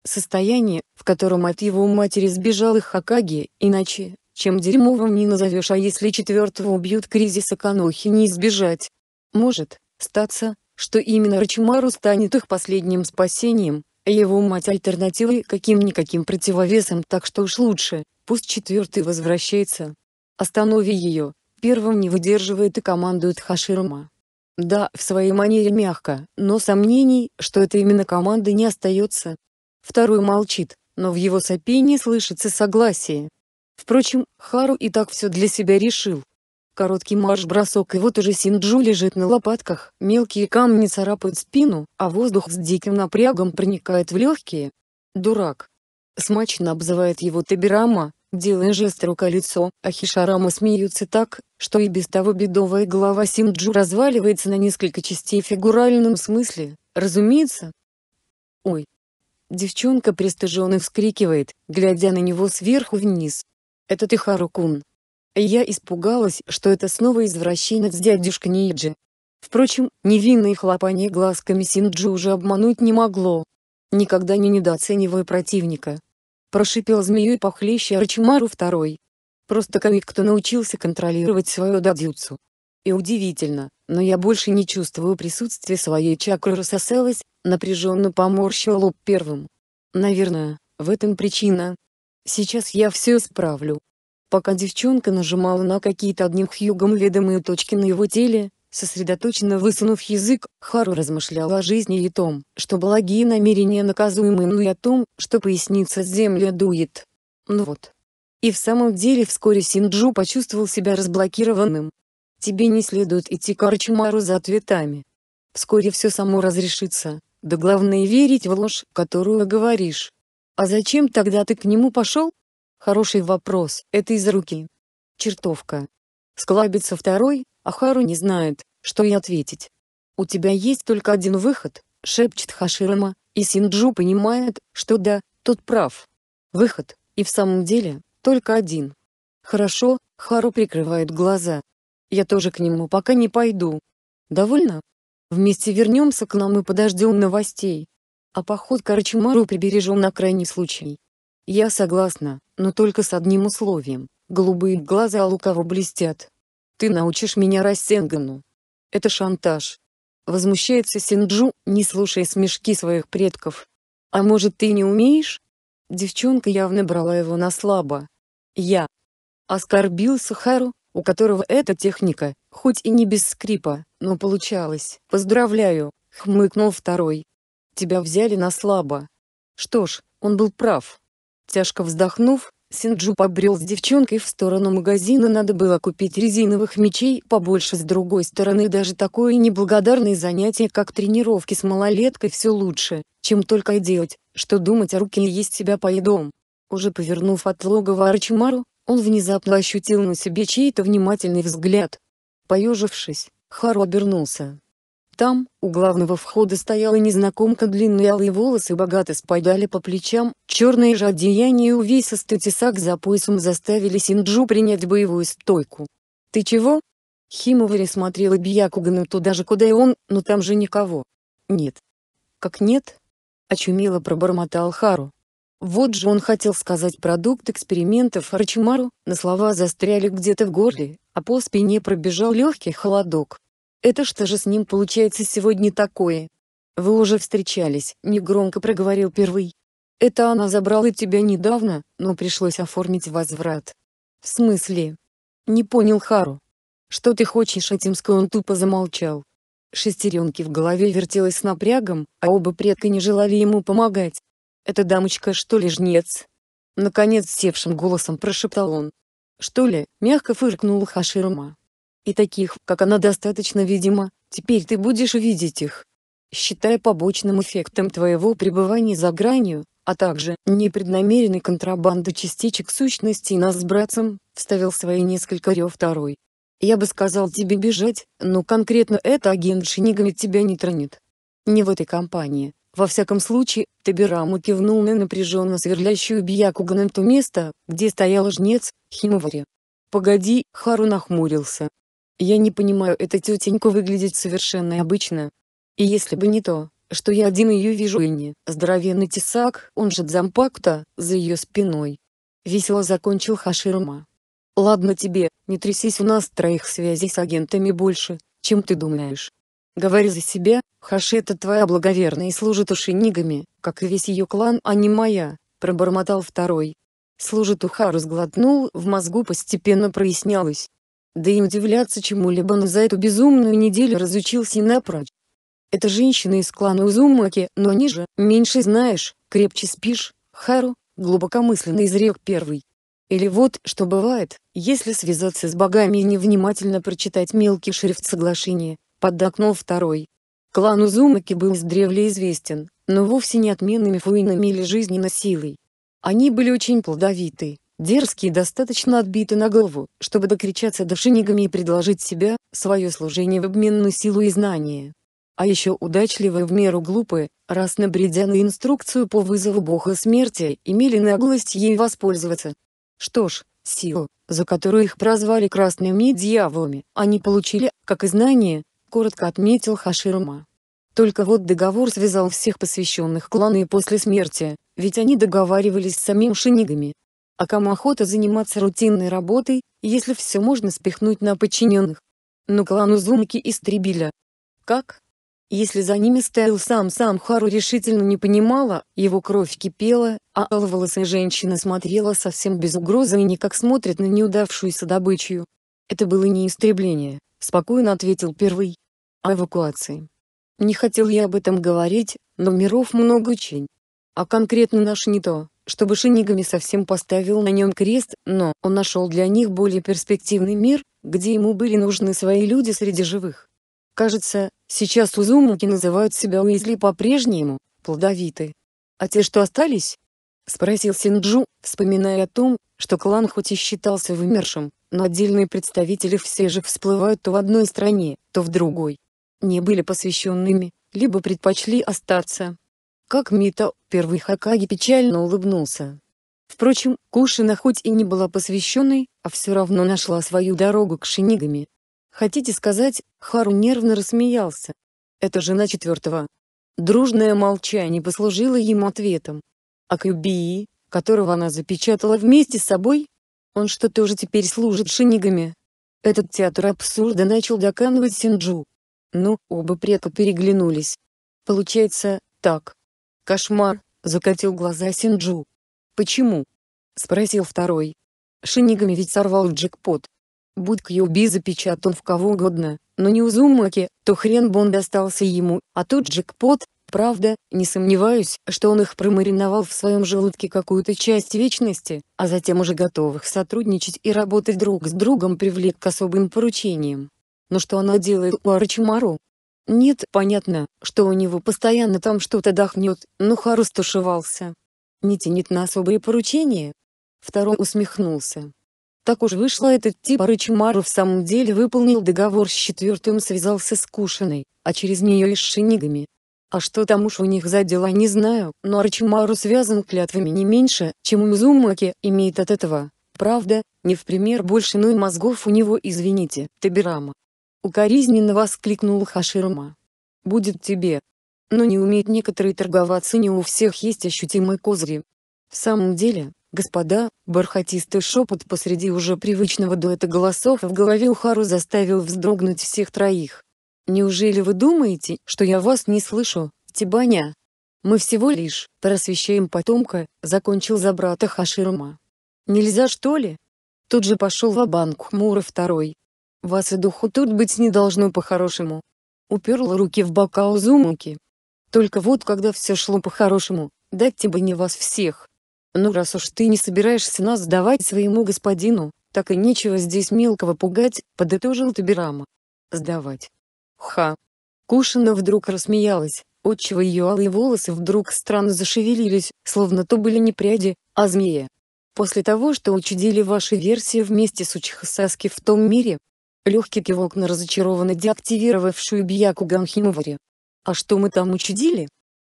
Состояние, в котором от его матери сбежал их Хакаги, иначе, чем дерьмовым не назовешь, а если четвертого убьют кризиса Канохи не избежать. Может, статься, что именно Рачимару станет их последним спасением, его мать альтернативой каким-никаким противовесом, так что уж лучше, пусть четвертый возвращается. Останови ее, первым не выдерживает и командует Хаширма. Да, в своей манере мягко, но сомнений, что это именно команда не остается. Второй молчит, но в его сопении слышится согласие. Впрочем, Хару и так все для себя решил. Короткий марш-бросок и вот уже Синджу лежит на лопатках, мелкие камни царапают спину, а воздух с диким напрягом проникает в легкие. Дурак. Смачно обзывает его Табирама, делая жест рука-лицо, а Хишарама смеются так, что и без того бедовая голова Синджу разваливается на несколько частей в фигуральном смысле, разумеется. Ой. Девчонка пристыженно вскрикивает, глядя на него сверху вниз. Это ты Харукун. Я испугалась, что это снова извращенец дядюшка Ниджи. Впрочем, невинное хлопание глазками Синджи уже обмануть не могло. «Никогда не недооценивай противника!» Прошипел змею и похлеще Рачимару второй. Просто комик, кто научился контролировать свою дадюцу. И удивительно, но я больше не чувствую присутствия своей чакры рассосалась, напряженно поморщил лоб первым. Наверное, в этом причина. Сейчас я все исправлю. Пока девчонка нажимала на какие-то одним Хьюгом ведомые точки на его теле, сосредоточенно высунув язык, Хару размышляла о жизни и том, что благие намерения наказуемы, ну и о том, что поясница с земли дует. Ну вот. И в самом деле вскоре Синджу почувствовал себя разблокированным. Тебе не следует идти к Арчимару за ответами. Вскоре все само разрешится, да главное верить в ложь, которую говоришь. А зачем тогда ты к нему пошел? Хороший вопрос, это из руки. Чертовка. Склабится второй, а Хару не знает, что и ответить. «У тебя есть только один выход», — шепчет Хаширама, и Синджу понимает, что да, тот прав. Выход, и в самом деле, только один. «Хорошо», — Хару прикрывает глаза. «Я тоже к нему пока не пойду. Довольно? Вместе вернемся к нам и подождем новостей. А поход к Арчимару прибережем на крайний случай». Я согласна, но только с одним условием. Голубые глаза лукаво блестят. Ты научишь меня Рассенгану. Это шантаж. Возмущается Синджу, не слушая смешки своих предков. А может ты не умеешь? Девчонка явно брала его на слабо. Я. Оскорбил Сахару, у которого эта техника, хоть и не без скрипа, но получалось. Поздравляю, хмыкнул второй. Тебя взяли на слабо. Что ж, он был прав. Тяжко вздохнув, Синджу побрел с девчонкой в сторону магазина надо было купить резиновых мечей побольше с другой стороны даже такое неблагодарное занятие как тренировки с малолеткой все лучше, чем только и делать, что думать о руке и есть себя поедом. Уже повернув от логова Арчимару, он внезапно ощутил на себе чей-то внимательный взгляд. Поежившись, Хару обернулся. Там, у главного входа стояла незнакомка, длинные алые волосы богато спадали по плечам, черное же одеяние и увесистый тесак за поясом заставили Синджу принять боевую стойку. «Ты чего?» Хима смотрела Бьякугану туда же, куда и он, но там же никого. «Нет». «Как нет?» Очумело пробормотал Хару. Вот же он хотел сказать продукт экспериментов Арчимару, но слова застряли где-то в горле, а по спине пробежал легкий холодок. «Это что же с ним получается сегодня такое?» «Вы уже встречались», — негромко проговорил первый. «Это она забрала тебя недавно, но пришлось оформить возврат». «В смысле?» «Не понял Хару». «Что ты хочешь этим?» — он тупо замолчал. Шестеренки в голове вертелось с напрягом, а оба предка не желали ему помогать. Эта дамочка что ли жнец?» Наконец севшим голосом прошептал он. «Что ли?» — мягко фыркнул Хаширма. И таких, как она, достаточно видимо, теперь ты будешь видеть их. Считая побочным эффектом твоего пребывания за гранью, а также непреднамеренной контрабанды частичек сущности нас с братцем, вставил свои несколько рев второй. Я бы сказал тебе бежать, но конкретно это агент Шинигами тебя не тронет. Не в этой компании. Во всяком случае, Табираму кивнул на напряженно сверлящую Бьякуганом то место, где стоял жнец, Химовари. «Погоди», — Хару нахмурился, я не понимаю, эта тетенька выглядит совершенно обычно. И если бы не то, что я один ее вижу и не, здоровенный тесак, он же дзампакта, за ее спиной. Весело закончил Хаширма. Ладно тебе, не трясись у нас троих связей с агентами больше, чем ты думаешь. Говори за себя, Хаши это твоя благоверная и служит у шинигами, как и весь ее клан, а не моя, пробормотал второй. Служит Уха разглотнул, в мозгу постепенно прояснялось, да и удивляться чему-либо он за эту безумную неделю разучился напрочь. Это женщина из клана Узумаки, но они же, меньше знаешь, крепче спишь, Хару, глубокомысленно изрек первый. Или вот, что бывает, если связаться с богами и невнимательно прочитать мелкий шрифт соглашения, поддакнул второй. Клан Узумаки был издревле известен, но вовсе не отменными фуинами или жизненно силой. Они были очень плодовиты, Дерзкий достаточно отбитый на голову, чтобы докричаться до шинигами и предложить себя, свое служение в обмен на силу и знания. А еще удачливые в меру глупые, раз набредя на инструкцию по вызову бога смерти, имели наглость ей воспользоваться. Что ж, силу, за которую их прозвали красными дьяволами, они получили, как и знание, коротко отметил Хаширма. Только вот договор связал всех посвященных кланы после смерти, ведь они договаривались с самим Шинигами, а кому охота заниматься рутинной работой, если все можно спихнуть на подчиненных? Но ну, клану Зумики истребили. Как? Если за ними стоял сам сам Хару решительно не понимала, его кровь кипела, а алволосая женщина смотрела совсем без угрозы и не как смотрит на неудавшуюся добычу. Это было не истребление, спокойно ответил первый. А эвакуации. Не хотел я об этом говорить, но миров много очень. А конкретно наш не то чтобы Шинигами совсем поставил на нем крест, но он нашел для них более перспективный мир, где ему были нужны свои люди среди живых. Кажется, сейчас Узумаки называют себя Уизли по-прежнему, плодовиты. А те, что остались? Спросил Синджу, вспоминая о том, что клан хоть и считался вымершим, но отдельные представители все же всплывают то в одной стране, то в другой. Не были посвященными, либо предпочли остаться, как Мита, первый Хакаги печально улыбнулся. Впрочем, Кушина хоть и не была посвященной, а все равно нашла свою дорогу к шинигами. Хотите сказать, Хару нервно рассмеялся. Это жена четвертого. Дружное молчание послужило ему ответом. А Кюбии, которого она запечатала вместе с собой? Он что тоже теперь служит шинигами? Этот театр абсурда начал доканывать Синджу. Ну, оба предка переглянулись. Получается, так. Кошмар, закатил глаза Синджу. Почему? Спросил второй. Шинигами ведь сорвал джекпот. Будь Кьюби запечатан в кого угодно, но не у Зумаки, то хрен бы он достался ему, а тут джекпот, Правда, не сомневаюсь, что он их промариновал в своем желудке какую-то часть вечности, а затем уже готовых сотрудничать и работать друг с другом привлек к особым поручениям. Но что она делает у Арчимару? Нет, понятно, что у него постоянно там что-то дохнет, но Харус тушевался. Не тянет на особые поручения? Второй усмехнулся. Так уж вышло этот тип Арычмару в самом деле выполнил договор с четвертым связался с Кушиной, а через нее и с Шинигами. А что там уж у них за дела не знаю, но Арычмару связан клятвами не меньше, чем у Мизумаки имеет от этого. Правда, не в пример больше, но и мозгов у него извините, Табирама, Укоризненно воскликнула Хаширма. «Будет тебе!» Но не умеет некоторые торговаться не у всех есть ощутимые козыри. В самом деле, господа, бархатистый шепот посреди уже привычного дуэта голосов в голове у Хару заставил вздрогнуть всех троих. «Неужели вы думаете, что я вас не слышу, Тибаня?» «Мы всего лишь просвещаем потомка», — закончил за брата Хаширма. «Нельзя что ли?» Тут же пошел в банк Мура второй. Вас и духу тут быть не должно по-хорошему. Уперла руки в бока Узумуки. Только вот когда все шло по-хорошему, дать тебе не вас всех. Ну раз уж ты не собираешься нас сдавать своему господину, так и нечего здесь мелкого пугать, подытожил Табирама. Сдавать. Ха. Кушина вдруг рассмеялась, отчего ее алые волосы вдруг странно зашевелились, словно то были не пряди, а змея. После того, что учудили ваши версии вместе с Учихасаски в том мире, Легкий кивок на разочарованно деактивировавшую бьяку Ганхимвари. «А что мы там учудили?»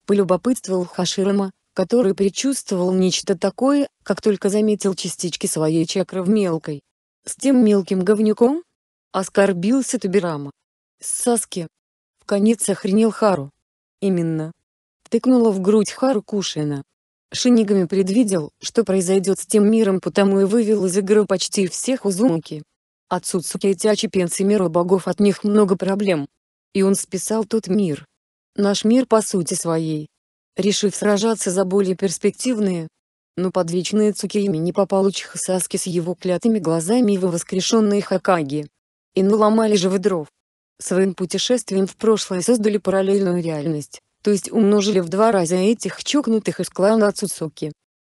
Полюбопытствовал Хаширама, который предчувствовал нечто такое, как только заметил частички своей чакры в мелкой. «С тем мелким говнюком?» Оскорбился Тубирама. «С Саски!» В конец охренел Хару. «Именно!» Тыкнула в грудь Хару Кушина. Шинигами предвидел, что произойдет с тем миром потому и вывел из игры почти всех Узумуки. Отсутствие тячи пенс мира богов от них много проблем. И он списал тот мир. Наш мир по сути своей. Решив сражаться за более перспективные, но подвечные цукиими не попал чихасаски с его клятыми глазами и его воскрешенные Хакаги. И наломали же вы дров. Своим путешествием в прошлое создали параллельную реальность, то есть умножили в два раза этих чокнутых из клана Ацуцуки.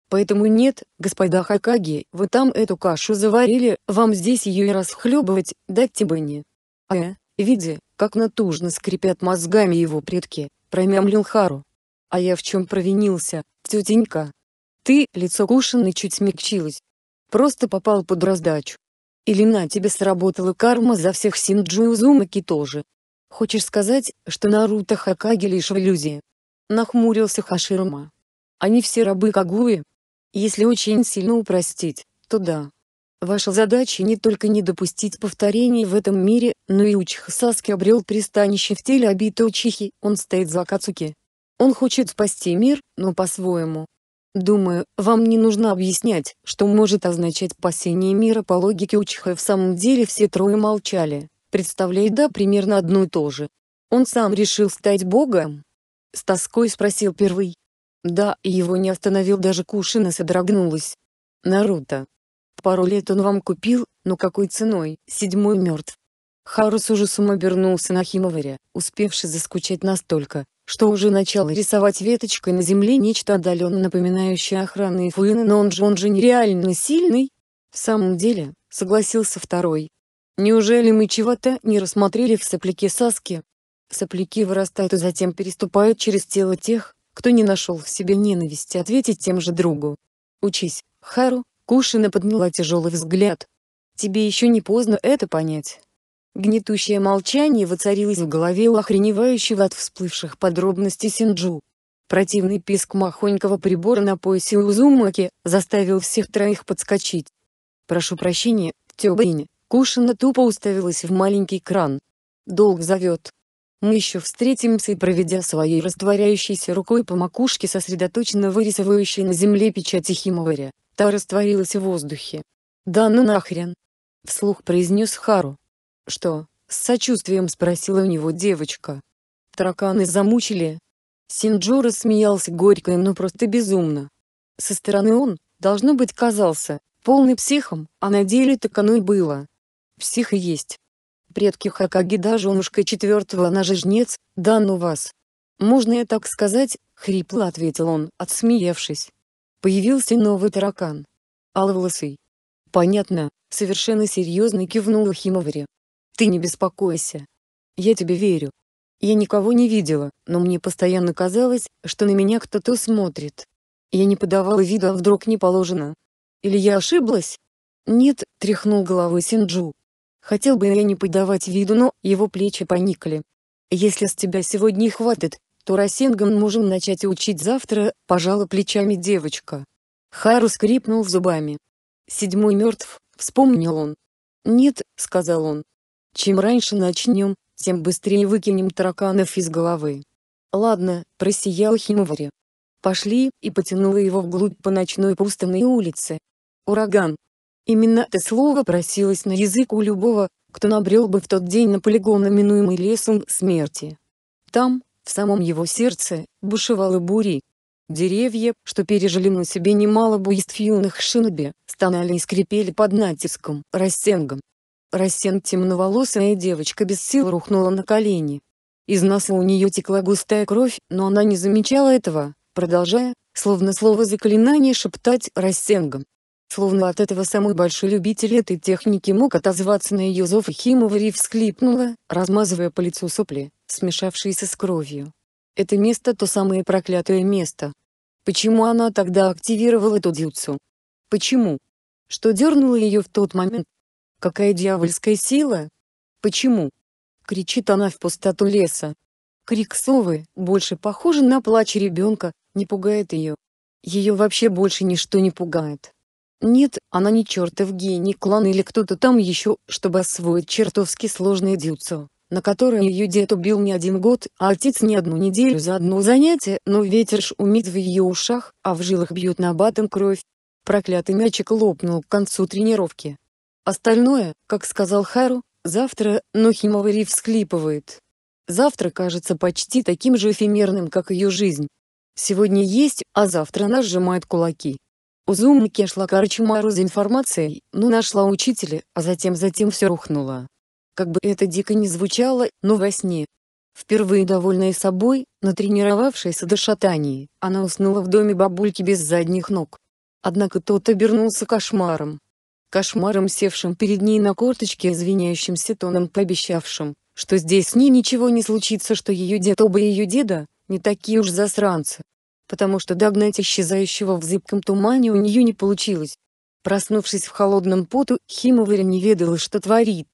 Поэтому нет, господа Хакаги, вы там эту кашу заварили, вам здесь ее и расхлебывать, дать бы не. А, -а, видя, как натужно скрипят мозгами его предки, промямлил Хару. А я в чем провинился, тетенька? Ты, лицо кушанной чуть смягчилось. Просто попал под раздачу. Или на тебе сработала карма за всех Синджу и Узумаки тоже. Хочешь сказать, что Наруто Хакаги лишь в иллюзии? Нахмурился Хаширма. Они все рабы Кагуи, если очень сильно упростить, то да. Ваша задача не только не допустить повторений в этом мире, но и Учиха Саски обрел пристанище в теле обитой Учихи, он стоит за Кацуки. Он хочет спасти мир, но по-своему. Думаю, вам не нужно объяснять, что может означать спасение мира по логике Учиха в самом деле все трое молчали, представляя да примерно одно и то же. Он сам решил стать богом? С тоской спросил первый. Да, и его не остановил даже Кушина содрогнулась. Наруто. Пару лет он вам купил, но какой ценой? Седьмой мертв. Хару с ужасом обернулся на Химоваре, успевший заскучать настолько, что уже начал рисовать веточкой на земле нечто отдаленно напоминающее охранные фуины, но он же он же нереально сильный. В самом деле, согласился второй. Неужели мы чего-то не рассмотрели в сопляке Саски? Сопляки вырастают и затем переступают через тело тех, кто не нашел в себе ненависти ответить тем же другу. «Учись, Хару», — Кушина подняла тяжелый взгляд. «Тебе еще не поздно это понять». Гнетущее молчание воцарилось в голове у охреневающего от всплывших подробностей Синджу. Противный писк махонького прибора на поясе Узумаки заставил всех троих подскочить. «Прошу прощения, Тёбэнь», Кушина тупо уставилась в маленький кран. «Долг зовет», мы еще встретимся и проведя своей растворяющейся рукой по макушке сосредоточенно вырисовывающей на земле печати Химоваря, та растворилась в воздухе. «Да ну нахрен!» — вслух произнес Хару. «Что?» — с сочувствием спросила у него девочка. «Тараканы замучили?» Синджо смеялся горько, но просто безумно. Со стороны он, должно быть, казался полный психом, а на деле так оно и было. Псих и есть предки Хакаги даже унушка четвертого она же жнец, да ну вас. Можно я так сказать, хрипло ответил он, отсмеявшись. Появился новый таракан. Алволосый. Понятно, совершенно серьезно кивнул Химовари. Ты не беспокойся. Я тебе верю. Я никого не видела, но мне постоянно казалось, что на меня кто-то смотрит. Я не подавала вида, а вдруг не положено. Или я ошиблась? Нет, тряхнул головой Синджу. Хотел бы я не подавать виду, но его плечи поникли. «Если с тебя сегодня хватит, то Росенгам можем начать учить завтра», — пожала плечами девочка. Хару скрипнул зубами. «Седьмой мертв», — вспомнил он. «Нет», — сказал он. «Чем раньше начнем, тем быстрее выкинем тараканов из головы». «Ладно», — просиял Химвари. Пошли, и потянула его вглубь по ночной пустынной улице. «Ураган», Именно это слово просилось на язык у любого, кто набрел бы в тот день на полигон, именуемый лесом смерти. Там, в самом его сердце, бушевали бури. Деревья, что пережили на себе немало буйств юных шиноби, стонали и скрипели под натиском рассенгом. Рассен темноволосая девочка без сил рухнула на колени. Из носа у нее текла густая кровь, но она не замечала этого, продолжая, словно слово заклинания шептать рассенгом. Словно от этого самый большой любитель этой техники мог отозваться на ее зов и Химова всклипнула, размазывая по лицу сопли, смешавшиеся с кровью. Это место то самое проклятое место. Почему она тогда активировала эту дюцу? Почему? Что дернуло ее в тот момент? Какая дьявольская сила? Почему? Кричит она в пустоту леса. Крик совы, больше похожий на плач ребенка, не пугает ее. Ее вообще больше ничто не пугает. Нет, она не чертов гений клан или кто-то там еще, чтобы освоить чертовски сложное дюцо, на которое ее дед убил не один год, а отец не одну неделю за одно занятие, но ветер шумит в ее ушах, а в жилах бьет на батом кровь. Проклятый мячик лопнул к концу тренировки. Остальное, как сказал Хару, завтра, но Химова Рив всхлипывает. Завтра кажется почти таким же эфемерным, как ее жизнь. Сегодня есть, а завтра она сжимает кулаки. Узумки шла к Арчимару за информацией, но нашла учителя, а затем затем все рухнуло. Как бы это дико не звучало, но во сне. Впервые довольная собой, натренировавшаяся до шатаний, она уснула в доме бабульки без задних ног. Однако тот обернулся кошмаром. Кошмаром, севшим перед ней на корточке извиняющимся тоном пообещавшим, что здесь с ней ничего не случится, что ее дед оба ее деда, не такие уж засранцы потому что догнать исчезающего в зыбком тумане у нее не получилось. Проснувшись в холодном поту, Химоваря не ведала, что творит.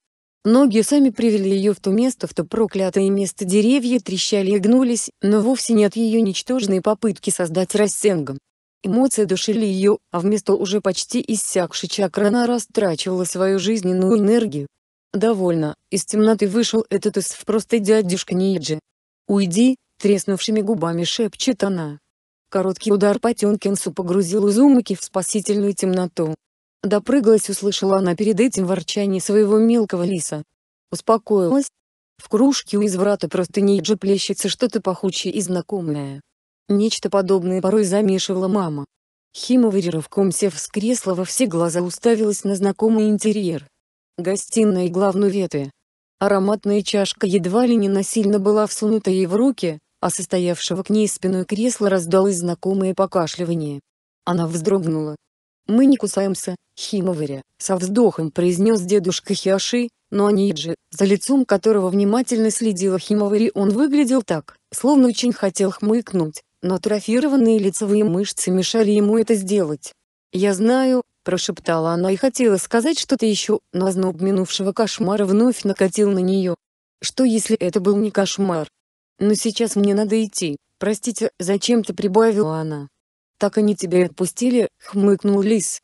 Ноги сами привели ее в то место, в то проклятое место деревья трещали и гнулись, но вовсе не от ее ничтожной попытки создать рассенгом. Эмоции душили ее, а вместо уже почти иссякшей чакры она растрачивала свою жизненную энергию. Довольно, из темноты вышел этот из просто дядюшка Ниджи. «Уйди», — треснувшими губами шепчет она. Короткий удар Потемкинсу погрузил Узумаки в спасительную темноту. Допрыгалась услышала она перед этим ворчание своего мелкого лиса. Успокоилась. В кружке у изврата просто же плещется что-то пахучее и знакомое. Нечто подобное порой замешивала мама. Хима верировком сев с кресла во все глаза уставилась на знакомый интерьер. Гостиная и главную ветви. Ароматная чашка едва ли не насильно была всунута ей в руки, а состоявшего к ней спиной кресла раздалось знакомое покашливание. Она вздрогнула. «Мы не кусаемся, Химоваря», — со вздохом произнес дедушка Хиаши, но Аниджи, за лицом которого внимательно следила Химовари, он выглядел так, словно очень хотел хмыкнуть, но атрофированные лицевые мышцы мешали ему это сделать. «Я знаю», — прошептала она и хотела сказать что-то еще, но озноб минувшего кошмара вновь накатил на нее. Что если это был не кошмар? «Но сейчас мне надо идти, простите, зачем-то прибавила она». «Так они тебя и отпустили», — хмыкнул Лис.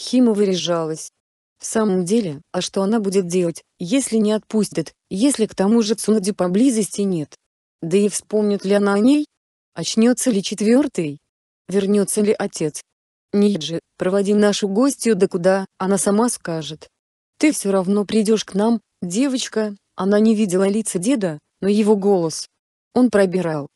Хима выряжалась. В самом деле, а что она будет делать, если не отпустят, если к тому же Цунади поблизости нет? Да и вспомнит ли она о ней? Очнется ли четвертый? Вернется ли отец? Ниджи, проводи нашу гостью до да куда, она сама скажет. Ты все равно придешь к нам, девочка, она не видела лица деда, но его голос, он пробирал.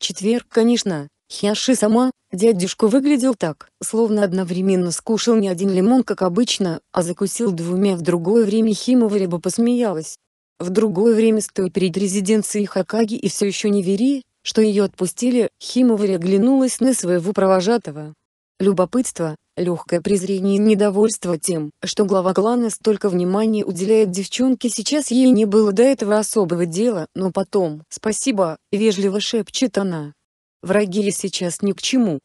Четверг, конечно, Хяши сама, дядюшку выглядел так, словно одновременно скушал не один лимон, как обычно, а закусил двумя в другое время Химова либо посмеялась. В другое время, стоя перед резиденцией Хакаги и все еще не вери, что ее отпустили, Химовари оглянулась на своего провожатого. Любопытство, Легкое презрение и недовольство тем, что глава клана столько внимания уделяет девчонке сейчас ей не было до этого особого дела, но потом «Спасибо», — вежливо шепчет она. Враги ей сейчас ни к чему.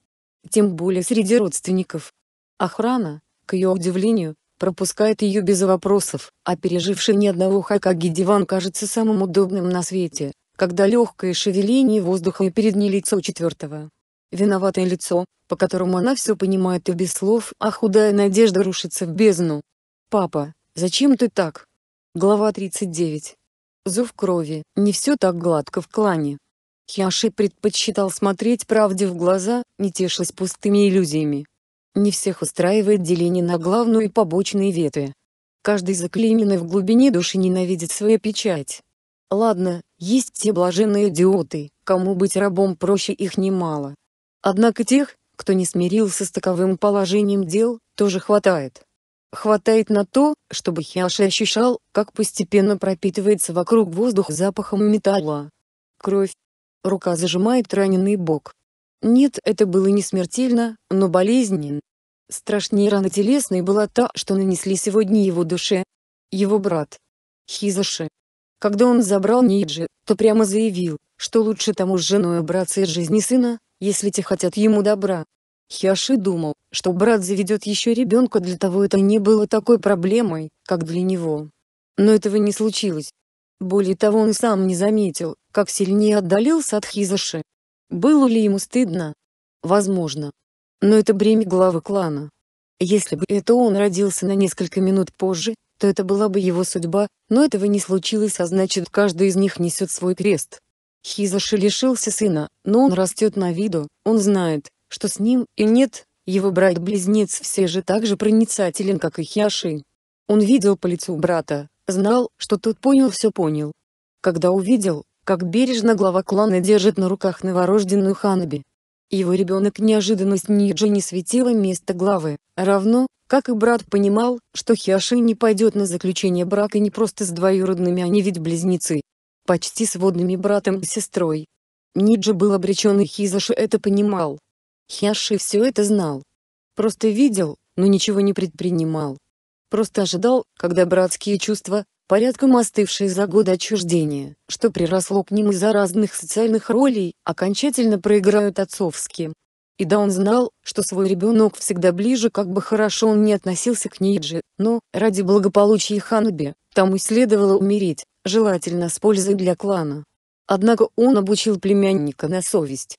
Тем более среди родственников. Охрана, к ее удивлению, пропускает ее без вопросов, а переживший ни одного хакаги диван кажется самым удобным на свете, когда легкое шевеление воздуха и перед ней лицо четвертого. Виноватое лицо, по которому она все понимает и без слов, а худая надежда рушится в бездну. «Папа, зачем ты так?» Глава 39. Зов крови. Не все так гладко в клане. Хиаши предпочитал смотреть правде в глаза, не тешась пустыми иллюзиями. Не всех устраивает деление на главную и побочные ветви. Каждый заклиненный в глубине души ненавидит свою печать. Ладно, есть те блаженные идиоты, кому быть рабом проще их немало. Однако тех, кто не смирился с таковым положением дел, тоже хватает. Хватает на то, чтобы Хиаши ощущал, как постепенно пропитывается вокруг воздух запахом металла. Кровь. Рука зажимает раненый бок. Нет, это было не смертельно, но болезненно. Страшнее рана телесной была та, что нанесли сегодня его душе. Его брат. Хизаши. Когда он забрал Ниджи, то прямо заявил, что лучше тому с женой убраться из жизни сына, если те хотят ему добра. Хиаши думал, что брат заведет еще ребенка для того это не было такой проблемой, как для него. Но этого не случилось. Более того он сам не заметил, как сильнее отдалился от Хизаши. Было ли ему стыдно? Возможно. Но это бремя главы клана. Если бы это он родился на несколько минут позже, то это была бы его судьба, но этого не случилось а значит каждый из них несет свой крест. Хизаши лишился сына, но он растет на виду, он знает, что с ним и нет, его брат-близнец все же так же проницателен, как и Хиаши. Он видел по лицу брата, знал, что тот понял все понял. Когда увидел, как бережно глава клана держит на руках новорожденную Ханаби. Его ребенок неожиданность Ниджи не светило место главы, равно, как и брат понимал, что Хиаши не пойдет на заключение брака не просто с двоюродными, они ведь близнецы, почти сводными братом и сестрой. Ниджи был обречен и Хизаши это понимал. Хяши все это знал. Просто видел, но ничего не предпринимал. Просто ожидал, когда братские чувства, порядком остывшие за годы отчуждения, что приросло к ним из-за разных социальных ролей, окончательно проиграют отцовским. И да он знал, что свой ребенок всегда ближе как бы хорошо он ни относился к Ниджи, но, ради благополучия Ханаби, тому следовало умереть, желательно с пользой для клана. Однако он обучил племянника на совесть.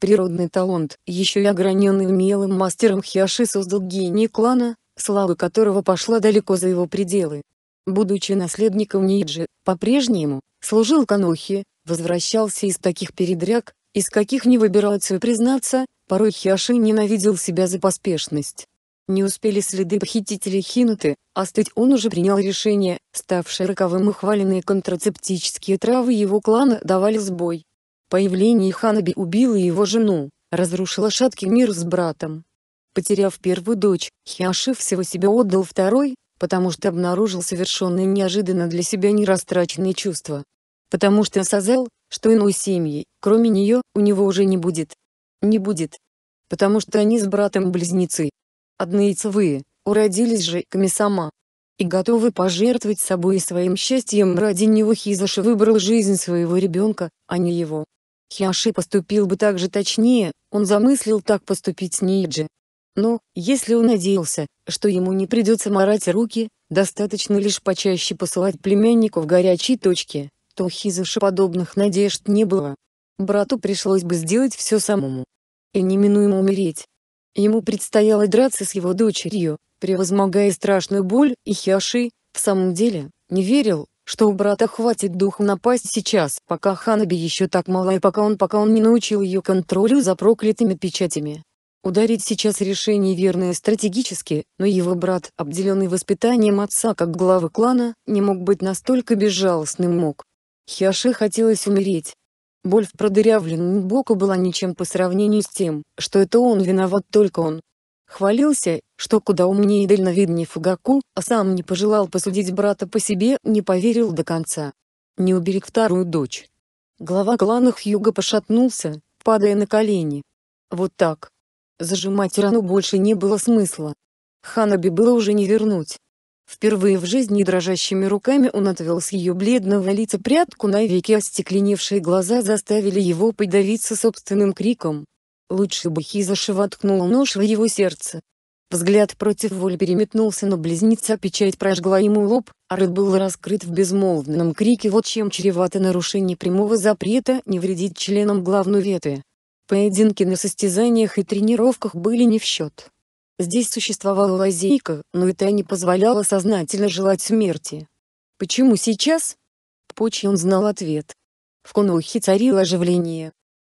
Природный талант, еще и ограненный умелым мастером Хиаши создал гений клана, слава которого пошла далеко за его пределы. Будучи наследником Ниджи, по-прежнему, служил Канохи, возвращался из таких передряг, из каких не выбираются и признаться, порой Хиаши ненавидел себя за поспешность. Не успели следы похитителей хинуты, остыть а он уже принял решение, ставшее роковым и хваленные контрацептические травы его клана давали сбой. Появление Ханаби убило его жену, разрушило шаткий мир с братом. Потеряв первую дочь, Хиаши всего себя отдал второй, потому что обнаружил совершенно неожиданно для себя нерастраченные чувства. Потому что осознал, что иной семьи, кроме нее, у него уже не будет. Не будет. Потому что они с братом близнецы. Однояйцевые, уродились же комиссама. И готовы пожертвовать собой и своим счастьем ради него Хизаши выбрал жизнь своего ребенка, а не его. Хиаши поступил бы так же точнее, он замыслил так поступить с Ниджи. Но, если он надеялся, что ему не придется морать руки, достаточно лишь почаще посылать племянников в горячие точки, что у Хизыша подобных надежд не было. Брату пришлось бы сделать все самому. И неминуемо умереть. Ему предстояло драться с его дочерью, превозмогая страшную боль, и Хиаши, в самом деле, не верил, что у брата хватит духу напасть сейчас, пока Ханаби еще так мала и пока он пока он не научил ее контролю за проклятыми печатями. Ударить сейчас решение верное стратегически, но его брат, обделенный воспитанием отца как главы клана, не мог быть настолько безжалостным мог. Хиоши хотелось умереть. Боль в продырявленном боку была ничем по сравнению с тем, что это он виноват только он. Хвалился, что куда умнее и дальновиднее Фугаку, а сам не пожелал посудить брата по себе, не поверил до конца. Не уберег вторую дочь. Глава клана Хьюга пошатнулся, падая на колени. Вот так. Зажимать рану больше не было смысла. Ханаби было уже не вернуть. Впервые в жизни дрожащими руками он отвел с ее бледного лица прятку веки остекленевшие глаза заставили его подавиться собственным криком. Лучше бы Хизаши воткнула нож в его сердце. Взгляд против воли переметнулся на близнеца, печать прожгла ему лоб, а рот был раскрыт в безмолвном крике вот чем чревато нарушение прямого запрета не вредить членам главной ветви. Поединки на состязаниях и тренировках были не в счет. Здесь существовала лазейка, но это не позволяло сознательно желать смерти. Почему сейчас? Почи он знал ответ. В Конухе царило оживление.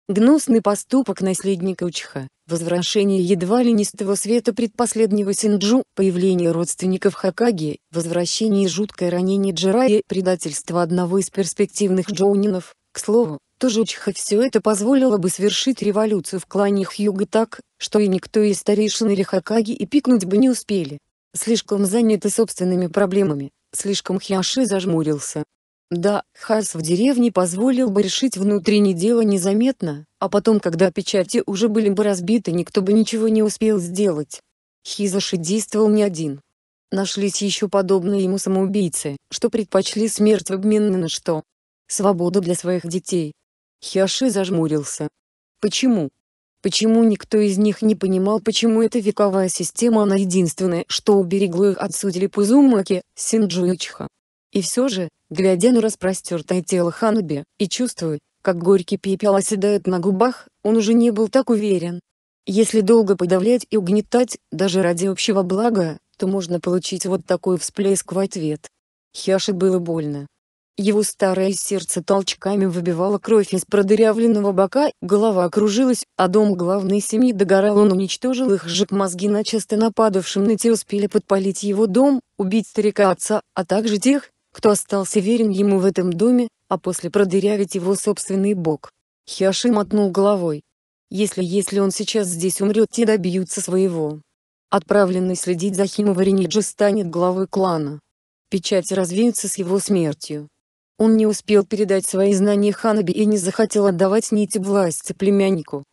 Гнусный поступок наследника Учха, возвращение едва ли нистого света предпоследнего Синджу, появление родственников Хакаги, возвращение и жуткое ранение Джирая, предательство одного из перспективных джоунинов, к слову, то Жучиха все это позволило бы свершить революцию в клане Хьюга так, что и никто из старейшин или Хакаги и пикнуть бы не успели. Слишком заняты собственными проблемами, слишком Хьяши зажмурился. Да, хас в деревне позволил бы решить внутреннее дело незаметно, а потом когда печати уже были бы разбиты никто бы ничего не успел сделать. Хизаши действовал не один. Нашлись еще подобные ему самоубийцы, что предпочли смерть в обмен на что? Свободу для своих детей, Хиаши зажмурился. Почему? Почему никто из них не понимал, почему эта вековая система она единственная, что уберегло их от судьи Пузумаки, Синджу и Чха. И все же, глядя на распростертое тело Ханаби, и чувствуя, как горький пепел оседает на губах, он уже не был так уверен. Если долго подавлять и угнетать, даже ради общего блага, то можно получить вот такой всплеск в ответ. Хяше было больно. Его старое сердце толчками выбивало кровь из продырявленного бока, голова кружилась, а дом главной семьи догорал он уничтожил их сжег мозги начисто нападавшим на те успели подпалить его дом, убить старика отца, а также тех, кто остался верен ему в этом доме, а после продырявить его собственный бок. Хиаши мотнул головой. Если если он сейчас здесь умрет те добьются своего. Отправленный следить за Химова станет главой клана. Печать развеется с его смертью. Он не успел передать свои знания Ханаби и не захотел отдавать нити власти племяннику.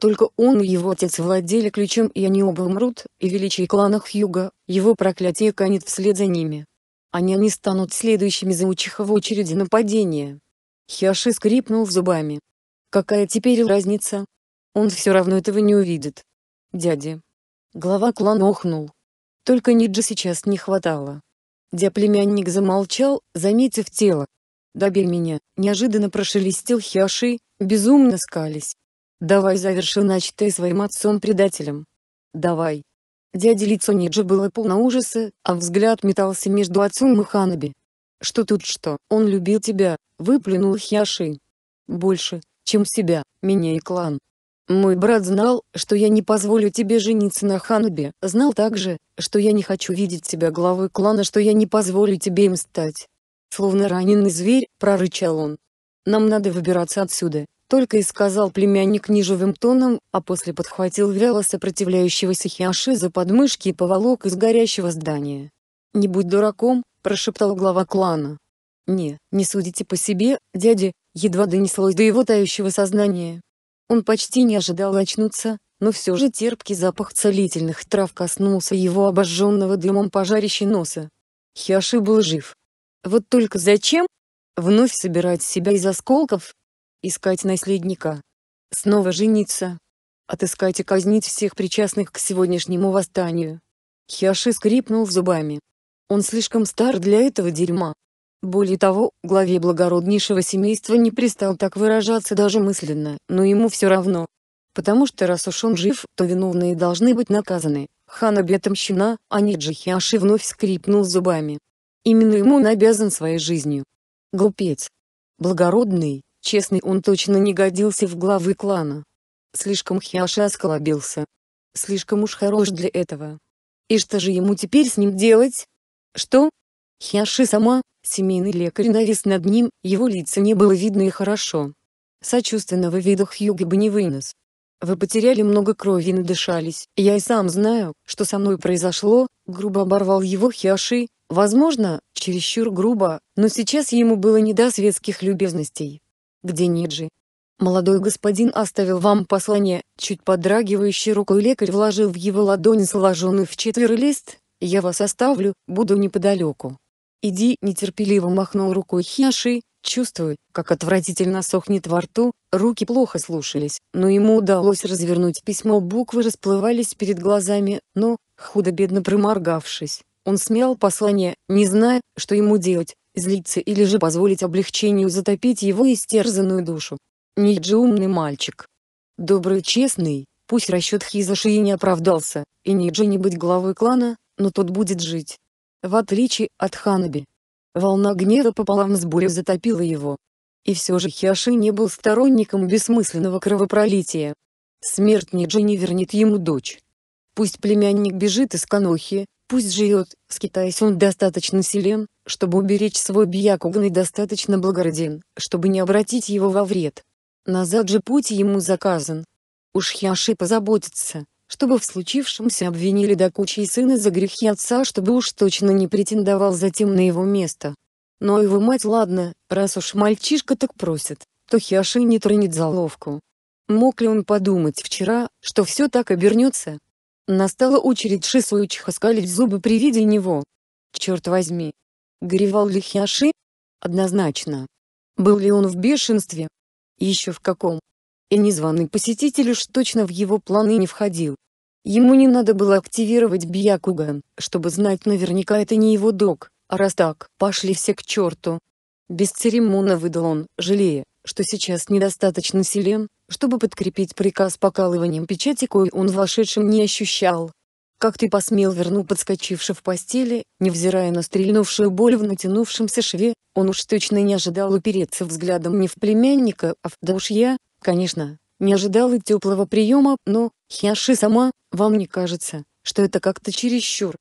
Только он и его отец владели ключом и они оба умрут, и величие клана Юга его проклятие канет вслед за ними. Они не станут следующими за Учиха в очереди нападения. Хиаши скрипнул зубами. Какая теперь разница? Он все равно этого не увидит. Дядя. Глава клана охнул. Только Ниджа сейчас не хватало. Дя племянник замолчал, заметив тело. «Добей меня!» — неожиданно прошелестел Хиаши, безумно скались. «Давай заверши начатое своим отцом-предателем!» «Давай!» Дяде лицо Ниджи было полно ужаса, а взгляд метался между отцом и Ханаби. «Что тут что? Он любил тебя!» — выплюнул Хиаши. «Больше, чем себя, меня и клан!» Мой брат знал, что я не позволю тебе жениться на Ханубе, знал также, что я не хочу видеть тебя главой клана, что я не позволю тебе им стать. Словно раненый зверь, прорычал он. «Нам надо выбираться отсюда», — только и сказал племянник неживым тоном, а после подхватил вяло сопротивляющегося Хиаши за подмышки и поволок из горящего здания. «Не будь дураком», — прошептал глава клана. «Не, не судите по себе, дядя», — едва донеслось до его тающего сознания. Он почти не ожидал очнуться, но все же терпкий запах целительных трав коснулся его обожженного дымом пожарища носа. Хиаши был жив. Вот только зачем? Вновь собирать себя из осколков? Искать наследника? Снова жениться? Отыскать и казнить всех причастных к сегодняшнему восстанию? Хиаши скрипнул зубами. Он слишком стар для этого дерьма. Более того, главе благороднейшего семейства не пристал так выражаться даже мысленно, но ему все равно. Потому что раз уж он жив, то виновные должны быть наказаны. Хана бетомщина, а не Джихиаши вновь скрипнул зубами. Именно ему он обязан своей жизнью. Глупец. Благородный, честный он точно не годился в главы клана. Слишком Хиаша осколобился. Слишком уж хорош для этого. И что же ему теперь с ним делать? Что? Хиаши сама, семейный лекарь навис над ним, его лица не было видно и хорошо. Сочувственного вида Хьюги бы не вынес. Вы потеряли много крови и надышались, я и сам знаю, что со мной произошло, грубо оборвал его Хиаши, Возможно, чересчур грубо, но сейчас ему было не до светских любезностей. Где Ниджи? Молодой господин оставил вам послание, чуть подрагивающей рукой лекарь вложил в его ладонь сложенный в четверо лист, я вас оставлю, буду неподалеку. Иди, нетерпеливо махнул рукой Хиаши, чувствуя, как отвратительно сохнет во рту, руки плохо слушались, но ему удалось развернуть письмо, буквы расплывались перед глазами, но, худо-бедно проморгавшись, он смел послание, не зная, что ему делать, злиться или же позволить облегчению затопить его истерзанную душу. Ниджи умный мальчик. Добрый честный, пусть расчет Хизаши не оправдался, и Ниджи не быть главой клана, но тот будет жить. В отличие от Ханаби. Волна гнева пополам с бурей затопила его. И все же Хиаши не был сторонником бессмысленного кровопролития. Смерть Ниджи не вернет ему дочь. Пусть племянник бежит из Канохи, пусть живет, с Китаем он достаточно силен, чтобы уберечь свой биякуган и достаточно благороден, чтобы не обратить его во вред. Назад же путь ему заказан. Уж Хиаши позаботится, чтобы в случившемся обвинили до кучи сына за грехи отца, чтобы уж точно не претендовал затем на его место. Но ну, а его мать ладно, раз уж мальчишка так просит, то Хиаши не тронет заловку. Мог ли он подумать вчера, что все так обернется? Настала очередь Шисуичиха скалить зубы при виде него. Черт возьми. Горевал ли Хиаши? Однозначно. Был ли он в бешенстве? Еще в каком? И незваный посетитель уж точно в его планы не входил. Ему не надо было активировать Бьякуган, чтобы знать наверняка это не его док, а раз так, пошли все к черту. Бесцеремонно выдал он, жалея, что сейчас недостаточно силен, чтобы подкрепить приказ покалыванием печати, кое он вошедшим не ощущал. «Как ты посмел верну подскочивши в постели, невзирая на стрельнувшую боль в натянувшемся шве, он уж точно не ожидал упереться взглядом не в племянника, а в да уж я, конечно, не ожидал и теплого приема, но, Хьяши сама, вам не кажется, что это как-то чересчур?»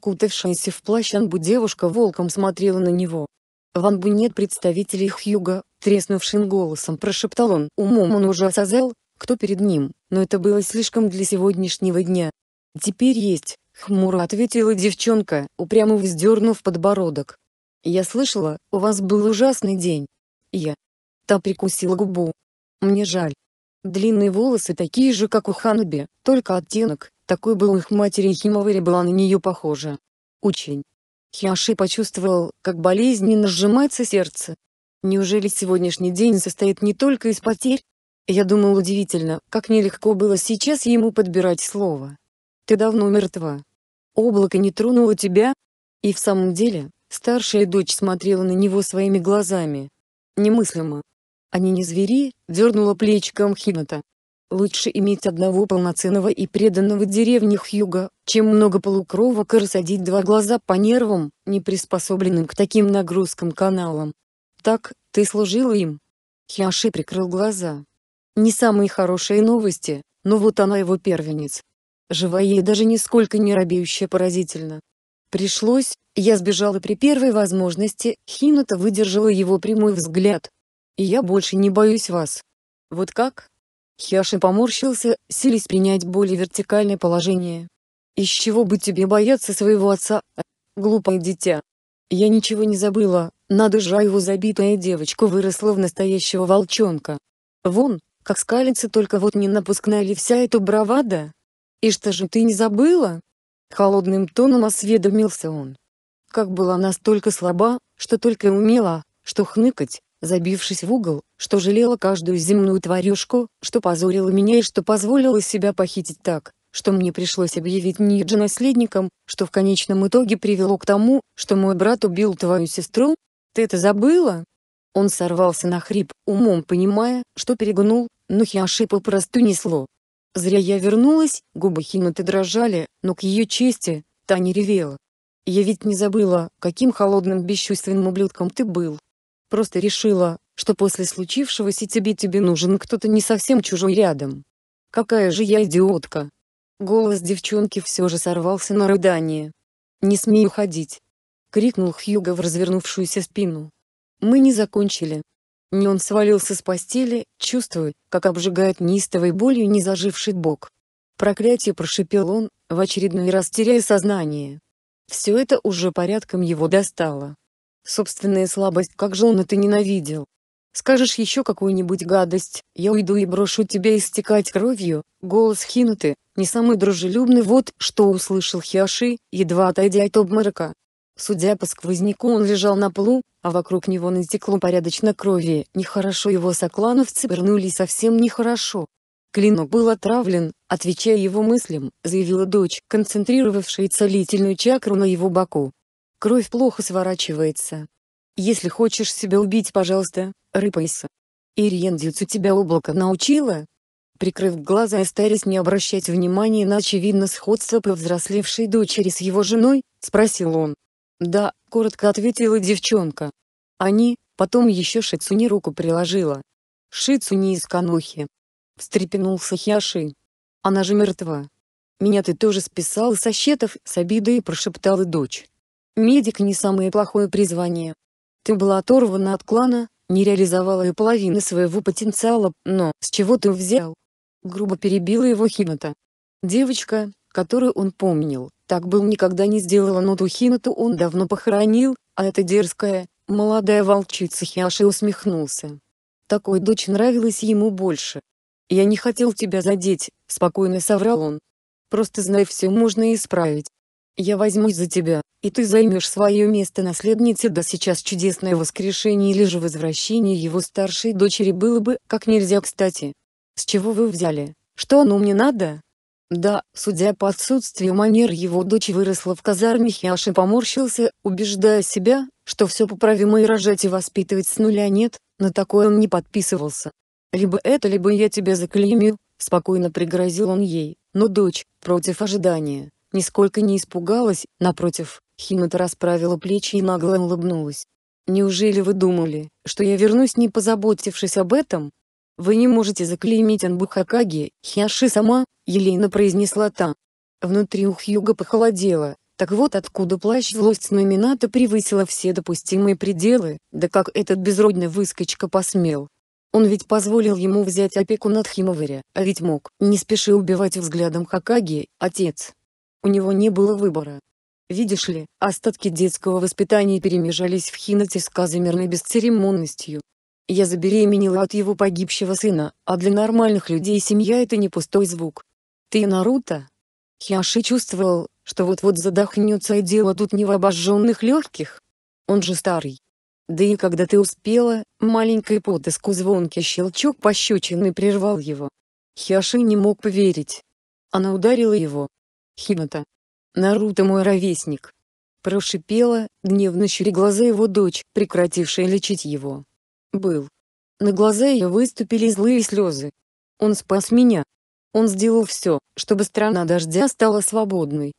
Кутавшаяся в плащ Анбу девушка волком смотрела на него. В Анбу нет представителей Хьюга, Треснувшим голосом прошептал он, умом он уже осознал, кто перед ним, но это было слишком для сегодняшнего дня. «Теперь есть», — хмуро ответила девчонка, упрямо вздернув подбородок. «Я слышала, у вас был ужасный день». «Я». Та прикусила губу. «Мне жаль». Длинные волосы такие же, как у Ханаби, только оттенок, такой был их матери Химовари была на нее похожа. Очень. Хиаши почувствовал, как болезненно сжимается сердце, Неужели сегодняшний день состоит не только из потерь? Я думал удивительно, как нелегко было сейчас ему подбирать слово. Ты давно мертва. Облако не тронуло тебя? И в самом деле, старшая дочь смотрела на него своими глазами. Немыслимо. Они не звери, дернула плечиком Хината. Лучше иметь одного полноценного и преданного деревне Хьюга, чем много полукровок и рассадить два глаза по нервам, не приспособленным к таким нагрузкам каналам так, ты служила им?» Хиаши прикрыл глаза. «Не самые хорошие новости, но вот она его первенец. Живая и даже нисколько не робеющая поразительно. Пришлось, я сбежала при первой возможности, Хинута выдержала его прямой взгляд. И я больше не боюсь вас. Вот как? Хиаши поморщился, сились принять более вертикальное положение. Из чего бы тебе бояться своего отца, глупое дитя? Я ничего не забыла, надо же, а его забитая девочка выросла в настоящего волчонка. Вон, как скалится только вот не напускная ли вся эта бравада? И что же ты не забыла? Холодным тоном осведомился он. Как была настолько слаба, что только умела, что хныкать, забившись в угол, что жалела каждую земную тварюшку, что позорила меня и что позволила себя похитить так, что мне пришлось объявить Ниджа наследником, что в конечном итоге привело к тому, что мой брат убил твою сестру, ты это забыла? Он сорвался на хрип, умом понимая, что перегнул, но Хиаши попросту несло. Зря я вернулась, губы Хинуты дрожали, но к ее чести, та не ревела. Я ведь не забыла, каким холодным бесчувственным ублюдком ты был. Просто решила, что после случившегося тебе тебе нужен кто-то не совсем чужой рядом. Какая же я идиотка. Голос девчонки все же сорвался на рыдание. Не смей уходить. — крикнул Хьюго в развернувшуюся спину. «Мы не закончили». Не он свалился с постели, чувствуя, как обжигает неистовой болью незаживший бок. Проклятие прошипел он, в очередной раз теряя сознание. Все это уже порядком его достало. Собственная слабость, как же он это ненавидел. Скажешь еще какую-нибудь гадость, я уйду и брошу тебя истекать кровью. Голос Хинуты, не самый дружелюбный, вот что услышал Хиаши, едва отойдя от обморока, Судя по сквозняку он лежал на полу, а вокруг него натекло порядочно крови, нехорошо его соклановцы вернули совсем нехорошо. Клинок был отравлен, отвечая его мыслям, заявила дочь, концентрировавшая целительную чакру на его боку. Кровь плохо сворачивается. Если хочешь себя убить, пожалуйста, рыпайся. Ириен Дюцу тебя облако научила? Прикрыв глаза и стараясь не обращать внимания на очевидно сходство повзрослевшей дочери с его женой, спросил он. «Да», — коротко ответила девчонка. Они, потом еще Шицуни руку приложила. «Шицуни из Канохи». Встрепенулся Хяши. «Она же мертва. Меня ты тоже списал со счетов с обидой», — прошептала дочь. «Медик не самое плохое призвание. Ты была оторвана от клана, не реализовала и половины своего потенциала, но с чего ты взял?» Грубо перебила его Хината. Девочка, которую он помнил, так бы никогда не сделала, но Духина-то он давно похоронил, а эта дерзкая, молодая волчица Хиаши усмехнулся. Такой дочь нравилась ему больше. «Я не хотел тебя задеть», — спокойно соврал он. «Просто знай, все можно исправить. Я возьмусь за тебя, и ты займешь свое место наследницы, да сейчас чудесное воскрешение или же возвращение его старшей дочери было бы как нельзя кстати. С чего вы взяли, что оно мне надо?» Да, судя по отсутствию манер его дочь выросла в казарме Хиаши поморщился, убеждая себя, что все поправимо и рожать и воспитывать с нуля нет, на такое он не подписывался. «Либо это, либо я тебя заклеймю», — спокойно пригрозил он ей, но дочь, против ожидания, нисколько не испугалась, напротив, Химата расправила плечи и нагло улыбнулась. «Неужели вы думали, что я вернусь не позаботившись об этом?» «Вы не можете заклеймить анбухакаги, Хиаши сама», — елейно произнесла та. Внутри у Хьюга похолодело, так вот откуда плащ власть номината превысила все допустимые пределы, да как этот безродный выскочка посмел. Он ведь позволил ему взять опеку над Химоваря, а ведь мог. Не спеши убивать взглядом Хакаги, отец. У него не было выбора. Видишь ли, остатки детского воспитания перемежались в Хинате с казимерной бесцеремонностью, я забеременела от его погибшего сына, а для нормальных людей семья это не пустой звук. Ты Наруто? Хиаши чувствовал, что вот-вот задохнется и дело тут не в обожженных легких. Он же старый. Да и когда ты успела, Маленький потыску звонкий щелчок пощечины прервал его. Хиаши не мог поверить. Она ударила его. Хината. Наруто мой ровесник. Прошипела, гневно щуря глаза его дочь, прекратившая лечить его. Был. На глаза ее выступили злые слезы. Он спас меня. Он сделал все, чтобы страна дождя стала свободной.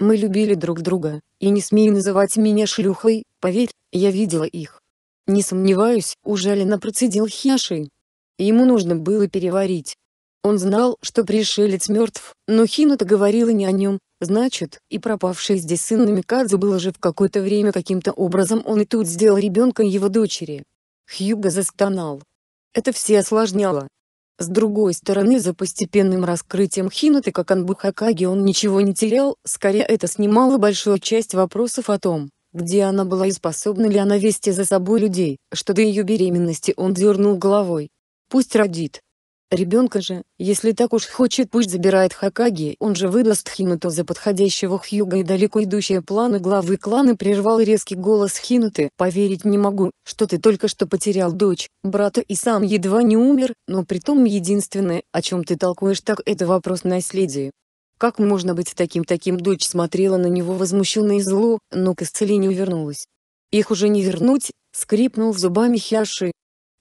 Мы любили друг друга, и не смей называть меня шлюхой, поверь, я видела их. Не сомневаюсь, ужаленно процедил Хиаши. Ему нужно было переварить. Он знал, что пришелец мертв, но Хинута говорила не о нем, значит, и пропавший здесь сын Намикадзе был же в какое-то время каким-то образом он и тут сделал ребенка его дочери. Хьюго застонал. Это все осложняло. С другой стороны, за постепенным раскрытием Хинуты как Анбухакаги он ничего не терял, скорее это снимало большую часть вопросов о том, где она была и способна ли она вести за собой людей, что до ее беременности он дернул головой. Пусть родит, Ребенка же, если так уж хочет, пусть забирает Хакаги, он же выдаст Хинуто за подходящего Хьюга и далеко идущие планы главы клана прервал резкий голос Хинуты. Поверить не могу, что ты только что потерял дочь, брата и сам едва не умер, но притом единственное, о чем ты толкуешь так, это вопрос наследия. Как можно быть таким-таким? Дочь смотрела на него возмущенно и зло, но к исцелению вернулась. Их уже не вернуть, скрипнул зубами Хяши,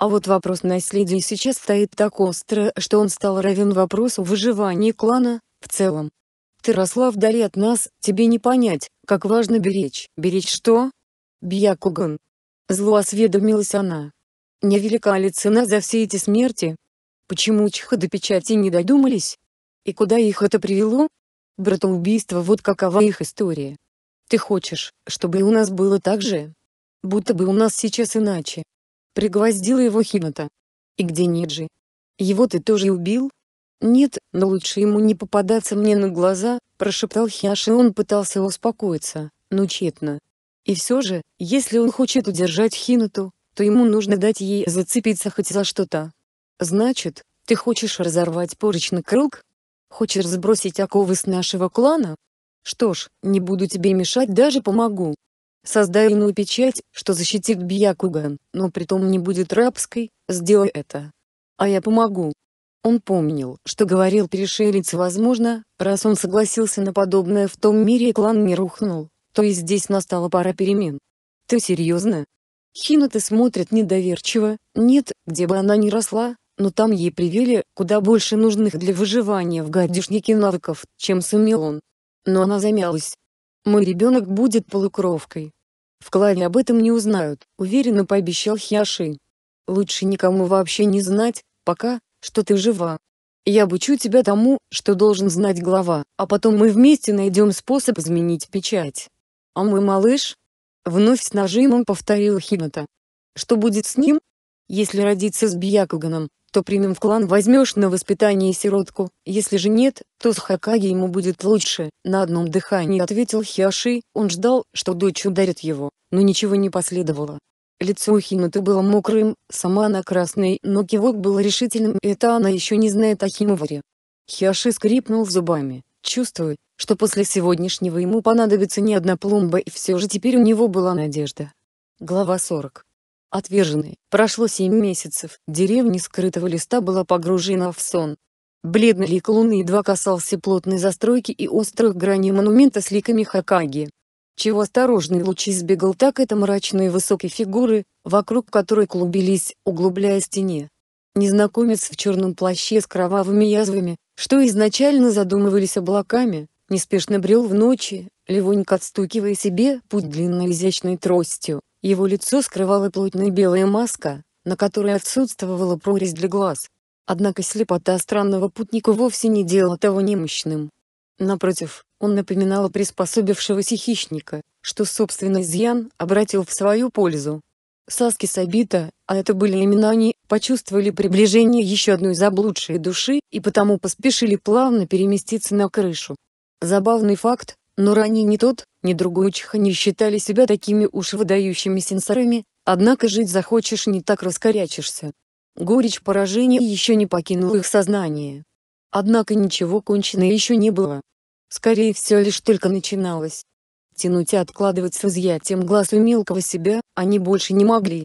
а вот вопрос наследия сейчас стоит так остро, что он стал равен вопросу выживания клана, в целом. Ты росла вдали от нас, тебе не понять, как важно беречь. Беречь что? Бьякуган. Зло осведомилась она. Не велика ли цена за все эти смерти? Почему Чха до печати не додумались? И куда их это привело? Братоубийство вот какова их история. Ты хочешь, чтобы у нас было так же? Будто бы у нас сейчас иначе. Пригвоздила его Хината. И где Ниджи? Его ты тоже убил? Нет, но лучше ему не попадаться мне на глаза, прошептал Хиаши он пытался успокоиться, но тщетно. И все же, если он хочет удержать Хинату, то ему нужно дать ей зацепиться хоть за что-то. Значит, ты хочешь разорвать порочный круг? Хочешь сбросить оковы с нашего клана? Что ж, не буду тебе мешать даже помогу. Создай иную печать, что защитит Бьякуган, но притом не будет рабской, сделай это. А я помогу. Он помнил, что говорил пришелец возможно, раз он согласился на подобное в том мире клан не рухнул, то и здесь настала пора перемен. Ты серьезно? Хинаты смотрит недоверчиво, нет, где бы она ни росла, но там ей привели куда больше нужных для выживания в гадюшнике навыков, чем сумел он. Но она замялась, мой ребенок будет полукровкой. В клане об этом не узнают, уверенно пообещал Хиаши. Лучше никому вообще не знать, пока, что ты жива. Я обучу тебя тому, что должен знать глава, а потом мы вместе найдем способ изменить печать. А мой малыш? Вновь с нажимом повторила Хината. Что будет с ним? Если родиться с Бьякуганом, то примем в клан возьмешь на воспитание сиротку, если же нет, то с Хакаги ему будет лучше», — на одном дыхании ответил Хиаши, он ждал, что дочь ударит его, но ничего не последовало. Лицо Химаты было мокрым, сама она красной, но кивок был решительным, это она еще не знает о Химоваре. Хиаши скрипнул зубами, чувствуя, что после сегодняшнего ему понадобится не одна пломба и все же теперь у него была надежда. Глава 40 отверженный. Прошло семь месяцев, деревня скрытого листа была погружена в сон. Бледный лик луны едва касался плотной застройки и острых граней монумента с ликами Хакаги. Чего осторожный луч избегал так это мрачные высокие фигуры, вокруг которой клубились, углубляя стене. Незнакомец в черном плаще с кровавыми язвами, что изначально задумывались облаками, неспешно брел в ночи, легонько отстукивая себе путь длинной изящной тростью. Его лицо скрывала плотная белая маска, на которой отсутствовала прорезь для глаз. Однако слепота странного путника вовсе не делала того немощным. Напротив, он напоминал приспособившегося хищника, что собственный изъян обратил в свою пользу. Саски Сабита, а это были именно они, почувствовали приближение еще одной заблудшей души и потому поспешили плавно переместиться на крышу. Забавный факт, но ранее ни тот, ни другой учиха не считали себя такими уж выдающими сенсорами, однако жить захочешь не так раскорячишься. Горечь поражения еще не покинула их сознание. Однако ничего кончено еще не было. Скорее все лишь только начиналось. Тянуть и откладывать с изъятием глаз у мелкого себя, они больше не могли.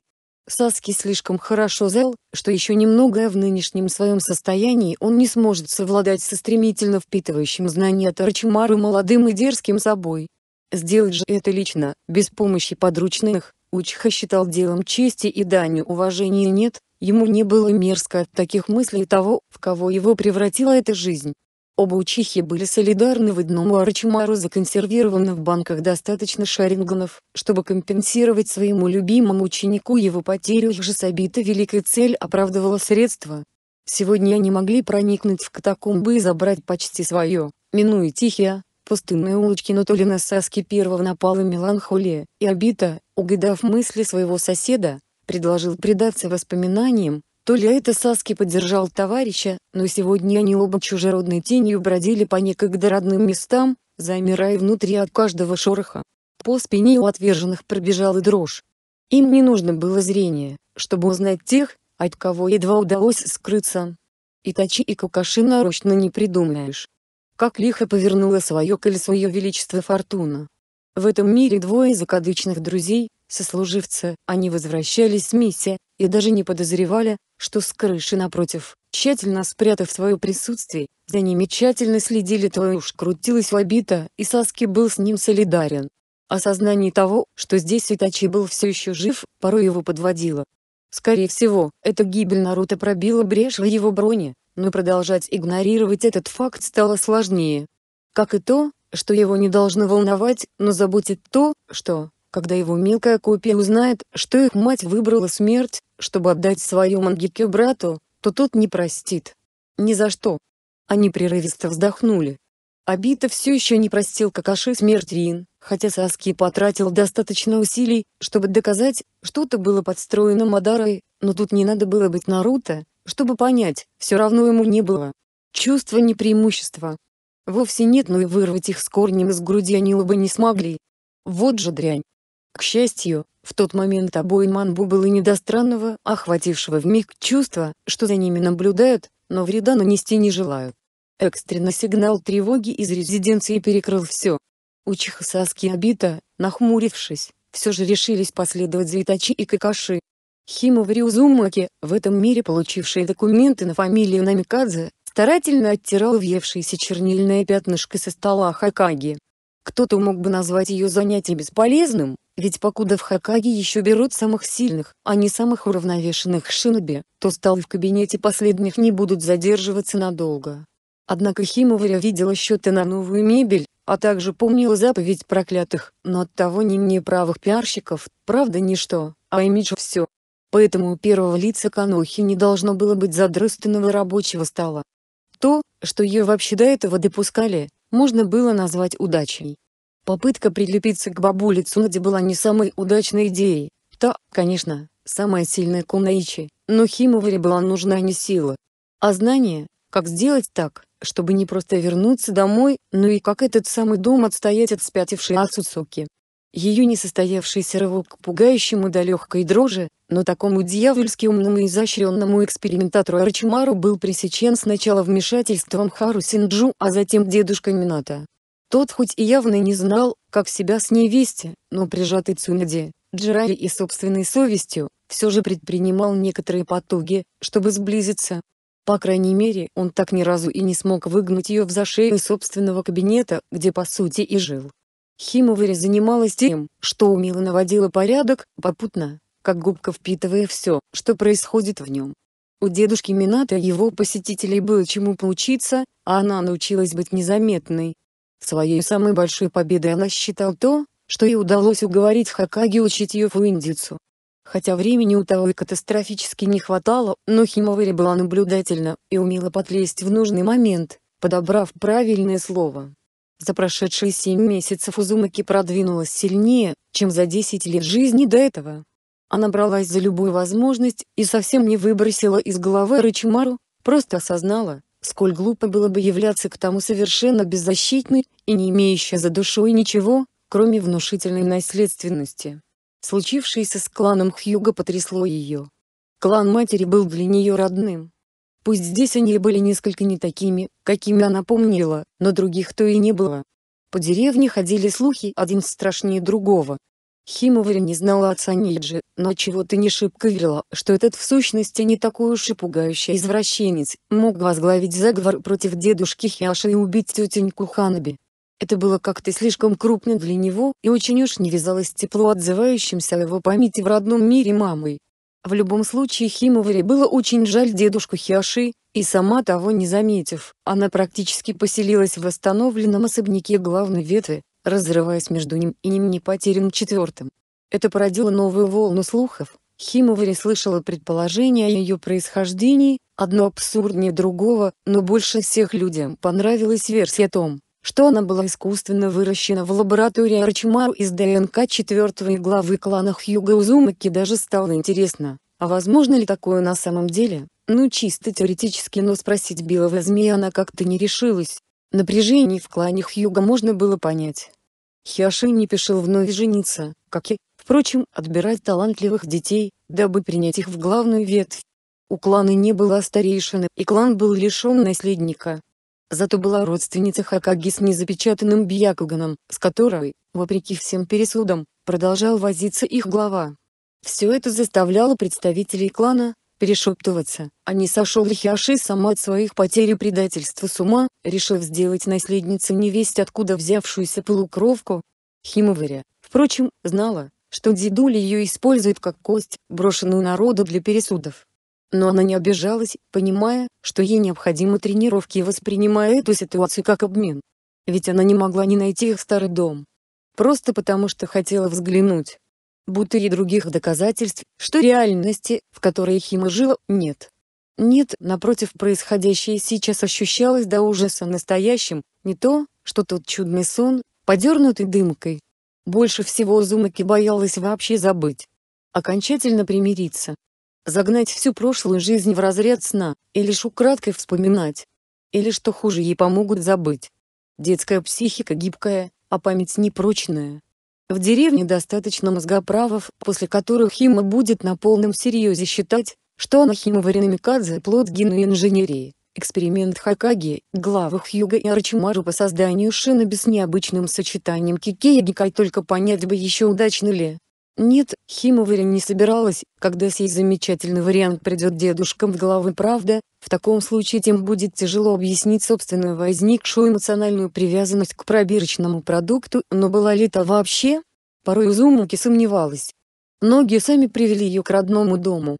Саски слишком хорошо знал, что еще немного в нынешнем своем состоянии он не сможет совладать со стремительно впитывающим знания Тарчимары молодым и дерзким собой. Сделать же это лично, без помощи подручных, Учха считал делом чести и данью уважения нет, ему не было мерзко от таких мыслей того, в кого его превратила эта жизнь. Оба учихи были солидарны в одном Арчимару законсервировано в банках достаточно шарингонов, чтобы компенсировать своему любимому ученику его потерю их же собита великая цель оправдывала средства. Сегодня они могли проникнуть в катакомбы и забрать почти свое, минуя тихие, пустынные улочки, но то ли на Саске первого напала меланхолия, и обита, угадав мысли своего соседа, предложил предаться воспоминаниям, то ли это Саски поддержал товарища, но сегодня они оба чужеродной тенью бродили по некогда родным местам, замирая внутри от каждого шороха. По спине у отверженных пробежала дрожь. Им не нужно было зрение, чтобы узнать тех, от кого едва удалось скрыться. И тачи и Какаши нарочно не придумаешь. Как лихо повернуло свое колесо ее величество Фортуна. В этом мире двое закадычных друзей, сослуживцы, они возвращались с миссии, и даже не подозревали, что с крыши напротив, тщательно спрятав свое присутствие, за ними тщательно следили то уж крутилась лобита, и Саски был с ним солидарен. Осознание того, что здесь Итачи был все еще жив, порой его подводило. Скорее всего, эта гибель Наруто пробила брешь в его броне, но продолжать игнорировать этот факт стало сложнее. Как и то, что его не должно волновать, но заботит то, что, когда его мелкая копия узнает, что их мать выбрала смерть, чтобы отдать свою мангике брату, то тот не простит. Ни за что. Они прерывисто вздохнули. Абита все еще не простил Какаши смерть Рин, хотя Саски потратил достаточно усилий, чтобы доказать, что-то было подстроено Мадарой, но тут не надо было быть Наруто, чтобы понять, все равно ему не было. Чувство непреимущества. Вовсе нет, но и вырвать их с корнем из груди они оба не смогли. Вот же дрянь. К счастью, в тот момент обоим Манбу было не до странного, охватившего вмиг чувства, что за ними наблюдают, но вреда нанести не желают. Экстренно сигнал тревоги из резиденции перекрыл все. Учиха Саски и Абита, нахмурившись, все же решились последовать за Итачи и Какаши. Химо в Риузумаке, в этом мире получившие документы на фамилию Намикадзе, старательно оттирал въевшееся чернильное пятнышко со стола Хакаги. Кто-то мог бы назвать ее занятие бесполезным, ведь покуда в Хакаге еще берут самых сильных, а не самых уравновешенных шиноби, то стал в кабинете последних не будут задерживаться надолго. Однако Химоваря видела счеты на новую мебель, а также помнила заповедь проклятых, но от того не мне правых пиарщиков, правда ничто, а имидж все. Поэтому у первого лица Канохи не должно было быть задрыстанного рабочего стола. То, что ее вообще до этого допускали, можно было назвать удачей. Попытка прилепиться к бабуле Цунади была не самой удачной идеей. Та, конечно, самая сильная Кунаичи, но Химоваре была нужна не сила, а знание, как сделать так, чтобы не просто вернуться домой, но и как этот самый дом отстоять от спятившей Ацуцуки. Ее несостоявшийся рывок пугающему до легкой дрожи, но такому дьявольски умному и изощренному экспериментатору Арчимару был пресечен сначала вмешательством Хару Синджу, а затем дедушкой Мината. Тот хоть и явно не знал, как себя с ней вести, но прижатый Цунаде, Джирай и собственной совестью, все же предпринимал некоторые потуги, чтобы сблизиться. По крайней мере, он так ни разу и не смог выгнуть ее в зашею собственного кабинета, где по сути и жил. Химовари занималась тем, что умело наводила порядок, попутно, как губка впитывая все, что происходит в нем. У дедушки Мината его посетителей было чему поучиться, а она научилась быть незаметной, Своей самой большой победой она считал то, что ей удалось уговорить Хакаги учить ее индицу Хотя времени у того и катастрофически не хватало, но Химовари была наблюдательна и умела подлезть в нужный момент, подобрав правильное слово. За прошедшие семь месяцев Узумаки продвинулась сильнее, чем за 10 лет жизни до этого. Она бралась за любую возможность и совсем не выбросила из головы Рычимару, просто осознала, Сколь глупо было бы являться к тому совершенно беззащитной и не имеющей за душой ничего, кроме внушительной наследственности. Случившееся с кланом Хьюга потрясло ее. Клан матери был для нее родным. Пусть здесь они были несколько не такими, какими она помнила, но других то и не было. По деревне ходили слухи один страшнее другого, Химовари не знала отца Ниджи, но чего-то не шибко верила, что этот в сущности не такой уж и пугающий извращенец, мог возглавить заговор против дедушки Хиаши и убить тетеньку Ханаби. Это было как-то слишком крупно для него, и очень уж не вязалось тепло отзывающимся о его памяти в родном мире мамой. В любом случае Химовари было очень жаль дедушку Хиаши, и сама того не заметив, она практически поселилась в восстановленном особняке главной ветви, разрываясь между ним и ним не потерянным четвертым. Это породило новую волну слухов. Химовари слышала предположения о ее происхождении, одно абсурднее другого, но больше всех людям понравилась версия о том, что она была искусственно выращена в лаборатории Арчимару из ДНК четвертого и главы клана Хьюга Узумаки даже стало интересно, а возможно ли такое на самом деле? Ну чисто теоретически, но спросить белого змея она как-то не решилась. Напряжение в клане Хьюга можно было понять. Хиаши не пешил вновь жениться, как и, впрочем, отбирать талантливых детей, дабы принять их в главную ветвь. У клана не было старейшины, и клан был лишен наследника. Зато была родственница Хакаги с незапечатанным Бьякуганом, с которой, вопреки всем пересудам, продолжал возиться их глава. Все это заставляло представителей клана, перешептываться, а не сошел Рихиаши сама от своих потерь и предательства с ума, решив сделать наследницу невесть откуда взявшуюся полукровку? Химоваря, впрочем, знала, что дедуля ее использует как кость, брошенную народу для пересудов. Но она не обижалась, понимая, что ей необходимы тренировки и воспринимая эту ситуацию как обмен. Ведь она не могла не найти их старый дом. Просто потому что хотела взглянуть, будто и других доказательств, что реальности, в которой Хима жила, нет. Нет, напротив, происходящее сейчас ощущалось до ужаса настоящим, не то, что тот чудный сон, подернутый дымкой. Больше всего Зумаки боялась вообще забыть. Окончательно примириться. Загнать всю прошлую жизнь в разряд сна, и лишь украдкой вспоминать. Или что хуже ей помогут забыть. Детская психика гибкая, а память непрочная. В деревне достаточно мозгоправов, после которых Хима будет на полном серьезе считать, что Анахима Варинамикадзе – плод гену инженерии. Эксперимент Хакаги, главы Хьюга и Арчимару по созданию шиноби с необычным сочетанием кикея только понять бы еще удачно ли, нет, Химоваря не собиралась, когда сей замечательный вариант придет дедушкам в головы правда, в таком случае тем будет тяжело объяснить собственную возникшую эмоциональную привязанность к пробирочному продукту, но была ли то вообще? Порой Узумуки сомневалась. Ноги сами привели ее к родному дому.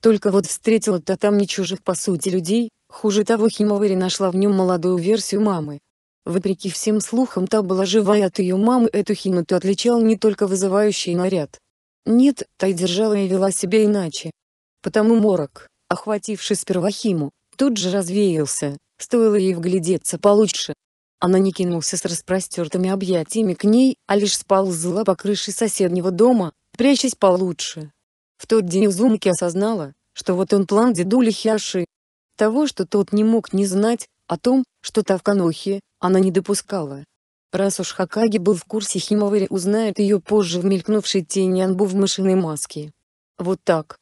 Только вот встретила-то там не чужих по сути людей, хуже того Химовари нашла в нем молодую версию мамы. Вопреки всем слухам та была жива и от ее мамы эту Хинату отличал не только вызывающий наряд. Нет, та и держала и вела себя иначе. Потому морок, охвативший сперва Химу, тут же развеялся, стоило ей вглядеться получше. Она не кинулся с распростертыми объятиями к ней, а лишь сползла по крыше соседнего дома, прячась получше. В тот день узумки осознала, что вот он план дедули Хиаши. Того, что тот не мог не знать, о том, что та в Тавканохи, она не допускала. Раз уж Хакаги был в курсе Химовари узнает ее позже в мелькнувшей тени Анбу в мышиной маске. Вот так.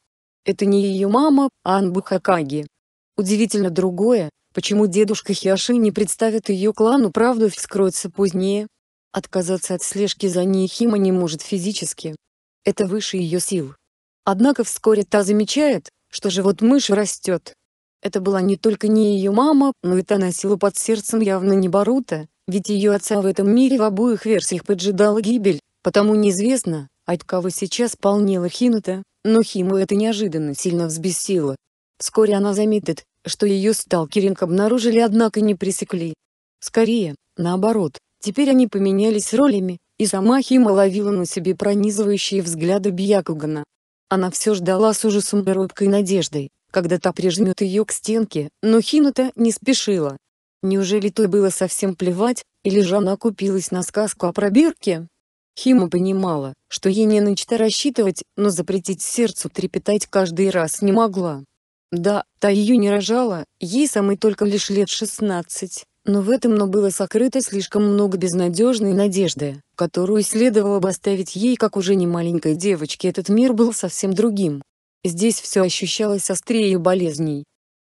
Это не ее мама, а Анбу Хакаги. Удивительно другое, почему дедушка Хиаши не представит ее клану правду вскроется позднее. Отказаться от слежки за ней Хима не может физически. Это выше ее сил. Однако вскоре та замечает, что живот мыши растет. Это была не только не ее мама, но и та носила под сердцем явно не Барута, ведь ее отца в этом мире в обоих версиях поджидала гибель, потому неизвестно, от кого сейчас полнела Хинута, но Химу это неожиданно сильно взбесило. Вскоре она заметит, что ее сталкеринг обнаружили однако не пресекли. Скорее, наоборот, теперь они поменялись ролями, и сама Хима ловила на себе пронизывающие взгляды Бьякугана. Она все ждала с ужасом и робкой надеждой, когда та прижмет ее к стенке, но Хинута не спешила. Неужели той было совсем плевать, или же она купилась на сказку о пробирке? Хима понимала, что ей не на рассчитывать, но запретить сердцу трепетать каждый раз не могла. Да, та ее не рожала, ей самой только лишь лет 16, но в этом но было сокрыто слишком много безнадежной надежды, которую следовало бы оставить ей как уже не маленькой девочке этот мир был совсем другим. Здесь все ощущалось острее болезней.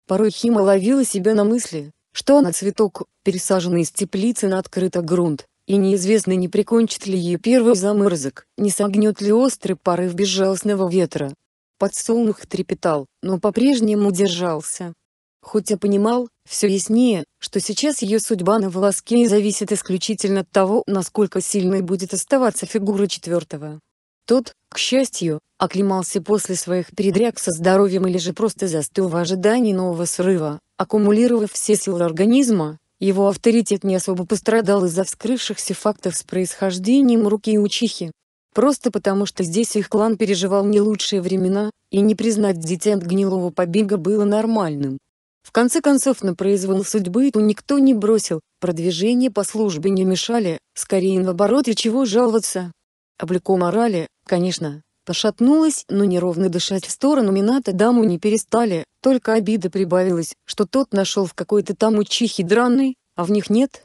Порой Хима ловила себя на мысли, что она цветок, пересаженный из теплицы на открытый грунт, и неизвестно не прикончит ли ей первый заморозок, не согнет ли острый порыв безжалостного ветра. Подсолнух трепетал, но по-прежнему держался. Хоть и понимал, все яснее, что сейчас ее судьба на волоске и зависит исключительно от того, насколько сильной будет оставаться фигура четвертого. Тот, к счастью, оклемался после своих передряг со здоровьем или же просто застыл в ожидании нового срыва, аккумулировав все силы организма, его авторитет не особо пострадал из-за вскрывшихся фактов с происхождением руки и учихи. Просто потому что здесь их клан переживал не лучшие времена, и не признать дитя от гнилого побега было нормальным. В конце концов на произвол судьбы эту никто не бросил, продвижение по службе не мешали, скорее наоборот и чего жаловаться. Облико морали, Конечно, пошатнулась, но неровно дышать в сторону Мината даму не перестали, только обида прибавилась, что тот нашел в какой-то там учихе дранной, а в них нет.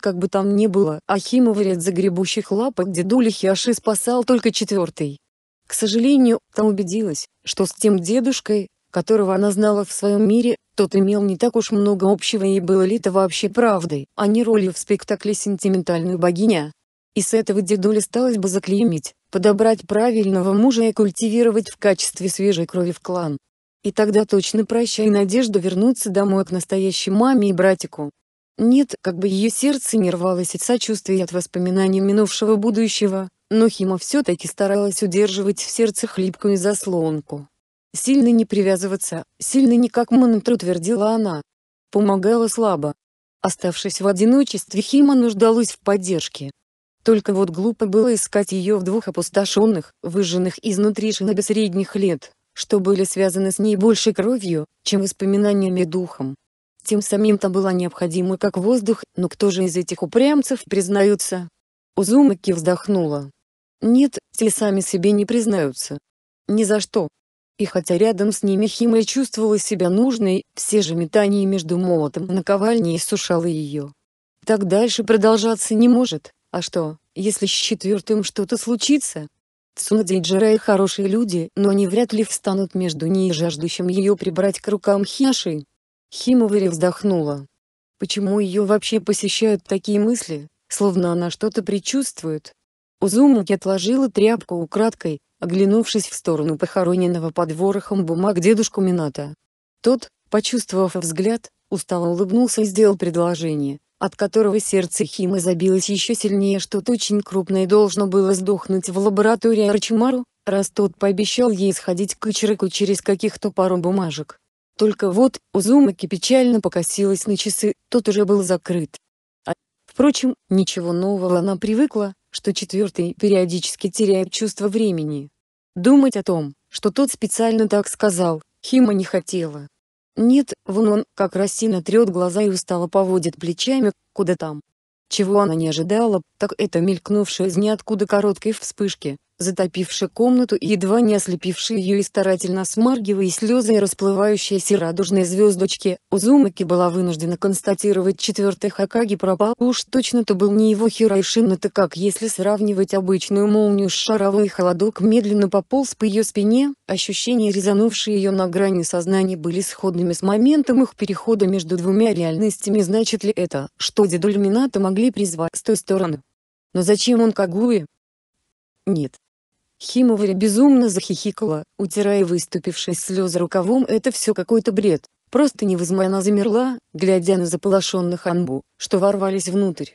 Как бы там ни было, Ахимова ряд загребущих лапок а дедули Хиаши спасал только четвертый. К сожалению, там убедилась, что с тем дедушкой, которого она знала в своем мире, тот имел не так уж много общего и было ли это вообще правдой, а не ролью в спектакле «Сентиментальная богиня». И с этого дедуля сталось бы заклеймить, подобрать правильного мужа и культивировать в качестве свежей крови в клан. И тогда точно прощай надежду вернуться домой к настоящей маме и братику. Нет, как бы ее сердце не рвалось от сочувствия и от воспоминаний минувшего будущего, но Хима все-таки старалась удерживать в сердце хлипкую заслонку. «Сильно не привязываться, сильно не как мантру», — твердила она. Помогала слабо. Оставшись в одиночестве, Хима нуждалась в поддержке, только вот глупо было искать ее в двух опустошенных, выжженных изнутри шинобе средних лет, что были связаны с ней больше кровью, чем воспоминаниями духом. Тем самим-то была необходима как воздух, но кто же из этих упрямцев признается? Узумаки вздохнула. Нет, те сами себе не признаются. Ни за что. И хотя рядом с ними Химая чувствовала себя нужной, все же метание между молотом и наковальней иссушало ее. Так дальше продолжаться не может. А что, если с четвертым что-то случится? Цунадзи и Джирай хорошие люди, но они вряд ли встанут между ней и жаждущим ее прибрать к рукам Хиаши. Химовари вздохнула. Почему ее вообще посещают такие мысли, словно она что-то предчувствует? Узумаки отложила тряпку украдкой, оглянувшись в сторону похороненного под ворохом бумаг дедушку Мината. Тот, почувствовав взгляд, устало улыбнулся и сделал предложение от которого сердце Химы забилось еще сильнее что-то очень крупное должно было сдохнуть в лаборатории Арчимару, раз тот пообещал ей сходить к Ичироку через каких-то пару бумажек. Только вот, Узумаки печально покосилась на часы, тот уже был закрыт. А, впрочем, ничего нового она привыкла, что четвертый периодически теряет чувство времени. Думать о том, что тот специально так сказал, Хима не хотела. Нет, вон он, как Росина трет глаза и устало поводит плечами, куда там. Чего она не ожидала, так это мелькнувшая из ниоткуда короткой вспышки, затопивший комнату и едва не ослепивший ее и старательно смаргивая слезы и расплывающиеся радужные звездочки, Узумаки была вынуждена констатировать четвертый Хакаги пропал уж точно то был не его Хирайшин это как если сравнивать обычную молнию с шаровой холодок медленно пополз по ее спине, ощущения резанувшие ее на грани сознания были сходными с моментом их перехода между двумя реальностями значит ли это, что дедуль Минато могли призвать с той стороны? Но зачем он Кагуи? Нет, Химоваря безумно захихикала, утирая выступившие слезы рукавом «это все какой-то бред». Просто невозможно замерла, глядя на заполошенных анбу, что ворвались внутрь.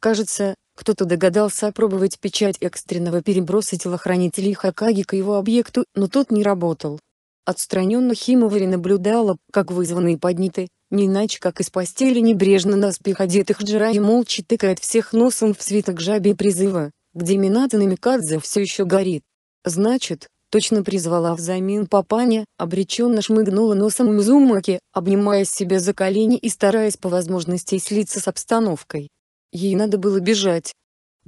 Кажется, кто-то догадался опробовать печать экстренного переброса телохранителей Хакаги к его объекту, но тот не работал. Отстраненно Химовари наблюдала, как вызванные подняты, не иначе как из постели небрежно наспех одетых джира и молча тыкает всех носом в свиток жабе призыва, где Минато Намикадзе все еще горит. Значит, точно призвала взамен папаня, обреченно шмыгнула носом Мзумаки, обнимая себя за колени и стараясь по возможности слиться с обстановкой. Ей надо было бежать.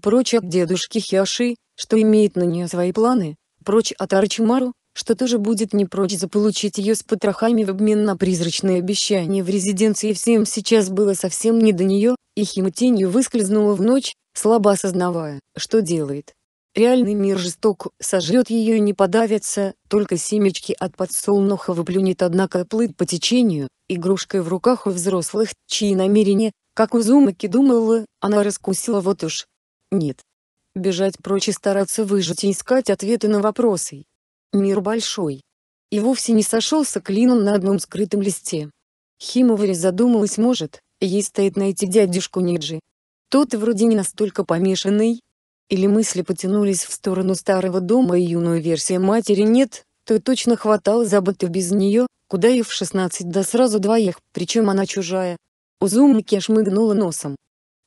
Прочь от дедушки Хиаши, что имеет на нее свои планы, прочь от Арчимару, что тоже будет не прочь заполучить ее с потрохами в обмен на призрачные обещания в резиденции всем сейчас было совсем не до нее, и химотенью выскользнула в ночь, слабо осознавая, что делает. Реальный мир жесток, сожрет ее и не подавится, только семечки от подсолнуха выплюнет однако плыть по течению, игрушкой в руках у взрослых, чьи намерения, как Узумаки думала, она раскусила вот уж. Нет. Бежать прочь и стараться выжить и искать ответы на вопросы, Мир большой. И вовсе не сошелся клином на одном скрытом листе. Химовари задумалась может, ей стоит найти дядюшку Ниджи. Тот вроде не настолько помешанный. Или мысли потянулись в сторону старого дома и юную версию матери нет, то точно хватало заботы без нее, куда и в 16 да сразу двоих, причем она чужая. Узумаки шмыгнула носом.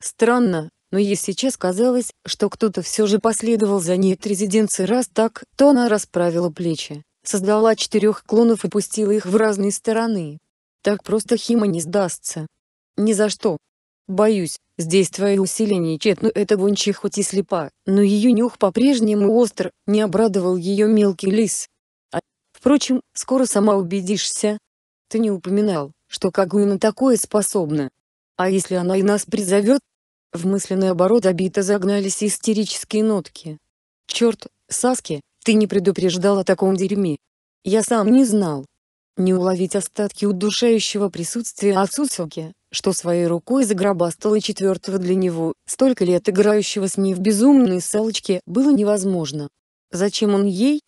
Странно, но ей сейчас казалось, что кто-то все же последовал за ней от резиденции раз так, то она расправила плечи, создала четырех клонов и пустила их в разные стороны. Так просто Хима не сдастся. Ни за что. Боюсь, здесь твои усилия нечетны. Ну, Это гончая хоть и слепа, но ее нюх по-прежнему остр, не обрадовал ее мелкий лис. А, впрочем, скоро сама убедишься. Ты не упоминал, что Кагуина такое способна. А если она и нас призовет, в мысленный оборот обито загнались истерические нотки. «Черт, Саски, ты не предупреждал о таком дерьме. Я сам не знал». Не уловить остатки удушающего присутствия Ацусуки, что своей рукой загробастало четвертого для него, столько лет играющего с ней в безумные салочки, было невозможно. Зачем он ей?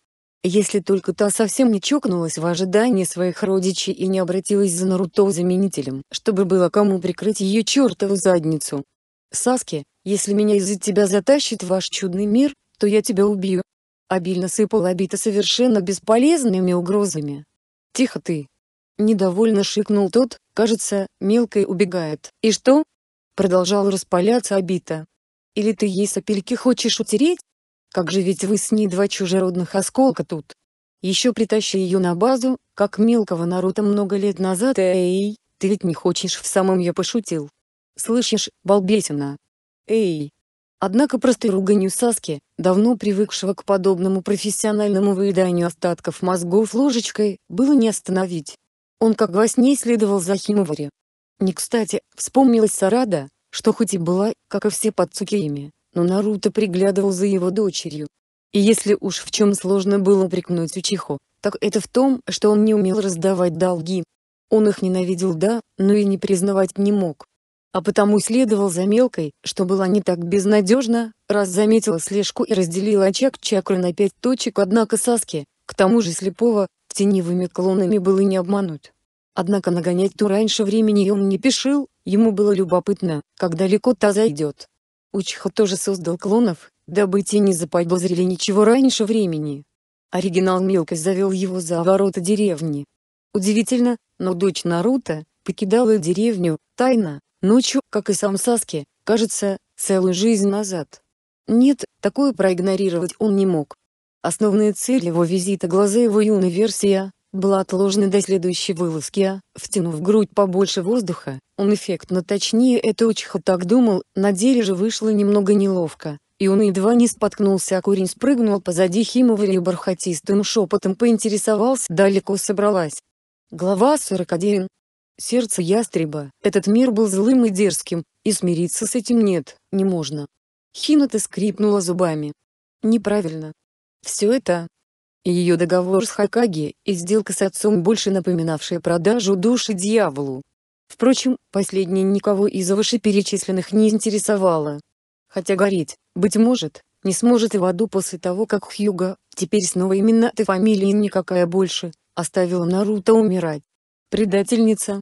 Если только та совсем не чокнулась в ожидании своих родичей и не обратилась за Наруто заменителем, чтобы было кому прикрыть ее чертову задницу. Саски, если меня из-за тебя затащит в ваш чудный мир, то я тебя убью. Обильно сыпал обита совершенно бесполезными угрозами. Тихо ты. Недовольно шикнул тот, кажется, мелкой убегает. И что? Продолжал распаляться обита. Или ты ей сопельки хочешь утереть? Как же ведь вы с ней два чужеродных осколка тут. Еще притащи ее на базу, как мелкого Наруто много лет назад. Эй, ты ведь не хочешь в самом я пошутил. «Слышишь, балбесина? Эй!» Однако простой руганью Саски, давно привыкшего к подобному профессиональному выеданию остатков мозгов ложечкой, было не остановить. Он как во сне следовал за Химовари. Не кстати, вспомнилась Сарада, что хоть и была, как и все под Цукиями, но Наруто приглядывал за его дочерью. И если уж в чем сложно было упрекнуть Учиху, так это в том, что он не умел раздавать долги. Он их ненавидел да, но и не признавать не мог а потому следовал за мелкой, что было не так безнадежно, раз заметила слежку и разделила очаг чакры на пять точек, однако Саски, к тому же слепого, теневыми клонами было не обмануть. Однако нагонять ту раньше времени он не пешил, ему было любопытно, как далеко та зайдет. Учиха тоже создал клонов, дабы те не заподозрили ничего раньше времени. Оригинал мелкой завел его за ворота деревни. Удивительно, но дочь Наруто, покидала деревню, тайно, Ночью, как и сам Саски, кажется, целую жизнь назад. Нет, такое проигнорировать он не мог. Основная цель его визита глаза его юной версия, была отложена до следующей вылазки, а, втянув грудь побольше воздуха, он эффектно точнее это Учиха так думал, на деле же вышло немного неловко, и он едва не споткнулся, а курень спрыгнул позади Химова и бархатистым шепотом поинтересовался далеко собралась. Глава 41 сердце ястреба, этот мир был злым и дерзким, и смириться с этим нет, не можно. Хината скрипнула зубами. Неправильно. Все это... Ее договор с Хакаги и сделка с отцом больше напоминавшая продажу души дьяволу. Впрочем, последнее никого из вышеперечисленных не интересовало. Хотя гореть, быть может, не сможет и в аду после того, как Хьюга, теперь снова именно ты фамилии никакая больше, оставила Наруто умирать предательница.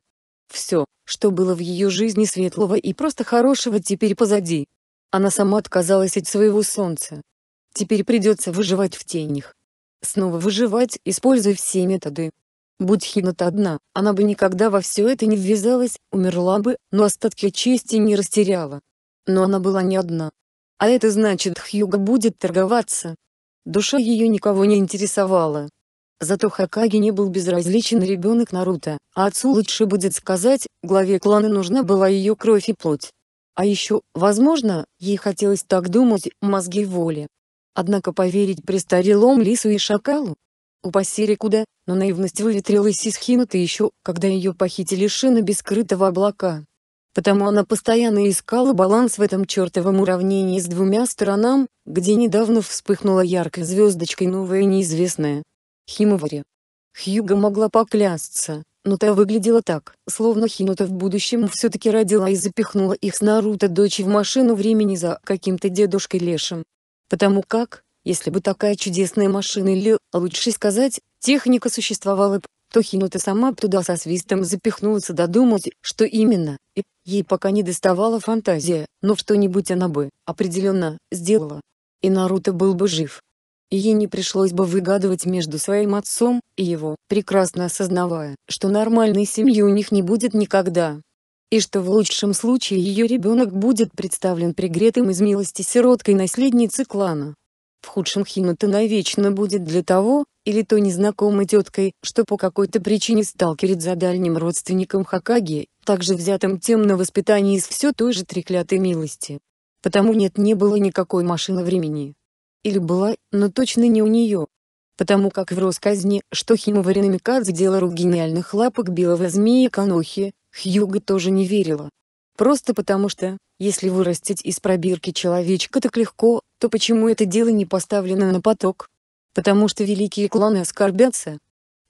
Все, что было в ее жизни светлого и просто хорошего теперь позади. Она сама отказалась от своего солнца. Теперь придется выживать в тенях. Снова выживать, используя все методы. Будь Хината одна, она бы никогда во все это не ввязалась, умерла бы, но остатки чести не растеряла. Но она была не одна. А это значит Хьюга будет торговаться. Душа ее никого не интересовала. Зато Хакаги не был безразличен ребенок Наруто, а отцу лучше будет сказать, главе клана нужна была ее кровь и плоть. А еще, возможно, ей хотелось так думать, мозги воли. Однако поверить престарелому лису и шакалу? Упаси Рикуда, но наивность выветрилась из Хината еще, когда ее похитили шины без облака. Потому она постоянно искала баланс в этом чертовом уравнении с двумя сторонам, где недавно вспыхнула яркой звездочкой новая неизвестная. Химовари. Хьюга могла поклясться, но та выглядела так, словно Хинута в будущем все-таки родила и запихнула их с Наруто дочь в машину времени за каким-то дедушкой Лешем. Потому как, если бы такая чудесная машина или, лучше сказать, техника существовала бы, то Хинута сама туда со свистом запихнулась и додумалась, что именно, и ей пока не доставала фантазия, но что-нибудь она бы, определенно, сделала. И Наруто был бы жив, ей не пришлось бы выгадывать между своим отцом и его, прекрасно осознавая, что нормальной семьи у них не будет никогда. И что в лучшем случае ее ребенок будет представлен пригретым из милости сироткой наследницы клана. В худшем Хинута навечно будет для того, или то незнакомой теткой, что по какой-то причине стал за дальним родственником Хакаги, также взятым тем на воспитание из все той же треклятой милости. Потому нет не было никакой машины времени, или была, но точно не у нее. Потому как в рассказне, что Химовари намекает дело рук гениальных лапок белого змея Канохи, Хьюга тоже не верила. Просто потому что, если вырастить из пробирки человечка так легко, то почему это дело не поставлено на поток? Потому что великие кланы оскорбятся?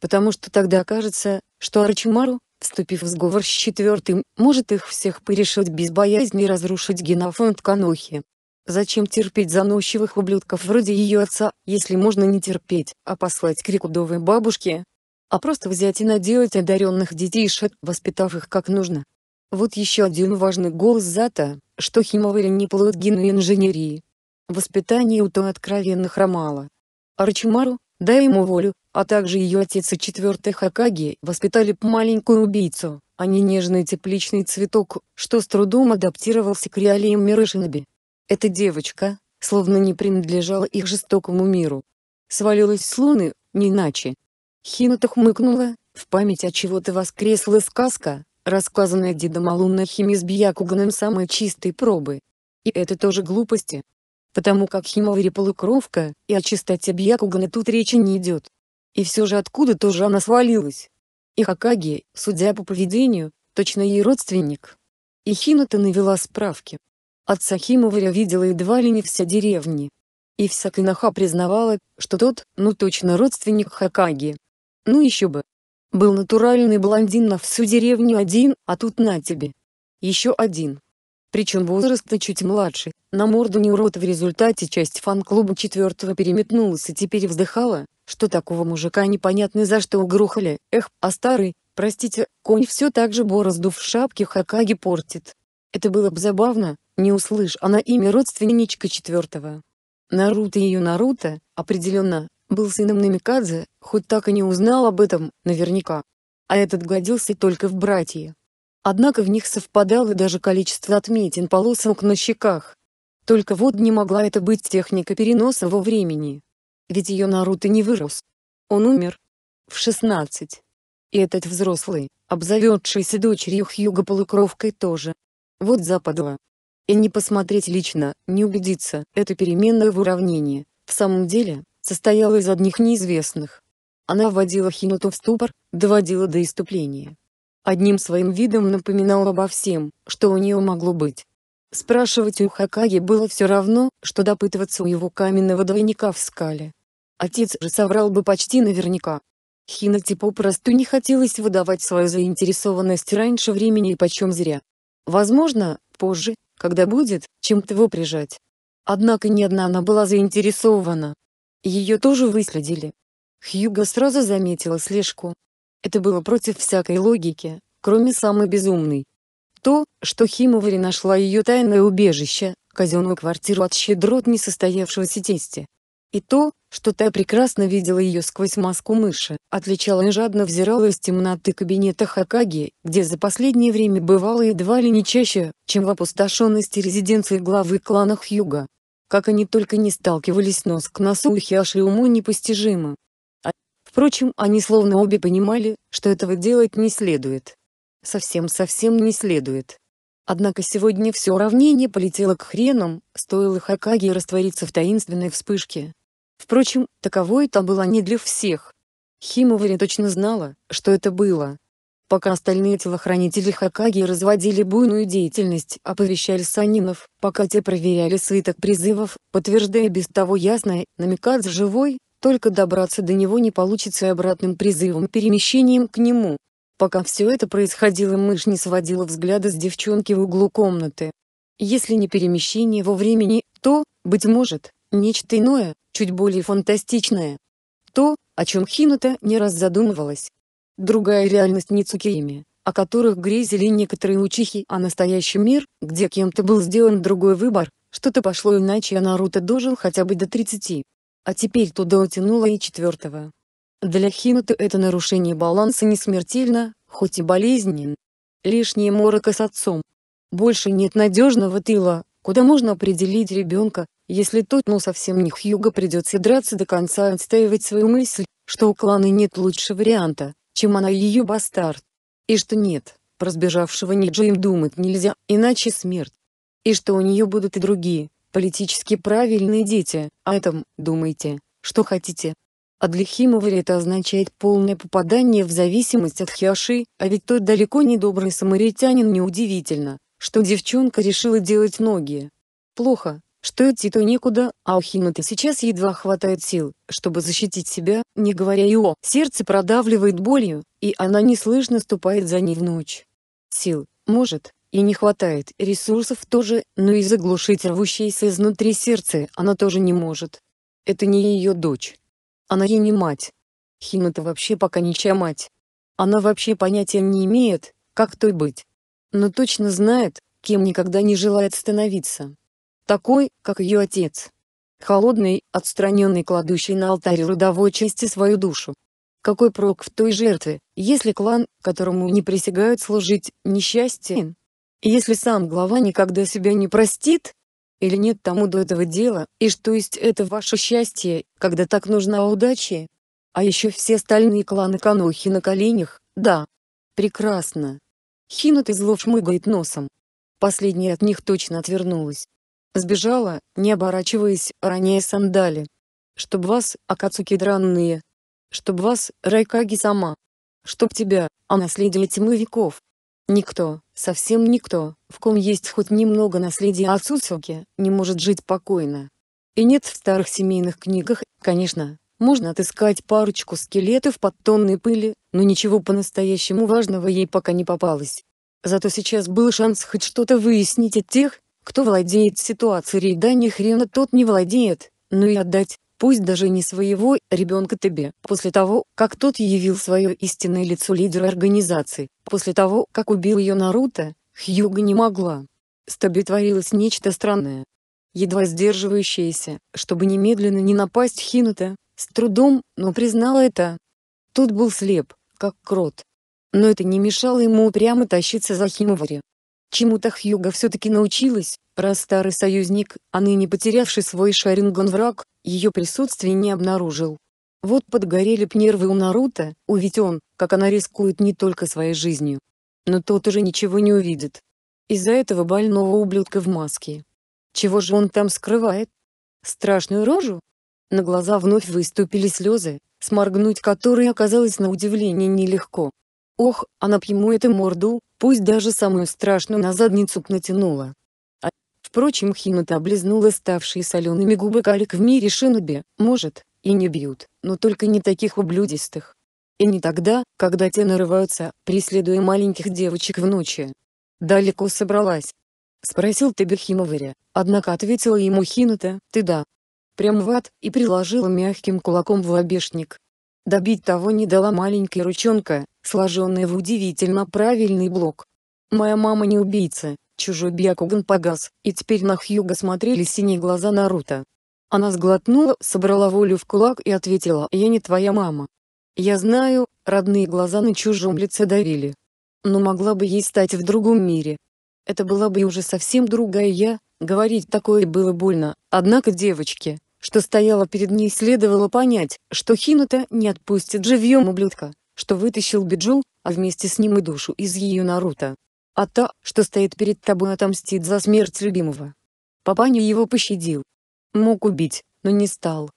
Потому что тогда окажется, что Арчимару, вступив в сговор с четвертым, может их всех порешить без боязни разрушить генофонд Канохи. Зачем терпеть заносчивых ублюдков вроде ее отца, если можно не терпеть, а послать к рекудовой бабушке? А просто взять и наделать одаренных детей детейшек, воспитав их как нужно. Вот еще один важный голос за то, что Химовари не плод гены инженерии. Воспитание у то откровенно хромало. Арчимару, дай ему волю, а также ее отец и четвертый Хакаги воспитали б маленькую убийцу, а не нежный тепличный цветок, что с трудом адаптировался к реалиям мира Шиноби. Эта девочка, словно не принадлежала их жестокому миру. Свалилась с луны, не иначе. Хинута хмыкнула, в память о чего-то воскресла сказка, рассказанная дедом Алунна Химис Бьякуганом самой чистой пробы. И это тоже глупости. Потому как Химовари полукровка, и о чистоте Бьякугана тут речи не идет. И все же откуда-то же она свалилась. И Хакаги, судя по поведению, точно ей родственник. И Хинута навела справки. От Сахимова видела едва ли не все деревни. И вся Кинаха признавала, что тот, ну точно родственник Хакаги. Ну еще бы. Был натуральный блондин на всю деревню один, а тут на тебе. Еще один. Причем возраста чуть младше, на морду не урод в результате часть фан-клуба четвертого переметнулась и теперь вздыхала, что такого мужика непонятно за что угрохали, эх, а старый, простите, конь все так же борозду в шапке Хакаги портит. Это было бы забавно, не услышь она имя родственничка четвертого. Наруто ее Наруто, определенно, был сыном Намикадзе, хоть так и не узнал об этом, наверняка. А этот годился только в братья. Однако в них совпадало даже количество отметин полосок на щеках. Только вот не могла это быть техника переноса во времени. Ведь ее Наруто не вырос. Он умер. В 16. И этот взрослый, обзаведшийся дочерью Хьюга полукровкой тоже. Вот западло и не посмотреть лично, не убедиться, это переменное в уравнении, в самом деле, состояло из одних неизвестных. Она вводила Хинуту в ступор, доводила до иступления. Одним своим видом напоминала обо всем, что у нее могло быть. Спрашивать у Хакаги было все равно, что допытываться у его каменного двойника в скале. Отец же соврал бы почти наверняка. Хинате попросту не хотелось выдавать свою заинтересованность раньше времени и почем зря. Возможно, позже, когда будет, чем того прижать. Однако ни одна она была заинтересована. Ее тоже выследили. Хьюго сразу заметила слежку. Это было против всякой логики, кроме самой безумной. То, что Химовари нашла ее тайное убежище, казенную квартиру от щедрот несостоявшегося тестя, и то, что Та прекрасно видела ее сквозь маску мыши, отличала и жадно взирала из темноты кабинета Хакаги, где за последнее время бывало едва ли не чаще, чем в опустошенности резиденции главы клана Хьюга. Как они только не сталкивались нос к носу у Хиаши уму непостижимо. А, впрочем, они словно обе понимали, что этого делать не следует. Совсем-совсем не следует. Однако сегодня все равнение полетело к хренам, стоило Хакаги раствориться в таинственной вспышке, Впрочем, таковой это было не для всех. Химовари точно знала, что это было. Пока остальные телохранители Хакаги разводили буйную деятельность, оповещали санинов, пока те проверяли свиток призывов, подтверждая без того ясное, намекадзе живой, только добраться до него не получится обратным призывом перемещением к нему. Пока все это происходило мышь не сводила взгляда с девчонки в углу комнаты. Если не перемещение во времени, то, быть может, нечто иное, чуть более фантастичное. То, о чем Хинута не раз задумывалась. Другая реальность Ницукиями, о которых грезили некоторые учихи, а настоящий мир, где кем-то был сделан другой выбор, что-то пошло иначе, а Наруто дожил хотя бы до 30. А теперь туда утянуло и четвертого. Для Хинуты это нарушение баланса не смертельно, хоть и болезнен. Лишний морока с отцом. Больше нет надежного тыла, куда можно определить ребенка, если тот ну совсем не Хьюго придется драться до конца и отстаивать свою мысль, что у клана нет лучше варианта, чем она и ее бастард. И что нет, про сбежавшего Ниджа им думать нельзя, иначе смерть. И что у нее будут и другие, политически правильные дети, о а этом, думайте, что хотите. А для Химовари это означает полное попадание в зависимость от Хиаши, а ведь тот далеко не добрый самаритянин неудивительно, что девчонка решила делать ноги. Плохо, что идти-то некуда, а у Химата сейчас едва хватает сил, чтобы защитить себя, не говоря и о. Сердце продавливает болью, и она неслышно ступает за ней в ночь. Сил, может, и не хватает, ресурсов тоже, но и заглушить рвущееся изнутри сердце она тоже не может. Это не ее дочь. Она ей не мать. Химата вообще пока ничья мать. Она вообще понятия не имеет, как той быть но точно знает, кем никогда не желает становиться. Такой, как ее отец. Холодный, отстраненный кладущий на алтарь родовой части свою душу. Какой прок в той жертве, если клан, которому не присягают служить, несчастен? Если сам глава никогда себя не простит? Или нет тому до этого дела, и что есть это ваше счастье, когда так нужна удача? А еще все остальные кланы Канохи на коленях, да. Прекрасно. Хинат зло шмыгает носом. Последняя от них точно отвернулась. Сбежала, не оборачиваясь, роняя сандали. Чтоб вас, Акацуки дранные. Чтоб вас, Райкаги сама. Чтоб тебя, а наследие тьмы веков. Никто, совсем никто, в ком есть хоть немного наследия Ацуцуки, не может жить покойно. И нет в старых семейных книгах, конечно, можно отыскать парочку скелетов под тонной пыли, но ничего по-настоящему важного ей пока не попалось. Зато сейчас был шанс хоть что-то выяснить от тех, кто владеет ситуацией, да ни хрена тот не владеет, но и отдать, пусть даже не своего, ребенка тебе. После того, как тот явил свое истинное лицо лидера организации, после того, как убил ее Наруто, Хьюга не могла. С тобой творилось нечто странное. Едва сдерживающаяся, чтобы немедленно не напасть Хинута, с трудом, но признал это. Тут был слеп, как крот. Но это не мешало ему упрямо тащиться за Химовари. Чему-то Хьюга все-таки научилась, про старый союзник, а ныне потерявший свой Шаринган враг, ее присутствие не обнаружил. Вот подгорели б нервы у Наруто, увидь он, как она рискует не только своей жизнью. Но тот уже ничего не увидит. Из-за этого больного ублюдка в маске. Чего же он там скрывает? Страшную рожу? На глаза вновь выступили слезы, сморгнуть которые оказалось на удивление нелегко. Ох, она б эту морду, пусть даже самую страшную на задницу б натянула. А... Впрочем Хината облизнула ставшие солеными губы калик в мире шиноби, может, и не бьют, но только не таких ублюдистых. И не тогда, когда те нарываются, преследуя маленьких девочек в ночи. «Далеко собралась?» — спросил Тебехимоваря, однако ответила ему Хината, «Ты да, прям в ад и приложила мягким кулаком в лобешник. Добить того не дала маленькая ручонка, сложенная в удивительно правильный блок. «Моя мама не убийца», чужой Бьякуган погас, и теперь на Хьюга смотрели синие глаза Наруто. Она сглотнула, собрала волю в кулак и ответила «Я не твоя мама». Я знаю, родные глаза на чужом лице давили. Но могла бы ей стать в другом мире. Это была бы уже совсем другая я, говорить такое было больно, однако девочки что стояла перед ней, следовало понять, что Хинута не отпустит живьем ублюдка, что вытащил Биджу, а вместе с ним и душу из ее Наруто. А то, что стоит перед тобой, отомстит за смерть любимого. Папаня его пощадил. Мог убить, но не стал.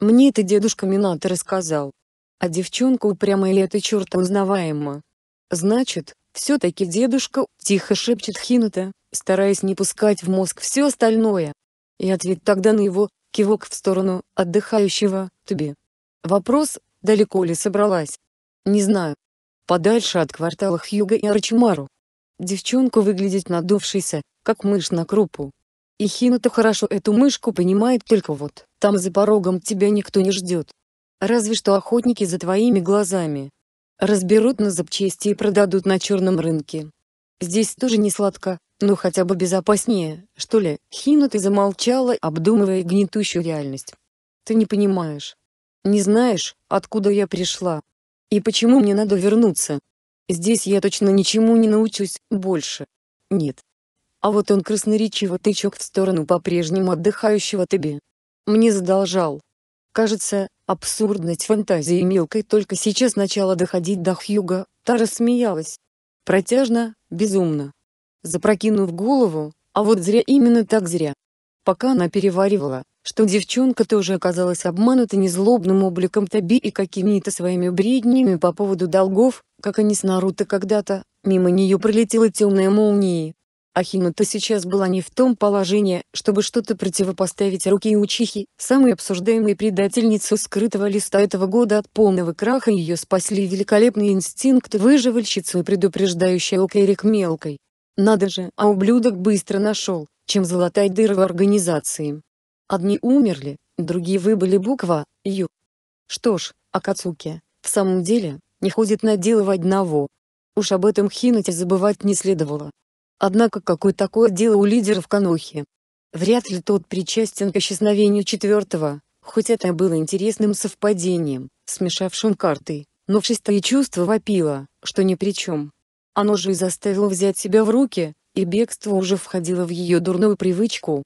Мне это дедушка Минато рассказал. А девчонка упрямая ли это черта узнаваема? Значит, все-таки дедушка, тихо шепчет Хинута, стараясь не пускать в мозг все остальное. И ответ тогда на его Кивок в сторону отдыхающего тебе. Вопрос, далеко ли собралась? Не знаю. Подальше от квартала Хьюга и Арчимару. Девчонка выглядит надувшейся, как мышь на крупу. И Хина-то хорошо эту мышку понимает только вот, там за порогом тебя никто не ждет. Разве что охотники за твоими глазами. Разберут на запчасти и продадут на черном рынке. Здесь тоже не сладко, ну хотя бы безопаснее, что ли? Хина ты замолчала, обдумывая гнетущую реальность. Ты не понимаешь. Не знаешь, откуда я пришла. И почему мне надо вернуться. Здесь я точно ничему не научусь, больше. Нет. А вот он красноречиво тычок в сторону по-прежнему отдыхающего тебе. Мне задолжал. Кажется, абсурдность фантазии мелкой только сейчас начала доходить до Хьюга, та рассмеялась. Протяжно, безумно запрокинув голову, а вот зря именно так зря. Пока она переваривала, что девчонка тоже оказалась обманута незлобным обликом Таби и какими-то своими бреднями по поводу долгов, как они с Наруто когда-то, мимо нее пролетела темная молния. ахина сейчас была не в том положении, чтобы что-то противопоставить руки учихи, самой обсуждаемой предательницу скрытого листа этого года от полного краха ее спасли великолепный инстинкт выживальщицу и предупреждающая Окерик мелкой, надо же, а ублюдок быстро нашел, чем золотая дыра в организации. Одни умерли, другие выбыли буква «Ю». Что ж, Акацуки, в самом деле, не ходит на дело в одного. Уж об этом Хинате забывать не следовало. Однако какое такое дело у лидеров канохи? Вряд ли тот причастен к исчезновению четвертого, хоть это было интересным совпадением, смешавшим карты, но в шестое чувство вопило, что ни при чем. Оно же и заставило взять себя в руки, и бегство уже входило в ее дурную привычку.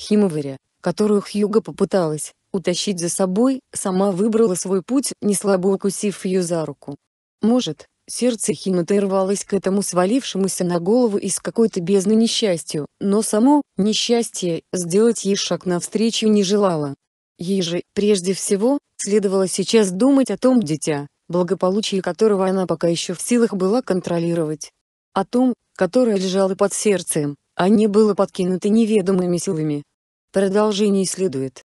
Химоваря, которую Хьюга попыталась утащить за собой, сама выбрала свой путь, неслабо укусив ее за руку. Может, сердце Химаты рвалось к этому свалившемуся на голову из какой-то бездны несчастью, но само несчастье сделать ей шаг навстречу не желало. Ей же, прежде всего, следовало сейчас думать о том дитя, благополучие которого она пока еще в силах была контролировать. О том, которое лежало под сердцем, а не было подкинуто неведомыми силами. Продолжение следует.